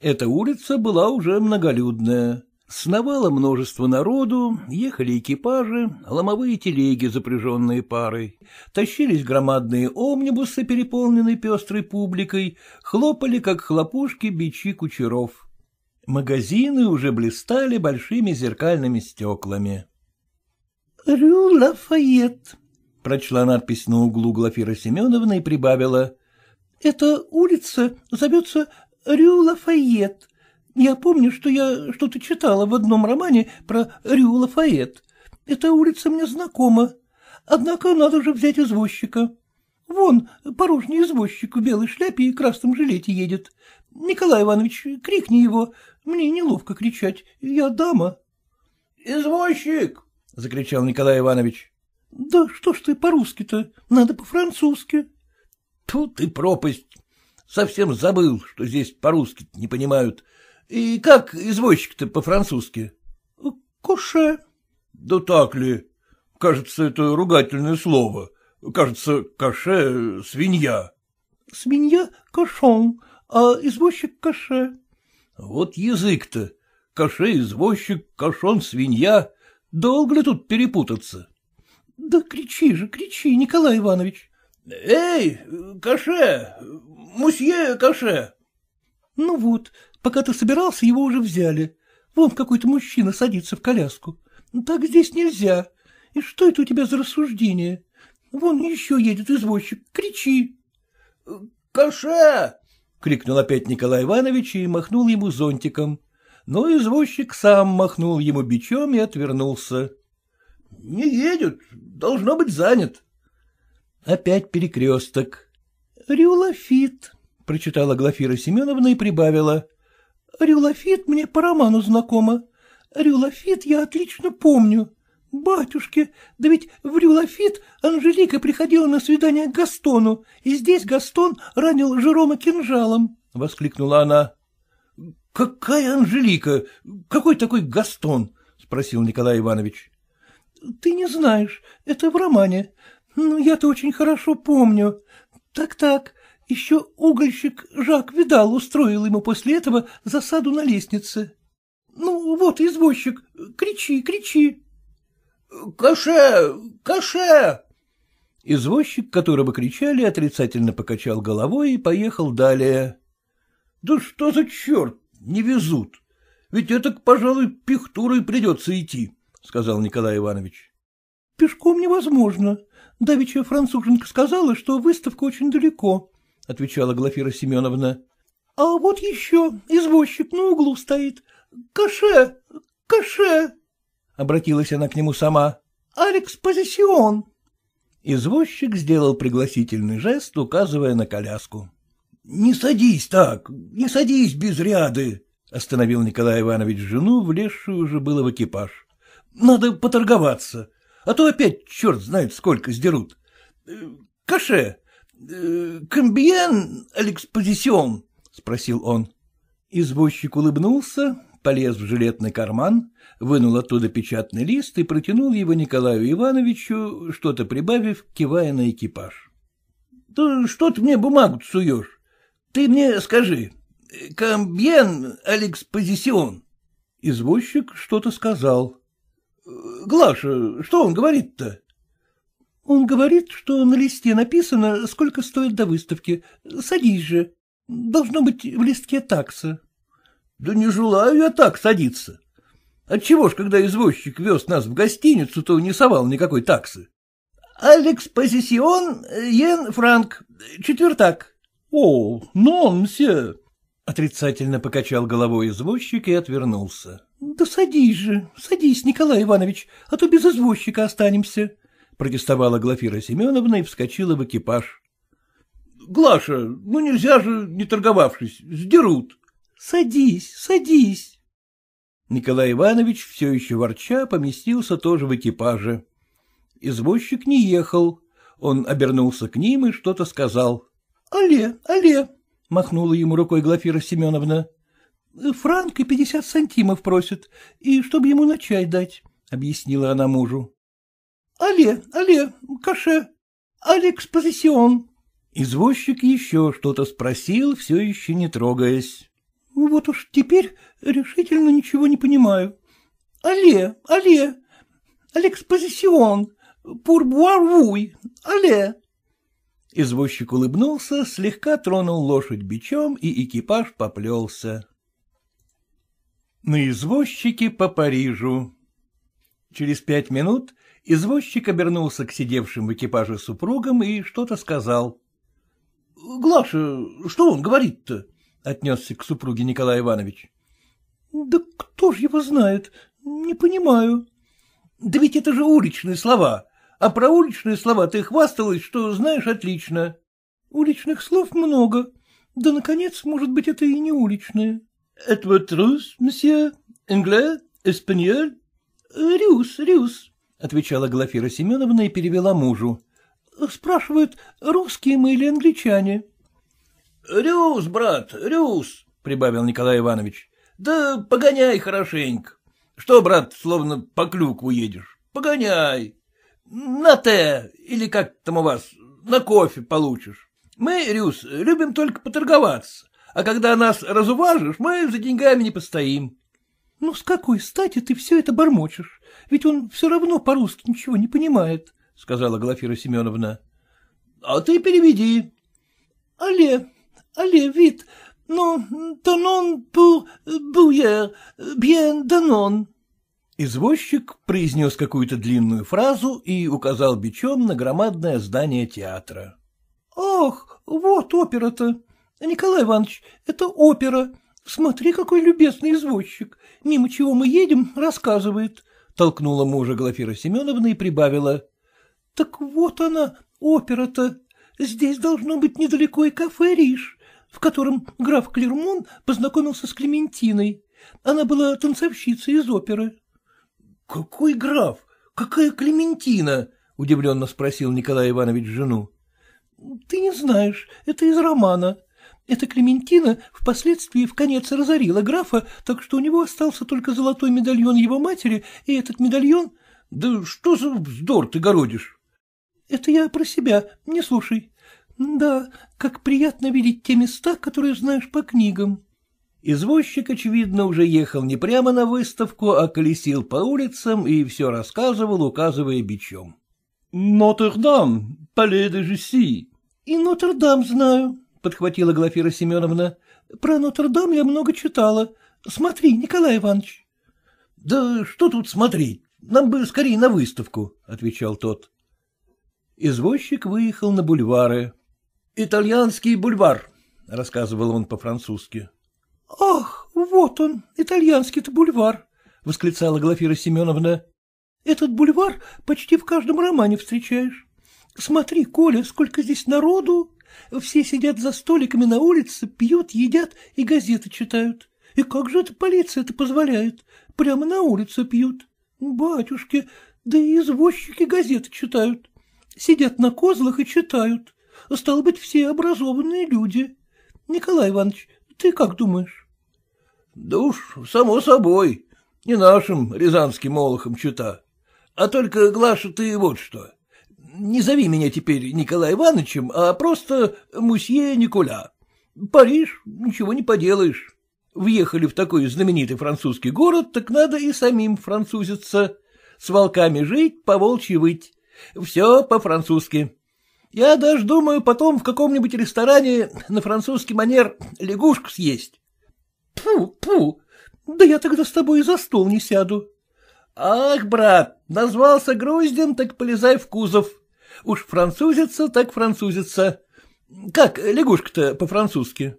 Speaker 1: Эта улица была уже многолюдная. Сновало множество народу, ехали экипажи, ломовые телеги, запряженные парой, тащились громадные омнибусы, переполненные пестрой публикой, хлопали, как хлопушки, бичи кучеров. Магазины уже блистали большими зеркальными стеклами. — Рю Лафайет, прочла надпись на углу Глафира Семеновна и прибавила. — Эта улица зовется Рю Лафайет. Я помню, что я что-то читала в одном романе про Рю Лафайет. Эта улица мне знакома. Однако надо же взять извозчика. Вон, порожний извозчик в белой шляпе и красном жилете едет. Николай Иванович, крикни его. Мне неловко кричать, я дама. — Извозчик! — закричал Николай Иванович. Да что ж ты по-русски-то? Надо по-французски. Тут и пропасть. Совсем забыл, что здесь по-русски не понимают. И как извозчик-то по-французски? Куше. Да так ли? Кажется, это ругательное слово. Кажется, каше — свинья. Свинья — кошон а извозчик — каше. Вот язык-то. Каше — извозчик, кошон свинья. Долго ли тут перепутаться? — Да кричи же, кричи, Николай Иванович. — Эй, Каше, мусье Каше. — Ну вот, пока ты собирался, его уже взяли. Вон какой-то мужчина садится в коляску. Так здесь нельзя. И что это у тебя за рассуждение? Вон еще едет извозчик, кричи. — Каше! — крикнул опять Николай Иванович и махнул ему зонтиком. Но извозчик сам махнул ему бичом и отвернулся. — Не едет, должно быть занят. Опять перекресток. — Рюлофит, — прочитала Глафира Семеновна и прибавила. — Рюлофит мне по роману знакома. Рюлофит я отлично помню. Батюшки, да ведь в Рюлофит Анжелика приходила на свидание к Гастону, и здесь Гастон ранил Жерома кинжалом, — воскликнула она. — Какая Анжелика? Какой такой Гастон? — спросил Николай Иванович. Ты не знаешь, это в романе. Ну, я-то очень хорошо помню. Так-так, еще угольщик Жак Видал устроил ему после этого засаду на лестнице. Ну, вот извозчик, кричи, кричи. «Каше! Каше!» Извозчик, которого кричали, отрицательно покачал головой и поехал далее. — Да что за черт, не везут! Ведь это, пожалуй, пихтурой придется идти, сказал Николай Иванович. — Пешком невозможно. Давеча француженка сказала, что выставка очень далеко, — отвечала Глафира Семеновна. — А вот еще извозчик на углу стоит. Каше, каше! — обратилась она к нему сама. — Алекс Позисион! Извозчик сделал пригласительный жест, указывая на коляску. — Не садись так, не садись без ряды! — остановил Николай Иванович жену, влезшую уже было в экипаж. Надо поторговаться, а то опять черт знает сколько сдерут. Э, каше, комбиен экспозицион? – спросил он. Извозчик улыбнулся, полез в жилетный карман, вынул оттуда печатный лист и протянул его Николаю Ивановичу, что-то прибавив, кивая на экипаж. — Да что ты мне бумагу суешь? Ты мне скажи, Комбиен аль экспозицион? Извозчик что-то сказал. Глаша, э, что он говорит-то? — Он говорит, что на листе написано, сколько стоит до выставки. Садись же. Должно быть в листке такса. — Да не желаю я так садиться. Отчего ж, когда извозчик вез нас в гостиницу, то не совал никакой таксы? — Алекс Позисион, Йен Франк, четвертак. — О, нон, все! — отрицательно покачал головой извозчик и отвернулся. Да садись же, садись, Николай Иванович, а то без извозчика останемся, — протестовала Глафира Семеновна и вскочила в экипаж. — Глаша, ну нельзя же, не торговавшись, сдерут. — Садись, садись. Николай Иванович, все еще ворча, поместился тоже в экипаже. Извозчик не ехал. Он обернулся к ним и что-то сказал. — Алле, алле, махнула ему рукой Глафира Семеновна. Франк и пятьдесят сантимов просит, и чтобы ему на чай дать, — объяснила она мужу. — Але, але, каше, алекспозицион. Извозчик еще что-то спросил, все еще не трогаясь. — Вот уж теперь решительно ничего не понимаю. Але, але, алекспозицион, пурбуарвуй, але. Извозчик улыбнулся, слегка тронул лошадь бичом, и экипаж поплелся. На извозчике по Парижу Через пять минут извозчик обернулся к сидевшим в экипаже супругам и что-то сказал. — Глаша, что он говорит-то? — отнесся к супруге Николай Иванович. — Да кто ж его знает? Не понимаю. — Да ведь это же уличные слова. А про уличные слова ты хвасталась, что знаешь отлично. — Уличных слов много. Да, наконец, может быть, это и не уличные. —— Это вот рус, месье, англе, эспаньоль? — Рюс, рюс, — отвечала Глафира Семеновна и перевела мужу. — Спрашивают, русские мы или англичане? — Рюс, брат, рюс, — прибавил Николай Иванович. — Да погоняй хорошенько. Что, брат, словно по клюкву едешь? Погоняй. На те, или как там у вас, на кофе получишь. Мы, Рюс, любим только поторговаться а когда нас разуважишь, мы за деньгами не постоим. — Ну, с какой стати ты все это бормочешь? Ведь он все равно по-русски ничего не понимает, — сказала Глафира Семеновна. — А ты переведи. — Але, але, вид, ну, данон пур буер, бьен данон. Извозчик произнес какую-то длинную фразу и указал бичом на громадное здание театра. — Ах, вот опера-то! — Николай Иванович, это опера. Смотри, какой любезный извозчик. Мимо чего мы едем, рассказывает. Толкнула мужа Глафира Семеновна и прибавила. — Так вот она, опера-то. Здесь должно быть недалеко и кафе «Риш», в котором граф Клермон познакомился с Клементиной. Она была танцовщицей из оперы. — Какой граф? Какая Клементина? — удивленно спросил Николай Иванович жену. — Ты не знаешь, это из романа. Эта Клементина впоследствии в конец разорила графа, так что у него остался только золотой медальон его матери, и этот медальон... — Да что за вздор ты городишь? — Это я про себя, не слушай. Да, как приятно видеть те места, которые знаешь по книгам. Извозчик, очевидно, уже ехал не прямо на выставку, а колесил по улицам и все рассказывал, указывая бичом. — Нотр-Дам, Пале де Жюсси. — И Нотр-Дам знаю, подхватила Глафира Семеновна. — Про Нотр-Дам я много читала. Смотри, Николай Иванович. — Да что тут смотреть? Нам бы скорее на выставку, — отвечал тот. Извозчик выехал на бульвары. — Итальянский бульвар, — рассказывал он по-французски. — Ах, вот он, итальянский-то бульвар, — восклицала Глафира Семеновна. — Этот бульвар почти в каждом романе встречаешь. Смотри, Коля, сколько здесь народу! Все сидят за столиками на улице, пьют, едят и газеты читают. И как же это полиция это позволяет? Прямо на улице пьют. Батюшки, да и извозчики газеты читают. Сидят на козлах и читают. Стало быть, все образованные люди. Николай Иванович, ты как думаешь? — Да уж, само собой, не нашим рязанским олохом чита. А только, Глаша, ты вот что. Не зови меня теперь Николай Ивановичем, а просто мусье Николя. Париж, ничего не поделаешь. Въехали в такой знаменитый французский город, так надо и самим французиться. С волками жить, по волчьи выть. Все по-французски. Я даже думаю потом в каком-нибудь ресторане на французский манер лягушку съесть. Пу, пу, да я тогда с тобой и за стол не сяду. Ах, брат, Назвался груздем, так полезай в кузов. Уж французица, так французица. Как лягушка-то по-французски?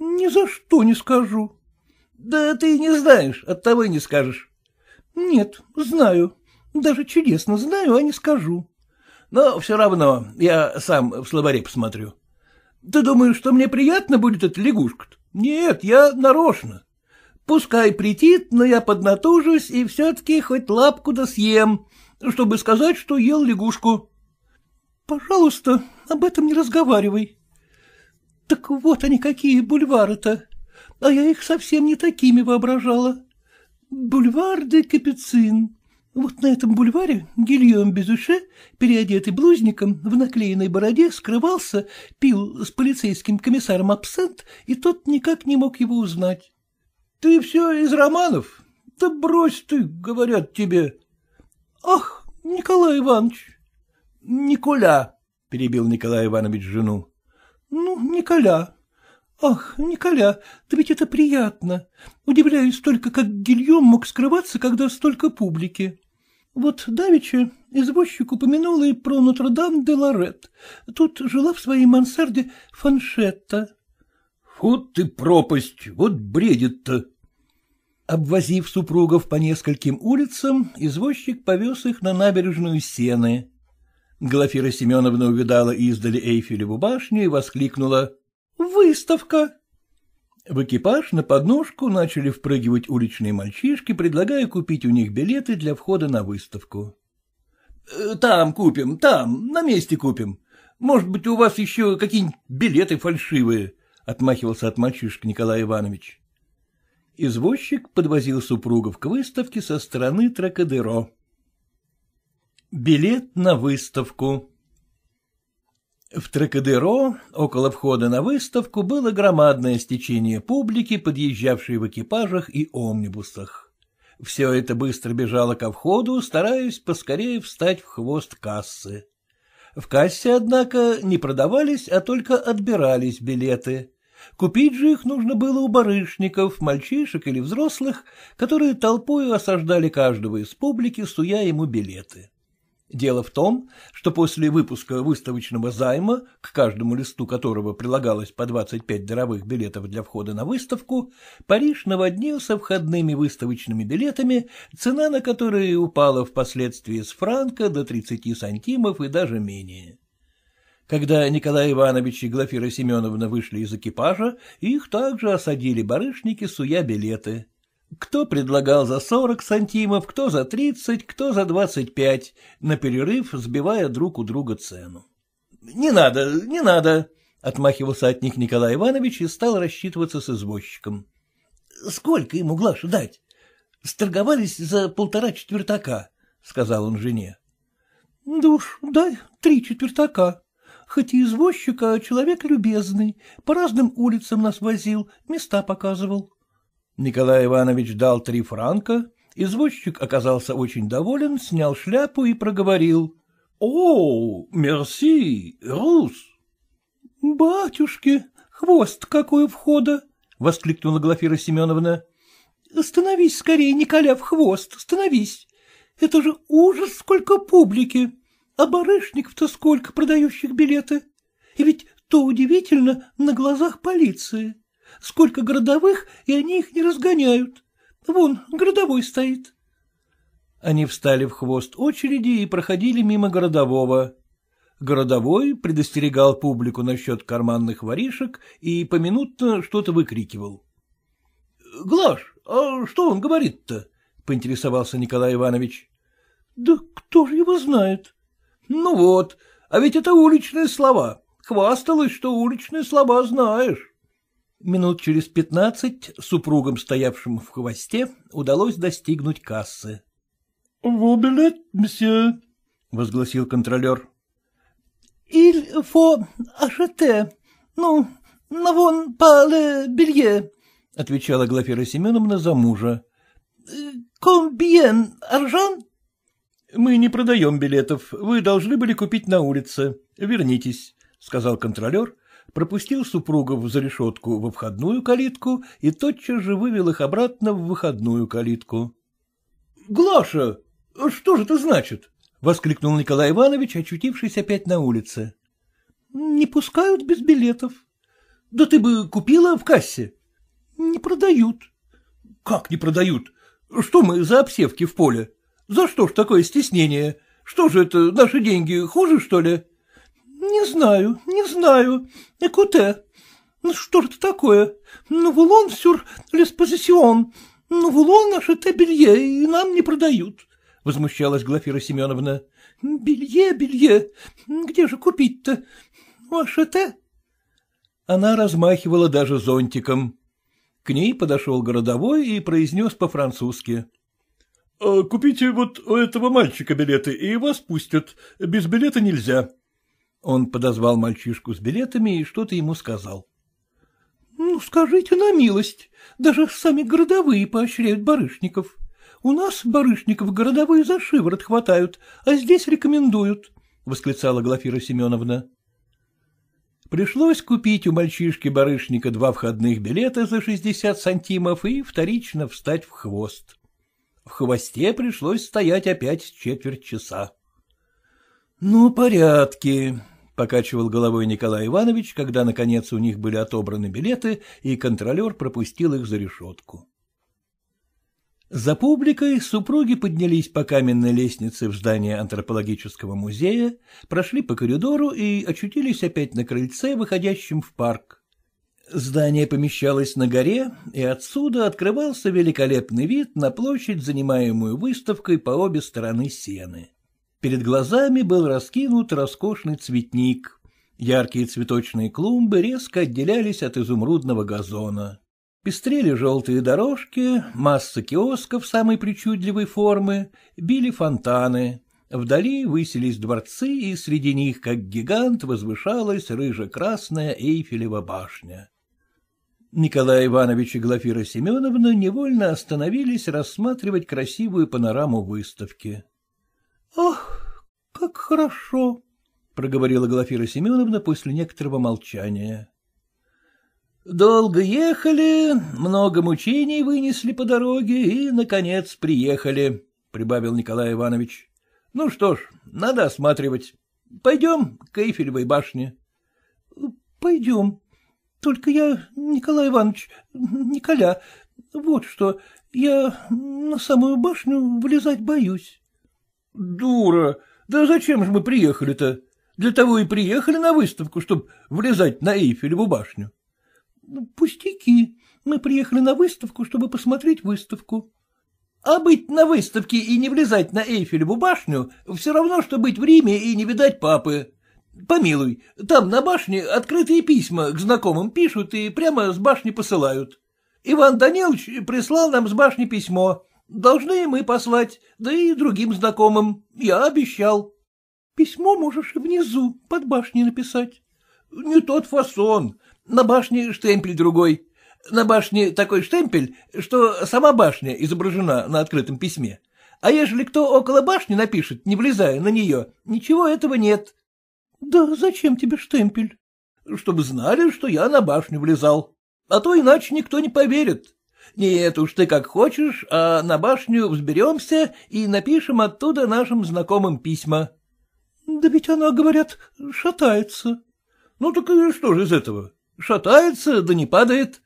Speaker 1: — Ни за что не скажу. — Да ты не знаешь, от того и не скажешь. — Нет, знаю. Даже чудесно знаю, а не скажу. — Но все равно я сам в словаре посмотрю. Ты думаешь, что мне приятно будет эта лягушка -то? Нет, я нарочно. Пускай претит, но я поднатужусь и все-таки хоть лапку да съем, чтобы сказать, что ел лягушку. — Пожалуйста, об этом не разговаривай. — Так вот они какие бульвары-то, а я их совсем не такими воображала. Бульвар де Капицин. Вот на этом бульваре Гильем Безуше, переодетый блузником, в наклеенной бороде скрывался, пил с полицейским комиссаром абсент, и тот никак не мог его узнать. Ты все из романов? Да брось ты, говорят тебе. Ах, Николай Иванович. Николя, перебил Николай Иванович жену. Ну, Николя. Ах, Николя, да ведь это приятно. Удивляюсь только, как Гильем мог скрываться, когда столько публики. Вот давеча извозчик упомянула и про Нотр-Дам де Лорет. Тут жила в своей мансарде Фаншетта. Вот ты пропасть, вот бредит-то. Обвозив супругов по нескольким улицам, извозчик повез их на набережную Сены. Глафира Семеновна увидала издали Эйфелеву башню и воскликнула «Выставка!». В экипаж на подножку начали впрыгивать уличные мальчишки, предлагая купить у них билеты для входа на выставку. «Э, «Там купим, там, на месте купим. Может быть, у вас еще какие-нибудь билеты фальшивые», — отмахивался от мальчишек Николай Иванович. Извозчик подвозил супругов к выставке со стороны Тракадеро. Билет на выставку В Тракадеро, около входа на выставку, было громадное стечение публики, подъезжавшей в экипажах и омнибусах. Все это быстро бежало ко входу, стараясь поскорее встать в хвост кассы. В кассе, однако, не продавались, а только отбирались билеты. Купить же их нужно было у барышников, мальчишек или взрослых, которые толпою осаждали каждого из публики, суя ему билеты. Дело в том, что после выпуска выставочного займа, к каждому листу которого прилагалось по 25 даровых билетов для входа на выставку, Париж наводнился входными выставочными билетами, цена на которые упала впоследствии с франка до 30 сантимов и даже менее. Когда Николай Иванович и Глафира Семеновна вышли из экипажа, их также осадили барышники, суя билеты — кто предлагал за сорок сантимов, кто за тридцать, кто за двадцать пять, на перерыв сбивая друг у друга цену. — Не надо, не надо, — отмахивался от них Николай Иванович и стал рассчитываться с извозчиком. — Сколько ему Глашу дать? Сторговались за полтора четвертака, — сказал он жене. — Да дай три четвертака, хоть и извозчик, а человек любезный, по разным улицам нас возил, места показывал. Николай Иванович дал три франка, извозчик оказался очень доволен, снял шляпу и проговорил. — О, мерси, рус! — Батюшки, хвост какой у входа! — воскликнула Глафира Семеновна. — Становись скорее, Николя, в хвост, становись! Это же ужас, сколько публики! А барышников-то сколько продающих билеты! И ведь то удивительно на глазах полиции сколько городовых, и они их не разгоняют. Вон, городовой стоит. Они встали в хвост очереди и проходили мимо городового. Городовой предостерегал публику насчет карманных воришек и поминутно что-то выкрикивал. — Глаш, а что он говорит-то? — поинтересовался Николай Иванович. — Да кто же его знает? — Ну вот, а ведь это уличные слова. Хвасталась, что уличные слова знаешь. Минут через пятнадцать супругам, стоявшим в хвосте, удалось достигнуть кассы. — билет, месье, возгласил контролер. — Иль фо ажете, ну, на вон пале белье, — отвечала Глафира Семеновна за мужа. — Комбиен аржан? — Мы не продаем билетов, вы должны были купить на улице, вернитесь, — сказал контролер пропустил супругов за решетку во входную калитку и тотчас же вывел их обратно в выходную калитку. — Глаша, что же это значит? — воскликнул Николай Иванович, очутившись опять на улице. — Не пускают без билетов. — Да ты бы купила в кассе. — Не продают. — Как не продают? Что мы за обсевки в поле? За что ж такое стеснение? Что же это, наши деньги хуже, что ли? — не знаю, не знаю. Экуте, ну, что это такое? Ну, вулон сюр леспозисион. Ну, вулон наше те белье, и нам не продают. — возмущалась Глафира Семеновна. — Белье, белье, где же купить-то? Ваша-то? Она размахивала даже зонтиком. К ней подошел городовой и произнес по-французски. «Э, — Купите вот у этого мальчика билеты, и вас пустят. Без билета нельзя. Он подозвал мальчишку с билетами и что-то ему сказал. — Ну, скажите на милость, даже сами городовые поощряют барышников. У нас барышников городовые за шиворот хватают, а здесь рекомендуют, — восклицала Глафира Семеновна. Пришлось купить у мальчишки-барышника два входных билета за 60 сантимов и вторично встать в хвост. В хвосте пришлось стоять опять четверть часа. — Ну, порядки, покачивал головой Николай Иванович, когда, наконец, у них были отобраны билеты, и контролер пропустил их за решетку. За публикой супруги поднялись по каменной лестнице в здание антропологического музея, прошли по коридору и очутились опять на крыльце, выходящем в парк. Здание помещалось на горе, и отсюда открывался великолепный вид на площадь, занимаемую выставкой по обе стороны сены. Перед глазами был раскинут роскошный цветник. Яркие цветочные клумбы резко отделялись от изумрудного газона. Пестрели желтые дорожки, масса киосков самой причудливой формы, били фонтаны. Вдали высились дворцы, и среди них, как гигант, возвышалась рыже-красная Эйфелева башня. Николай Иванович и Глафира Семеновна невольно остановились рассматривать красивую панораму выставки. — Ах, как хорошо! — проговорила Глафира Семеновна после некоторого молчания. Долго ехали, много мучений вынесли по дороге и, наконец, приехали, — прибавил Николай Иванович. — Ну что ж, надо осматривать. Пойдем к Эйфелевой башне. — Пойдем. Только я, Николай Иванович, Николя, вот что, я на самую башню влезать боюсь. — Дура! Да зачем же мы приехали-то? Для того и приехали на выставку, чтобы влезать на Эйфелеву башню. Ну, — Пустяки. Мы приехали на выставку, чтобы посмотреть выставку. А быть на выставке и не влезать на Эйфелеву башню — все равно, что быть в Риме и не видать папы. Помилуй, там на башне открытые письма к знакомым пишут и прямо с башни посылают. Иван Данилович прислал нам с башни письмо. Должны мы послать, да и другим знакомым. Я обещал. Письмо можешь и внизу, под башней написать. Не тот фасон. На башне штемпель другой. На башне такой штемпель, что сама башня изображена на открытом письме. А ежели кто около башни напишет, не влезая на нее, ничего этого нет. Да зачем тебе штемпель? Чтобы знали, что я на башню влезал. А то иначе никто не поверит. Нет уж ты как хочешь, а на башню взберемся и напишем оттуда нашим знакомым письма. — Да ведь она, говорят, шатается. — Ну так и что же из этого? Шатается, да не падает.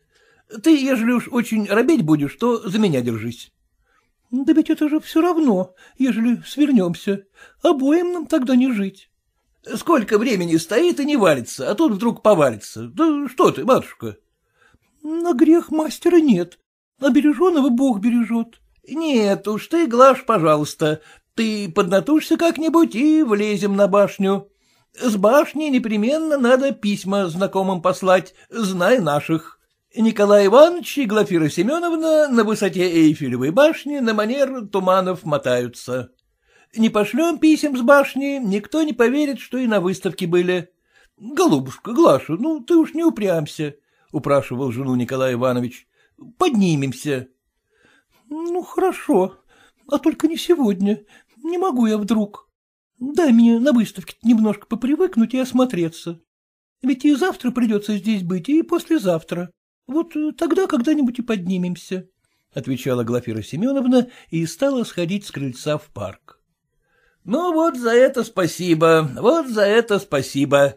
Speaker 1: Ты, ежели уж очень робеть будешь, то за меня держись. — Да ведь это же все равно, ежели свернемся. Обоим нам тогда не жить. — Сколько времени стоит и не валится, а тут вдруг повалится. Да что ты, матушка? — На грех мастера нет. А береженого Бог бережет. — Нет уж ты, Глаш, пожалуйста, ты поднатужься как-нибудь и влезем на башню. С башни непременно надо письма знакомым послать, знай наших. Николай Иванович и Глафира Семеновна на высоте Эйфелевой башни на манер туманов мотаются. Не пошлем писем с башни, никто не поверит, что и на выставке были. — Голубушка, Глаша, ну ты уж не упрямся, — упрашивал жену Николай Иванович. Поднимемся. — Ну, хорошо, а только не сегодня. Не могу я вдруг. Дай мне на выставке немножко попривыкнуть и осмотреться. Ведь и завтра придется здесь быть, и послезавтра. Вот тогда когда-нибудь и поднимемся, — отвечала Глафира Семеновна и стала сходить с крыльца в парк. — Ну вот за это спасибо, вот за это спасибо.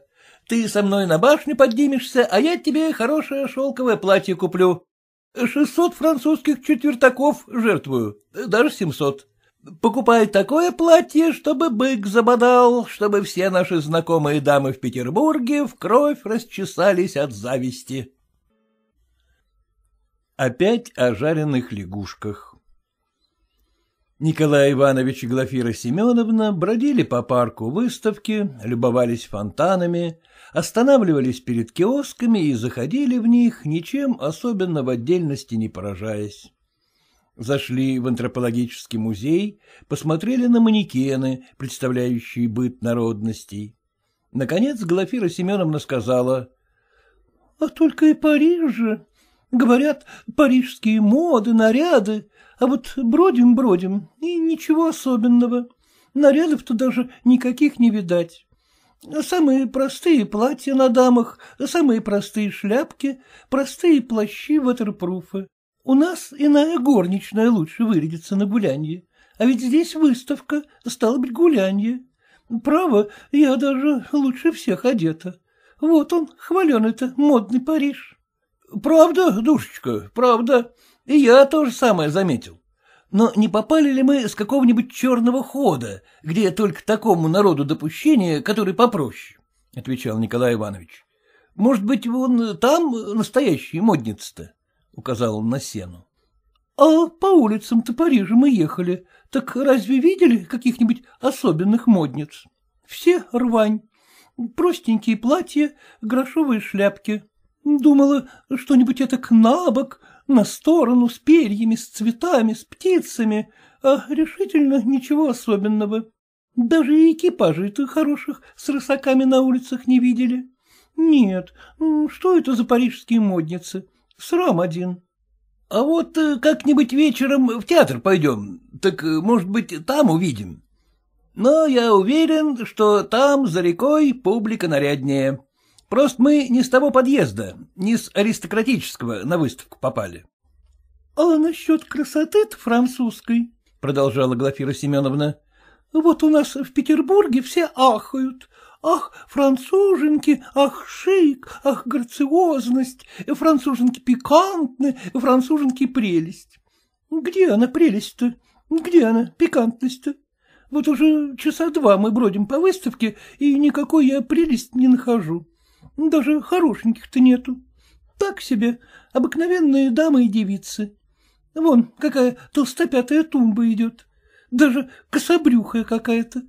Speaker 1: Ты со мной на башню поднимешься, а я тебе хорошее шелковое платье куплю. Шестьсот французских четвертаков жертвую, даже семьсот. Покупай такое платье, чтобы бык забодал, чтобы все наши знакомые дамы в Петербурге в кровь расчесались от зависти. Опять о жареных лягушках. Николай Иванович и Глафира Семеновна бродили по парку выставки, любовались фонтанами, останавливались перед киосками и заходили в них, ничем особенно в отдельности не поражаясь. Зашли в антропологический музей, посмотрели на манекены, представляющие быт народностей. Наконец Глафира Семеновна сказала. — А только и Париж же. Говорят, парижские моды, наряды, а вот бродим-бродим, и ничего особенного. Нарядов-то даже никаких не видать. Самые простые платья на дамах, самые простые шляпки, простые плащи ватерпруфы. У нас иная горничная лучше вырядится на гулянье. А ведь здесь выставка, стало быть, гулянье. Право, я даже лучше всех одета. Вот он, хваленый-то, модный Париж. — Правда, душечка, правда. И я то же самое заметил но не попали ли мы с какого-нибудь черного хода, где только такому народу допущение, который попроще? — отвечал Николай Иванович. — Может быть, вон там настоящие модницы-то? — указал он на сену. — А по улицам-то Парижа мы ехали. Так разве видели каких-нибудь особенных модниц? Все рвань. Простенькие платья, грошовые шляпки. Думала, что-нибудь это набок, на сторону, с перьями, с цветами, с птицами, а решительно ничего особенного. Даже и экипажей-то хороших с рысаками на улицах не видели. Нет, ну, что это за парижские модницы? Срам один. А вот э, как-нибудь вечером в театр пойдем, так, э, может быть, там увидим. Но я уверен, что там, за рекой, публика наряднее. Просто мы не с того подъезда, не с аристократического на выставку попали. — А насчет красоты-то французской, — продолжала Глафира Семеновна, — вот у нас в Петербурге все ахают. Ах, француженки, ах, шик, ах, грациозность, француженки пикантны, француженки прелесть. Где она, прелесть-то? Где она, пикантность-то? Вот уже часа два мы бродим по выставке, и никакой я прелесть не нахожу. Даже хорошеньких-то нету. Так себе, обыкновенные дамы и девицы. Вон, какая толстопятая тумба идет. Даже кособрюхая какая-то.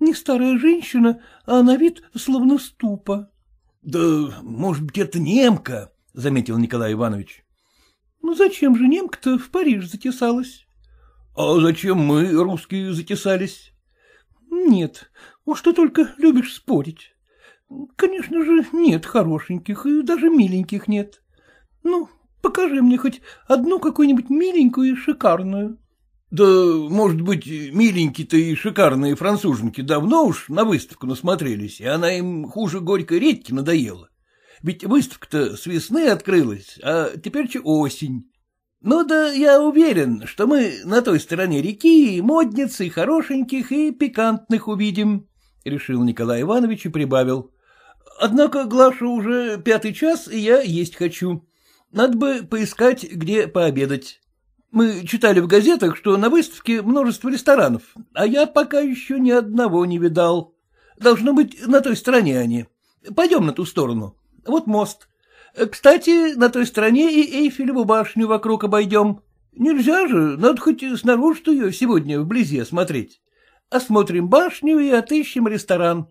Speaker 1: Не старая женщина, а на вид словно ступа. — Да, может быть, это немка, — заметил Николай Иванович. — Ну зачем же немка-то в Париж затесалась? — А зачем мы, русские, затесались? — Нет, уж ты только любишь спорить. Конечно же, нет хорошеньких и даже миленьких нет. Ну, покажи мне хоть одну какую-нибудь миленькую и шикарную. Да, может быть, миленькие-то и шикарные француженки давно уж на выставку насмотрелись, и она им хуже горько редьки надоела. Ведь выставка-то с весны открылась, а теперь че осень. Ну да я уверен, что мы на той стороне реки и модниц, и хорошеньких, и пикантных увидим, — решил Николай Иванович и прибавил. Однако, Глаша, уже пятый час, и я есть хочу. Надо бы поискать, где пообедать. Мы читали в газетах, что на выставке множество ресторанов, а я пока еще ни одного не видал. Должно быть, на той стороне они. Пойдем на ту сторону. Вот мост. Кстати, на той стороне и Эйфелеву башню вокруг обойдем. Нельзя же, надо хоть снаружи ее сегодня вблизи осмотреть. Осмотрим башню и отыщем ресторан.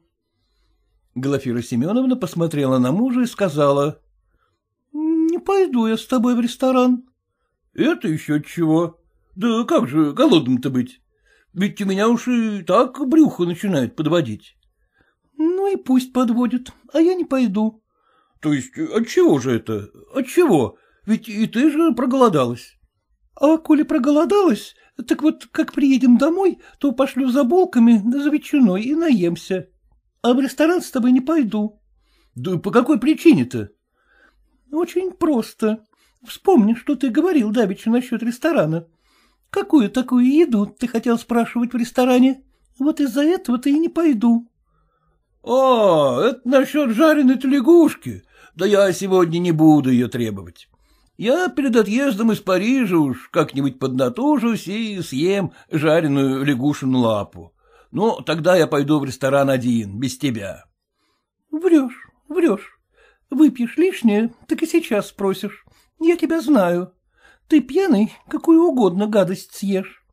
Speaker 1: Глафира Семеновна посмотрела на мужа и сказала. — Не пойду я с тобой в ресторан. — Это еще чего? Да как же голодным-то быть? Ведь у меня уж и так брюхо начинает подводить. — Ну и пусть подводит, а я не пойду. — То есть от чего же это? От чего? Ведь и ты же проголодалась. — А коли проголодалась, так вот как приедем домой, то пошлю за булками да за ветчиной и наемся. — а в ресторан с тобой не пойду. Да по какой причине-то? Очень просто. Вспомни, что ты говорил Давичу насчет ресторана. Какую такую еду ты хотел спрашивать в ресторане? Вот из-за этого ты и не пойду. — А, это насчет жареной-то лягушки. Да я сегодня не буду ее требовать. Я перед отъездом из Парижа уж как-нибудь поднатужусь и съем жареную лягушину лапу. Ну, тогда я пойду в ресторан один, без тебя. — Врешь, врешь. Выпьешь лишнее, так и сейчас спросишь. Я тебя знаю. Ты пьяный, какую угодно гадость съешь.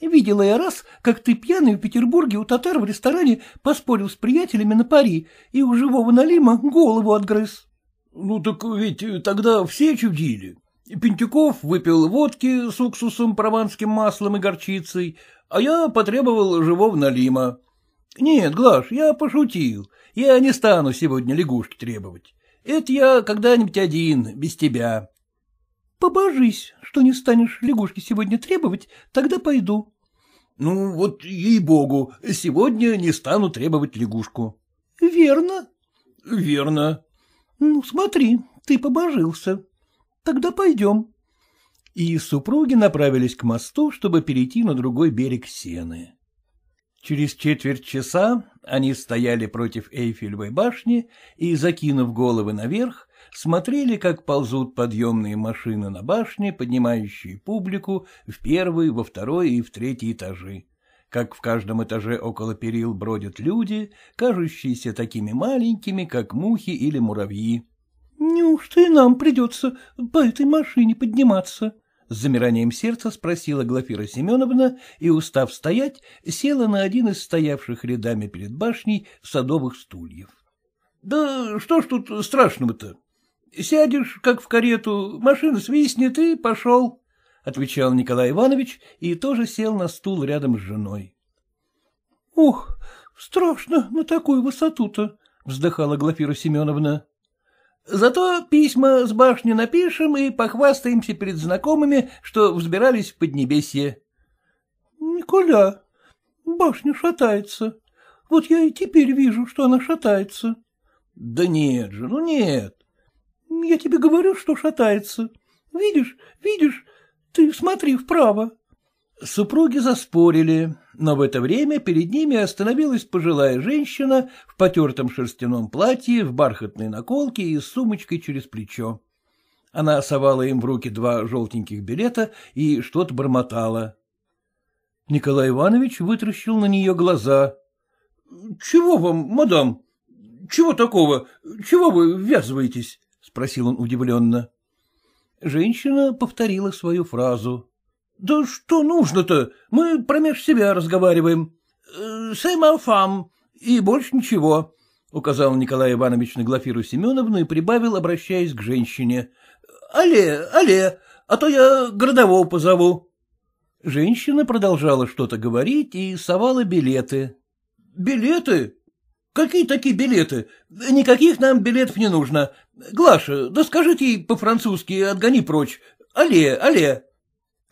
Speaker 1: Видела я раз, как ты пьяный в Петербурге у татар в ресторане поспорил с приятелями на пари и у живого налима голову отгрыз. — Ну так ведь тогда все чудили. Пентюков выпил водки с уксусом, прованским маслом и горчицей, а я потребовал живого налима. Нет, Глаш, я пошутил. Я не стану сегодня лягушки требовать. Это я когда-нибудь один, без тебя. Побожись, что не станешь лягушки сегодня требовать, тогда пойду. Ну вот, ей-богу, сегодня не стану требовать лягушку. Верно. Верно. Ну смотри, ты побожился. Тогда пойдем и супруги направились к мосту, чтобы перейти на другой берег Сены. Через четверть часа они стояли против Эйфелевой башни и, закинув головы наверх, смотрели, как ползут подъемные машины на башне, поднимающие публику в первый, во второй и в третий этажи, как в каждом этаже около перил бродят люди, кажущиеся такими маленькими, как мухи или муравьи. — Неужто и нам придется по этой машине подниматься? С замиранием сердца спросила Глафира Семеновна и, устав стоять, села на один из стоявших рядами перед башней садовых стульев. — Да что ж тут страшного-то? Сядешь, как в карету, машина свистнет и пошел, — отвечал Николай Иванович и тоже сел на стул рядом с женой. — Ух, страшно на такую высоту-то, — вздыхала Глафира Семеновна. Зато письма с башни напишем и похвастаемся перед знакомыми, что взбирались в Поднебесье. — Николя, башня шатается. Вот я и теперь вижу, что она шатается. — Да нет же, ну нет. — Я тебе говорю, что шатается. Видишь, видишь, ты смотри вправо. Супруги заспорили, но в это время перед ними остановилась пожилая женщина в потертом шерстяном платье, в бархатной наколке и с сумочкой через плечо. Она совала им в руки два желтеньких билета и что-то бормотала. Николай Иванович вытращил на нее глаза. — Чего вам, мадам? Чего такого? Чего вы ввязываетесь? — спросил он удивленно. Женщина повторила свою фразу. Да что нужно-то? Мы промеж себя разговариваем. Э, Сэмафам, и больше ничего, — указал Николай Иванович на Глафиру Семеновну и прибавил, обращаясь к женщине. — Але, але, а то я городового позову. Женщина продолжала что-то говорить и совала билеты. — Билеты? Какие такие билеты? Никаких нам билетов не нужно. Глаша, да скажите ей по-французски, отгони прочь. Але, але.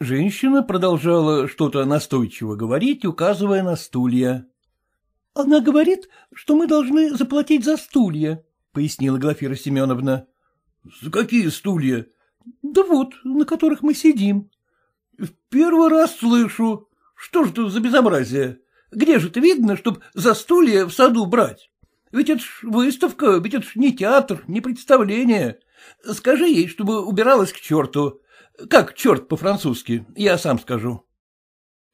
Speaker 1: Женщина продолжала что-то настойчиво говорить, указывая на стулья. — Она говорит, что мы должны заплатить за стулья, — пояснила Глафира Семеновна. — За какие стулья? — Да вот, на которых мы сидим. — В первый раз слышу. Что ж это за безобразие? Где же это видно, чтоб за стулья в саду брать? Ведь это ж выставка, ведь это ж не театр, не представление. Скажи ей, чтобы убиралась к черту. Как черт по-французски, я сам скажу.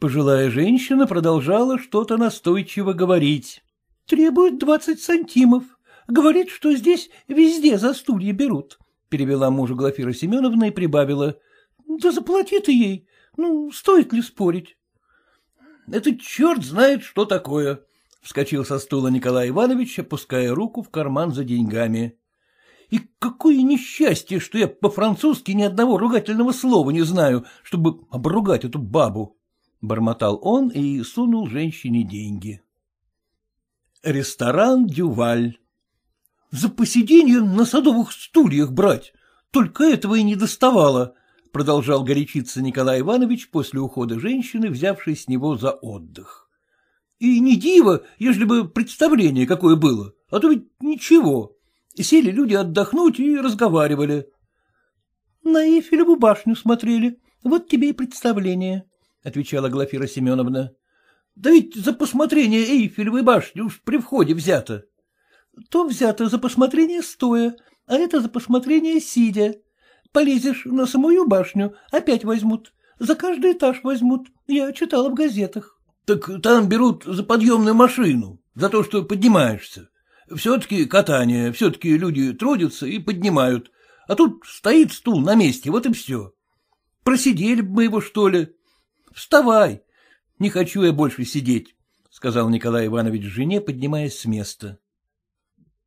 Speaker 1: Пожилая женщина продолжала что-то настойчиво говорить. — Требует двадцать сантимов. Говорит, что здесь везде за стулья берут, — перевела мужа Глафира Семеновна и прибавила. — Да заплати ты ей. Ну, стоит ли спорить? — Это черт знает, что такое, — вскочил со стула Николай Иванович, опуская руку в карман за деньгами. И какое несчастье, что я по-французски ни одного ругательного слова не знаю, чтобы обругать эту бабу! — бормотал он и сунул женщине деньги. Ресторан «Дюваль». — За посиденье на садовых стульях брать! Только этого и не доставало! — продолжал горячиться Николай Иванович после ухода женщины, взявшей с него за отдых. — И не диво, ежели бы представление какое было, а то ведь ничего. Сели люди отдохнуть и разговаривали. — На Эйфелеву башню смотрели. Вот тебе и представление, — отвечала Глафира Семеновна. — Да ведь за посмотрение Эйфелевой башни уж при входе взято. — То взято за посмотрение стоя, а это за посмотрение сидя. Полезешь на самую башню, опять возьмут. За каждый этаж возьмут. Я читала в газетах. — Так там берут за подъемную машину, за то, что поднимаешься. Все-таки катание, все-таки люди трудятся и поднимают. А тут стоит стул на месте, вот и все. Просидели бы мы его, что ли? Вставай. Не хочу я больше сидеть, — сказал Николай Иванович жене, поднимаясь с места.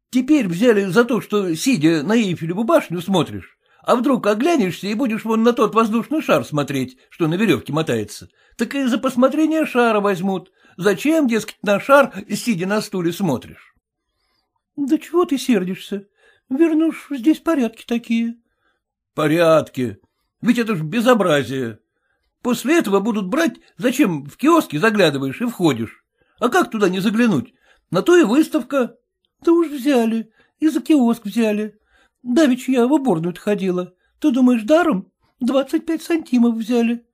Speaker 1: Теперь взяли за то, что, сидя на Эйфелеву башню, смотришь. А вдруг оглянешься и будешь вон на тот воздушный шар смотреть, что на веревке мотается. Так и за посмотрение шара возьмут. Зачем, дескать, на шар, сидя на стуле, смотришь? Да чего ты сердишься? Вернусь, здесь порядки такие. Порядки. Ведь это ж безобразие. После этого будут брать, зачем в киоски заглядываешь и входишь. А как туда не заглянуть? На то и выставка. Да уж взяли, и за киоск взяли. Давич я в уборную ходила. Ты думаешь, даром? Двадцать пять сантимов взяли.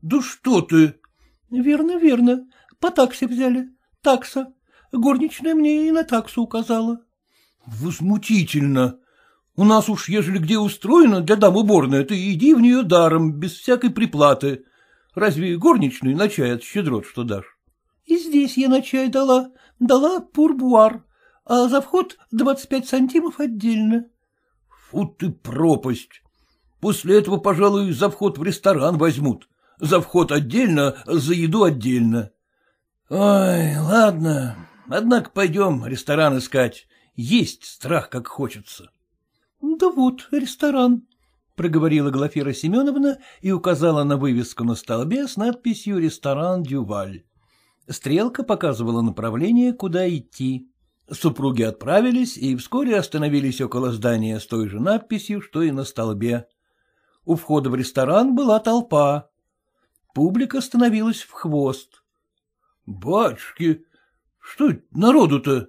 Speaker 1: Да что ты? Верно, верно. По такси взяли. Такса. Горничная мне и на таксу указала. — Возмутительно. У нас уж, ежели где устроено для дам уборная, ты иди в нее даром, без всякой приплаты. Разве горничную на чай от щедрот что дашь? — И здесь я на чай дала, дала пурбуар, а за вход двадцать пять сантимов отдельно. — Фу ты пропасть! После этого, пожалуй, за вход в ресторан возьмут. За вход отдельно, за еду отдельно. — Ой, ладно, Однако пойдем ресторан искать. Есть страх, как хочется. — Да вот, ресторан, — проговорила Глафира Семеновна и указала на вывеску на столбе с надписью «Ресторан Дюваль». Стрелка показывала направление, куда идти. Супруги отправились и вскоре остановились около здания с той же надписью, что и на столбе. У входа в ресторан была толпа. Публика становилась в хвост. — Батюшки, что народу-то?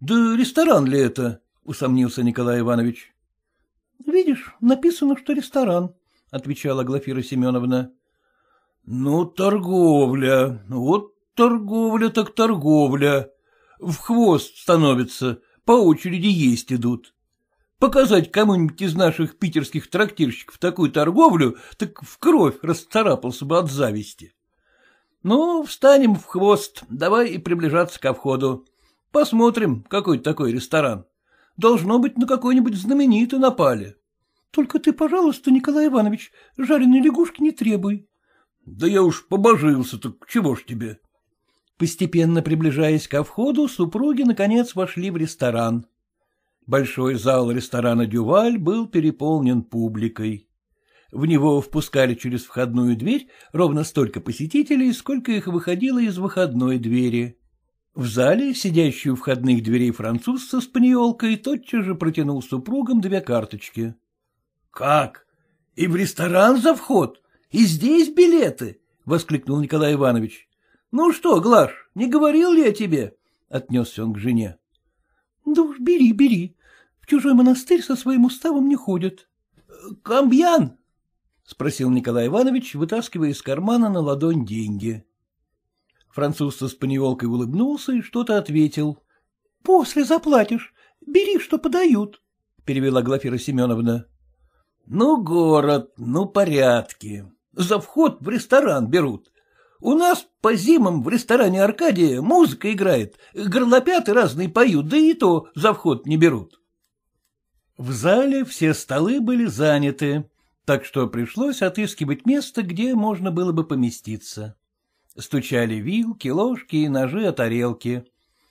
Speaker 1: Да ресторан ли это? — усомнился Николай Иванович. — Видишь, написано, что ресторан, — отвечала Глафира Семеновна. — Ну, торговля, вот торговля так торговля. В хвост становится, по очереди есть идут. Показать кому-нибудь из наших питерских трактирщиков такую торговлю, так в кровь расцарапался бы от зависти. Ну, встанем в хвост, давай и приближаться ко входу. Посмотрим, какой такой ресторан. Должно быть, на какой-нибудь знаменитый напали. Только ты, пожалуйста, Николай Иванович, жареной лягушки не требуй. Да я уж побожился, так чего ж тебе? Постепенно приближаясь ко входу, супруги, наконец, вошли в ресторан. Большой зал ресторана «Дюваль» был переполнен публикой. В него впускали через входную дверь ровно столько посетителей, сколько их выходило из выходной двери. В зале, сидящую у входных дверей француз со спаниелкой, тотчас же протянул супругам две карточки. — Как? И в ресторан за вход? И здесь билеты? — воскликнул Николай Иванович. — Ну что, Глаш, не говорил ли я тебе? — отнесся он к жене. — Да уж бери, бери. В чужой монастырь со своим уставом не ходят. — Камбьян, — спросил Николай Иванович, вытаскивая из кармана на ладонь деньги. Француз со спаниелкой улыбнулся и что-то ответил. — После заплатишь. Бери, что подают, — перевела Глафира Семеновна. — Ну, город, ну, порядки. За вход в ресторан берут. У нас по зимам в ресторане «Аркадия» музыка играет, горлопяты разные поют, да и то за вход не берут. В зале все столы были заняты так что пришлось отыскивать место, где можно было бы поместиться. Стучали вилки, ложки и ножи о тарелки.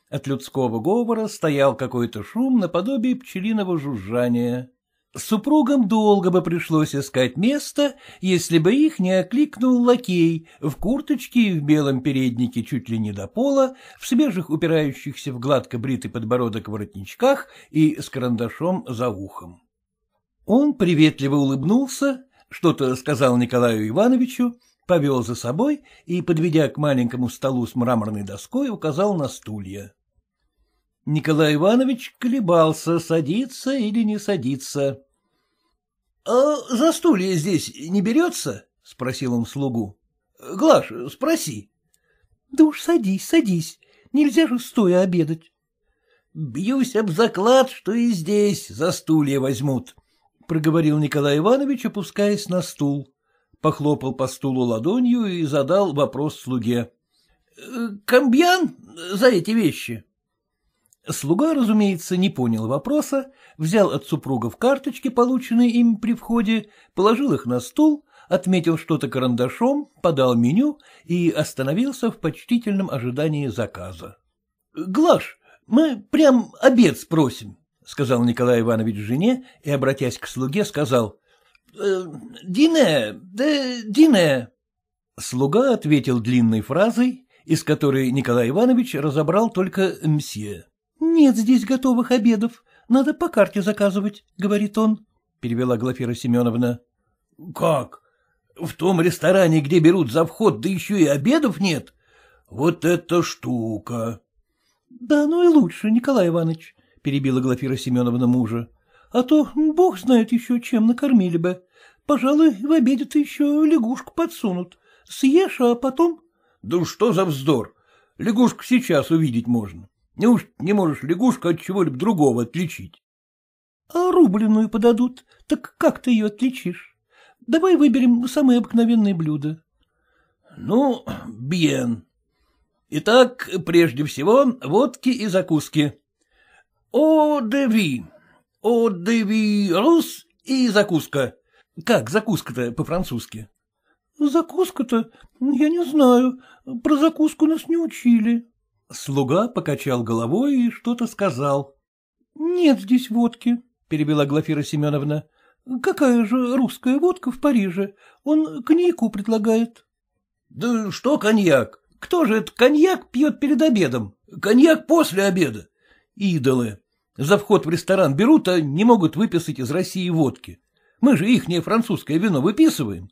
Speaker 1: От людского говора стоял какой-то шум наподобие пчелиного жужжания. Супругам долго бы пришлось искать место, если бы их не окликнул лакей в курточке и в белом переднике чуть ли не до пола, в свежих упирающихся в гладко бритый подбородок воротничках и с карандашом за ухом. Он приветливо улыбнулся, что-то сказал Николаю Ивановичу, повел за собой и, подведя к маленькому столу с мраморной доской, указал на стулья. Николай Иванович колебался, садиться или не садиться. — А за стулья здесь не берется? — спросил он слугу. — Глаш, спроси. — Да уж садись, садись. Нельзя же стоя обедать. — Бьюсь об заклад, что и здесь за стулья возьмут, — проговорил Николай Иванович, опускаясь на стул. Похлопал по стулу ладонью и задал вопрос слуге. «Э, — Камбьян за эти вещи? Слуга, разумеется, не понял вопроса, взял от супругов карточки, полученные им при входе, положил их на стул, отметил что-то карандашом, подал меню и остановился в почтительном ожидании заказа. — Глаш, мы прям обед спросим, — сказал Николай Иванович жене и, обратясь к слуге, сказал. «Э, «Дине, да Дине». Слуга ответил длинной фразой, из которой Николай Иванович разобрал только «мсье». «Нет здесь готовых обедов. Надо по карте заказывать», — говорит он, — перевела Глафира Семеновна. «Как? В том ресторане, где берут за вход, да еще и обедов нет? Вот эта штука!» «Да ну и лучше, Николай Иванович. — перебила Глафира Семеновна мужа, — а то бог знает еще, чем накормили бы. Пожалуй, в обеде-то еще лягушку подсунут. Съешь, а потом... — Да что за вздор! Лягушку сейчас увидеть можно. Неужто не можешь лягушку от чего-либо другого отличить? — А рубленую подадут, так как ты ее отличишь? Давай выберем самые обыкновенные блюда. — Ну, бьен. Итак, прежде всего, водки и закуски, «О, деви! О, деви! Рус и закуска!» «Как закуска-то по-французски?» «Закуска-то? Я не знаю. Про закуску нас не учили». Слуга покачал головой и что-то сказал. «Нет здесь водки», — перебила Глафира Семеновна. «Какая же русская водка в Париже? Он коньяку предлагает». «Да что коньяк? Кто же этот коньяк пьет перед обедом? Коньяк после обеда. Идолы. За вход в ресторан берут, а не могут выписать из России водки. Мы же ихнее французское вино выписываем.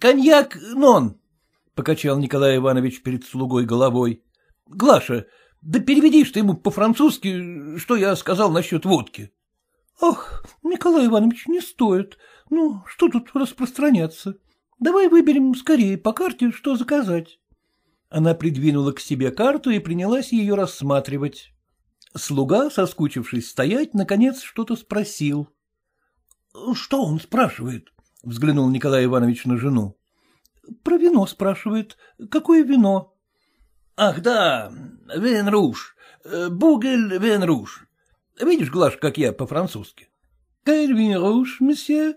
Speaker 1: Коньяк нон, — покачал Николай Иванович перед слугой головой. — Глаша, да переведи что ему по-французски, что я сказал насчет водки. — Ох, Николай Иванович, не стоит. Ну, что тут распространяться? Давай выберем скорее по карте, что заказать. Она придвинула к себе карту и принялась ее рассматривать. Слуга, соскучившись стоять, наконец что-то спросил. — Что он спрашивает? — взглянул Николай Иванович на жену. — Про вино спрашивает. Какое вино? — Ах да, венруш, бугель венруш. Видишь, Глаш, как я по-французски? — Quel vin rouge, monsieur?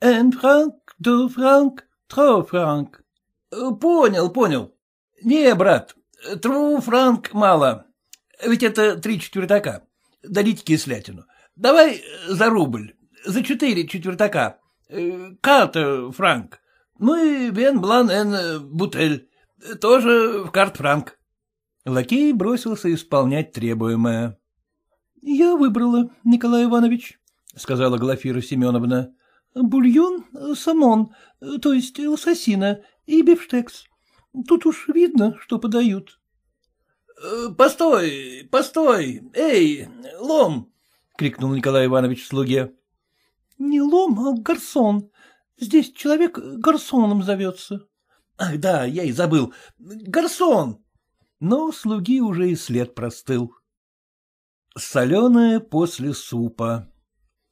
Speaker 1: Un franc, deux francs, trois francs. — Понял, понял. Не, брат, тру франк мало. Ведь это три четвертака. Дадите кислятину. Давай э, за рубль, за четыре четвертака. Э, карта франк. Ну и бен блан эн э, бутель. Тоже в карт франк. Лакей бросился исполнять требуемое. — Я выбрала, Николай Иванович, — сказала Глафира Семеновна. — Бульон, самон, то есть лососина и бифштекс. Тут уж видно, что подают. — Э, постой, постой, эй, лом! — крикнул Николай Иванович слуге. — Не лом, а гарсон. Здесь человек гарсоном зовется. — Ах да, я и забыл. Гарсон! Но слуги уже и след простыл. Соленое после супа.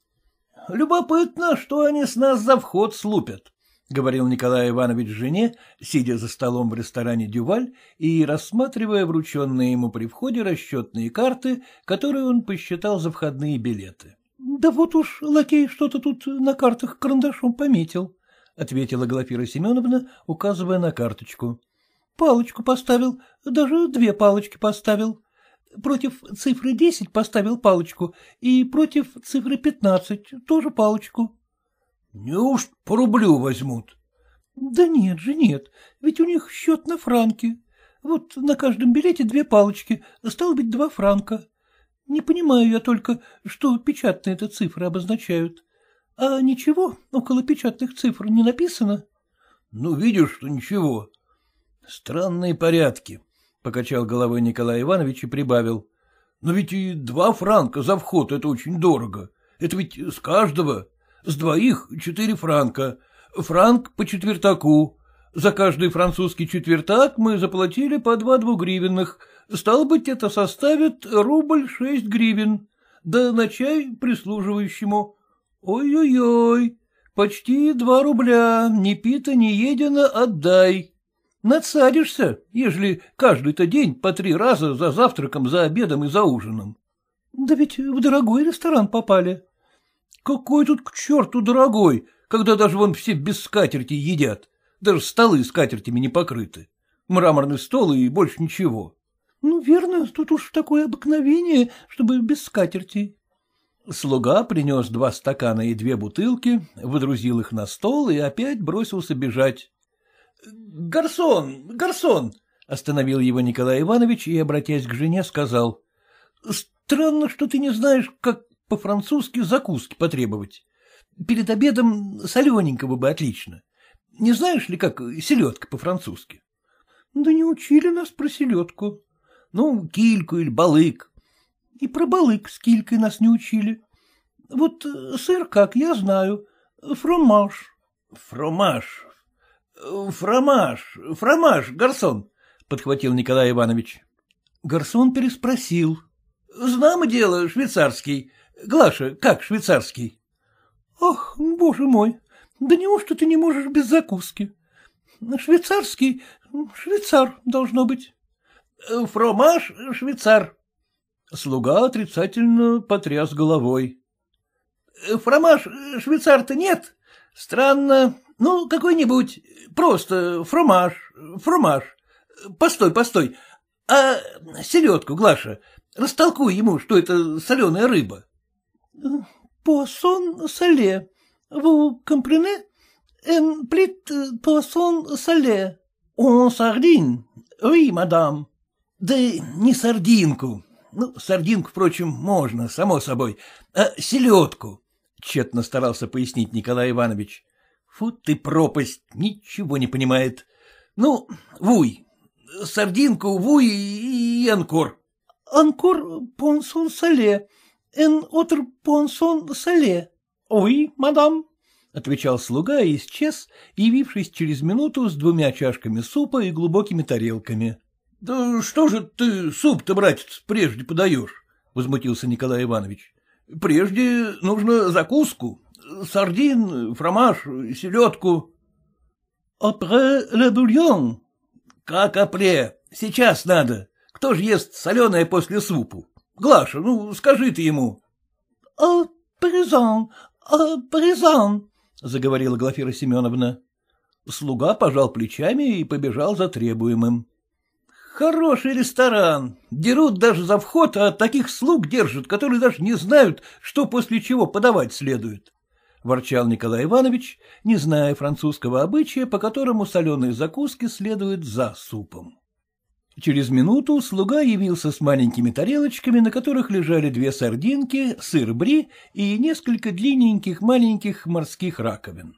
Speaker 1: — Любопытно, что они с нас за вход слупят, говорил Николай Иванович жене, сидя за столом в ресторане «Дюваль» и рассматривая врученные ему при входе расчетные карты, которые он посчитал за входные билеты. — Да вот уж лакей что-то тут на картах карандашом пометил, — ответила Глафира Семеновна, указывая на карточку. — Палочку поставил, даже две палочки поставил. Против цифры десять поставил палочку и против цифры пятнадцать тоже палочку. Неужто по рублю возьмут? Да нет же, нет, ведь у них счет на франки. Вот на каждом билете две палочки, стало быть, два франка. Не понимаю я только, что печатные это цифры обозначают. А ничего около печатных цифр не написано? Ну, видишь, что ничего. Странные порядки, — покачал головой Николай Иванович и прибавил. Но ведь и два франка за вход — это очень дорого. Это ведь с каждого. С двоих четыре франка. Франк по четвертаку. За каждый французский четвертак мы заплатили по два двугривенных. Стало быть, это составит рубль шесть гривен. Да на чай прислуживающему. Ой-ой-ой, почти два рубля, не пита, не едина, отдай. Надсадишься, ежели каждый-то день по три раза за завтраком, за обедом и за ужином. — Да ведь в дорогой ресторан попали. Какой тут к черту дорогой, когда даже вон все без скатерти едят, даже столы скатертями не покрыты, мраморный стол и больше ничего. Ну, верно, тут уж такое обыкновение, чтобы без скатерти. Слуга принес два стакана и две бутылки, выдрузил их на стол и опять бросился бежать. — Гарсон, гарсон! — остановил его Николай Иванович и, обратясь к жене, сказал. — Странно, что ты не знаешь, как по-французски закуски потребовать. Перед обедом солененького бы отлично. Не знаешь ли, как селедка по-французски? — Да не учили нас про селедку. Ну, кильку или балык. И про балык с килькой нас не учили. Вот э, сыр как, я знаю. Фромаж. — Фромаж. Фромаж, фромаж, гарсон, — подхватил Николай Иванович. Гарсон переспросил. — Знамо дело, швейцарский. Глаша, как швейцарский? — Ах, боже мой, да неужто ты не можешь без закуски? Швейцарский, швейцар должно быть. — Фромаж швейцар. Слуга отрицательно потряс головой. — Фромаж швейцар-то нет. Странно. Ну, какой-нибудь. Просто фромаж, фромаж. Постой, постой. А селедку, Глаша, растолкуй ему, что это соленая рыба. — Пуассон сале Vous comprenez? эм плит poisson сале, Он сардин. Oui, мадам. Да не сардинку. Ну, сардинку, впрочем, можно, само собой. А селедку. Тщетно старался пояснить Николай Иванович. Фу ты пропасть, ничего не понимает. Ну, вуй. Сардинку, вуй и анкор. Анкор понсон соле. «Эн отр пуансон соле». «Ой, мадам», — отвечал слуга и исчез, явившись через минуту с двумя чашками супа и глубокими тарелками. — Да что же ты суп-то, братец, прежде подаешь? — возмутился Николай Иванович. — Прежде нужно закуску, сардин, фромаж, селедку. — Апре ле бульон. — Как апре? Сейчас надо. Кто же ест соленое после супу? Глаша, ну, скажи ты ему. — А, Паризан, а, Паризан, — заговорила Глафира Семеновна. Слуга пожал плечами и побежал за требуемым. — Хороший ресторан. Дерут даже за вход, а таких слуг держат, которые даже не знают, что после чего подавать следует. — ворчал Николай Иванович, не зная французского обычая, по которому соленые закуски следуют за супом. Через минуту слуга явился с маленькими тарелочками, на которых лежали две сардинки, сыр бри и несколько длинненьких маленьких морских раковин.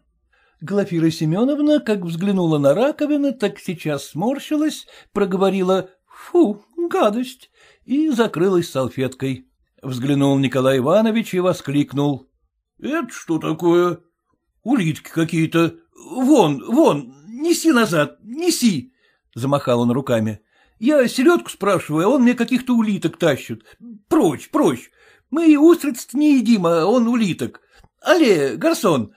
Speaker 1: Глафира Семеновна, как взглянула на раковины, так сейчас сморщилась, проговорила «Фу, гадость!» и закрылась салфеткой. Взглянул Николай Иванович и воскликнул. — Это что такое? Улитки какие-то. Вон, вон, неси назад, неси! — замахал он руками. Я селедку спрашиваю, а он мне каких-то улиток тащит. Прочь, прочь. Мы и устриц не едим, а он улиток. Але, гарсон,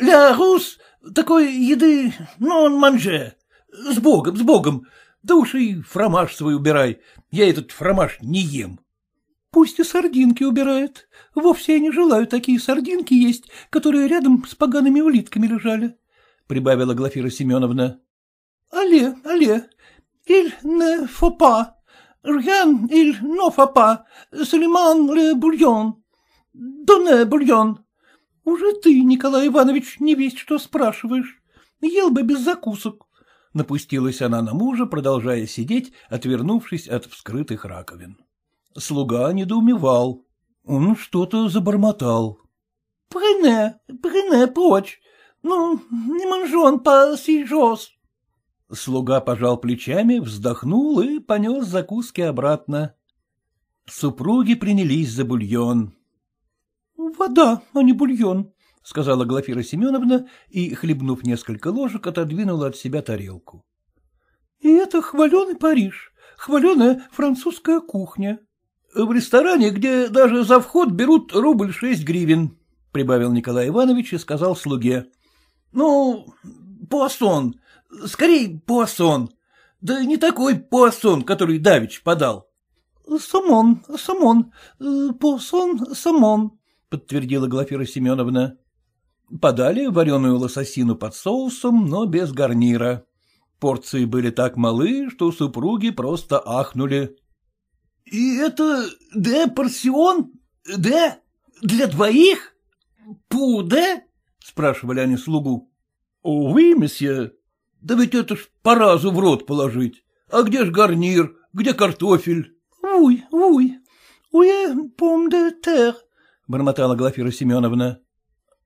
Speaker 1: ля рус такой еды, но ну, он манже. С богом, с богом. Да уж и фромаж свой убирай. Я этот фромаж не ем. Пусть и сардинки убирает. Вовсе я не желаю такие сардинки есть, которые рядом с погаными улитками лежали, — прибавила Глафира Семеновна. — Але, але, Il не faut pas. Rien il ne faut pas. Сулейман ле бульон. Доне бульон. Уже ты, Николай Иванович, не весь что спрашиваешь. Ел бы без закусок. Напустилась она на мужа, продолжая сидеть, отвернувшись от вскрытых раковин. Слуга недоумевал. Он что-то забормотал. — Прене, прене прочь. Ну, не манжон по сижос. Слуга пожал плечами, вздохнул и понес закуски обратно. Супруги принялись за бульон. — Вода, а не бульон, — сказала Глафира Семеновна и, хлебнув несколько ложек, отодвинула от себя тарелку. — И это хваленый Париж, хваленая французская кухня. — В ресторане, где даже за вход берут рубль шесть гривен, — прибавил Николай Иванович и сказал слуге. — Ну, пуассон, Скорей пуассон. Да не такой пуассон, который Давич подал. — Самон, самон, э, пуассон, самон, — подтвердила Глафира Семеновна. Подали вареную лососину под соусом, но без гарнира. Порции были так малы, что супруги просто ахнули. — И это де порсион? Де? Для двоих? Пу де? — спрашивали они слугу. — Увы, месье, да ведь это ж по разу в рот положить. А где ж гарнир, где картофель? — Вуй, вуй, уе пом де тер, — бормотала Глафира Семеновна.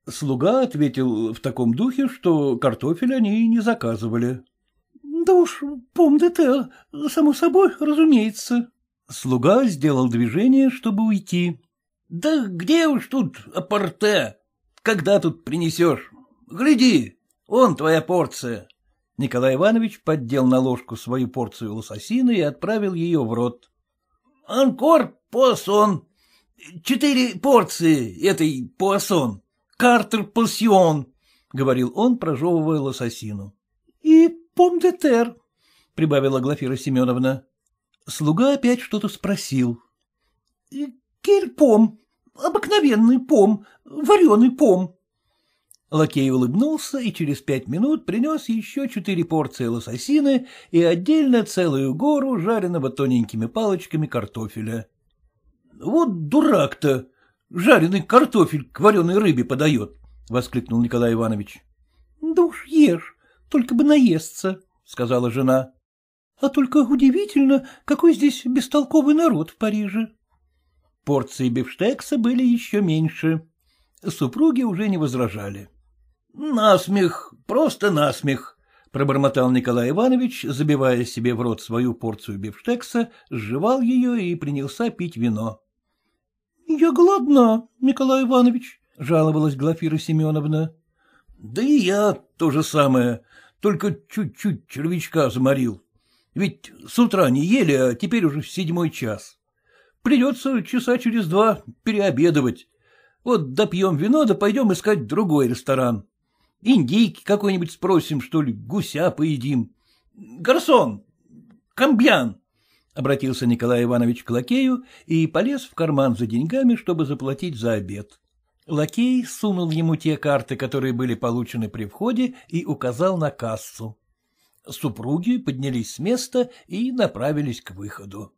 Speaker 1: Слуга ответил в таком духе, что картофель они не заказывали. — Да уж, пом де тер, само собой, разумеется. Слуга сделал движение, чтобы уйти. — Да где уж тут апорте? Когда тут принесешь? Гляди, он твоя порция. Николай Иванович поддел на ложку свою порцию лососины и отправил ее в рот. — Анкор пуассон. Четыре порции этой пуассон. Картер пассион, — говорил он, прожевывая лососину. — И помдетер, — прибавила Глафира Семеновна. Слуга опять что-то спросил. — Кельпом, обыкновенный пом, вареный пом, Лакей улыбнулся и через пять минут принес еще четыре порции лососины и отдельно целую гору жареного тоненькими палочками картофеля. — Вот дурак-то! Жареный картофель к вареной рыбе подает! — воскликнул Николай Иванович. — Да уж ешь, только бы наесться, — сказала жена. — А только удивительно, какой здесь бестолковый народ в Париже. Порции бифштекса были еще меньше. Супруги уже не возражали. — Насмех, просто насмех, — пробормотал Николай Иванович, забивая себе в рот свою порцию бифштекса, сживал ее и принялся пить вино. — Я голодна, Николай Иванович, — жаловалась Глафира Семеновна. — Да и я то же самое, только чуть-чуть червячка заморил. Ведь с утра не ели, а теперь уже в седьмой час. Придется часа через два переобедовать. Вот допьем вино, да пойдем искать другой ресторан. Индийки, какой-нибудь спросим, что ли, гуся поедим. Гарсон! Камбьян! — обратился Николай Иванович к лакею и полез в карман за деньгами, чтобы заплатить за обед. Лакей сунул ему те карты, которые были получены при входе, и указал на кассу. Супруги поднялись с места и направились к выходу.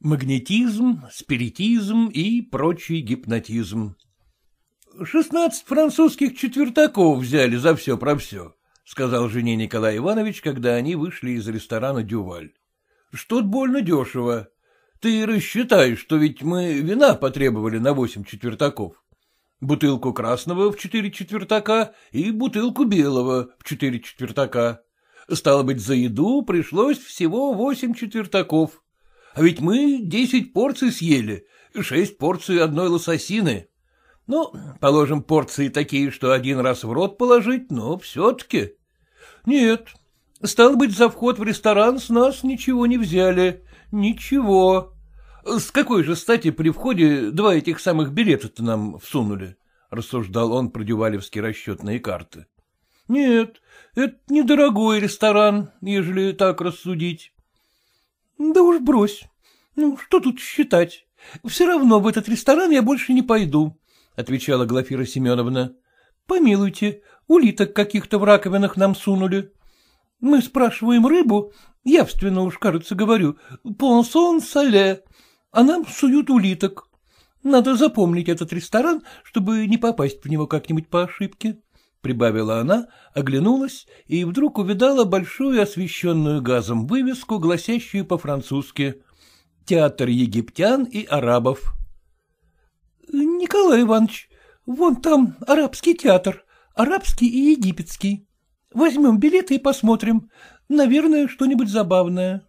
Speaker 1: Магнетизм, спиритизм и прочий гипнотизм Шестнадцать французских четвертаков взяли за все про все, — сказал жене Николай Иванович, когда они вышли из ресторана «Дюваль». — Что-то больно дешево. Ты рассчитай, что ведь мы вина потребовали на восемь четвертаков. Бутылку красного в четыре четвертака и бутылку белого в четыре четвертака. Стало быть, за еду пришлось всего восемь четвертаков. А ведь мы десять порций съели, шесть порций одной лососины. Ну, положим, порции такие, что один раз в рот положить, но все-таки. Нет, стал быть, за вход в ресторан с нас ничего не взяли. Ничего. С какой же стати при входе два этих самых билета-то нам всунули? — рассуждал он про дювалевские расчетные карты. — Нет, это недорогой ресторан, ежели так рассудить. — Да уж брось. Ну, что тут считать? Все равно в этот ресторан я больше не пойду, — отвечала Глафира Семеновна. — Помилуйте, улиток каких-то в раковинах нам сунули. Мы спрашиваем рыбу, явственно уж, кажется, говорю, «понсон соле», а нам суют улиток. Надо запомнить этот ресторан, чтобы не попасть в него как-нибудь по ошибке. — прибавила она, оглянулась и вдруг увидала большую освещенную газом вывеску, гласящую по-французски «Театр египтян и арабов». Николай Иванович, вон там арабский театр, арабский и египетский. Возьмем билеты и посмотрим. Наверное, что-нибудь забавное.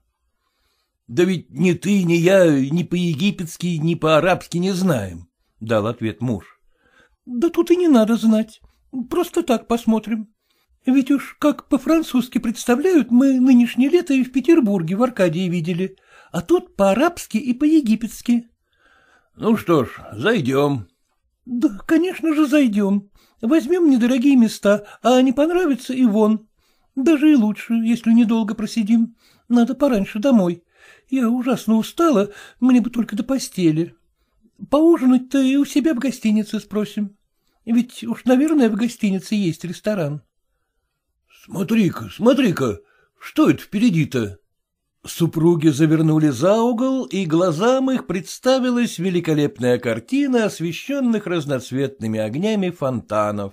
Speaker 1: — Да ведь ни ты, ни я ни по-египетски, ни по-арабски не знаем, — дал ответ муж. — Да тут и не надо знать. Просто так посмотрим. Ведь уж как по-французски представляют, мы нынешнее лето и в Петербурге в Аркадии видели, а тут по-арабски и по-египетски. Ну что ж, зайдем. — Да, конечно же, зайдем. Возьмем недорогие места, а не понравится и вон. Даже и лучше, если недолго просидим. Надо пораньше домой. Я ужасно устала, мне бы только до постели. Поужинать-то и у себя в гостинице спросим. Ведь уж, наверное, в гостинице есть ресторан. — Смотри-ка, смотри-ка, что это впереди-то? Супруги завернули за угол, и глазам их представилась великолепная картина, освещенных разноцветными огнями фонтанов.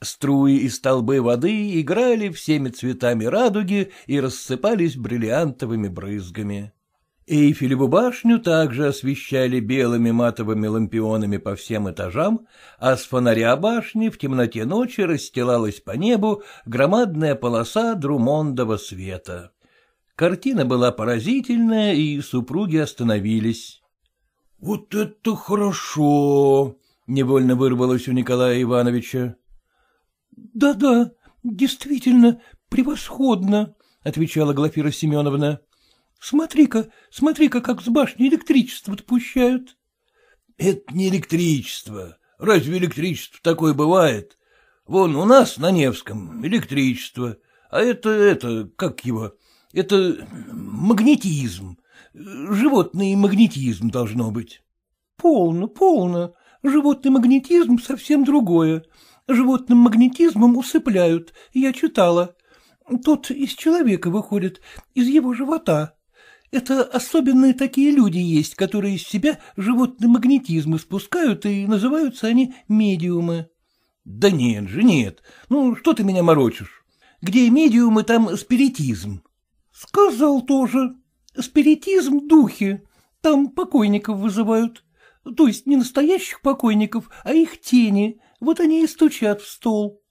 Speaker 1: Струи и столбы воды играли всеми цветами радуги и рассыпались бриллиантовыми брызгами. Эйфелеву башню также освещали белыми матовыми лампионами по всем этажам, а с фонаря башни в темноте ночи расстилалась по небу громадная полоса друмондового света. Картина была поразительная, и супруги остановились. — Вот это хорошо! — невольно вырвалось у Николая Ивановича. «Да, — Да-да, действительно, превосходно! — отвечала Глафира Семеновна. — Смотри-ка, смотри-ка, как с башни электричество отпущают. — Это не электричество. Разве электричество такое бывает? Вон у нас на Невском электричество, а это, это, как его, это магнетизм. Животный магнетизм должно быть. Полно, полно. Животный магнетизм совсем другое. Животным магнетизмом усыпляют, я читала. Тот из человека выходит, из его живота. Это особенные такие люди есть, которые из себя животный магнетизм испускают, и называются они медиумы. Да нет же, нет. Ну, что ты меня морочишь? Где медиумы, там спиритизм. Сказал тоже. Спиритизм духи. Там покойников вызывают. То есть не настоящих покойников, а их тени. Вот они и стучат в стол.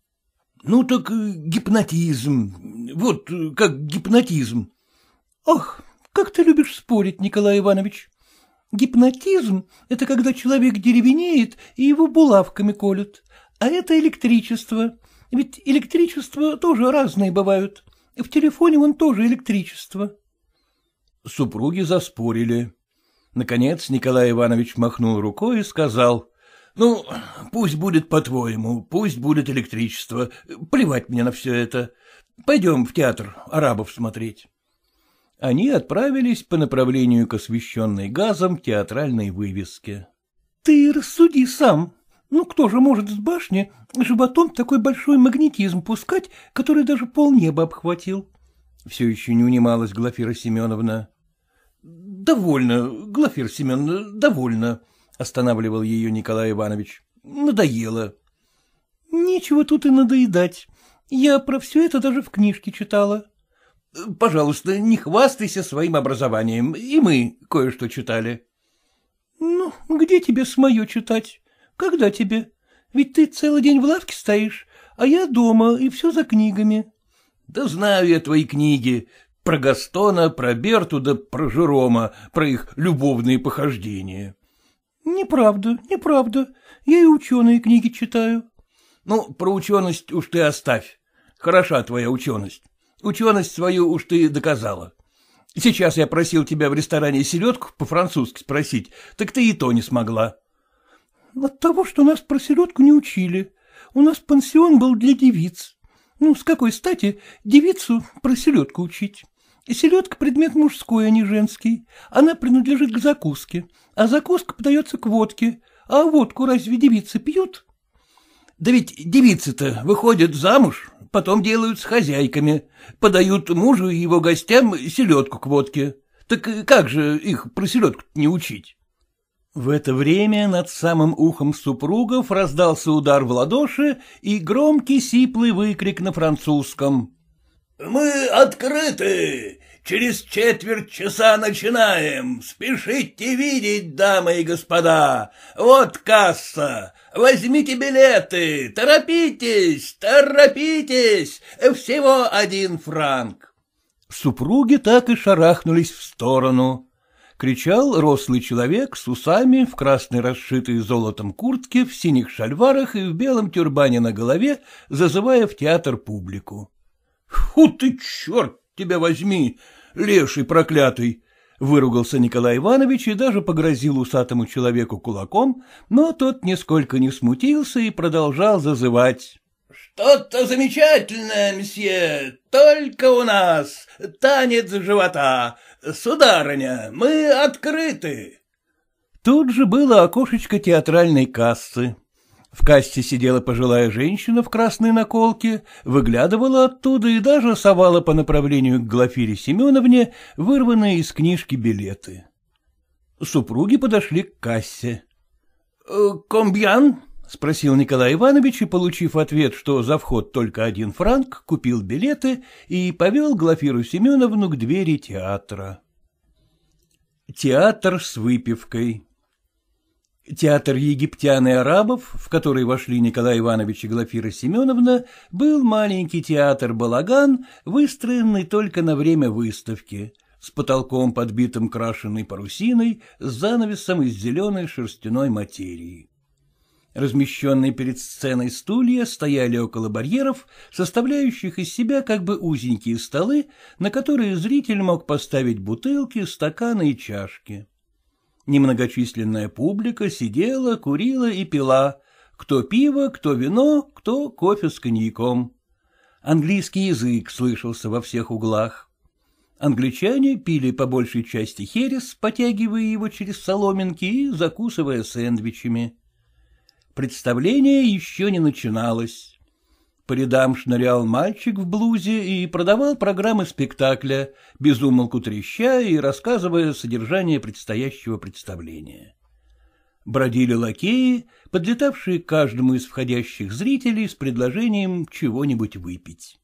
Speaker 1: Ну так э, гипнотизм. Вот э, как гипнотизм. Ах, как ты любишь спорить, Николай Иванович. Гипнотизм — это когда человек деревенеет и его булавками колют. А это электричество. Ведь электричество тоже разные бывают. В телефоне вон тоже электричество. Супруги заспорили. Наконец Николай Иванович махнул рукой и сказал. — Ну, пусть будет по-твоему, пусть будет электричество. Плевать мне на все это. Пойдем в театр арабов смотреть. Они отправились по направлению к освещенной газом театральной вывеске. — Ты рассуди сам, ну, кто же может с башни животом такой большой магнетизм пускать, который даже полнеба обхватил? Все еще не унималась Глафира Семеновна. — Довольно, Глафира Семеновна, довольно, — останавливал ее Николай Иванович. — Надоело. — Нечего тут и надоедать. Я про все это даже в книжке читала. — Пожалуйста, не хвастайся своим образованием, и мы кое-что читали. — Ну, где тебе с мое читать? Когда тебе? Ведь ты целый день в лавке стоишь, а я дома, и все за книгами. Да знаю я твои книги. Про Гастона, про Берту да про Жерома, про их любовные похождения. Неправда, неправда. Я и ученые книги читаю. Ну, про ученость уж ты оставь. Хороша твоя ученость. Ученость свою уж ты доказала. Сейчас я просил тебя в ресторане селедку по-французски спросить, так ты и то не смогла. От того, что нас про селедку не учили. У нас пансион был для девиц. Ну, с какой стати девицу про селедку учить? И селедка — предмет мужской, а не женский. Она принадлежит к закуске, а закуска подается к водке. А водку разве девицы пьют? Да ведь девицы-то выходят замуж, потом делают с хозяйками, подают мужу и его гостям селедку к водке. Так как же их про селедку не учить? В это время над самым ухом супругов раздался удар в ладоши и громкий сиплый выкрик на французском. «Мы открыты! Через четверть часа начинаем! Спешите видеть, дамы и господа! Вот касса! Возьмите билеты! Торопитесь! Торопитесь! Всего один франк!» Супруги так и шарахнулись в сторону кричал рослый человек с усами, в красной расшитой золотом куртке, в синих шальварах и в белом тюрбане на голове, зазывая в театр публику. — Фу ты, черт тебя возьми, леший проклятый! — выругался Николай Иванович и даже погрозил усатому человеку кулаком, но тот нисколько не смутился и продолжал зазывать. «Что-то замечательное, мсье, только у нас, танец живота, Сударыня, мы открыты. Тут же было окошечко театральной кассы. В касте сидела пожилая женщина в красной наколке, выглядывала оттуда и даже совала по направлению к Глафире Семеновне вырванные из книжки билеты. Супруги подошли к кассе. Э, «Комбьян?» — спросил Николай Иванович и, получив ответ, что за вход только один франк, купил билеты и повел Глафиру Семеновну к двери театра. Театр с выпивкой Театр египтян и арабов, в который вошли Николай Иванович и Глафира Семеновна, был маленький театр-балаган, выстроенный только на время выставки, с потолком, подбитым крашеной парусиной, с занавесом из зеленой шерстяной материи. Размещенные перед сценой стулья стояли около барьеров, составляющих из себя как бы узенькие столы, на которые зритель мог поставить бутылки, стаканы и чашки. Немногочисленная публика сидела, курила и пила, кто пиво, кто вино, кто кофе с коньяком. Английский язык слышался во всех углах. Англичане пили по большей части херес, потягивая его через соломинки и закусывая сэндвичами представление еще не начиналось. По рядам шнырял мальчик в блузе и продавал программы спектакля, безумолку треща и рассказывая содержание предстоящего представления. Бродили лакеи, подлетавшие к каждому из входящих зрителей с предложением чего-нибудь выпить.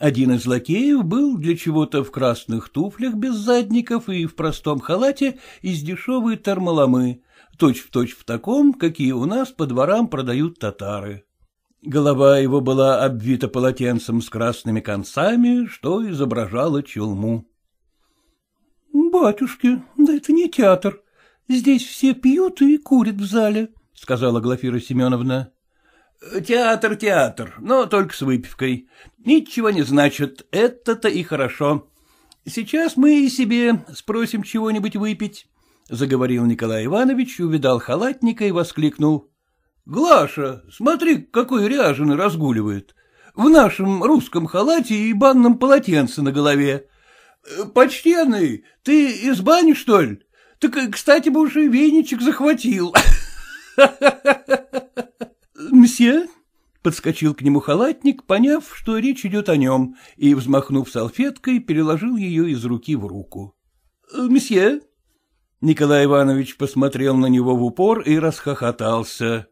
Speaker 1: Один из лакеев был для чего-то в красных туфлях без задников и в простом халате из дешевой термоламы, точь-в-точь в таком, какие у нас по дворам продают татары. Голова его была обвита полотенцем с красными концами, что изображало чулму. Батюшки, да это не театр. Здесь все пьют и курят в зале, — сказала Глафира Семеновна. — Театр, театр, но только с выпивкой. Ничего не значит, это-то и хорошо. Сейчас мы и себе спросим чего-нибудь выпить. — заговорил Николай Иванович, увидал халатника и воскликнул. — Глаша, смотри, какой ряженый разгуливает. В нашем русском халате и банном полотенце на голове. Э, почтенный, ты из бани, что ли? Так, э, кстати, бы уже веничек захватил. Мсье, подскочил к нему халатник, поняв, что речь идет о нем, и, взмахнув салфеткой, переложил ее из руки в руку. — э, Месье, Николай Иванович посмотрел на него в упор и расхохотался.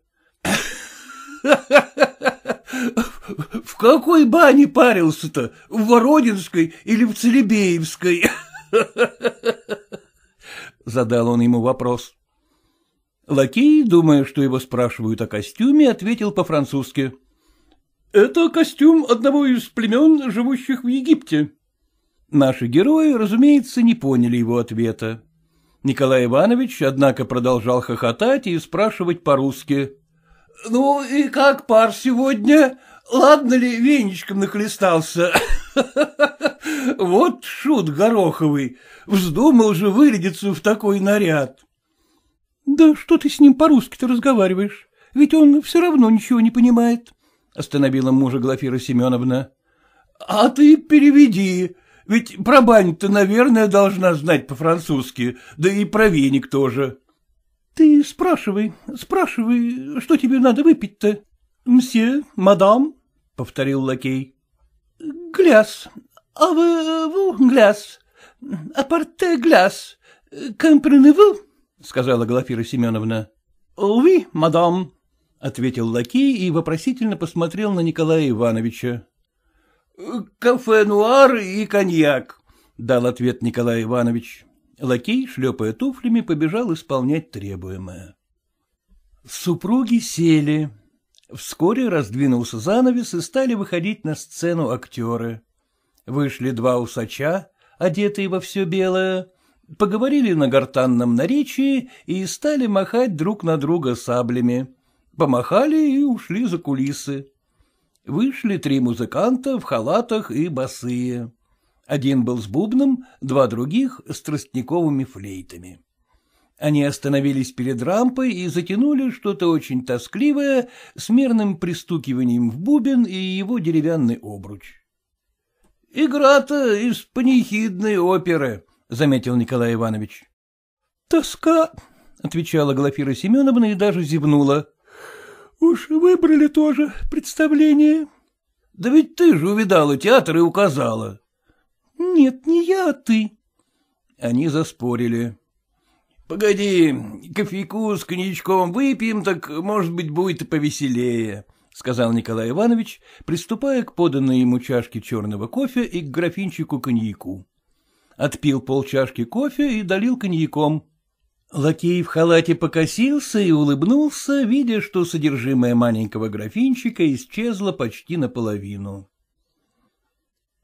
Speaker 1: В какой бане парился-то? В Воронинской или в Целебеевской? Задал он ему вопрос. Лакей, думая, что его спрашивают о костюме, ответил по-французски. «Это костюм одного из племен, живущих в Египте». Наши герои, разумеется, не поняли его ответа. Николай Иванович, однако, продолжал хохотать и спрашивать по-русски. — Ну и как пар сегодня? Ладно ли венечком нахлестался? Вот шут гороховый, вздумал же вырядиться в такой наряд. — Да что ты с ним по-русски-то разговариваешь? Ведь он все равно ничего не понимает, — остановила мужа Глафира Семеновна. — А ты переведи, ведь про баню-то, наверное, должна знать по-французски, да и про веник тоже. — Ты спрашивай, спрашивай, что тебе надо выпить-то? — Мсье, мадам, — повторил лакей. — Гляс, а вы, вы гляс, апарте гляс, компреневу? — сказала Глафира Семеновна. — Вы, мадам, — ответил лакей и вопросительно посмотрел на Николая Ивановича. — Кафе «Нуар» и коньяк, — дал ответ Николай Иванович. Лакей, шлепая туфлями, побежал исполнять требуемое. Супруги сели. Вскоре раздвинулся занавес и стали выходить на сцену актеры. Вышли два усача, одетые во все белое, поговорили на гортанном наречии и стали махать друг на друга саблями. Помахали и ушли за кулисы. Вышли три музыканта в халатах и босые. Один был с бубном, два других — с тростниковыми флейтами. Они остановились перед рампой и затянули что-то очень тоскливое с мерным пристукиванием в бубен и его деревянный обруч.
Speaker 2: —
Speaker 1: Игра-то из панихидной оперы, — заметил Николай Иванович. — Тоска, — отвечала Глафира Семеновна и даже зевнула. Уж выбрали тоже представление. — Да ведь ты же увидала театр и указала. — Нет, не я, а ты. Они заспорили. — Погоди, кофейку с коньячком выпьем, так, может быть, будет и повеселее, — сказал Николай Иванович, приступая к поданной ему чашке черного кофе и к графинчику коньяку. Отпил полчашки кофе и долил коньяком. Лакей в халате покосился и улыбнулся, видя, что содержимое маленького графинчика исчезло почти наполовину.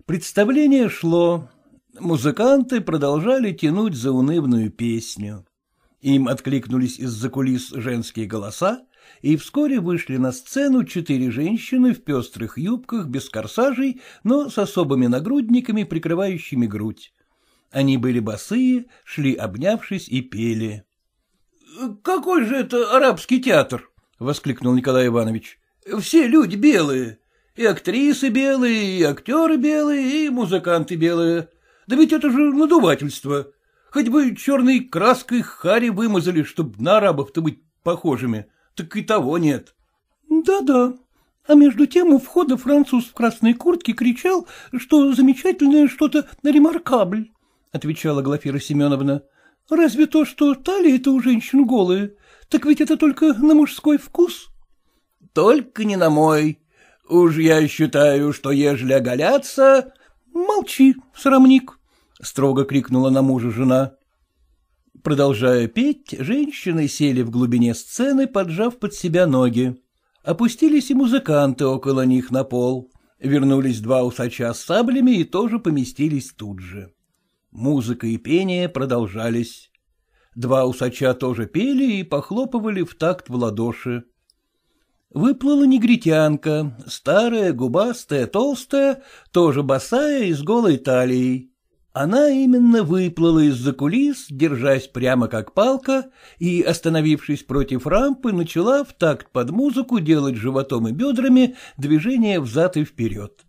Speaker 1: Представление шло. Музыканты продолжали тянуть за унывную песню. Им откликнулись из-за кулис женские голоса, и вскоре вышли на сцену четыре женщины в пестрых юбках без корсажей, но с особыми нагрудниками, прикрывающими грудь. Они были босые, шли обнявшись и пели. — Какой же это арабский театр? — воскликнул Николай Иванович. — Все люди белые. И актрисы белые, и актеры белые, и музыканты белые. Да ведь это же надувательство. Хоть бы черной краской хари вымазали, чтобы на арабов-то быть похожими. Так и того нет. Да — Да-да, а между тем у входа француз в красной куртке кричал, что замечательное что-то ремаркабль. — отвечала Глафира Семеновна. — Разве то, что талии-то у женщин голые, так ведь это только на мужской вкус? — Только не на мой. Уж я считаю, что ежели оголяться... — Молчи, срамник, — строго крикнула на мужа жена. Продолжая петь, женщины сели в глубине сцены, поджав под себя ноги. Опустились и музыканты около них на пол. Вернулись два усача с саблями и тоже поместились тут же. Музыка и пение продолжались. Два усача тоже пели и похлопывали в такт в ладоши. Выплыла негритянка, старая, губастая, толстая, тоже босая и с голой талией. Она именно выплыла из-за кулис, держась прямо как палка, и, остановившись против рампы, начала в такт под музыку делать животом и бедрами движение взад и вперед.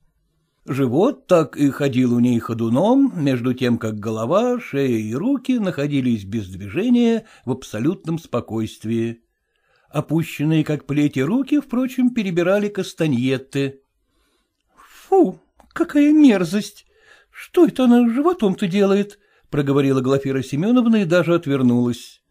Speaker 1: Живот так и ходил у ней ходуном, между тем, как голова, шея и руки находились без движения в абсолютном спокойствии. Опущенные, как плети, руки, впрочем, перебирали кастаньетты. — Фу, какая мерзость! Что это она животом-то делает? — проговорила Глафира Семеновна и даже отвернулась.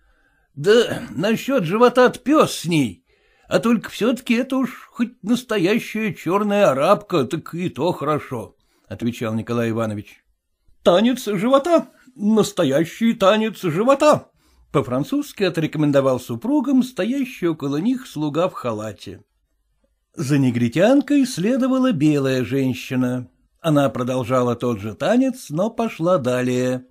Speaker 1: — Да насчет живота пес с ней, а только все-таки это уж хоть настоящая черная арабка, так и то хорошо, — отвечал Николай Иванович. — Танец живота, настоящий танец живота, — по-французски отрекомендовал супругам стоящий около них слуга в халате. За негритянкой следовала белая женщина. Она продолжала тот же танец, но пошла далее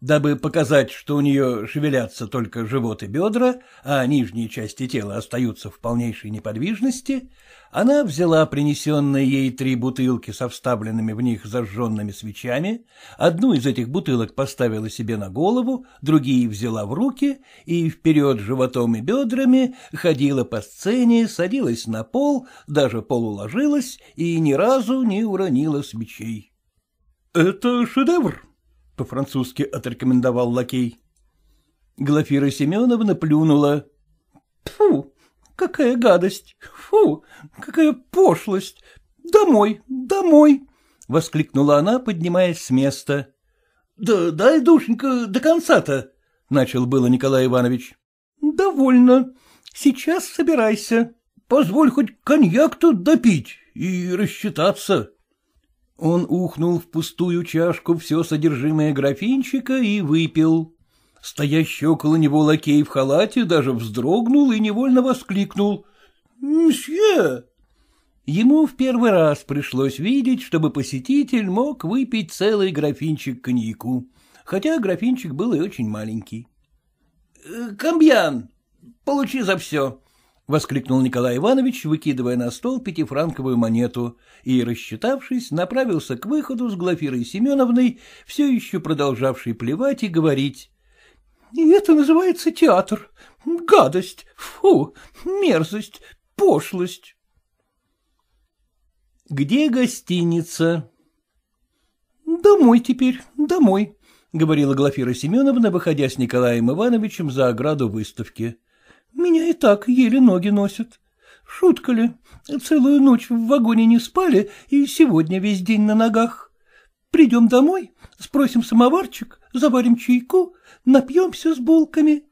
Speaker 1: дабы показать, что у нее шевелятся только живот и бедра, а нижние части тела остаются в полнейшей неподвижности, она взяла принесенные ей три бутылки со вставленными в них зажженными свечами, одну из этих бутылок поставила себе на голову, другие взяла в руки и вперед животом и бедрами ходила по сцене, садилась на пол, даже пол уложилась и ни разу не уронила свечей. — Это шедевр, по-французски отрекомендовал лакей. Глафира Семеновна плюнула. Фу, какая гадость! Фу, какая пошлость! Домой, домой! — воскликнула она, поднимаясь с места. — Да дай, душенька, до конца-то, — начал было Николай Иванович. — Довольно. Сейчас собирайся. Позволь хоть коньяк тут допить и рассчитаться. Он ухнул в пустую чашку все содержимое графинчика и выпил. Стоящий около него лакей в халате даже вздрогнул и невольно воскликнул. «Мсье!» Ему в первый раз пришлось видеть, чтобы посетитель мог выпить целый графинчик коньяку, хотя графинчик был и очень маленький. «Э, «Камбьян, получи за все», воскликнул Николай Иванович, выкидывая на стол пятифранковую монету, и, рассчитавшись, направился к выходу с Глафирой Семеновной, все еще продолжавшей плевать и говорить. — Это называется театр. Гадость, фу, мерзость, пошлость. — Где гостиница? — Домой теперь, домой, — говорила Глафира Семеновна, выходя с Николаем Ивановичем за ограду выставки. — меня и так еле ноги носят. Шутка ли? Целую ночь в вагоне не спали и сегодня весь день на ногах. Придем домой, спросим самоварчик, заварим чайку, напьемся с булками.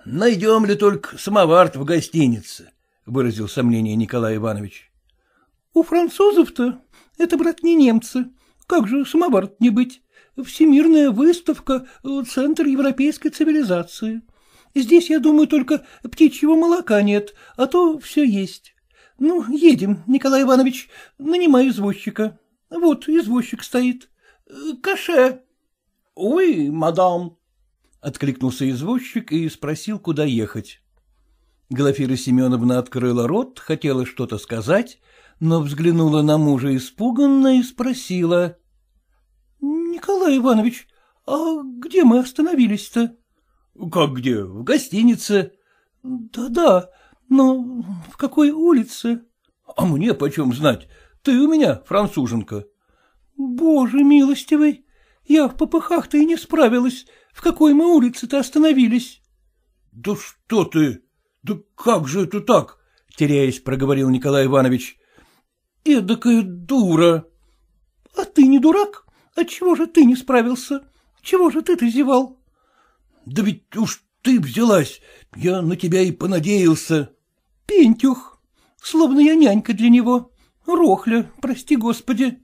Speaker 1: — Найдем ли только самоварт в гостинице? — выразил сомнение Николай Иванович. — У французов-то это, брат, не немцы. Как же самоварт не быть? Всемирная выставка э, — центр европейской цивилизации. Здесь, я думаю, только птичьего молока нет, а то все есть. Ну, едем, Николай Иванович, Нанимаю извозчика. Вот извозчик стоит. Каше. — Ой, мадам! — откликнулся извозчик и спросил, куда ехать. Глафира Семеновна открыла рот, хотела что-то сказать, но взглянула на мужа испуганно и спросила. — Николай Иванович, а где мы остановились-то? — Как где? В гостинице. Да — но в какой улице? — А мне почем знать? Ты у меня француженка. — Боже милостивый, я в попыхах-то и не справилась. В какой мы улице-то остановились? — Да что ты! Да как же это так? — теряясь, проговорил Николай Иванович. — Эдакая дура! — А ты не дурак? Отчего же ты не справился? Чего же ты-то зевал? — да ведь уж ты взялась, я на тебя и понадеялся. — Пентюх, словно я нянька для него, рохля, прости господи.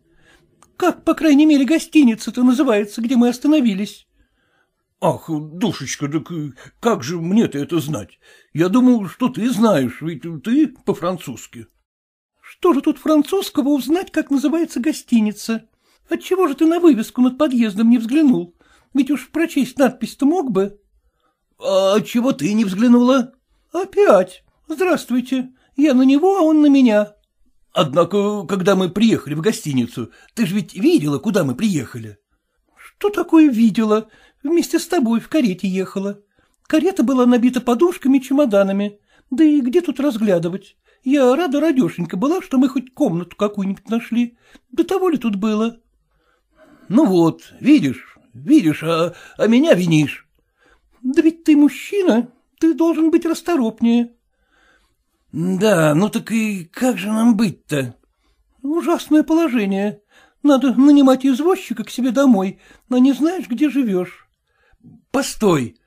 Speaker 1: Как, по крайней мере, гостиница-то называется, где мы остановились? — Ах, душечка, так как же мне-то это знать? Я думал, что ты знаешь, ведь ты по-французски. — Что же тут французского узнать, как называется гостиница? Отчего же ты на вывеску над подъездом не взглянул? Ведь уж прочесть надпись-то мог бы. — А чего ты не взглянула? — Опять. Здравствуйте. Я на него, а он на меня. — Однако, когда мы приехали в гостиницу, ты же ведь видела, куда мы приехали? — Что такое видела? Вместе с тобой в карете ехала. Карета была набита подушками и чемоданами. Да и где тут разглядывать? Я рада, радешенька, была, что мы хоть комнату какую-нибудь нашли. До того ли тут было? — Ну вот, видишь, Видишь, а, а меня винишь. Да ведь ты мужчина, ты должен быть расторопнее. Да, ну так и как же нам быть-то? Ужасное положение. Надо нанимать извозчика к себе домой, но не знаешь, где живешь. Постой,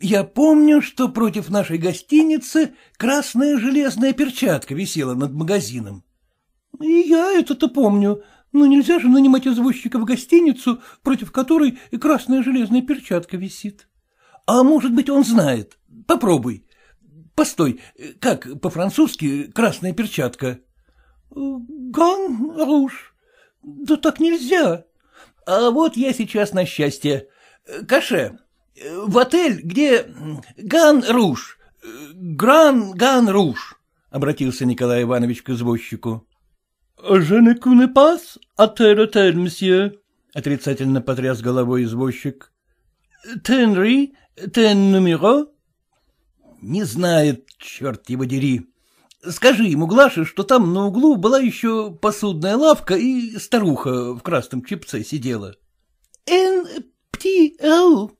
Speaker 1: я помню, что против нашей гостиницы красная железная перчатка висела над магазином. — И я это-то помню, ну, нельзя же нанимать извозчика в гостиницу, против которой и красная железная перчатка висит. А может быть, он знает. Попробуй. Постой, как по-французски красная перчатка? Ган руж. Да так нельзя. А вот я сейчас на счастье. Каше, в отель, где Ган Руш, Гран Ган Руш, обратился Николай Иванович к извозчику. «Je ne connais pas à terre terre, monsieur», — отрицательно потряс головой извозчик. «Тенри, тен номеро?» «Не знает, черт его дери. Скажи ему, Глаша, что там на углу была еще посудная лавка, и старуха в красном чипце сидела». «Эн пти ау,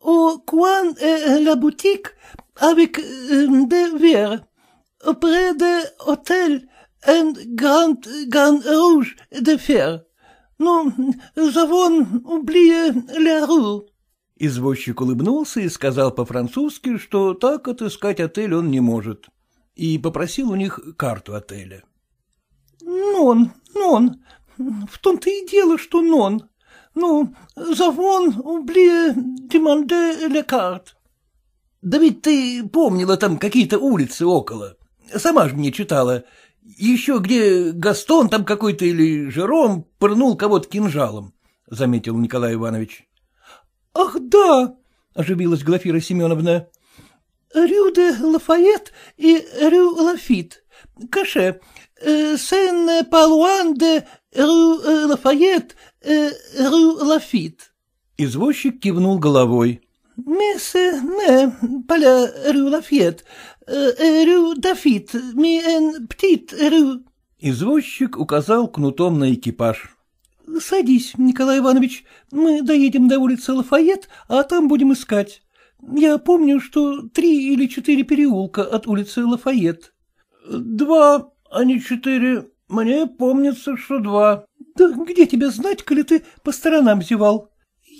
Speaker 1: о куан э, э, ла бутик, авик э, де вер, пре де отель» and grand grand rouge de fer. Ну, завон ублие ля Извозчик улыбнулся и сказал по-французски, что так отыскать отель он не может, и попросил у них карту отеля. «Нон, нон, в том-то и дело, что нон. Ну, завон ублие деманде ля карт». «Да ведь ты помнила там какие-то улицы около. Сама же мне читала. Еще где Гастон там какой-то или Жером пырнул кого-то кинжалом, — заметил Николай Иванович. — Ах, да, — оживилась Глафира Семеновна. — Рю де Лафает и Рю Лафит. Каше. Э, Сен Палуан де Рю э, Лафает, э, Рю Лафит. Извозчик кивнул головой. — Мессе не поля Рю Лафет, Э, э, «Рю Дафит, ми эн птит рю». Извозчик указал кнутом на экипаж. «Садись, Николай Иванович, мы доедем до улицы Лафайет, а там будем искать. Я помню, что три или четыре переулка от улицы Лафайет». «Два, а не четыре. Мне помнится, что два». «Да где тебя знать, коли ты по сторонам зевал?»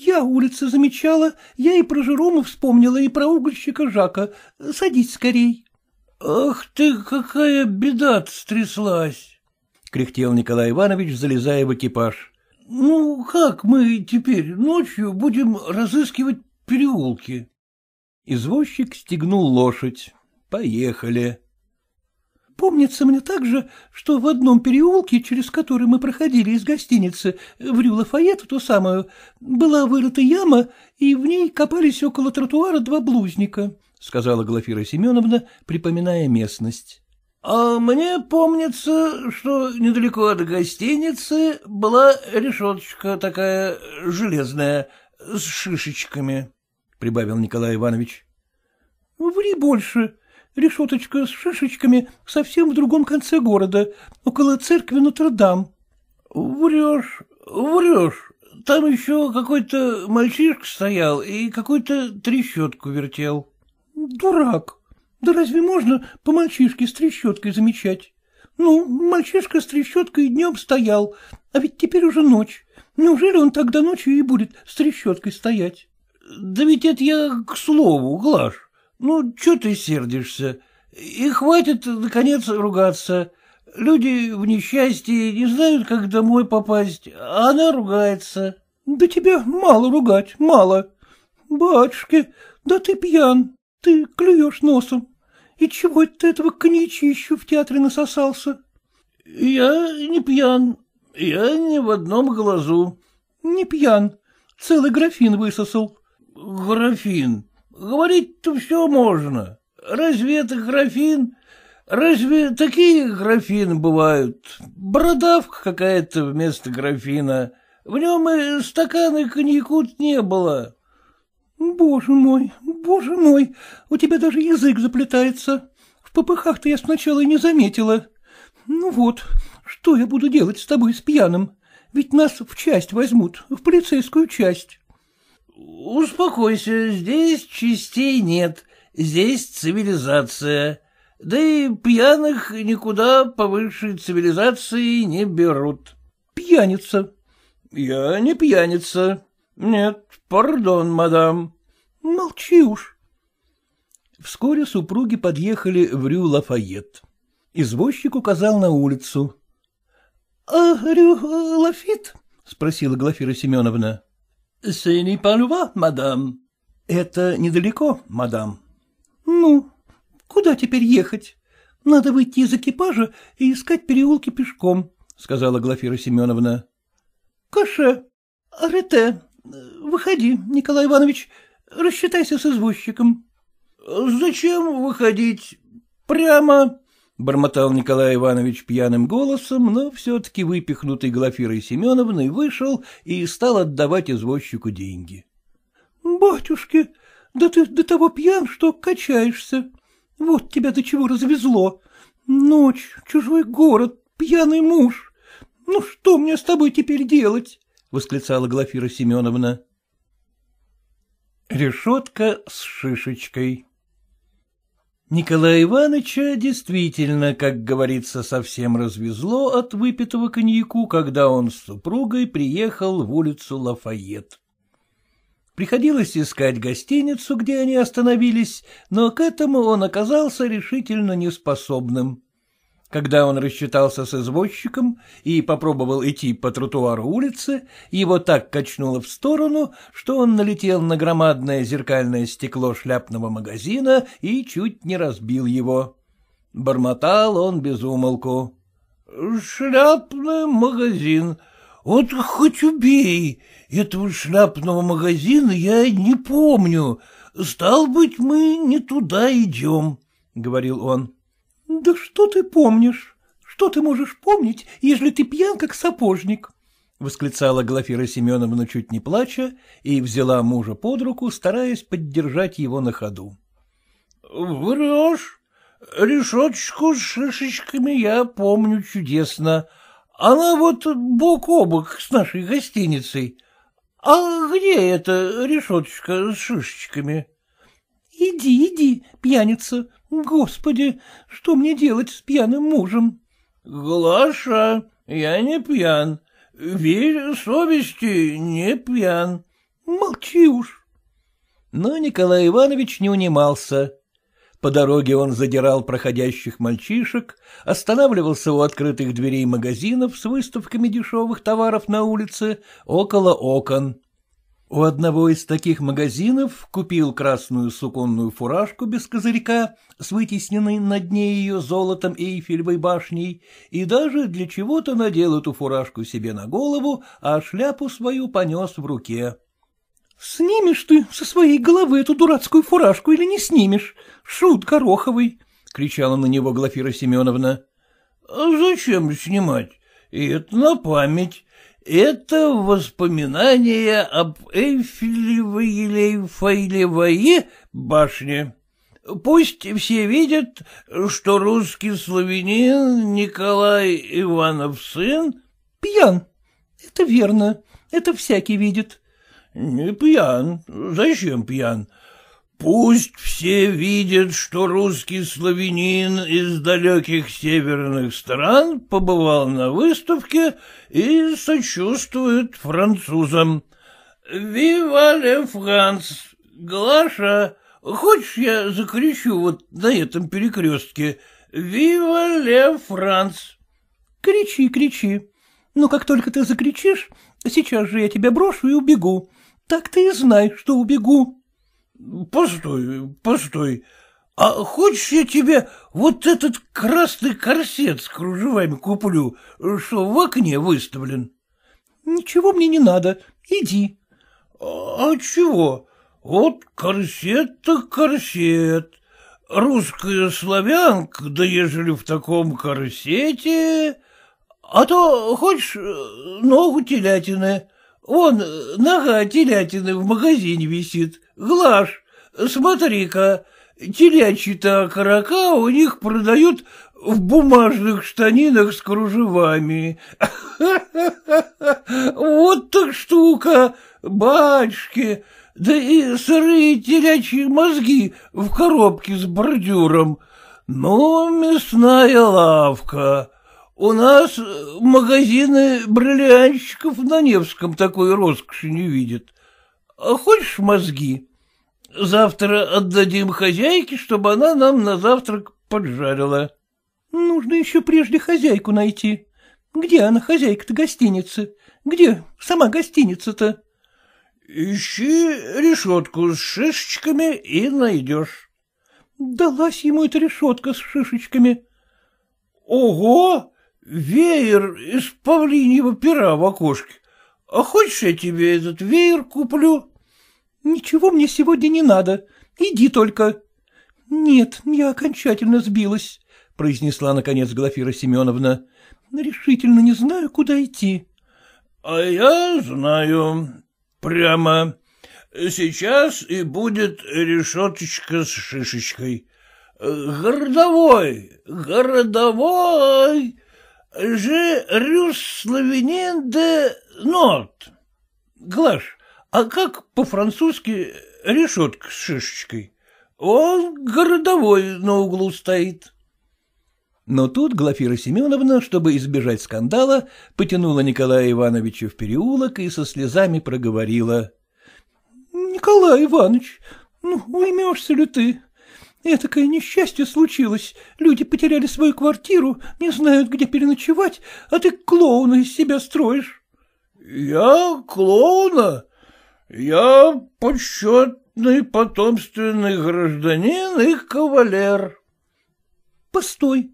Speaker 1: Я улицы замечала, я и про Жерома вспомнила, и про угольщика Жака. Садись скорей. — Ах ты, какая беда стряслась! — кряхтел Николай Иванович, залезая в экипаж. — Ну, как мы теперь ночью будем разыскивать переулки? Извозчик стегнул лошадь. Поехали. Помнится мне также, что в одном переулке, через который мы проходили из гостиницы в рю Лафаэт, ту самую, была вырыта яма, и в ней копались около тротуара два блузника, — сказала Глафира Семеновна, припоминая местность. — А мне помнится, что недалеко от гостиницы была решеточка такая железная, с шишечками, — прибавил Николай Иванович. — Ври больше, решеточка с шишечками совсем в другом конце города, около церкви Нотр-Дам. — Врешь, врешь. Там еще какой-то мальчишка стоял и какую-то трещотку вертел. — Дурак. Да разве можно по мальчишке с трещоткой замечать? Ну, мальчишка с трещоткой днем стоял, а ведь теперь уже ночь. Неужели он тогда ночью и будет с трещоткой стоять? — Да ведь это я к слову, Глаш. Ну, что ты сердишься? И хватит, наконец, ругаться. Люди в несчастье не знают, как домой попасть, а она ругается. Да тебя мало ругать, мало. Батюшки, да ты пьян, ты клюешь носом. И чего ты этого коньячищу в театре насосался? Я не пьян, я ни в одном глазу. Не пьян, целый графин высосал. Графин? Говорить-то все можно. Разве это графин? Разве такие графины бывают? Бородавка какая-то вместо графина. В нем и стакана коньяку не было. Боже мой, боже мой, у тебя даже язык заплетается. В попыхах-то я сначала и не заметила. Ну вот, что я буду делать с тобой с пьяным? Ведь нас в часть возьмут, в полицейскую часть. Успокойся, здесь частей нет, здесь цивилизация. Да и пьяных никуда повыше цивилизации не берут. Пьяница. Я не пьяница. Нет, пардон, мадам. Молчи уж. Вскоре супруги подъехали в Рю Лафайет. Извозчик указал на улицу. — А Рю Лафит? — спросила Глафира Семеновна. — Се не полюва, мадам? — Это недалеко, мадам. — Ну, куда теперь ехать? Надо выйти из экипажа и искать переулки пешком, — сказала Глафира Семеновна. — Каше, арете, выходи, Николай Иванович, рассчитайся с извозчиком. — Зачем выходить? Прямо — бормотал Николай Иванович пьяным голосом, но все-таки выпихнутый Глафирой Семеновной вышел и стал отдавать извозчику деньги. — Батюшки, да ты до того пьян, что качаешься. Вот тебя до чего развезло. Ночь, чужой город, пьяный муж. Ну что мне с тобой теперь делать? — восклицала Глафира Семеновна. Решетка с шишечкой Николая Ивановича действительно, как говорится, совсем развезло от выпитого коньяку, когда он с супругой приехал в улицу Лафайет. Приходилось искать гостиницу, где они остановились, но к этому он оказался решительно неспособным. Когда он рассчитался с извозчиком и попробовал идти по тротуару улицы, его так качнуло в сторону, что он налетел на громадное зеркальное стекло шляпного магазина и чуть не разбил его. Бормотал он без умолку. — Шляпный магазин. Вот хоть убей, этого шляпного магазина я не помню. Стал быть, мы не туда идем, — говорил он. — да что ты помнишь? Что ты можешь помнить, если ты пьян, как сапожник? — восклицала Глафира Семеновна, чуть не плача, и взяла мужа под руку, стараясь поддержать его на ходу. — Врешь? Решеточку с шишечками я помню чудесно. Она вот бок о бок с нашей гостиницей. А где эта решеточка с шишечками? — Иди, иди, пьяница, Господи, что мне делать с пьяным мужем? — Глаша, я не пьян. Верь совести, не пьян. Молчи уж. Но Николай Иванович не унимался. По дороге он задирал проходящих мальчишек, останавливался у открытых дверей магазинов с выставками дешевых товаров на улице, около окон. У одного из таких магазинов купил красную суконную фуражку без козырька с вытесненной на дне ее золотом Эйфелевой башней и даже для чего-то надел эту фуражку себе на голову, а шляпу свою понес в руке. — Снимешь ты со своей головы эту дурацкую фуражку или не снимешь? Шут короховый! – кричала на него Глафира Семеновна. — Зачем снимать? И это на память, это воспоминание об Эйфелевой или Файлевой башне. Пусть все видят, что русский славянин Николай Иванов сын пьян. Это верно, это всякий видит. Не пьян. Зачем пьян? Пусть все видят, что русский славянин из далеких северных стран побывал на выставке и сочувствует французам. «Вива ле Франс! Глаша, хочешь я закричу вот на этом перекрестке? Вива ле Франс!» «Кричи, кричи! Но как только ты закричишь, сейчас же я тебя брошу и убегу. Так ты и знай, что убегу!» — Постой, постой, а хочешь я тебе вот этот красный корсет с кружевами куплю, что в окне выставлен? — Ничего мне не надо, иди. А, — А чего? Вот корсет так корсет. Русская славянка, да ежели в таком корсете... А то, хочешь, ногу телятины. Вон, нога телятины в магазине висит. Глаш, смотри-ка, телячьи-то окорока у них продают в бумажных штанинах с кружевами. Вот так штука, батюшки, да и сырые телячьи мозги в коробке с бордюром. Ну, мясная лавка. У нас э, магазины бриллианщиков на Невском такой роскоши не видят. А хочешь мозги? Завтра отдадим хозяйке, чтобы она нам на завтрак поджарила. Нужно еще прежде хозяйку найти. Где она, хозяйка-то гостиницы? Где сама гостиница-то? Ищи решетку с шишечками и найдешь. Далась ему эта решетка с шишечками. Ого! Веер из павлиньего пера в окошке. А хочешь, я тебе этот веер куплю? — Ничего мне сегодня не надо. Иди только. — Нет, я окончательно сбилась, — произнесла наконец Глафира Семеновна. — Решительно не знаю, куда идти. — А я знаю. Прямо. Сейчас и будет решеточка с шишечкой. Городовой, городовой, же рюс славянин де нот. Глаш, а как по-французски решетка с шишечкой? Он городовой на углу стоит. Но тут Глафира Семеновна, чтобы избежать скандала, потянула Николая Ивановича в переулок и со слезами проговорила. — Николай Иванович, ну, уймешься ли ты? Этакое несчастье случилось. Люди потеряли свою квартиру, не знают, где переночевать, а ты клоуна из себя строишь. — Я клоуна? — Я почетный потомственный гражданин и кавалер. — Постой,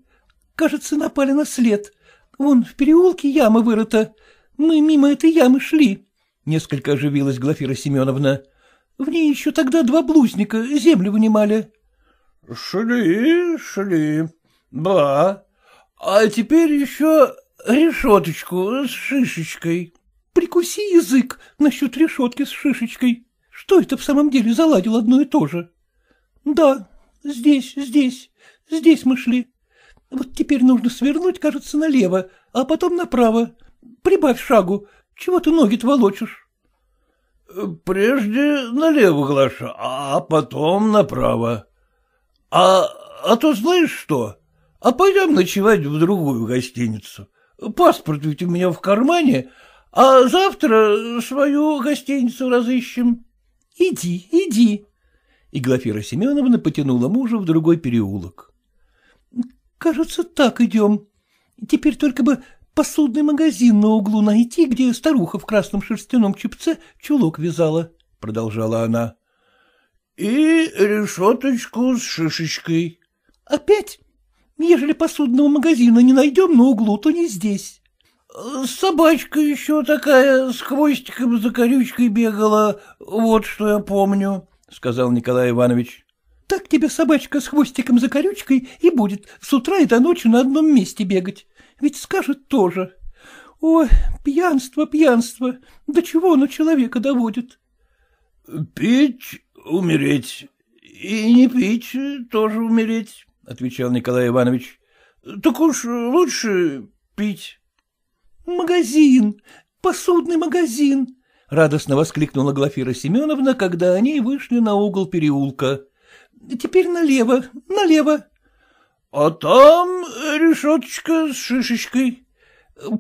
Speaker 1: кажется, напали на след. Вон в переулке яма вырыта. Мы мимо этой ямы шли, — несколько оживилась Глафира Семеновна. В ней еще тогда два блузника землю вынимали. — Шли, шли, ба, а теперь еще решеточку с шишечкой. Прикуси язык насчет решетки с шишечкой. Что это в самом деле заладил одно и то же? Да, здесь, здесь, здесь мы шли. Вот теперь нужно свернуть, кажется, налево, а потом направо. Прибавь шагу. Чего ты ноги-то волочишь? — Прежде налево, Глаша, а потом направо. А, а то знаешь что? А пойдем ночевать в другую гостиницу. Паспорт ведь у меня в кармане, а завтра свою гостиницу разыщем. — Иди, иди. И Глафира Семеновна потянула мужа в другой переулок. — Кажется, так идем. Теперь только бы посудный магазин на углу найти, где старуха в красном шерстяном чепце чулок вязала, — продолжала она. — И решеточку с шишечкой. — Опять? Ежели посудного магазина не найдем на углу, то не здесь. Э, собачка еще такая с хвостиком за колючкой бегала, вот что я помню, — сказал Николай Иванович. — Так тебе собачка с хвостиком за колючкой и будет с утра и до ночи на одном месте бегать, ведь скажет тоже. Ой, пьянство, пьянство, до чего оно человека доводит? — Пить — умереть, и не пить — тоже умереть, — отвечал Николай Иванович. — Так уж лучше пить. «Магазин! Посудный магазин!» — радостно воскликнула Глафира Семеновна, когда они вышли на угол переулка. «Теперь налево, налево!» «А там решеточка с шишечкой.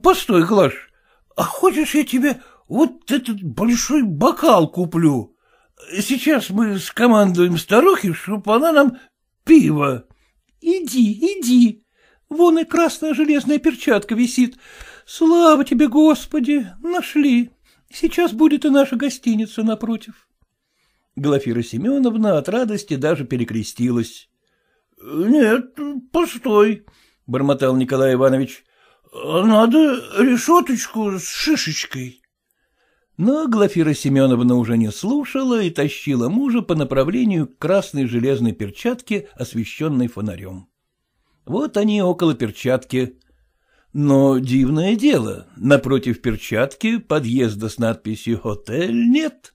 Speaker 1: Постой, Глаш, а хочешь я тебе вот этот большой бокал куплю? Сейчас мы скомандуем старухе, чтобы она нам пиво». «Иди, иди. Вон и красная железная перчатка висит. Слава тебе, Господи, нашли. Сейчас будет и наша гостиница напротив. Глафира Семеновна от радости даже перекрестилась. — Нет, постой, — бормотал Николай Иванович. — Надо решеточку с шишечкой. Но Глафира Семеновна уже не слушала и тащила мужа по направлению к красной железной перчатке, освещенной фонарем. Вот они около перчатки. Но дивное дело, напротив перчатки подъезда с надписью «Отель» нет.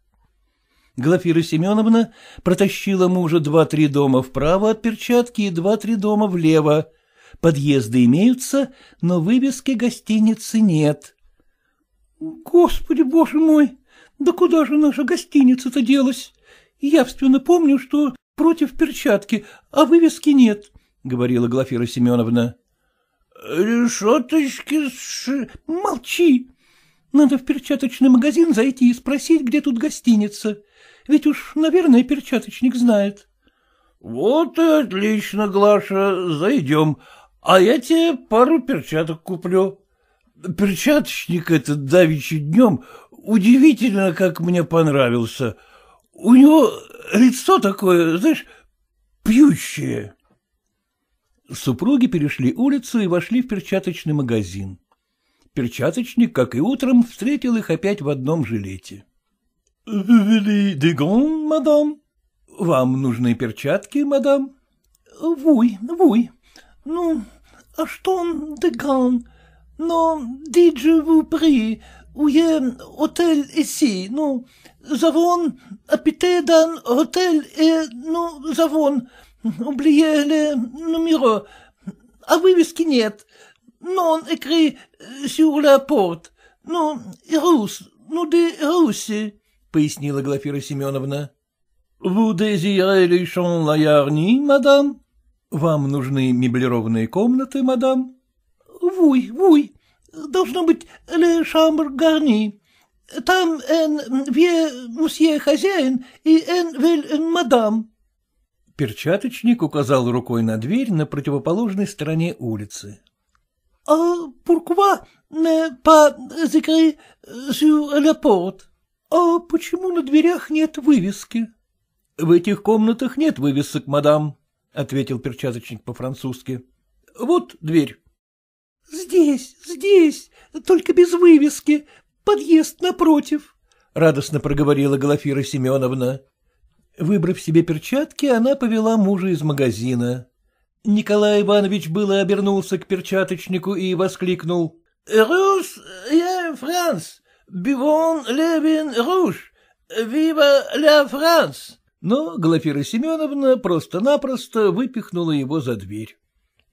Speaker 1: Глафира Семеновна протащила мужа два-три дома вправо от перчатки и два-три дома влево. Подъезды имеются, но вывески гостиницы нет. — Господи, боже мой, да куда же наша гостиница-то делась? Явственно помню, что против перчатки, а вывески нет, — говорила Глафира Семеновна. Решеточки с... Молчи! Надо в перчаточный магазин зайти и спросить, где тут гостиница. Ведь уж, наверное, перчаточник знает. — Вот и отлично, Глаша, зайдем, а я тебе пару перчаток куплю. Перчаточник этот Давичи днем удивительно, как мне понравился. У него лицо такое, знаешь, пьющее. Супруги перешли улицу и вошли в перчаточный магазин. Перчаточник, как и утром, встретил их опять в одном жилете. — Вели дегон, мадам? — Вам нужны перчатки, мадам? — Вуй, вуй. Ну, а что он дегон? Но диджи ву при, уе отель эси, ну, завон, апитедан, отель э, ну, завон... Oubliez le numéro, а вывески нет. Non écrit sur la porte. Ну, рус, ну де руси, — пояснила Глафира Семеновна. — Вы désirez les champs la yarnie, мадам? — Вам нужны меблированные комнаты, мадам? — Вуй, вуй, должно быть le chambre garni. Там эн ве мсье хозяин и эн вель эн мадам. Перчаточник указал рукой на дверь на противоположной стороне улицы. — А pourquoi ne pas écrire sur la porte? А почему на дверях нет вывески? — В этих комнатах нет вывесок, мадам, — ответил перчаточник по-французски. — Вот дверь. — Здесь, здесь, только без вывески, подъезд напротив, — радостно проговорила Глафира Семеновна. Выбрав себе перчатки, она повела мужа из магазина. Николай Иванович было обернулся к перчаточнику и воскликнул. «Рус, я Франс! Бивон Левин Руж! Вива ля Франс!» Но Глафира Семеновна просто-напросто выпихнула его за дверь.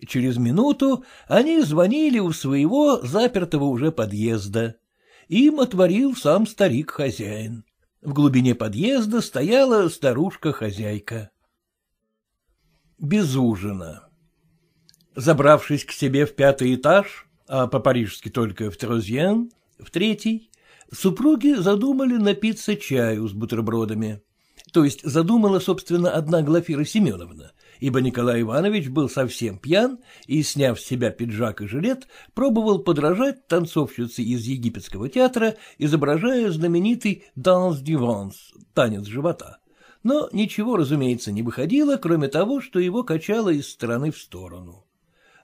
Speaker 1: Через минуту они звонили у своего запертого уже подъезда. Им отворил сам старик-хозяин. В глубине подъезда стояла старушка-хозяйка. Без ужина. Забравшись к себе в пятый этаж, а по-парижски только в Трозьен, в третий, супруги задумали напиться чаю с бутербродами. То есть задумала, собственно, одна Глафира Семеновна, ибо Николай Иванович был совсем пьян и, сняв с себя пиджак и жилет, пробовал подражать танцовщице из египетского театра, изображая знаменитый «Данс диванс» — «Танец живота». Но ничего, разумеется, не выходило, кроме того, что его качало из стороны в сторону.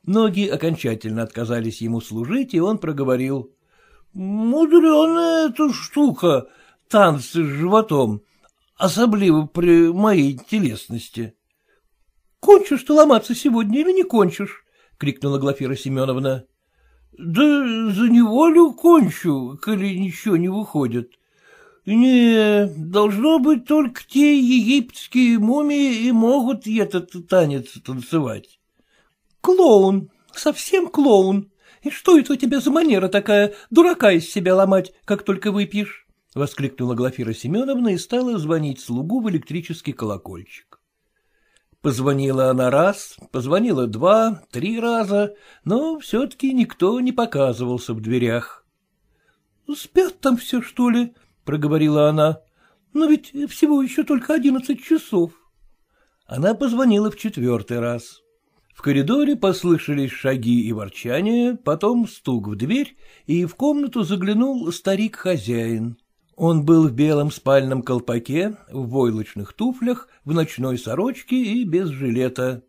Speaker 1: Ноги окончательно отказались ему служить, и он проговорил. — Мудреная эта штука, танцы с животом, особливо при моей телесности. — Кончишь ты ломаться сегодня или не кончишь? — крикнула Глафира Семеновна. — Да за него ли кончу, коли ничего не выходит? Не, должно быть, только те египетские мумии и могут этот танец танцевать. — Клоун, совсем клоун. И что это у тебя за манера такая, дурака из себя ломать, как только выпьешь? — воскликнула Глафира Семеновна и стала звонить слугу в электрический колокольчик. Позвонила она раз, позвонила два, три раза, но все-таки никто не показывался в дверях. — Спят там все, что ли? — проговорила она. — Но ведь всего еще только одиннадцать часов. Она позвонила в четвертый раз. В коридоре послышались шаги и ворчание, потом стук в дверь, и в комнату заглянул старик-хозяин. Он был в белом спальном колпаке, в войлочных туфлях, в ночной сорочке и без жилета.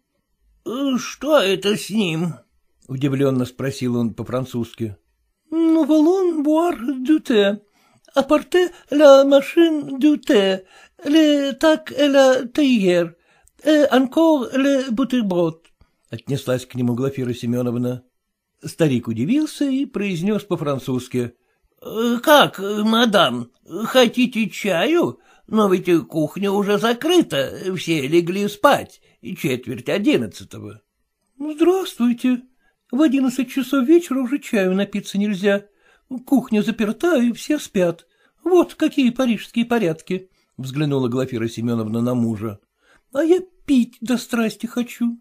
Speaker 1: «Э, — Что это с ним? — удивленно спросил он по-французски. — Ну Новолон буар дюте, а порте ла машин дюте, ле так ла тейер, э анкор ле бутерброд, — отнеслась к нему Глафира Семеновна. Старик удивился и произнес по-французски — Э, — Как, э, мадам, хотите чаю? Но ведь кухня уже закрыта, все легли спать, четверть одиннадцатого. Ну, — Здравствуйте. В одиннадцать часов вечера уже чаю напиться нельзя. Кухня заперта, и все спят. Вот какие парижские порядки, — взглянула Глафира Семеновна на мужа. — А я пить до страсти хочу.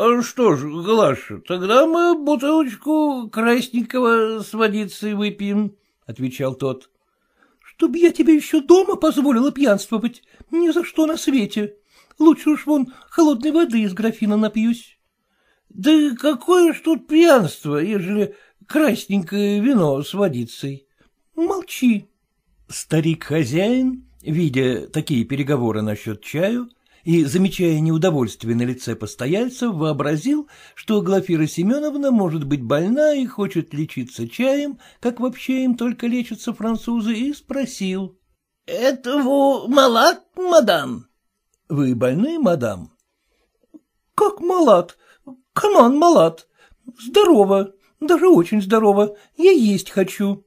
Speaker 1: А — Что ж, Глаша, тогда мы бутылочку красненького с водицей выпьем, — отвечал тот. — Чтобы я тебе еще дома позволила пьянствовать, ни за что на свете. Лучше уж вон холодной воды из графина напьюсь. — Да какое ж тут пьянство, ежели красненькое вино с водицей. Молчи. Старик-хозяин, видя такие переговоры насчет чаю, и, замечая неудовольствие на лице постояльцев, вообразил, что Глафира Семеновна может быть больна и хочет лечиться чаем, как вообще им только лечатся французы, и спросил. — Этого малат, мадам? — Вы больны, мадам? — Как малат? Каман малат. Здорово, даже очень здорово. Я есть хочу.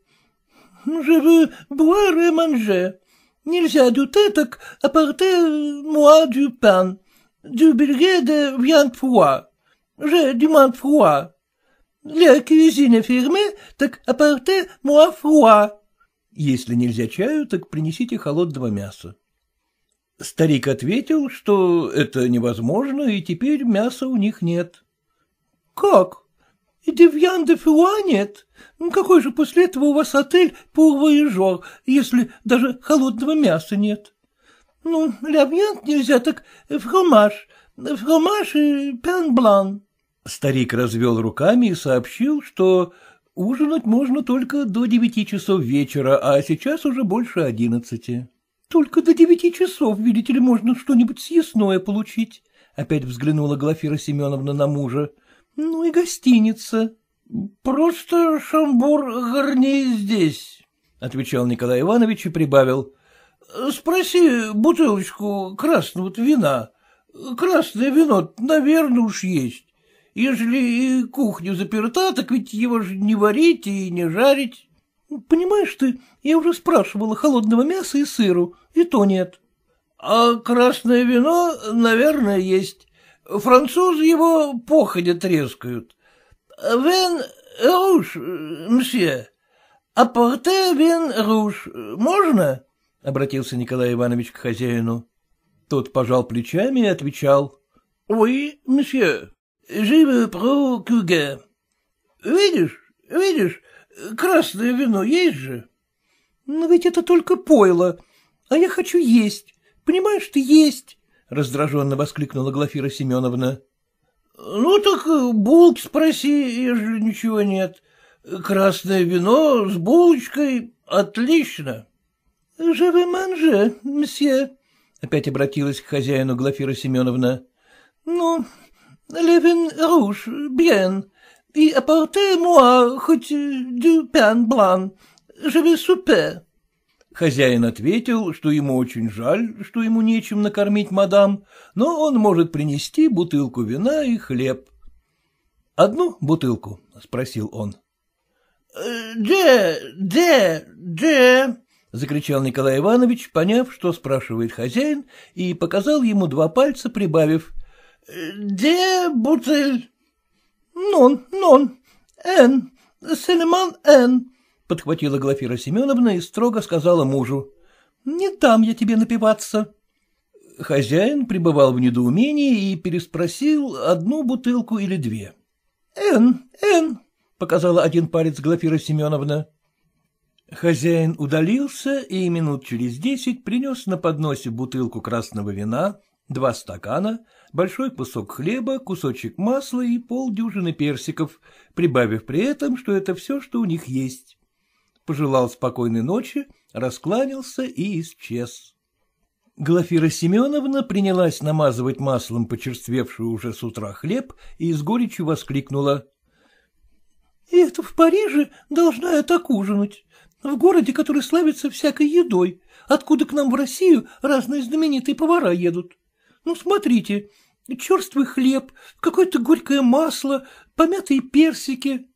Speaker 1: — Живу буаре манже. Нельзя а апорте муа дю пан, дю белье де вьян фуа, же диман фуа. Для кюзине фирме, так апорте муа фуа. Если нельзя чаю, так принесите холодного мяса. Старик ответил, что это невозможно, и теперь мяса у них нет. — Как? девьян де фюа нет. Ну, какой же после этого у вас отель пурвоежор, если даже холодного мяса нет? Ну, лявьянт нельзя, так фромаж, фромаж и пян-блан. Старик развел руками и сообщил, что ужинать можно только до девяти часов вечера, а сейчас уже больше одиннадцати. Только до девяти часов, видите ли, можно что-нибудь съестное получить. Опять взглянула Глафира Семеновна на мужа. Ну и гостиница. — Просто Шамбур горнее здесь, — отвечал Николай Иванович и прибавил. — Спроси бутылочку красного вина. Красное вино, наверное, уж есть. Ежели и кухню заперта, так ведь его же не варить и не жарить. Понимаешь ты, я уже спрашивала холодного мяса и сыру, и то нет. А красное вино, наверное, есть. Французы его походя трескают. Вен руш, мсье. Апорте вен руш. Можно? — обратился Николай Иванович к хозяину. Тот пожал плечами и отвечал. — "Вы, monsieur, живы про кюге. Видишь, видишь, красное вино есть же. — Но ведь это только пойло, а я хочу есть. Понимаешь, ты есть раздраженно воскликнула Глафира Семеновна. — Ну так э, булки спроси, ежели ничего нет. Красное вино с булочкой — отлично. — Живы манже, мсье, — опять обратилась к хозяину Глафира Семеновна. — Ну, левин руж, бьен, и апорте муа хоть э, дю пян блан, живи супе. Хозяин ответил, что ему очень жаль, что ему нечем накормить мадам, но он может принести бутылку вина и хлеб. — Одну бутылку? — спросил он. «Э, — Де, де, де, — закричал Николай Иванович, поняв, что спрашивает хозяин, и показал ему два пальца, прибавив. «Э, — Де бутыль? — Нон, нон, эн, сельман эн, подхватила Глафира Семеновна и строго сказала мужу. — Не там я тебе напиваться. Хозяин пребывал в недоумении и переспросил одну бутылку или две. — Эн, Эн, — показала один палец Глафира Семеновна. Хозяин удалился и минут через десять принес на подносе бутылку красного вина, два стакана, большой кусок хлеба, кусочек масла и полдюжины персиков, прибавив при этом, что это все, что у них есть пожелал спокойной ночи, раскланялся и исчез. Глафира Семеновна принялась намазывать маслом почерствевший уже с утра хлеб и с горечью воскликнула. — "И Это в Париже должна я так ужинать, в городе, который славится всякой едой, откуда к нам в Россию разные знаменитые повара едут. Ну, смотрите, черствый хлеб, какое-то горькое масло, помятые персики.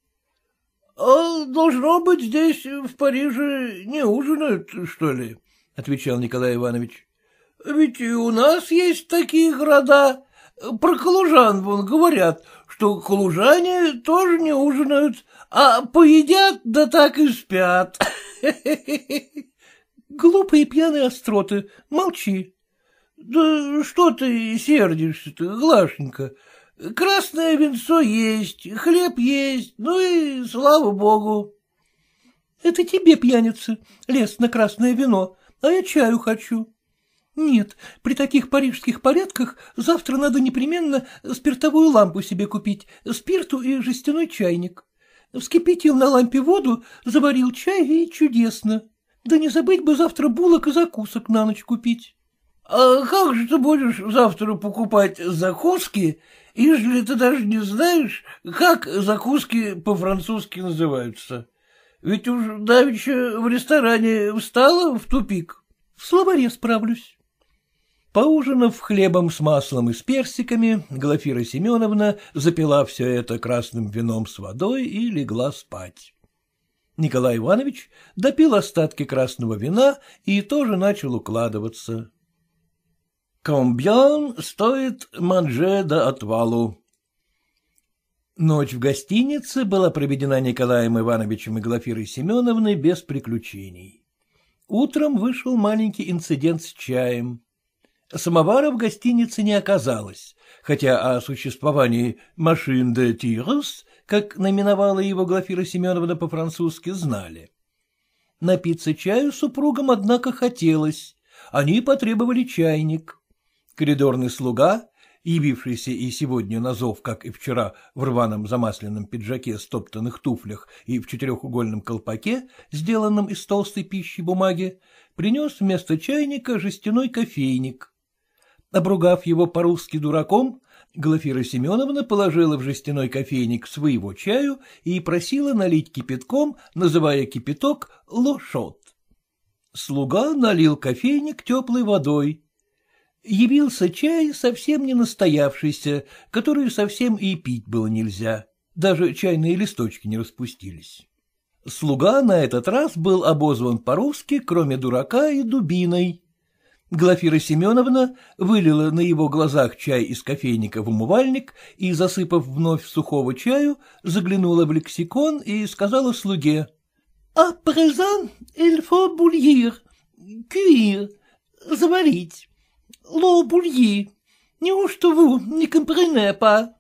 Speaker 1: — А должно быть, здесь, э, в Париже, не ужинают, что ли? — отвечал Николай Иванович. — Ведь и у нас есть такие города. Про калужан вон говорят, что калужане тоже не ужинают, а поедят, да так и спят. Глупые пьяные остроты, молчи. Да что ты сердишься-то, Глашенька? Красное венцо есть, хлеб есть, ну и слава богу. — Это тебе, пьяница, лес на красное вино, а я чаю хочу. Нет, при таких парижских порядках завтра надо непременно спиртовую лампу себе купить, спирту и жестяной чайник. Вскипятил на лампе воду, заварил чай и чудесно. Да не забыть бы завтра булок и закусок на ночь купить. А как же ты будешь завтра покупать закуски, если ты даже не знаешь, как закуски по-французски называются? Ведь уж давеча в ресторане встала в тупик. В словаре справлюсь. Поужинав хлебом с маслом и с персиками, Глафира Семеновна запила все это красным вином с водой и легла спать. Николай Иванович допил остатки красного вина и тоже начал укладываться. Комбьян стоит манже до отвалу? Ночь в гостинице была проведена Николаем Ивановичем и Глафирой Семеновной без приключений. Утром вышел маленький инцидент с чаем. Самовара в гостинице не оказалось, хотя о существовании «машин де тирос», как наименовала его Глафира Семеновна по-французски, знали. Напиться чаю супругам, однако, хотелось. Они потребовали чайник. Коридорный слуга, явившийся и сегодня на зов, как и вчера, в рваном замасленном пиджаке, стоптанных туфлях и в четырехугольном колпаке, сделанном из толстой пищи бумаги, принес вместо чайника жестяной кофейник. Обругав его по-русски дураком, Глафира Семеновна положила в жестяной кофейник своего чаю и просила налить кипятком, называя кипяток «лошот». Слуга налил кофейник теплой водой, явился чай, совсем не настоявшийся, который совсем и пить было нельзя. Даже чайные листочки не распустились. Слуга на этот раз был обозван по-русски, кроме дурака и дубиной. Глафира Семеновна вылила на его глазах чай из кофейника в умывальник и, засыпав вновь сухого чаю, заглянула в лексикон и сказала слуге. — А презан эльфо бульир, кюир, заварить. Лоубульи. Неужто вы не компрене па?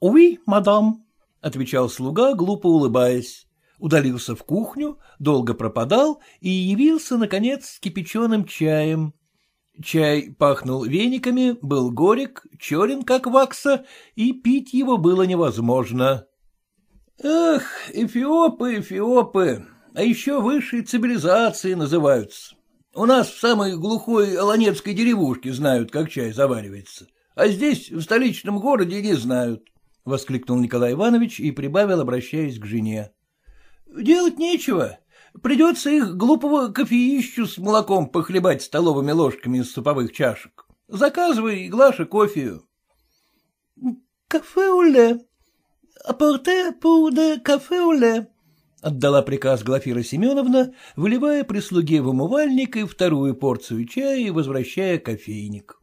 Speaker 1: Уи, мадам, — отвечал слуга, глупо улыбаясь. Удалился в кухню, долго пропадал и явился, наконец, с кипяченым чаем. Чай пахнул вениками, был горек, черен, как вакса, и пить его было невозможно. Эх, эфиопы, эфиопы, а еще высшие цивилизации называются. У нас в самой глухой Оланецкой деревушке знают, как чай заваривается, а здесь, в столичном городе, не знают, — воскликнул Николай Иванович и прибавил, обращаясь к жене. — Делать нечего. Придется их глупого кофеищу с молоком похлебать столовыми ложками из суповых чашек. Заказывай, Глаша, кофею. — Кафе-уле. Апорте пур де кафе-уле, — отдала приказ Глафира Семеновна, выливая прислуге в умывальник и вторую порцию чая и возвращая кофейник.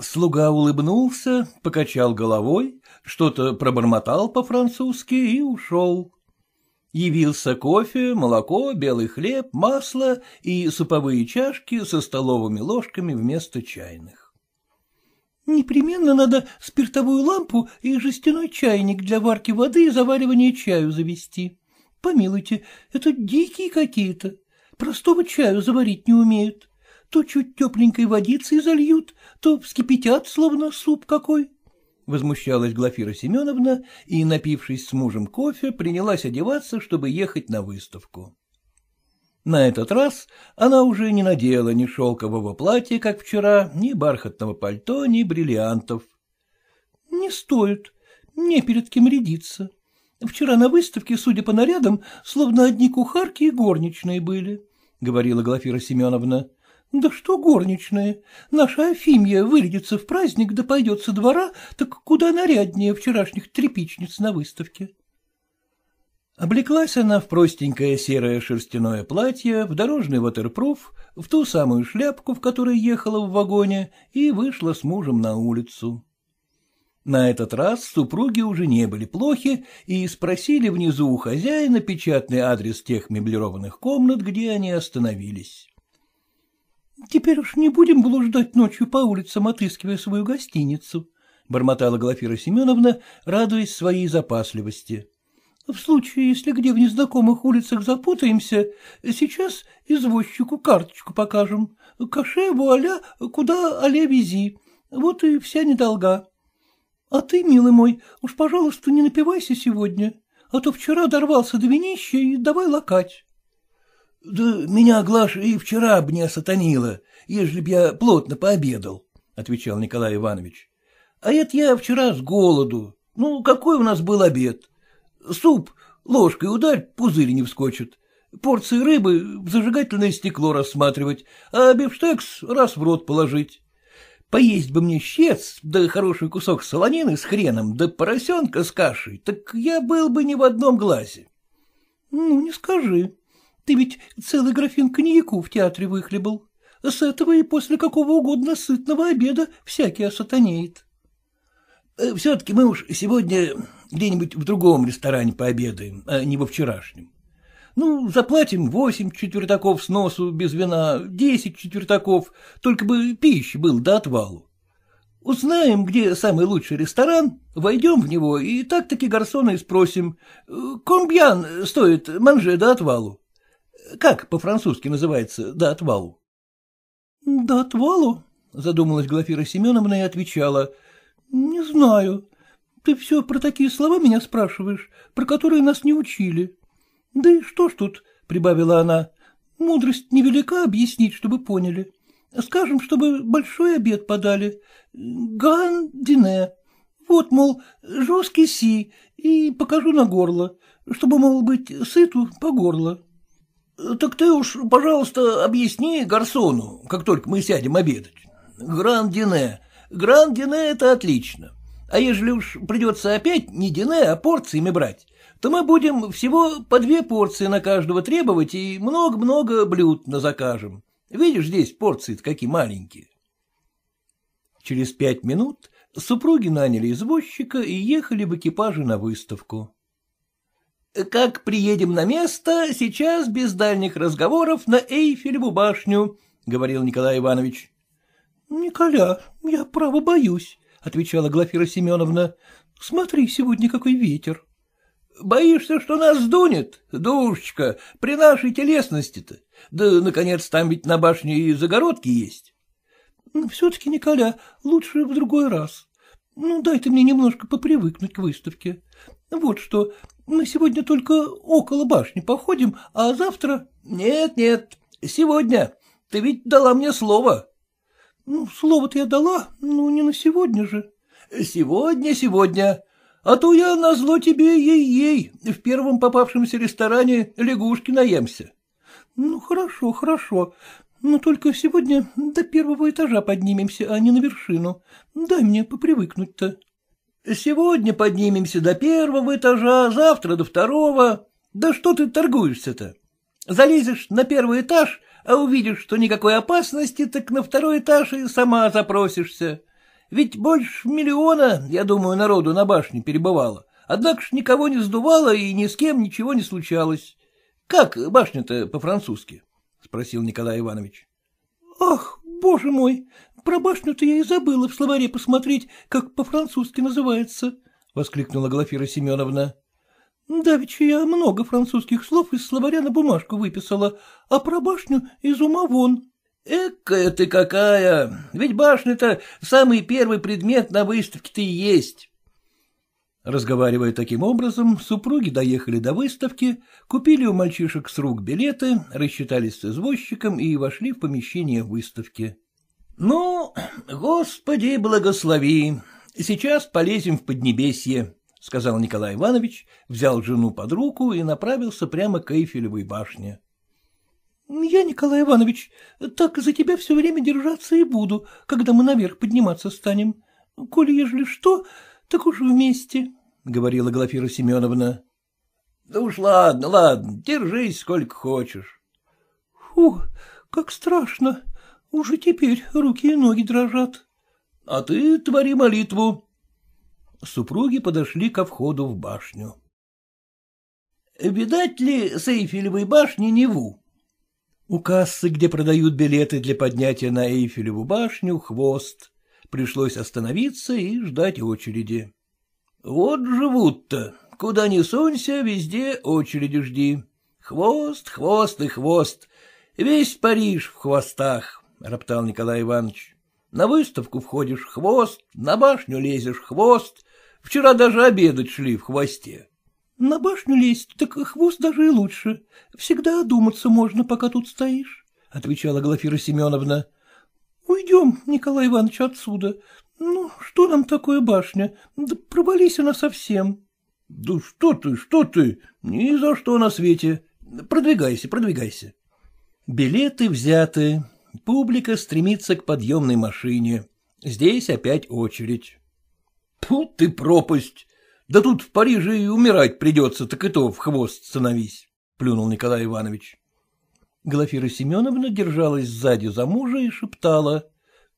Speaker 1: Слуга улыбнулся, покачал головой, что-то пробормотал по-французски и ушел. Явился кофе, молоко, белый хлеб, масло и суповые чашки со столовыми ложками вместо чайных. — Непременно надо спиртовую лампу и жестяной чайник для варки воды и заваривания чаю завести, Помилуйте, это дикие какие-то. Простого чаю заварить не умеют. То чуть тепленькой водицы зальют, то вскипятят, словно суп какой. Возмущалась Глафира Семеновна и, напившись с мужем кофе, принялась одеваться, чтобы ехать на выставку. На этот раз она уже не надела ни шелкового платья, как вчера, ни бархатного пальто, ни бриллиантов. — Не стоит, не перед кем рядиться, Вчера на выставке, судя по нарядам, словно одни кухарки и горничные были, — говорила Глафира Семеновна. — Да что горничные? Наша Афимья вырядится в праздник да пойдет со двора, так куда наряднее вчерашних тряпичниц на выставке. Облеклась она в простенькое серое шерстяное платье, в дорожный ватерпруф, в ту самую шляпку, в которой ехала в вагоне, и вышла с мужем на улицу. На этот раз супруги уже не были плохи и спросили внизу у хозяина печатный адрес тех меблированных комнат, где они остановились. — Теперь уж не будем блуждать ночью по улицам, отыскивая свою гостиницу, — бормотала Глафира Семеновна, радуясь своей запасливости. — В случае, если где в незнакомых улицах запутаемся, сейчас извозчику карточку покажем. Каше, вуаля, куда аля вези. Вот и вся недолга. — А ты, милый мой, уж, пожалуйста, не напивайся сегодня, а то вчера дорвался до винища и давай лакать. — Да меня, Глаш, и вчера б не осатанило, ежели б я плотно пообедал, — отвечал Николай Иванович. — А это я вчера с голоду. Ну, какой у нас был обед? Суп, ложкой ударь, пузырь не вскочит. Порции рыбы в зажигательное стекло рассматривать, а бифштекс раз в рот положить. Поесть бы мне щец, да хороший кусок солонины с хреном, да поросенка с кашей, так я был бы не в одном глазе. — Ну, не скажи. Ты ведь целый графин коньяку в театре выхлебал. С этого и после какого угодно сытного обеда всякий осатанеет. Э, — Все-таки мы уж сегодня где-нибудь в другом ресторане пообедаем, а не во вчерашнем. Ну, заплатим восемь четвертаков с носу без вина, десять четвертаков, только бы пищи был до отвалу. Узнаем, где самый лучший ресторан, войдем в него и так-таки гарсона и спросим. Комбьян стоит манже до отвалу. Как по-французски называется до отвалу? — До отвалу? — задумалась Глафира Семеновна и отвечала. — Не знаю. Ты все про такие слова меня спрашиваешь, про которые нас не учили. Да и что ж тут, — прибавила она, — мудрость невелика объяснить, чтобы поняли. Скажем, чтобы большой обед подали. Ган-дине. Вот, мол, жесткий си, и покажу на горло, чтобы, мол, быть сыту по горло. — Так ты уж, пожалуйста, объясни гарсону, как только мы сядем обедать. Гран-дине. Гран-дине — это отлично. А ежели уж придется опять не дине, а порциями брать, то мы будем всего по две порции на каждого требовать и много-много блюд на закажем. Видишь, здесь порции какие маленькие. Через пять минут супруги наняли извозчика и ехали в экипаже на выставку. «Как приедем на место, сейчас без дальних разговоров на Эйфелеву башню», — говорил Николай Иванович. «Николя, я право боюсь», — отвечала Глафира Семеновна. «Смотри, сегодня какой ветер». Боишься, что нас дунет, душечка, при нашей телесности-то? Да, наконец, там ведь на башне и загородки есть. Ну, — Все-таки, Николя, лучше в другой раз. Ну, дай ты мне немножко попривыкнуть к выставке. Вот что, мы сегодня только около башни походим, а завтра... — Нет, нет, сегодня. Ты ведь дала мне слово. — Ну, слово-то я дала, но не на сегодня же. — Сегодня, сегодня а то я назло тебе ей-ей в первом попавшемся ресторане лягушки наемся. — Ну, хорошо, хорошо, но только сегодня до первого этажа поднимемся, а не на вершину. Дай мне попривыкнуть-то. — Сегодня поднимемся до первого этажа, завтра до второго. Да что ты торгуешься-то? Залезешь на первый этаж, а увидишь, что никакой опасности, так на второй этаж и сама запросишься. Ведь больше миллиона, я думаю, народу на башне перебывало. Однако ж никого не сдувало и ни с кем ничего не случалось. Как башня-то по-французски? — спросил Николай Иванович. — Ах, боже мой, про башню-то я и забыла в словаре посмотреть, как по-французски называется, — воскликнула Глафира Семеновна. — Да ведь я много французских слов из словаря на бумажку выписала, а про башню из ума вон. Экая ты какая! Ведь башня-то самый первый предмет на выставке-то и есть. Разговаривая таким образом, супруги доехали до выставки, купили у мальчишек с рук билеты, рассчитались с извозчиком и вошли в помещение выставки. — Ну, господи, благослови! Сейчас полезем в Поднебесье, — сказал Николай Иванович, взял жену под руку и направился прямо к Эйфелевой башне. — Я, Николай Иванович, так за тебя все время держаться и буду, когда мы наверх подниматься станем. Коли ежели что, так уж вместе, — говорила Глафира Семеновна. — Да уж ладно, ладно, держись сколько хочешь. — Фу, как страшно. Уже теперь руки и ноги дрожат. — А ты твори молитву. Супруги подошли ко входу в башню. — Видать ли Сейфелевой башни Неву? У кассы, где продают билеты для поднятия на Эйфелеву башню, хвост. Пришлось остановиться и ждать очереди. Вот живут-то. Куда ни сунься, везде очереди жди. Хвост, хвост и хвост. Весь Париж в хвостах, — роптал Николай Иванович. На выставку входишь хвост, на башню лезешь хвост. Вчера даже обедать шли в хвосте. На башню лезть, так хвост даже и лучше. Всегда одуматься можно, пока тут стоишь, — отвечала Глафира Семеновна. — Уйдем, Николай Иванович, отсюда. Ну, что нам такое башня? Да провались она совсем. — Да что ты, что ты? Ни за что на свете. Продвигайся, продвигайся. Билеты взяты. Публика стремится к подъемной машине. Здесь опять очередь. — Тут ты пропасть! Да тут в Париже и умирать придется, так и то в хвост становись, — плюнул Николай Иванович. Глафира Семеновна держалась сзади за мужа и шептала.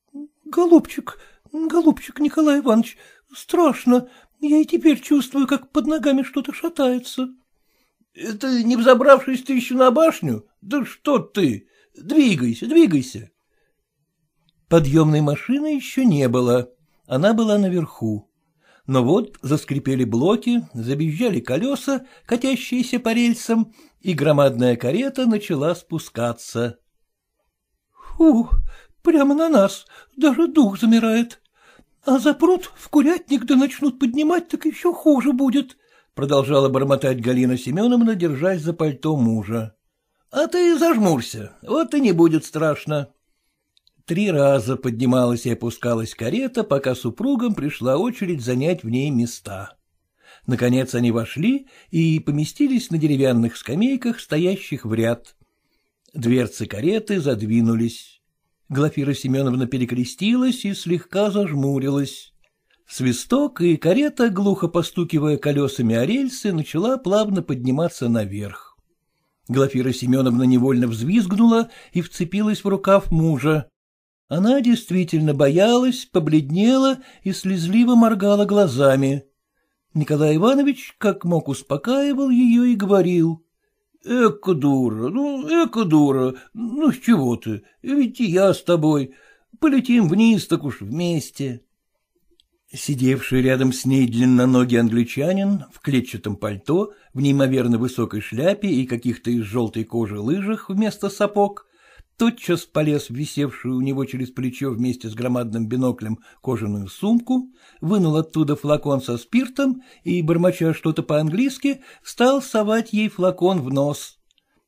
Speaker 1: — Голубчик, голубчик Николай Иванович, страшно, я и теперь чувствую, как под ногами что-то шатается. — Это не взобравшись ты еще на башню? Да что ты! Двигайся, двигайся! Подъемной машины еще не было, она была наверху. Но вот заскрипели блоки, забежали колеса, катящиеся по рельсам, и громадная карета начала спускаться. «Фу, прямо на нас, даже дух замирает. А запрут в курятник да начнут поднимать, так еще хуже будет», — продолжала бормотать Галина Семеновна, держась за пальто мужа. — А ты зажмурься, вот и не будет страшно. Три раза поднималась и опускалась карета, пока супругам пришла очередь занять в ней места. Наконец они вошли и поместились на деревянных скамейках, стоящих в ряд. Дверцы кареты задвинулись. Глафира Семеновна перекрестилась и слегка зажмурилась. Свисток, и карета, глухо постукивая колесами о рельсы, начала плавно подниматься наверх. Глафира Семеновна невольно взвизгнула и вцепилась в рукав мужа. Она действительно боялась, побледнела и слезливо моргала глазами. Николай Иванович как мог успокаивал ее и говорил. — Эка дура, ну, эка дура, ну с чего ты, ведь и я с тобой, полетим вниз так уж вместе. Сидевший рядом с ней длинноногий англичанин в клетчатом пальто, в неимоверно высокой шляпе и каких-то из желтой кожи лыжах вместо сапог тотчас полез в висевшую у него через плечо вместе с громадным биноклем кожаную сумку, вынул оттуда флакон со спиртом и, бормоча что-то по-английски, стал совать ей флакон в нос.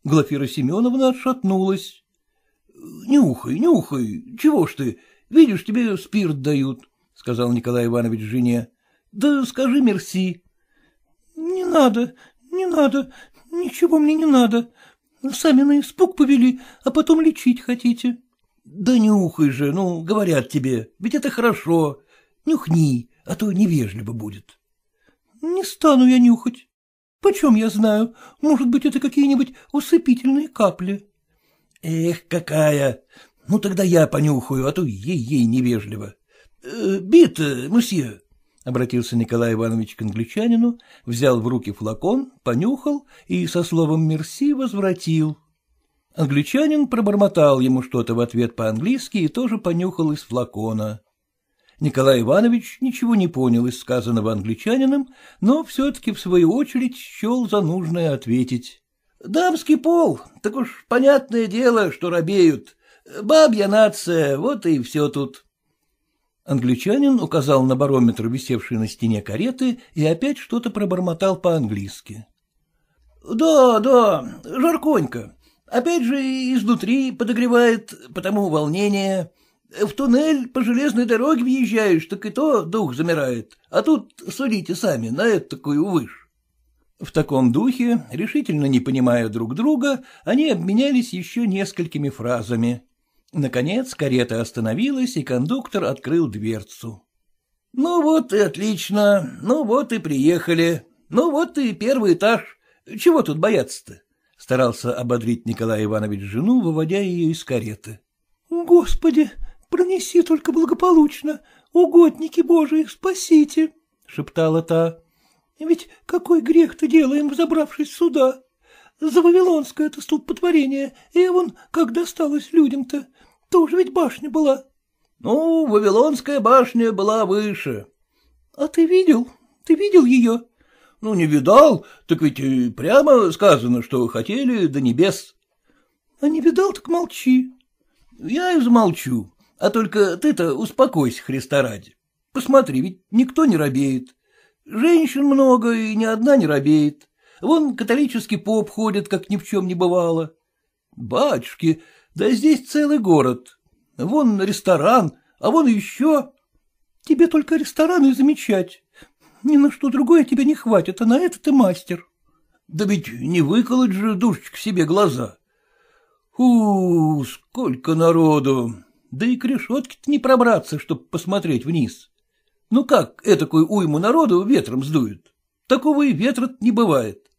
Speaker 1: Глафира Семеновна отшатнулась. — Нюхай, нюхай, чего ж ты, видишь, тебе спирт дают, — сказал Николай Иванович жене. — Да скажи мерси. — Не надо, не надо, ничего мне не надо, ну, сами на испуг повели, а потом лечить хотите. — Да нюхай же, ну, говорят тебе, ведь это хорошо. Нюхни, а то невежливо будет. — Не стану я нюхать. Почем я знаю? Может быть, это какие-нибудь усыпительные капли. — Эх, какая! Ну, тогда я понюхаю, а то ей-ей невежливо. Э, — Бит, э, мусье, — обратился Николай Иванович к англичанину, взял в руки флакон, понюхал и со словом «мерси» возвратил. Англичанин пробормотал ему что-то в ответ по-английски и тоже понюхал из флакона. Николай Иванович ничего не понял из сказанного англичанином, но все-таки в свою очередь счел за нужное ответить. — Дамский пол, так уж понятное дело, что робеют. Бабья нация, вот и все тут. Англичанин указал на барометр, висевший на стене кареты, и опять что-то пробормотал по-английски. — Да, да, жарконько. Опять же изнутри подогревает, потому волнение. В туннель по железной дороге въезжаешь, так и то дух замирает. А тут судите сами, на это такую выше. В таком духе, решительно не понимая друг друга, они обменялись еще несколькими фразами. Наконец карета остановилась, и кондуктор открыл дверцу. — Ну вот и отлично, ну вот и приехали, ну вот и первый этаж. Чего тут бояться-то? — старался ободрить Николай Иванович жену, выводя ее из кареты. — Господи, пронеси только благополучно, угодники Божии, спасите, — шептала та. — Ведь какой грех-то делаем, забравшись сюда? За вавилонское это столпотворение, и вон как досталось людям-то. Тоже ведь башня была. — Ну, Вавилонская башня была выше. — А ты видел? Ты видел ее? — Ну, не видал, так ведь э, прямо сказано, что хотели до небес. — А не видал, так молчи. — Я и замолчу. А только ты-то успокойся, Христа ради. Посмотри, ведь никто не робеет. Женщин много, и ни одна не робеет. Вон католический поп ходит, как ни в чем не бывало. Батюшки, да здесь целый город. Вон ресторан, а вон еще. Тебе только рестораны замечать. Ни на что другое тебе не хватит, а на это ты мастер. Да ведь не выколоть же, душечка, себе глаза. У, сколько народу! Да и к решетке-то не пробраться, чтобы посмотреть вниз. Ну как этакую уйму народу ветром сдует? Такого и ветра не бывает.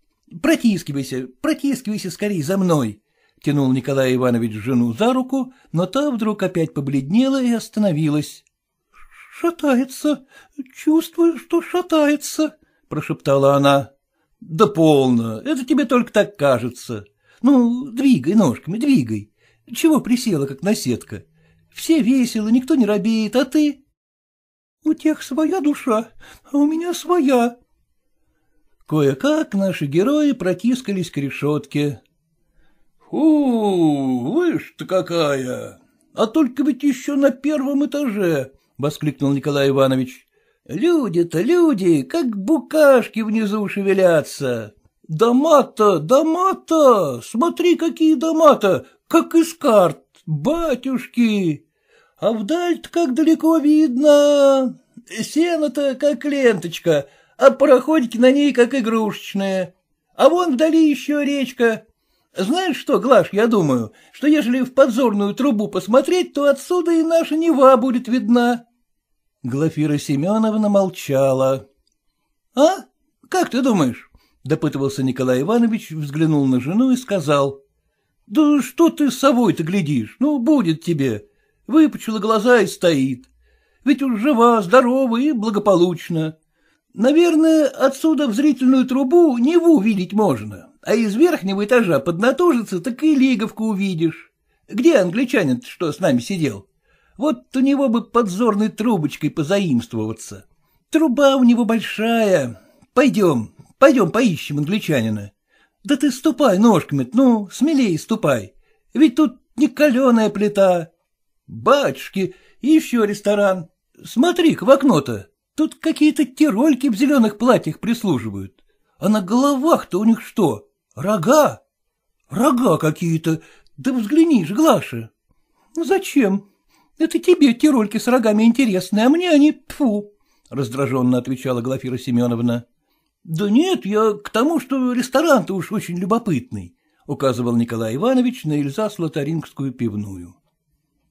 Speaker 1: Протискивайся, протискивайся скорее за мной тянул Николай Иванович жену за руку, но та вдруг опять побледнела и остановилась. — Шатается, чувствую, что шатается, — прошептала она. — Да полно, это тебе только так кажется. Ну, двигай ножками, двигай. Чего присела, как наседка? Все весело, никто не робеет, а ты... — У тех своя душа, а у меня своя. Кое-как наши герои протискались к решетке. «У, вышь-то какая! А только ведь еще на первом этаже!» — воскликнул Николай Иванович. «Люди-то, люди, как букашки внизу шевелятся! Дома-то, дома-то! Смотри, какие дома-то! Как из карт! Батюшки! А вдаль-то как далеко видно! Сено-то как ленточка, а пароходики на ней как игрушечные! А вон вдали еще речка!» Знаешь что, Глаш, я думаю, что ежели в подзорную трубу посмотреть, то отсюда и наша Нева будет видна. Глафира Семеновна молчала. — А? Как ты думаешь? — допытывался Николай Иванович, взглянул на жену и сказал. — Да что ты с собой то глядишь? Ну, будет тебе. Выпучила глаза и стоит. Ведь уж жива, здорова и благополучна. Наверное, отсюда в зрительную трубу Неву видеть можно. — а из верхнего этажа поднатужится, так и лиговку увидишь. Где англичанин что с нами сидел? Вот у него бы подзорной трубочкой позаимствоваться. Труба у него большая. Пойдем, пойдем поищем англичанина. Да ты ступай ножками ну, смелее ступай. Ведь тут не каленая плита. Батюшки, еще ресторан. Смотри-ка в окно-то. Тут какие-то тирольки в зеленых платьях прислуживают. А на головах-то у них что? Рога? Рога какие-то. Да взгляни же, Глаша. Ну, зачем? Это тебе те рольки с рогами интересны, а мне они тфу, раздраженно отвечала Глафира Семеновна. Да нет, я к тому, что ресторан-то уж очень любопытный, указывал Николай Иванович на Эльзас-Лотарингскую пивную.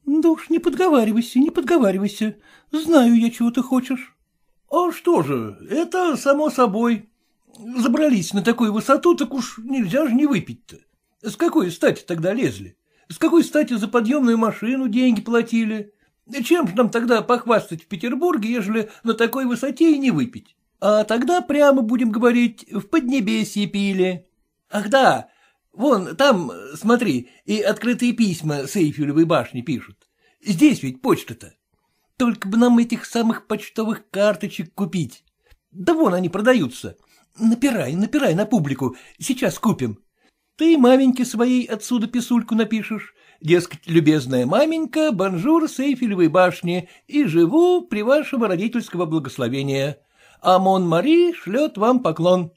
Speaker 1: Да уж не подговаривайся, не подговаривайся. Знаю я, чего ты хочешь. — А что же, это само собой. Забрались на такую высоту, так уж нельзя же не выпить-то. С какой стати тогда лезли? С какой стати за подъемную машину деньги платили? Чем же нам тогда похвастать в Петербурге, ежели на такой высоте и не выпить? А тогда прямо будем говорить, в Поднебесье пили. Ах да, вон там, смотри, и открытые письма с Эйфелевой башни пишут. Здесь ведь почта-то. Только бы нам этих самых почтовых карточек купить. Да вон они продаются. Напирай, напирай на публику, сейчас купим. Ты маменьке своей отсюда писульку напишешь. Дескать, любезная маменька, бонжур с Эйфелевой башни, и живу при вашего родительского благословения. Амон мари шлет вам поклон.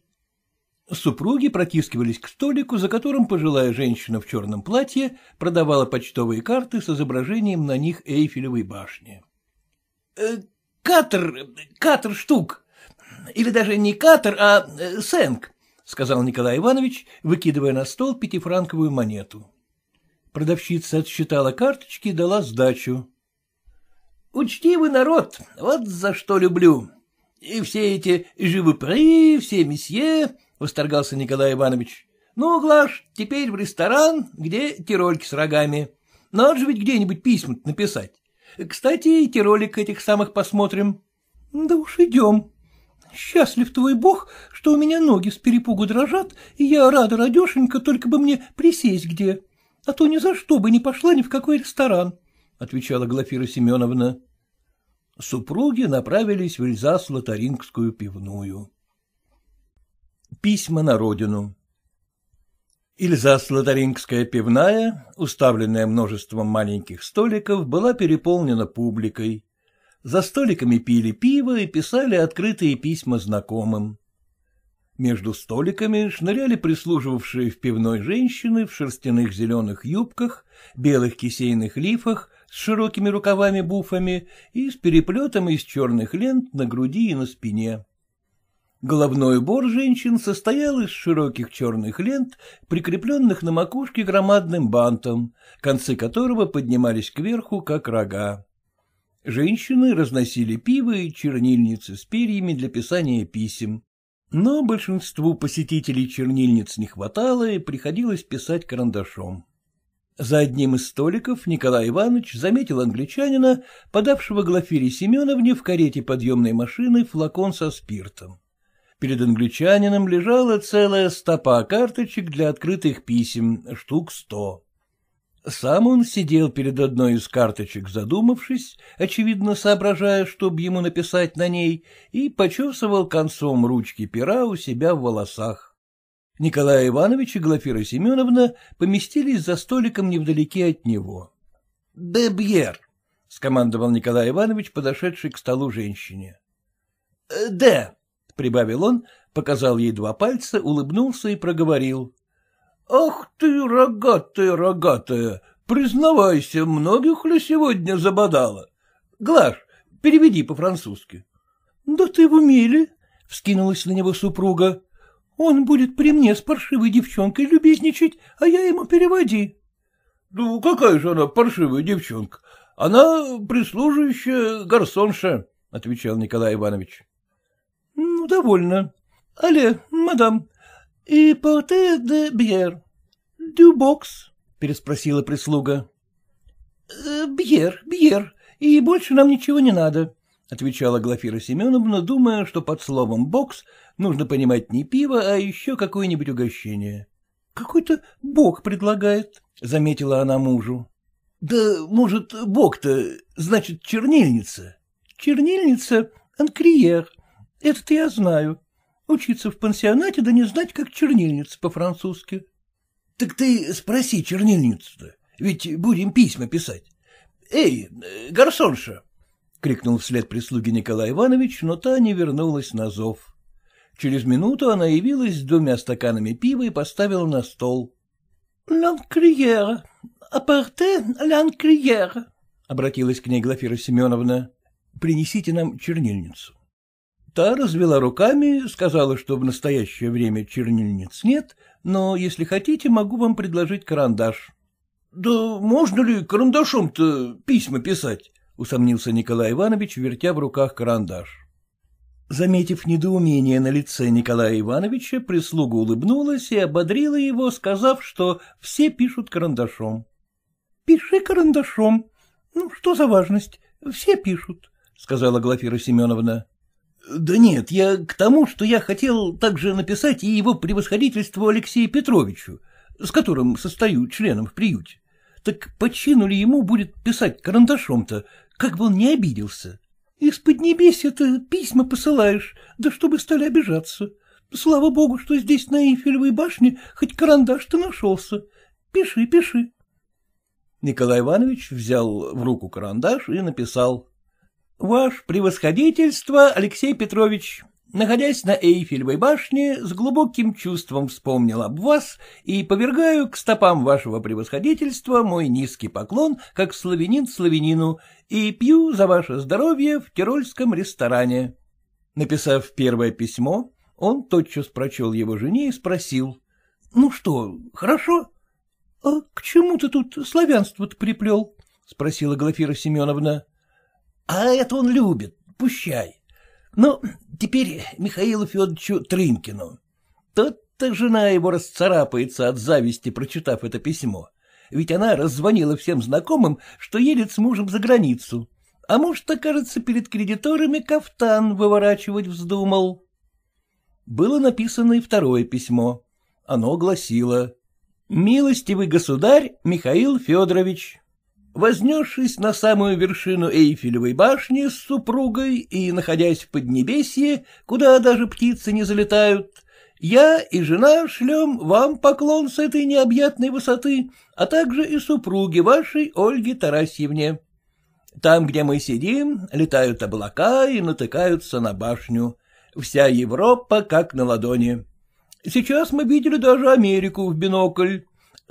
Speaker 1: Супруги протискивались к столику, за которым пожилая женщина в черном платье продавала почтовые карты с изображением на них Эйфелевой башни. «Э, «Катр, катр штук!» или даже не катер, а э, сенк, — сказал Николай Иванович, выкидывая на стол пятифранковую монету. Продавщица отсчитала карточки и дала сдачу. — Учтивый народ, вот за что люблю. И все эти живопри, все месье, — восторгался Николай Иванович. — Ну, Глаш, теперь в ресторан, где тирольки с рогами. Надо же ведь где-нибудь письма написать. Кстати, и тиролик этих самых посмотрим. — Да уж идем, Счастлив твой бог, что у меня ноги с перепугу дрожат, и я рада, радешенька, только бы мне присесть где. А то ни за что бы не пошла ни в какой ресторан, — отвечала Глафира Семеновна. Супруги направились в Эльзас-Лотарингскую пивную. Письма на родину Ильзас-Лотарингская пивная, уставленная множеством маленьких столиков, была переполнена публикой. За столиками пили пиво и писали открытые письма знакомым. Между столиками шныряли прислуживавшие в пивной женщины в шерстяных зеленых юбках, белых кисейных лифах, с широкими рукавами-буфами и с переплетом из черных лент на груди и на спине. Головной убор женщин состоял из широких черных лент, прикрепленных на макушке громадным бантом, концы которого поднимались кверху, как рога. Женщины разносили пиво и чернильницы с перьями для писания писем. Но большинству посетителей чернильниц не хватало, и приходилось писать карандашом. За одним из столиков Николай Иванович заметил англичанина, подавшего Глафире Семеновне в карете подъемной машины флакон со спиртом. Перед англичанином лежала целая стопа карточек для открытых писем, штук сто. Сам он сидел перед одной из карточек, задумавшись, очевидно соображая, что б ему написать на ней, и почесывал концом ручки пера у себя в волосах. Николай Иванович и Глафира Семеновна поместились за столиком невдалеке от него. «Дебьер», — скомандовал Николай Иванович, подошедший к столу женщине. «Э, «Д», — прибавил он, показал ей два пальца, улыбнулся и проговорил. — Ах ты, рогатая, рогатая, признавайся, многих ли сегодня забодала? Глаш, переведи по-французски. — Да ты в умиле, — вскинулась на него супруга. — Он будет при мне с паршивой девчонкой любезничать, а я ему переводи. — Ну, какая же она паршивая девчонка? Она прислуживающая гарсонша, — отвечал Николай Иванович. — Ну, довольно. Але, мадам, «И порте де бьер?» «Дюбокс», — переспросила прислуга.
Speaker 2: Э, «Бьер,
Speaker 1: бьер, и больше нам ничего не надо», — отвечала Глафира Семеновна, думая, что под словом «бокс» нужно понимать не пиво, а еще какое-нибудь угощение. «Какой-то бог предлагает», — заметила она мужу. «Да, может, бог-то, значит, чернильница?» «Чернильница — анкриер, это-то я знаю. Учиться в пансионате, да не знать, как чернильница по-французски. — Так ты спроси чернильницу-то, ведь будем письма писать. — Эй, гарсонша! — крикнул вслед прислуги Николай Иванович, но та не вернулась на зов. Через минуту она явилась с двумя стаканами пива и поставила на стол. — Ланкриера, апарте ланкриера, — обратилась к ней Глафира Семеновна. — Принесите нам чернильницу. Та развела руками, сказала, что в настоящее время чернильниц нет, но, если хотите, могу вам предложить карандаш. — Да можно ли карандашом-то письма писать? — усомнился Николай Иванович, вертя в руках карандаш. Заметив недоумение на лице Николая Ивановича, прислуга улыбнулась и ободрила его, сказав, что все пишут карандашом. — Пиши карандашом. Ну, что за важность? Все пишут, — сказала Глафира Семеновна. Да нет, я к тому, что я хотел также написать и его превосходительству Алексею Петровичу, с которым состою членом в приюте. Так по чину ли ему будет писать карандашом-то, как бы он не обиделся? Из под поднебесья это письма посылаешь, да чтобы стали обижаться. Слава богу, что здесь на Эйфелевой башне хоть карандаш-то нашелся. Пиши, пиши. Николай Иванович взял в руку карандаш и написал Ваш превосходительство, Алексей Петрович, находясь на Эйфелевой башне, с глубоким чувством вспомнил об вас и повергаю к стопам вашего превосходительства мой низкий поклон, как славянин славянину, и пью за ваше здоровье в тирольском ресторане». Написав первое письмо, он тотчас прочел его жене и спросил. — Ну что, хорошо? — А к чему ты тут славянство-то приплел? — спросила Глафира Семеновна. А это он любит, пущай. Ну, теперь Михаилу Федоровичу Трынкину. Тот-то жена его расцарапается от зависти, прочитав это письмо. Ведь она раззвонила всем знакомым, что едет с мужем за границу. А муж-то, кажется, перед кредиторами кафтан выворачивать вздумал. Было написано и второе письмо. Оно гласило «Милостивый государь Михаил Федорович, Вознесшись на самую вершину Эйфелевой башни с супругой и находясь в Поднебесье, куда даже птицы не залетают, я и жена шлем вам поклон с этой необъятной высоты, а также и супруге вашей Ольге Тарасьевне. Там, где мы сидим, летают облака и натыкаются на башню. Вся Европа как на ладони. Сейчас мы видели даже Америку в бинокль.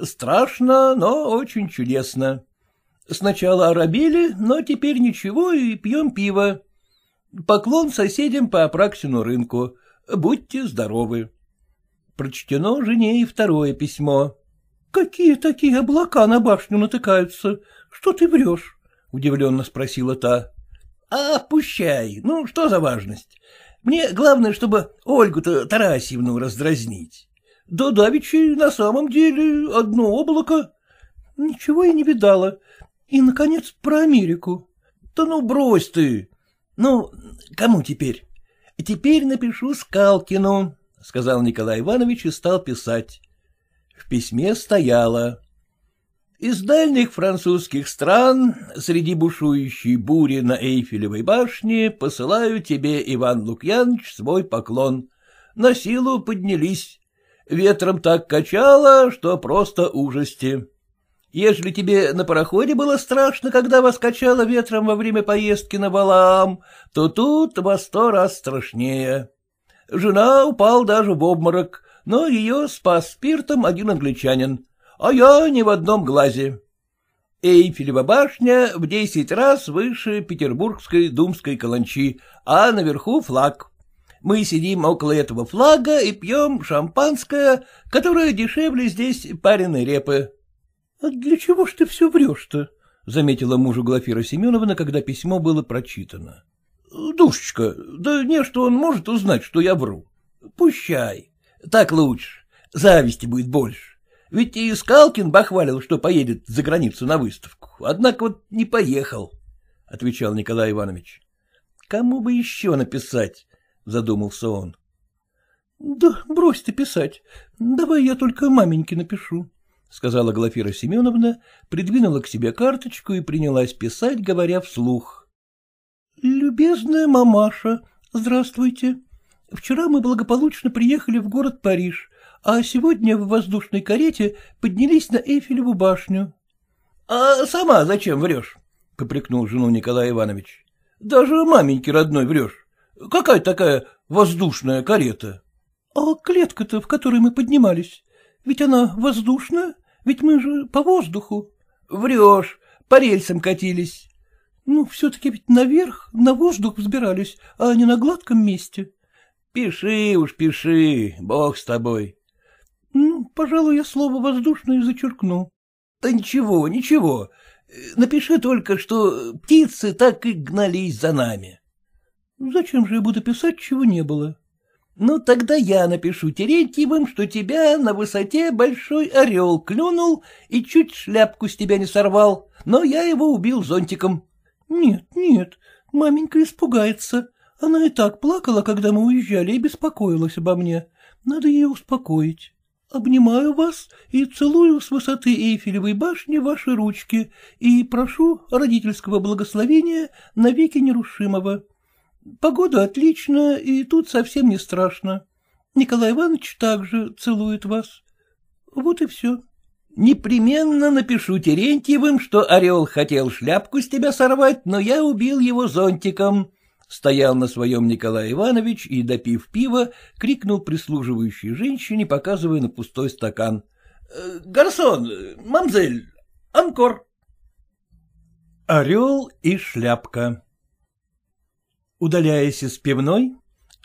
Speaker 1: Страшно, но очень чудесно. Сначала оробели, но теперь ничего и пьем пиво. Поклон соседям по Апраксину рынку. Будьте здоровы. Прочтено жене и второе письмо. — Какие такие облака на башню натыкаются? Что ты врешь? — удивленно спросила та. — А, пущай, ну что за важность? Мне главное, чтобы Ольгу-то Тарасьевну раздразнить. Да давичи на самом деле одно облако. Ничего я не видала. И, наконец, про Америку. Да ну брось ты! Ну, кому теперь? Теперь напишу Скалкину, — сказал Николай Иванович и стал писать. В письме стояло. Из дальних французских стран, среди бушующей бури на Эйфелевой башне, посылаю тебе, Иван Лукьянович, свой поклон. На силу поднялись. Ветром так качало, что просто ужасти. Ежели тебе на пароходе было страшно, когда вас качало ветром во время поездки на Валаам, то тут во сто раз страшнее. Жена упал даже в обморок, но ее спас спиртом один англичанин, а я не в одном глазе. Эйфелева башня в десять раз выше петербургской думской каланчи, а наверху флаг. Мы сидим около этого флага и пьем шампанское, которое дешевле здесь пареной репы. А для чего ж ты все врешь-то? — заметила мужу Глафира Семеновна, когда письмо было прочитано. — Душечка, да не, что он может узнать, что я вру. Пущай. Так лучше. Зависти будет больше. Ведь и Скалкин бахвалил, что поедет за границу на выставку, однако вот не поехал, — отвечал Николай Иванович. — Кому бы еще написать? — задумался он. — Да брось ты писать. Давай я только маменьке напишу, — сказала Глафира Семеновна, придвинула к себе карточку и принялась писать, говоря вслух. — Любезная мамаша, здравствуйте. Вчера мы благополучно приехали в город Париж, а сегодня в воздушной карете поднялись на Эйфелеву башню. — А сама зачем врешь? — попрекнул жену Николай Иванович. — Даже маменьке родной врешь. Какая такая воздушная карета? — А клетка-то, в которой мы поднимались, ведь она воздушная? Ведь мы же по воздуху. Врешь, по рельсам катились. Ну, все-таки ведь наверх, на воздух взбирались, а не на гладком месте. Пиши уж, пиши, бог с тобой. Ну, пожалуй, я слово воздушное зачеркну. Да ничего, ничего. Напиши только, что птицы так и гнались за нами. Зачем же я буду писать, чего не было? Ну, тогда я напишу Терентьевым, что тебя на высоте большой орел клюнул и чуть шляпку с тебя не сорвал, но я его убил зонтиком. — Нет, нет, маменька испугается. Она и так плакала, когда мы уезжали, и беспокоилась обо мне. Надо ее успокоить. Обнимаю вас и целую с высоты Эйфелевой башни ваши ручки и прошу родительского благословения навеки нерушимого. Погода отличная, и тут совсем не страшно. Николай Иванович также целует вас. Вот и все. Непременно напишу Терентьевым, что орел хотел шляпку с тебя сорвать, но я убил его зонтиком. Стоял на своем Николай Иванович и, допив пива, крикнул прислуживающей женщине, показывая на пустой стакан. «Э, — Гарсон, мамзель, анкор! Орел и шляпка Удаляясь из пивной,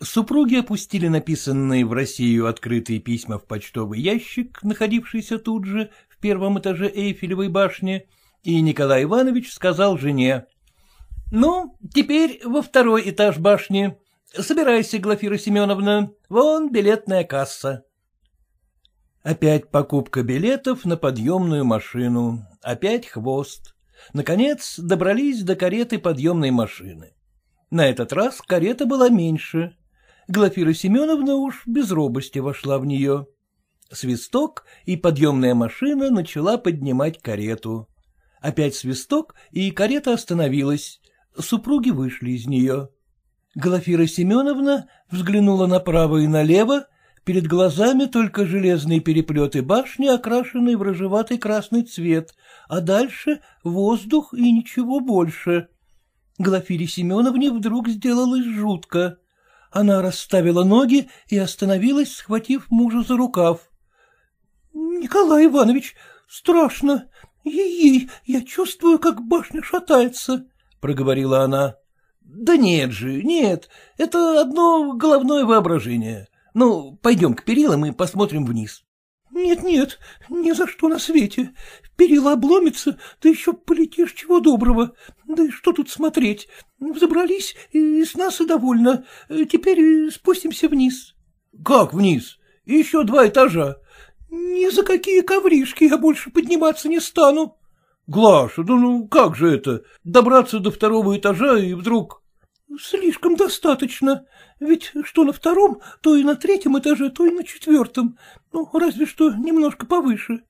Speaker 1: супруги опустили написанные в Россию открытые письма в почтовый ящик, находившийся тут же, в первом этаже Эйфелевой башни, и Николай Иванович сказал жене. — Ну, теперь во второй этаж башни. Собирайся, Глафира Семеновна, вон билетная касса. Опять покупка билетов на подъемную машину, опять хвост. Наконец добрались до кареты подъемной машины. На этот раз карета была меньше. Глафира Семеновна уж без робости вошла в нее. Свисток, и подъемная машина начала поднимать карету. Опять свисток, и карета остановилась. Супруги вышли из нее. Глафира Семеновна взглянула направо и налево, перед глазами только железные переплеты башни, окрашенные в рыжеватый красный цвет, а дальше воздух и ничего больше — Глафире Семеновне вдруг сделалось жутко. Она расставила ноги и остановилась, схватив мужа за рукав. — Николай Иванович, страшно. Ей-ей, я чувствую, как башня шатается, — проговорила она. — Да нет же, нет, это одно головное воображение. Ну, пойдем к перилам и посмотрим вниз. Нет-нет, ни за что на свете. Перила обломится, ты еще полетишь чего доброго. Да и что тут смотреть? Взобрались, и с нас и довольно. Теперь спустимся вниз. Как вниз? Еще два этажа. Ни за какие ковришки я больше подниматься не стану. Глаша, да ну как же это? Добраться до второго этажа и вдруг... — Слишком достаточно. Ведь что на втором, то и на третьем этаже, то и на четвертом. Ну, разве что немножко повыше.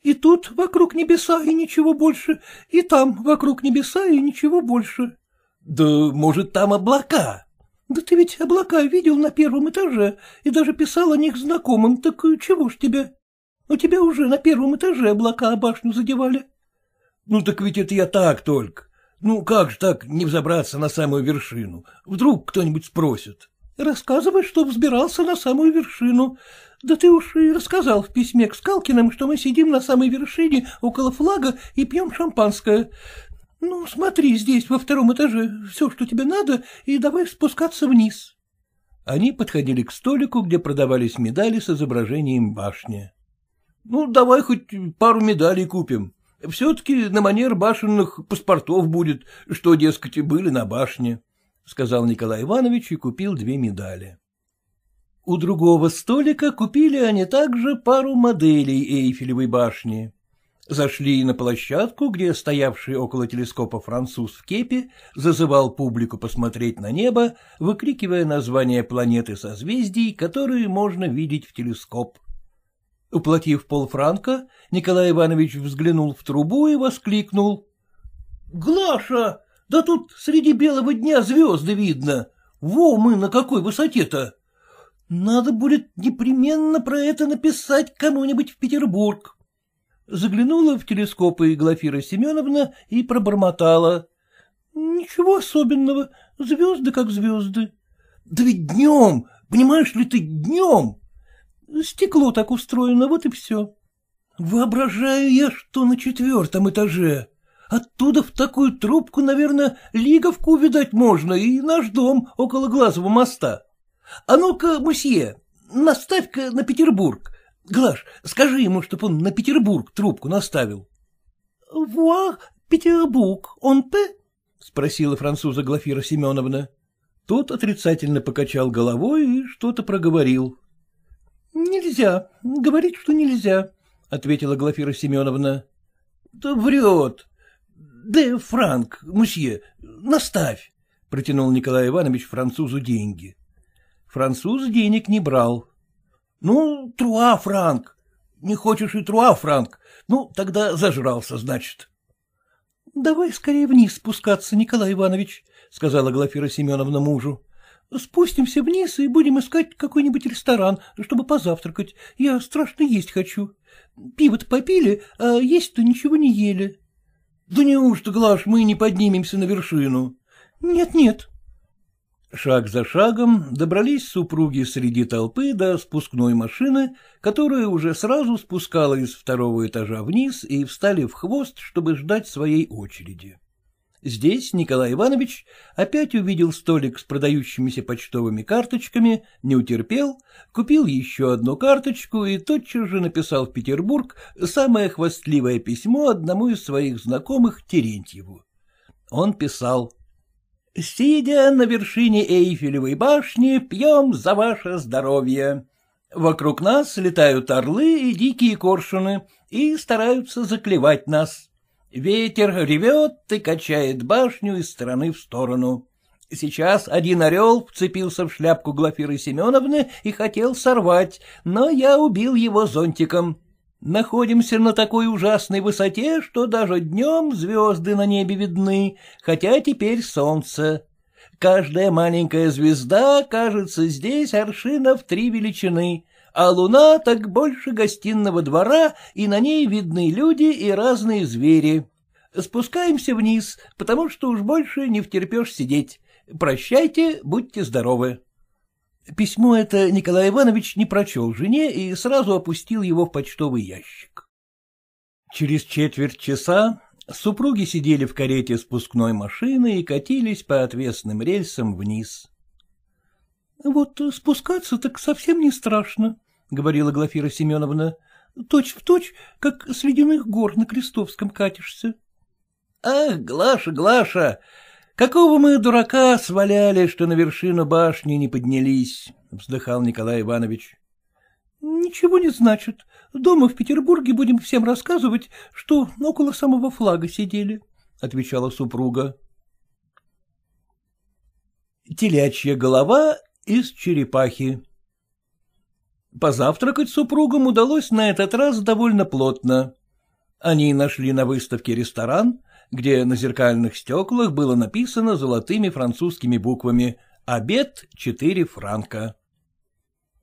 Speaker 1: И тут вокруг небеса и ничего больше, и там вокруг небеса и ничего больше. — Да, может, там облака? — Да ты ведь облака видел на первом этаже и даже писал о них знакомым, так чего ж тебе? У тебя уже на первом этаже облака башню задевали. — Ну так ведь это я так только. Ну, как же так не взобраться на самую вершину? Вдруг кто-нибудь спросит. Рассказывай, что взбирался на самую вершину. Да ты уж и рассказал в письме к Скалкиным, что мы сидим на самой вершине около флага и пьем шампанское. Ну, смотри, здесь во втором этаже все, что тебе надо, и давай спускаться вниз. Они подходили к столику, где продавались медали с изображением башни. — Ну, давай хоть пару медалей купим, все-таки на манер башенных паспортов будет, что, дескать, и были на башне, — сказал Николай Иванович и купил две медали. У другого столика купили они также пару моделей Эйфелевой башни. Зашли на площадку, где стоявший около телескопа француз в кепе зазывал публику посмотреть на небо, выкрикивая название планеты созвездий, которые можно видеть в телескоп. Уплатив полфранка, Николай Иванович взглянул в трубу и воскликнул. — Глаша, да тут среди белого дня звезды видно. Во мы на какой высоте-то! Надо будет непременно про это написать кому-нибудь в Петербург. Заглянула в телескопы Глафира Семеновна и пробормотала. — Ничего особенного, звезды как звезды. — Да ведь днем, понимаешь ли ты, днем! Стекло так устроено, вот и все. Воображаю я, что на четвертом этаже. Оттуда в такую трубку, наверное, лиговку увидать можно и наш дом около Глазового моста. А ну-ка, мусье, наставь-ка на Петербург. Глаш, скажи ему, чтобы он на Петербург трубку наставил. — Вуа, Петербург, он п? — спросила француза Глафира Семеновна. Тот отрицательно покачал головой и что-то проговорил. — Нельзя, говорить, что нельзя, — ответила Глафира Семеновна. — Да врет. Да, Франк, мусье, наставь, — протянул Николай Иванович французу деньги. Француз денег не брал. — Ну, труа, Франк. Не хочешь и труа, Франк. Ну, тогда зажрался, значит. — Давай скорее вниз спускаться, Николай Иванович, — сказала Глафира Семеновна мужу. Спустимся вниз и будем искать какой-нибудь ресторан, чтобы позавтракать. Я страшно есть хочу. Пиво-то попили, а есть-то ничего не ели. — Да неужто, Глаш, мы не поднимемся на вершину? Нет, — Нет-нет. Шаг за шагом добрались супруги среди толпы до спускной машины, которая уже сразу спускала из второго этажа вниз и встали в хвост, чтобы ждать своей очереди. Здесь Николай Иванович опять увидел столик с продающимися почтовыми карточками, не утерпел, купил еще одну карточку и тотчас же написал в Петербург самое хвастливое письмо одному из своих знакомых Терентьеву. Он писал «Сидя на вершине Эйфелевой башни, пьем за ваше здоровье. Вокруг нас летают орлы и дикие коршуны и стараются заклевать нас». Ветер ревет и качает башню из стороны в сторону. Сейчас один орел вцепился в шляпку Глафиры Семеновны и хотел сорвать, но я убил его зонтиком. Находимся на такой ужасной высоте, что даже днем звезды на небе видны, хотя теперь солнце. Каждая маленькая звезда кажется здесь аршина в три величины, а луна так больше гостиного двора, и на ней видны люди и разные звери. Спускаемся вниз, потому что уж больше не втерпешь сидеть. Прощайте, будьте здоровы. Письмо это Николай Иванович не прочел жене и сразу опустил его в почтовый ящик. Через четверть часа супруги сидели в карете спускной машины и катились по отвесным рельсам вниз. — Вот спускаться так совсем не страшно, говорила Глафира Семеновна, — точь в точь, как с ледяных гор на Крестовском катишься. — Ах, Глаша, Глаша, какого мы дурака сваляли, что на вершину башни не поднялись, — вздыхал Николай Иванович. — Ничего не значит. Дома в Петербурге будем всем рассказывать, что около самого флага сидели, — отвечала супруга. Телячья голова из черепахи Позавтракать супругам удалось на этот раз довольно плотно. Они нашли на выставке ресторан, где на зеркальных стеклах было написано золотыми французскими буквами «Обед 4 франка».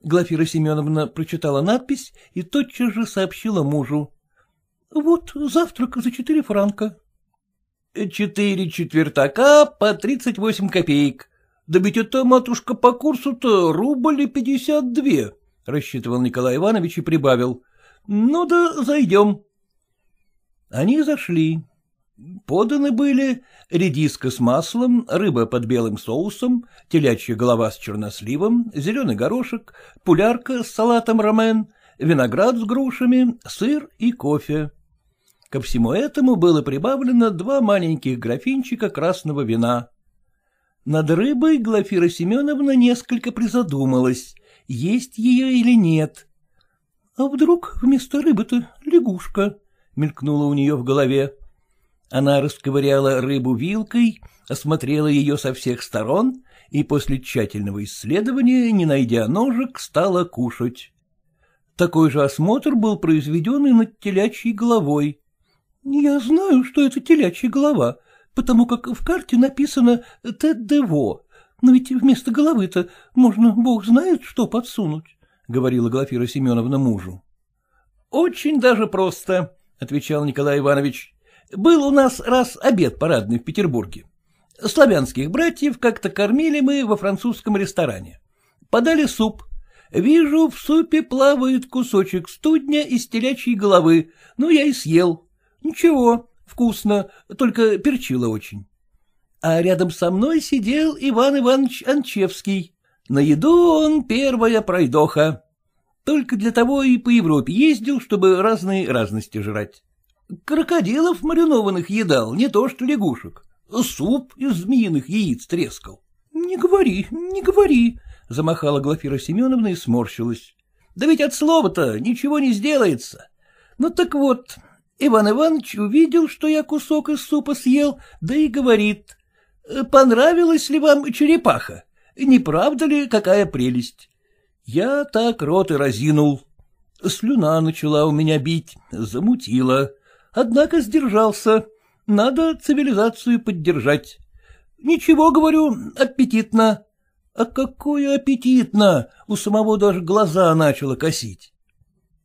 Speaker 1: Глафира Семеновна прочитала надпись и тотчас же сообщила мужу. — Вот завтрак за четыре франка. — Четыре четвертака по тридцать восемь копеек. Да ведь это, матушка, по курсу-то рубль и пятьдесят две, рассчитывал Николай Иванович и прибавил. — Ну да зайдем. Они зашли. Поданы были редиска с маслом, рыба под белым соусом, телячья голова с черносливом, зеленый горошек, пулярка с салатом ромен, виноград с грушами, сыр и кофе. Ко всему этому было прибавлено два маленьких графинчика красного вина. Над рыбой Глафира Семеновна несколько призадумалась, есть ее или нет. — А вдруг вместо рыбы-то лягушка? — мелькнула у нее в голове. Она расковыряла рыбу вилкой, осмотрела ее со всех сторон и после тщательного исследования, не найдя ножек, стала кушать. Такой же осмотр был произведен и над телячьей головой. — Я знаю, что это телячья голова, потому как в карте написано «Тедево», но ведь вместо головы-то можно бог знает что подсунуть, — говорила Глафира Семеновна мужу. — Очень даже просто, — отвечал Николай Иванович. — Был у нас раз обед парадный в Петербурге. Славянских братьев как-то кормили мы во французском ресторане. Подали суп. Вижу, в супе плавает кусочек студня из телячьей головы. Ну, я и съел. Ничего, вкусно, только перчило очень а рядом со мной сидел Иван Иванович Анчевский. На еду он первая пройдоха. Только для того и по Европе ездил, чтобы разные разности жрать. Крокодилов маринованных едал, не то что лягушек. Суп из змеиных яиц трескал. — Не говори, не говори, — замахала Глафира Семеновна и сморщилась. — Да ведь от слова-то ничего не сделается. Ну так вот, Иван Иванович увидел, что я кусок из супа съел, да и говорит. Э, понравилась ли вам черепаха? Не правда ли, какая прелесть? Я так рот и разинул. Слюна начала у меня бить, замутила. Однако сдержался. Надо цивилизацию поддержать. Ничего, говорю, аппетитно. А какое аппетитно! У самого даже глаза начало косить.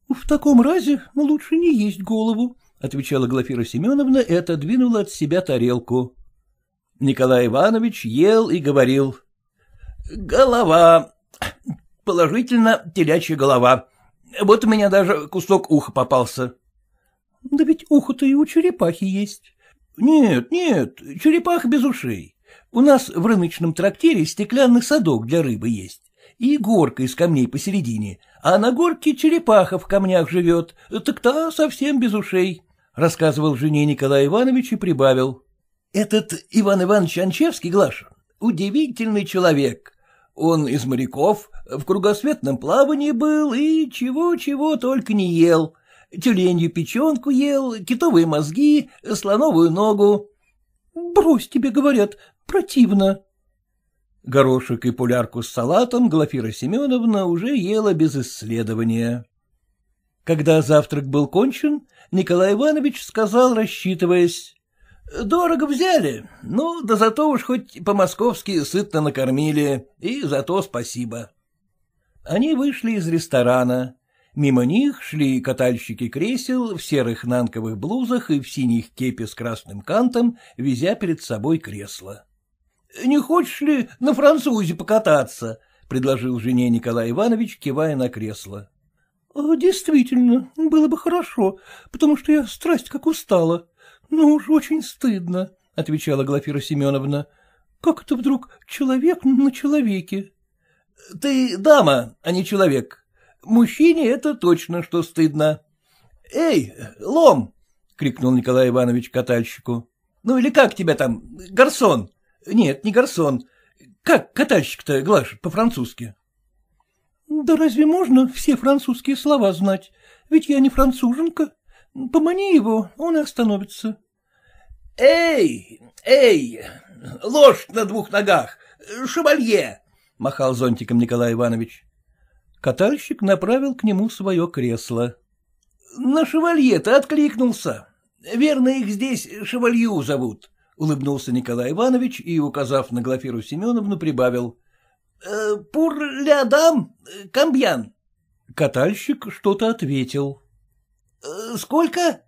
Speaker 1: — В таком разе лучше не есть голову, — отвечала Глафира Семеновна и отодвинула от себя тарелку. Николай Иванович ел и говорил. — Голова. Положительно телячья голова. Вот у меня даже кусок уха попался. — Да ведь ухо-то и у черепахи есть. — Нет, нет, черепах без ушей. У нас в рыночном трактире стеклянный садок для рыбы есть и горка из камней посередине, а на горке черепаха в камнях живет, так та совсем без ушей, — рассказывал жене Николай Иванович и прибавил. Этот Иван Иванович Анчевский, Глаша, удивительный человек. Он из моряков, в кругосветном плавании был и чего-чего только не ел. Тюленью печенку ел, китовые мозги, слоновую ногу. «Брось тебе, — говорят, — противно». Горошек и пулярку с салатом Глафира Семеновна уже ела без исследования. Когда завтрак был кончен, Николай Иванович сказал, рассчитываясь, Дорого взяли, ну, да зато уж хоть по-московски сытно накормили, и зато спасибо. Они вышли из ресторана. Мимо них шли катальщики кресел в серых нанковых блузах и в синих кепе с красным кантом, везя перед собой кресло. — Не хочешь ли на французе покататься? — предложил жене Николай Иванович, кивая на кресло. — Действительно, было бы хорошо, потому что я страсть как устала, — Ну уж очень стыдно, — отвечала Глафира Семеновна. — Как это вдруг человек на человеке? — Ты дама, а не человек. Мужчине это точно, что стыдно. — Эй, лом! — крикнул Николай Иванович катальщику. — Ну или как тебя там, гарсон? — Нет, не гарсон. Как катальщик-то, Глаш, по-французски? — Да разве можно все французские слова знать? Ведь я не француженка, Помани его, он и остановится. — Эй, эй, ложь на двух ногах, шевалье! — махал зонтиком Николай Иванович. Катальщик направил к нему свое кресло. — На шевалье-то откликнулся. Верно, их здесь шевалью зовут, — улыбнулся Николай Иванович и, указав на Глафиру Семеновну, прибавил. «Э, — э, камбьян. Катальщик что-то ответил. — Э, — Сколько?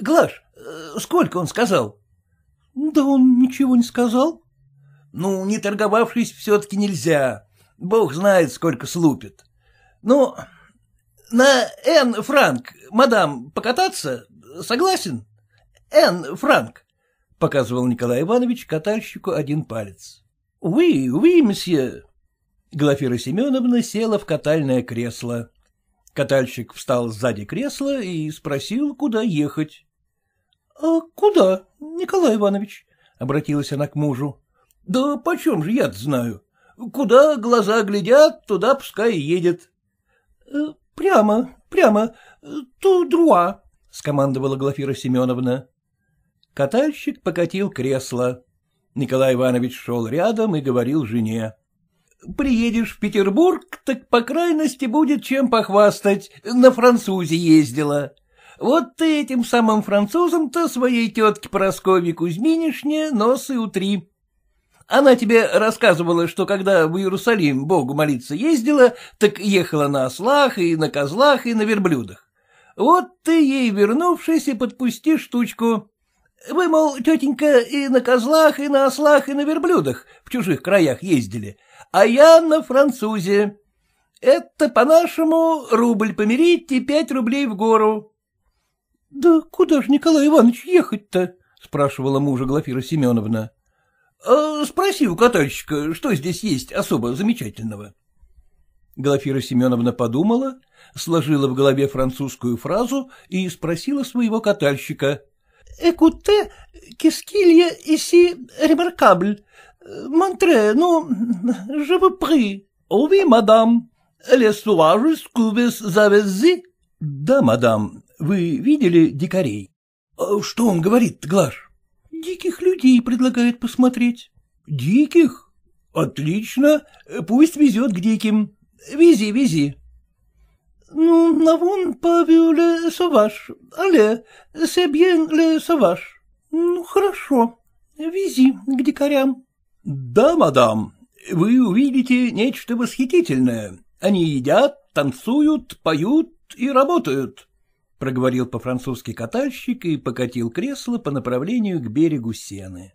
Speaker 1: Глаш, э, сколько он сказал? — Да он ничего не сказал. — Ну, не торговавшись, все-таки нельзя. Бог знает, сколько слупит. Ну, на Н франк, мадам, покататься? Согласен? Н франк, — показывал Николай Иванович катальщику один палец. — Вы, вы, месье. Глафира Семеновна села в катальное кресло. Катальщик встал сзади кресла и спросил, куда ехать. «А — Куда, Николай Иванович? — обратилась она к мужу. — Да почем же я знаю? Куда глаза глядят, туда пускай едет. — э, Прямо, прямо, ту друа, — скомандовала Глафира Семеновна. Катальщик покатил кресло. Николай Иванович шел рядом и говорил жене. Приедешь в Петербург, так по крайности будет чем похвастать. На французе ездила. Вот ты этим самым французом-то своей тетке Пороскове Кузьминишне нос и утри. Она тебе рассказывала, что когда в Иерусалим Богу молиться ездила, так ехала на ослах и на козлах и на верблюдах. Вот ты ей, вернувшись, и подпусти штучку. Вы, мол, тетенька, и на козлах, и на ослах, и на верблюдах в чужих краях ездили, а я на французе. Это, по-нашему, рубль помирить и пять рублей в гору. — Да куда же, Николай Иванович, ехать-то? — спрашивала мужа Глафира Семеновна. А спроси у катальщика, что здесь есть особо замечательного. Глафира Семеновна подумала, сложила в голове французскую фразу и спросила своего катальщика. — Экуте кискилья иси ремаркабль, Монтре, ну, je vous при. Oui, madame. Les sauvages cubes завези. Да, мадам, вы видели дикарей? А что он говорит, Глаш? Диких людей предлагает посмотреть. Диких? Отлично. Пусть везет к диким. Вези, вези. Ну, навон павю ле соваш, але себьен ле соваш. Ну, хорошо, вези к дикарям. Да, мадам, вы увидите нечто восхитительное. Они едят, танцуют, поют и работают, — проговорил по-французски катальщик и покатил кресло по направлению к берегу сены.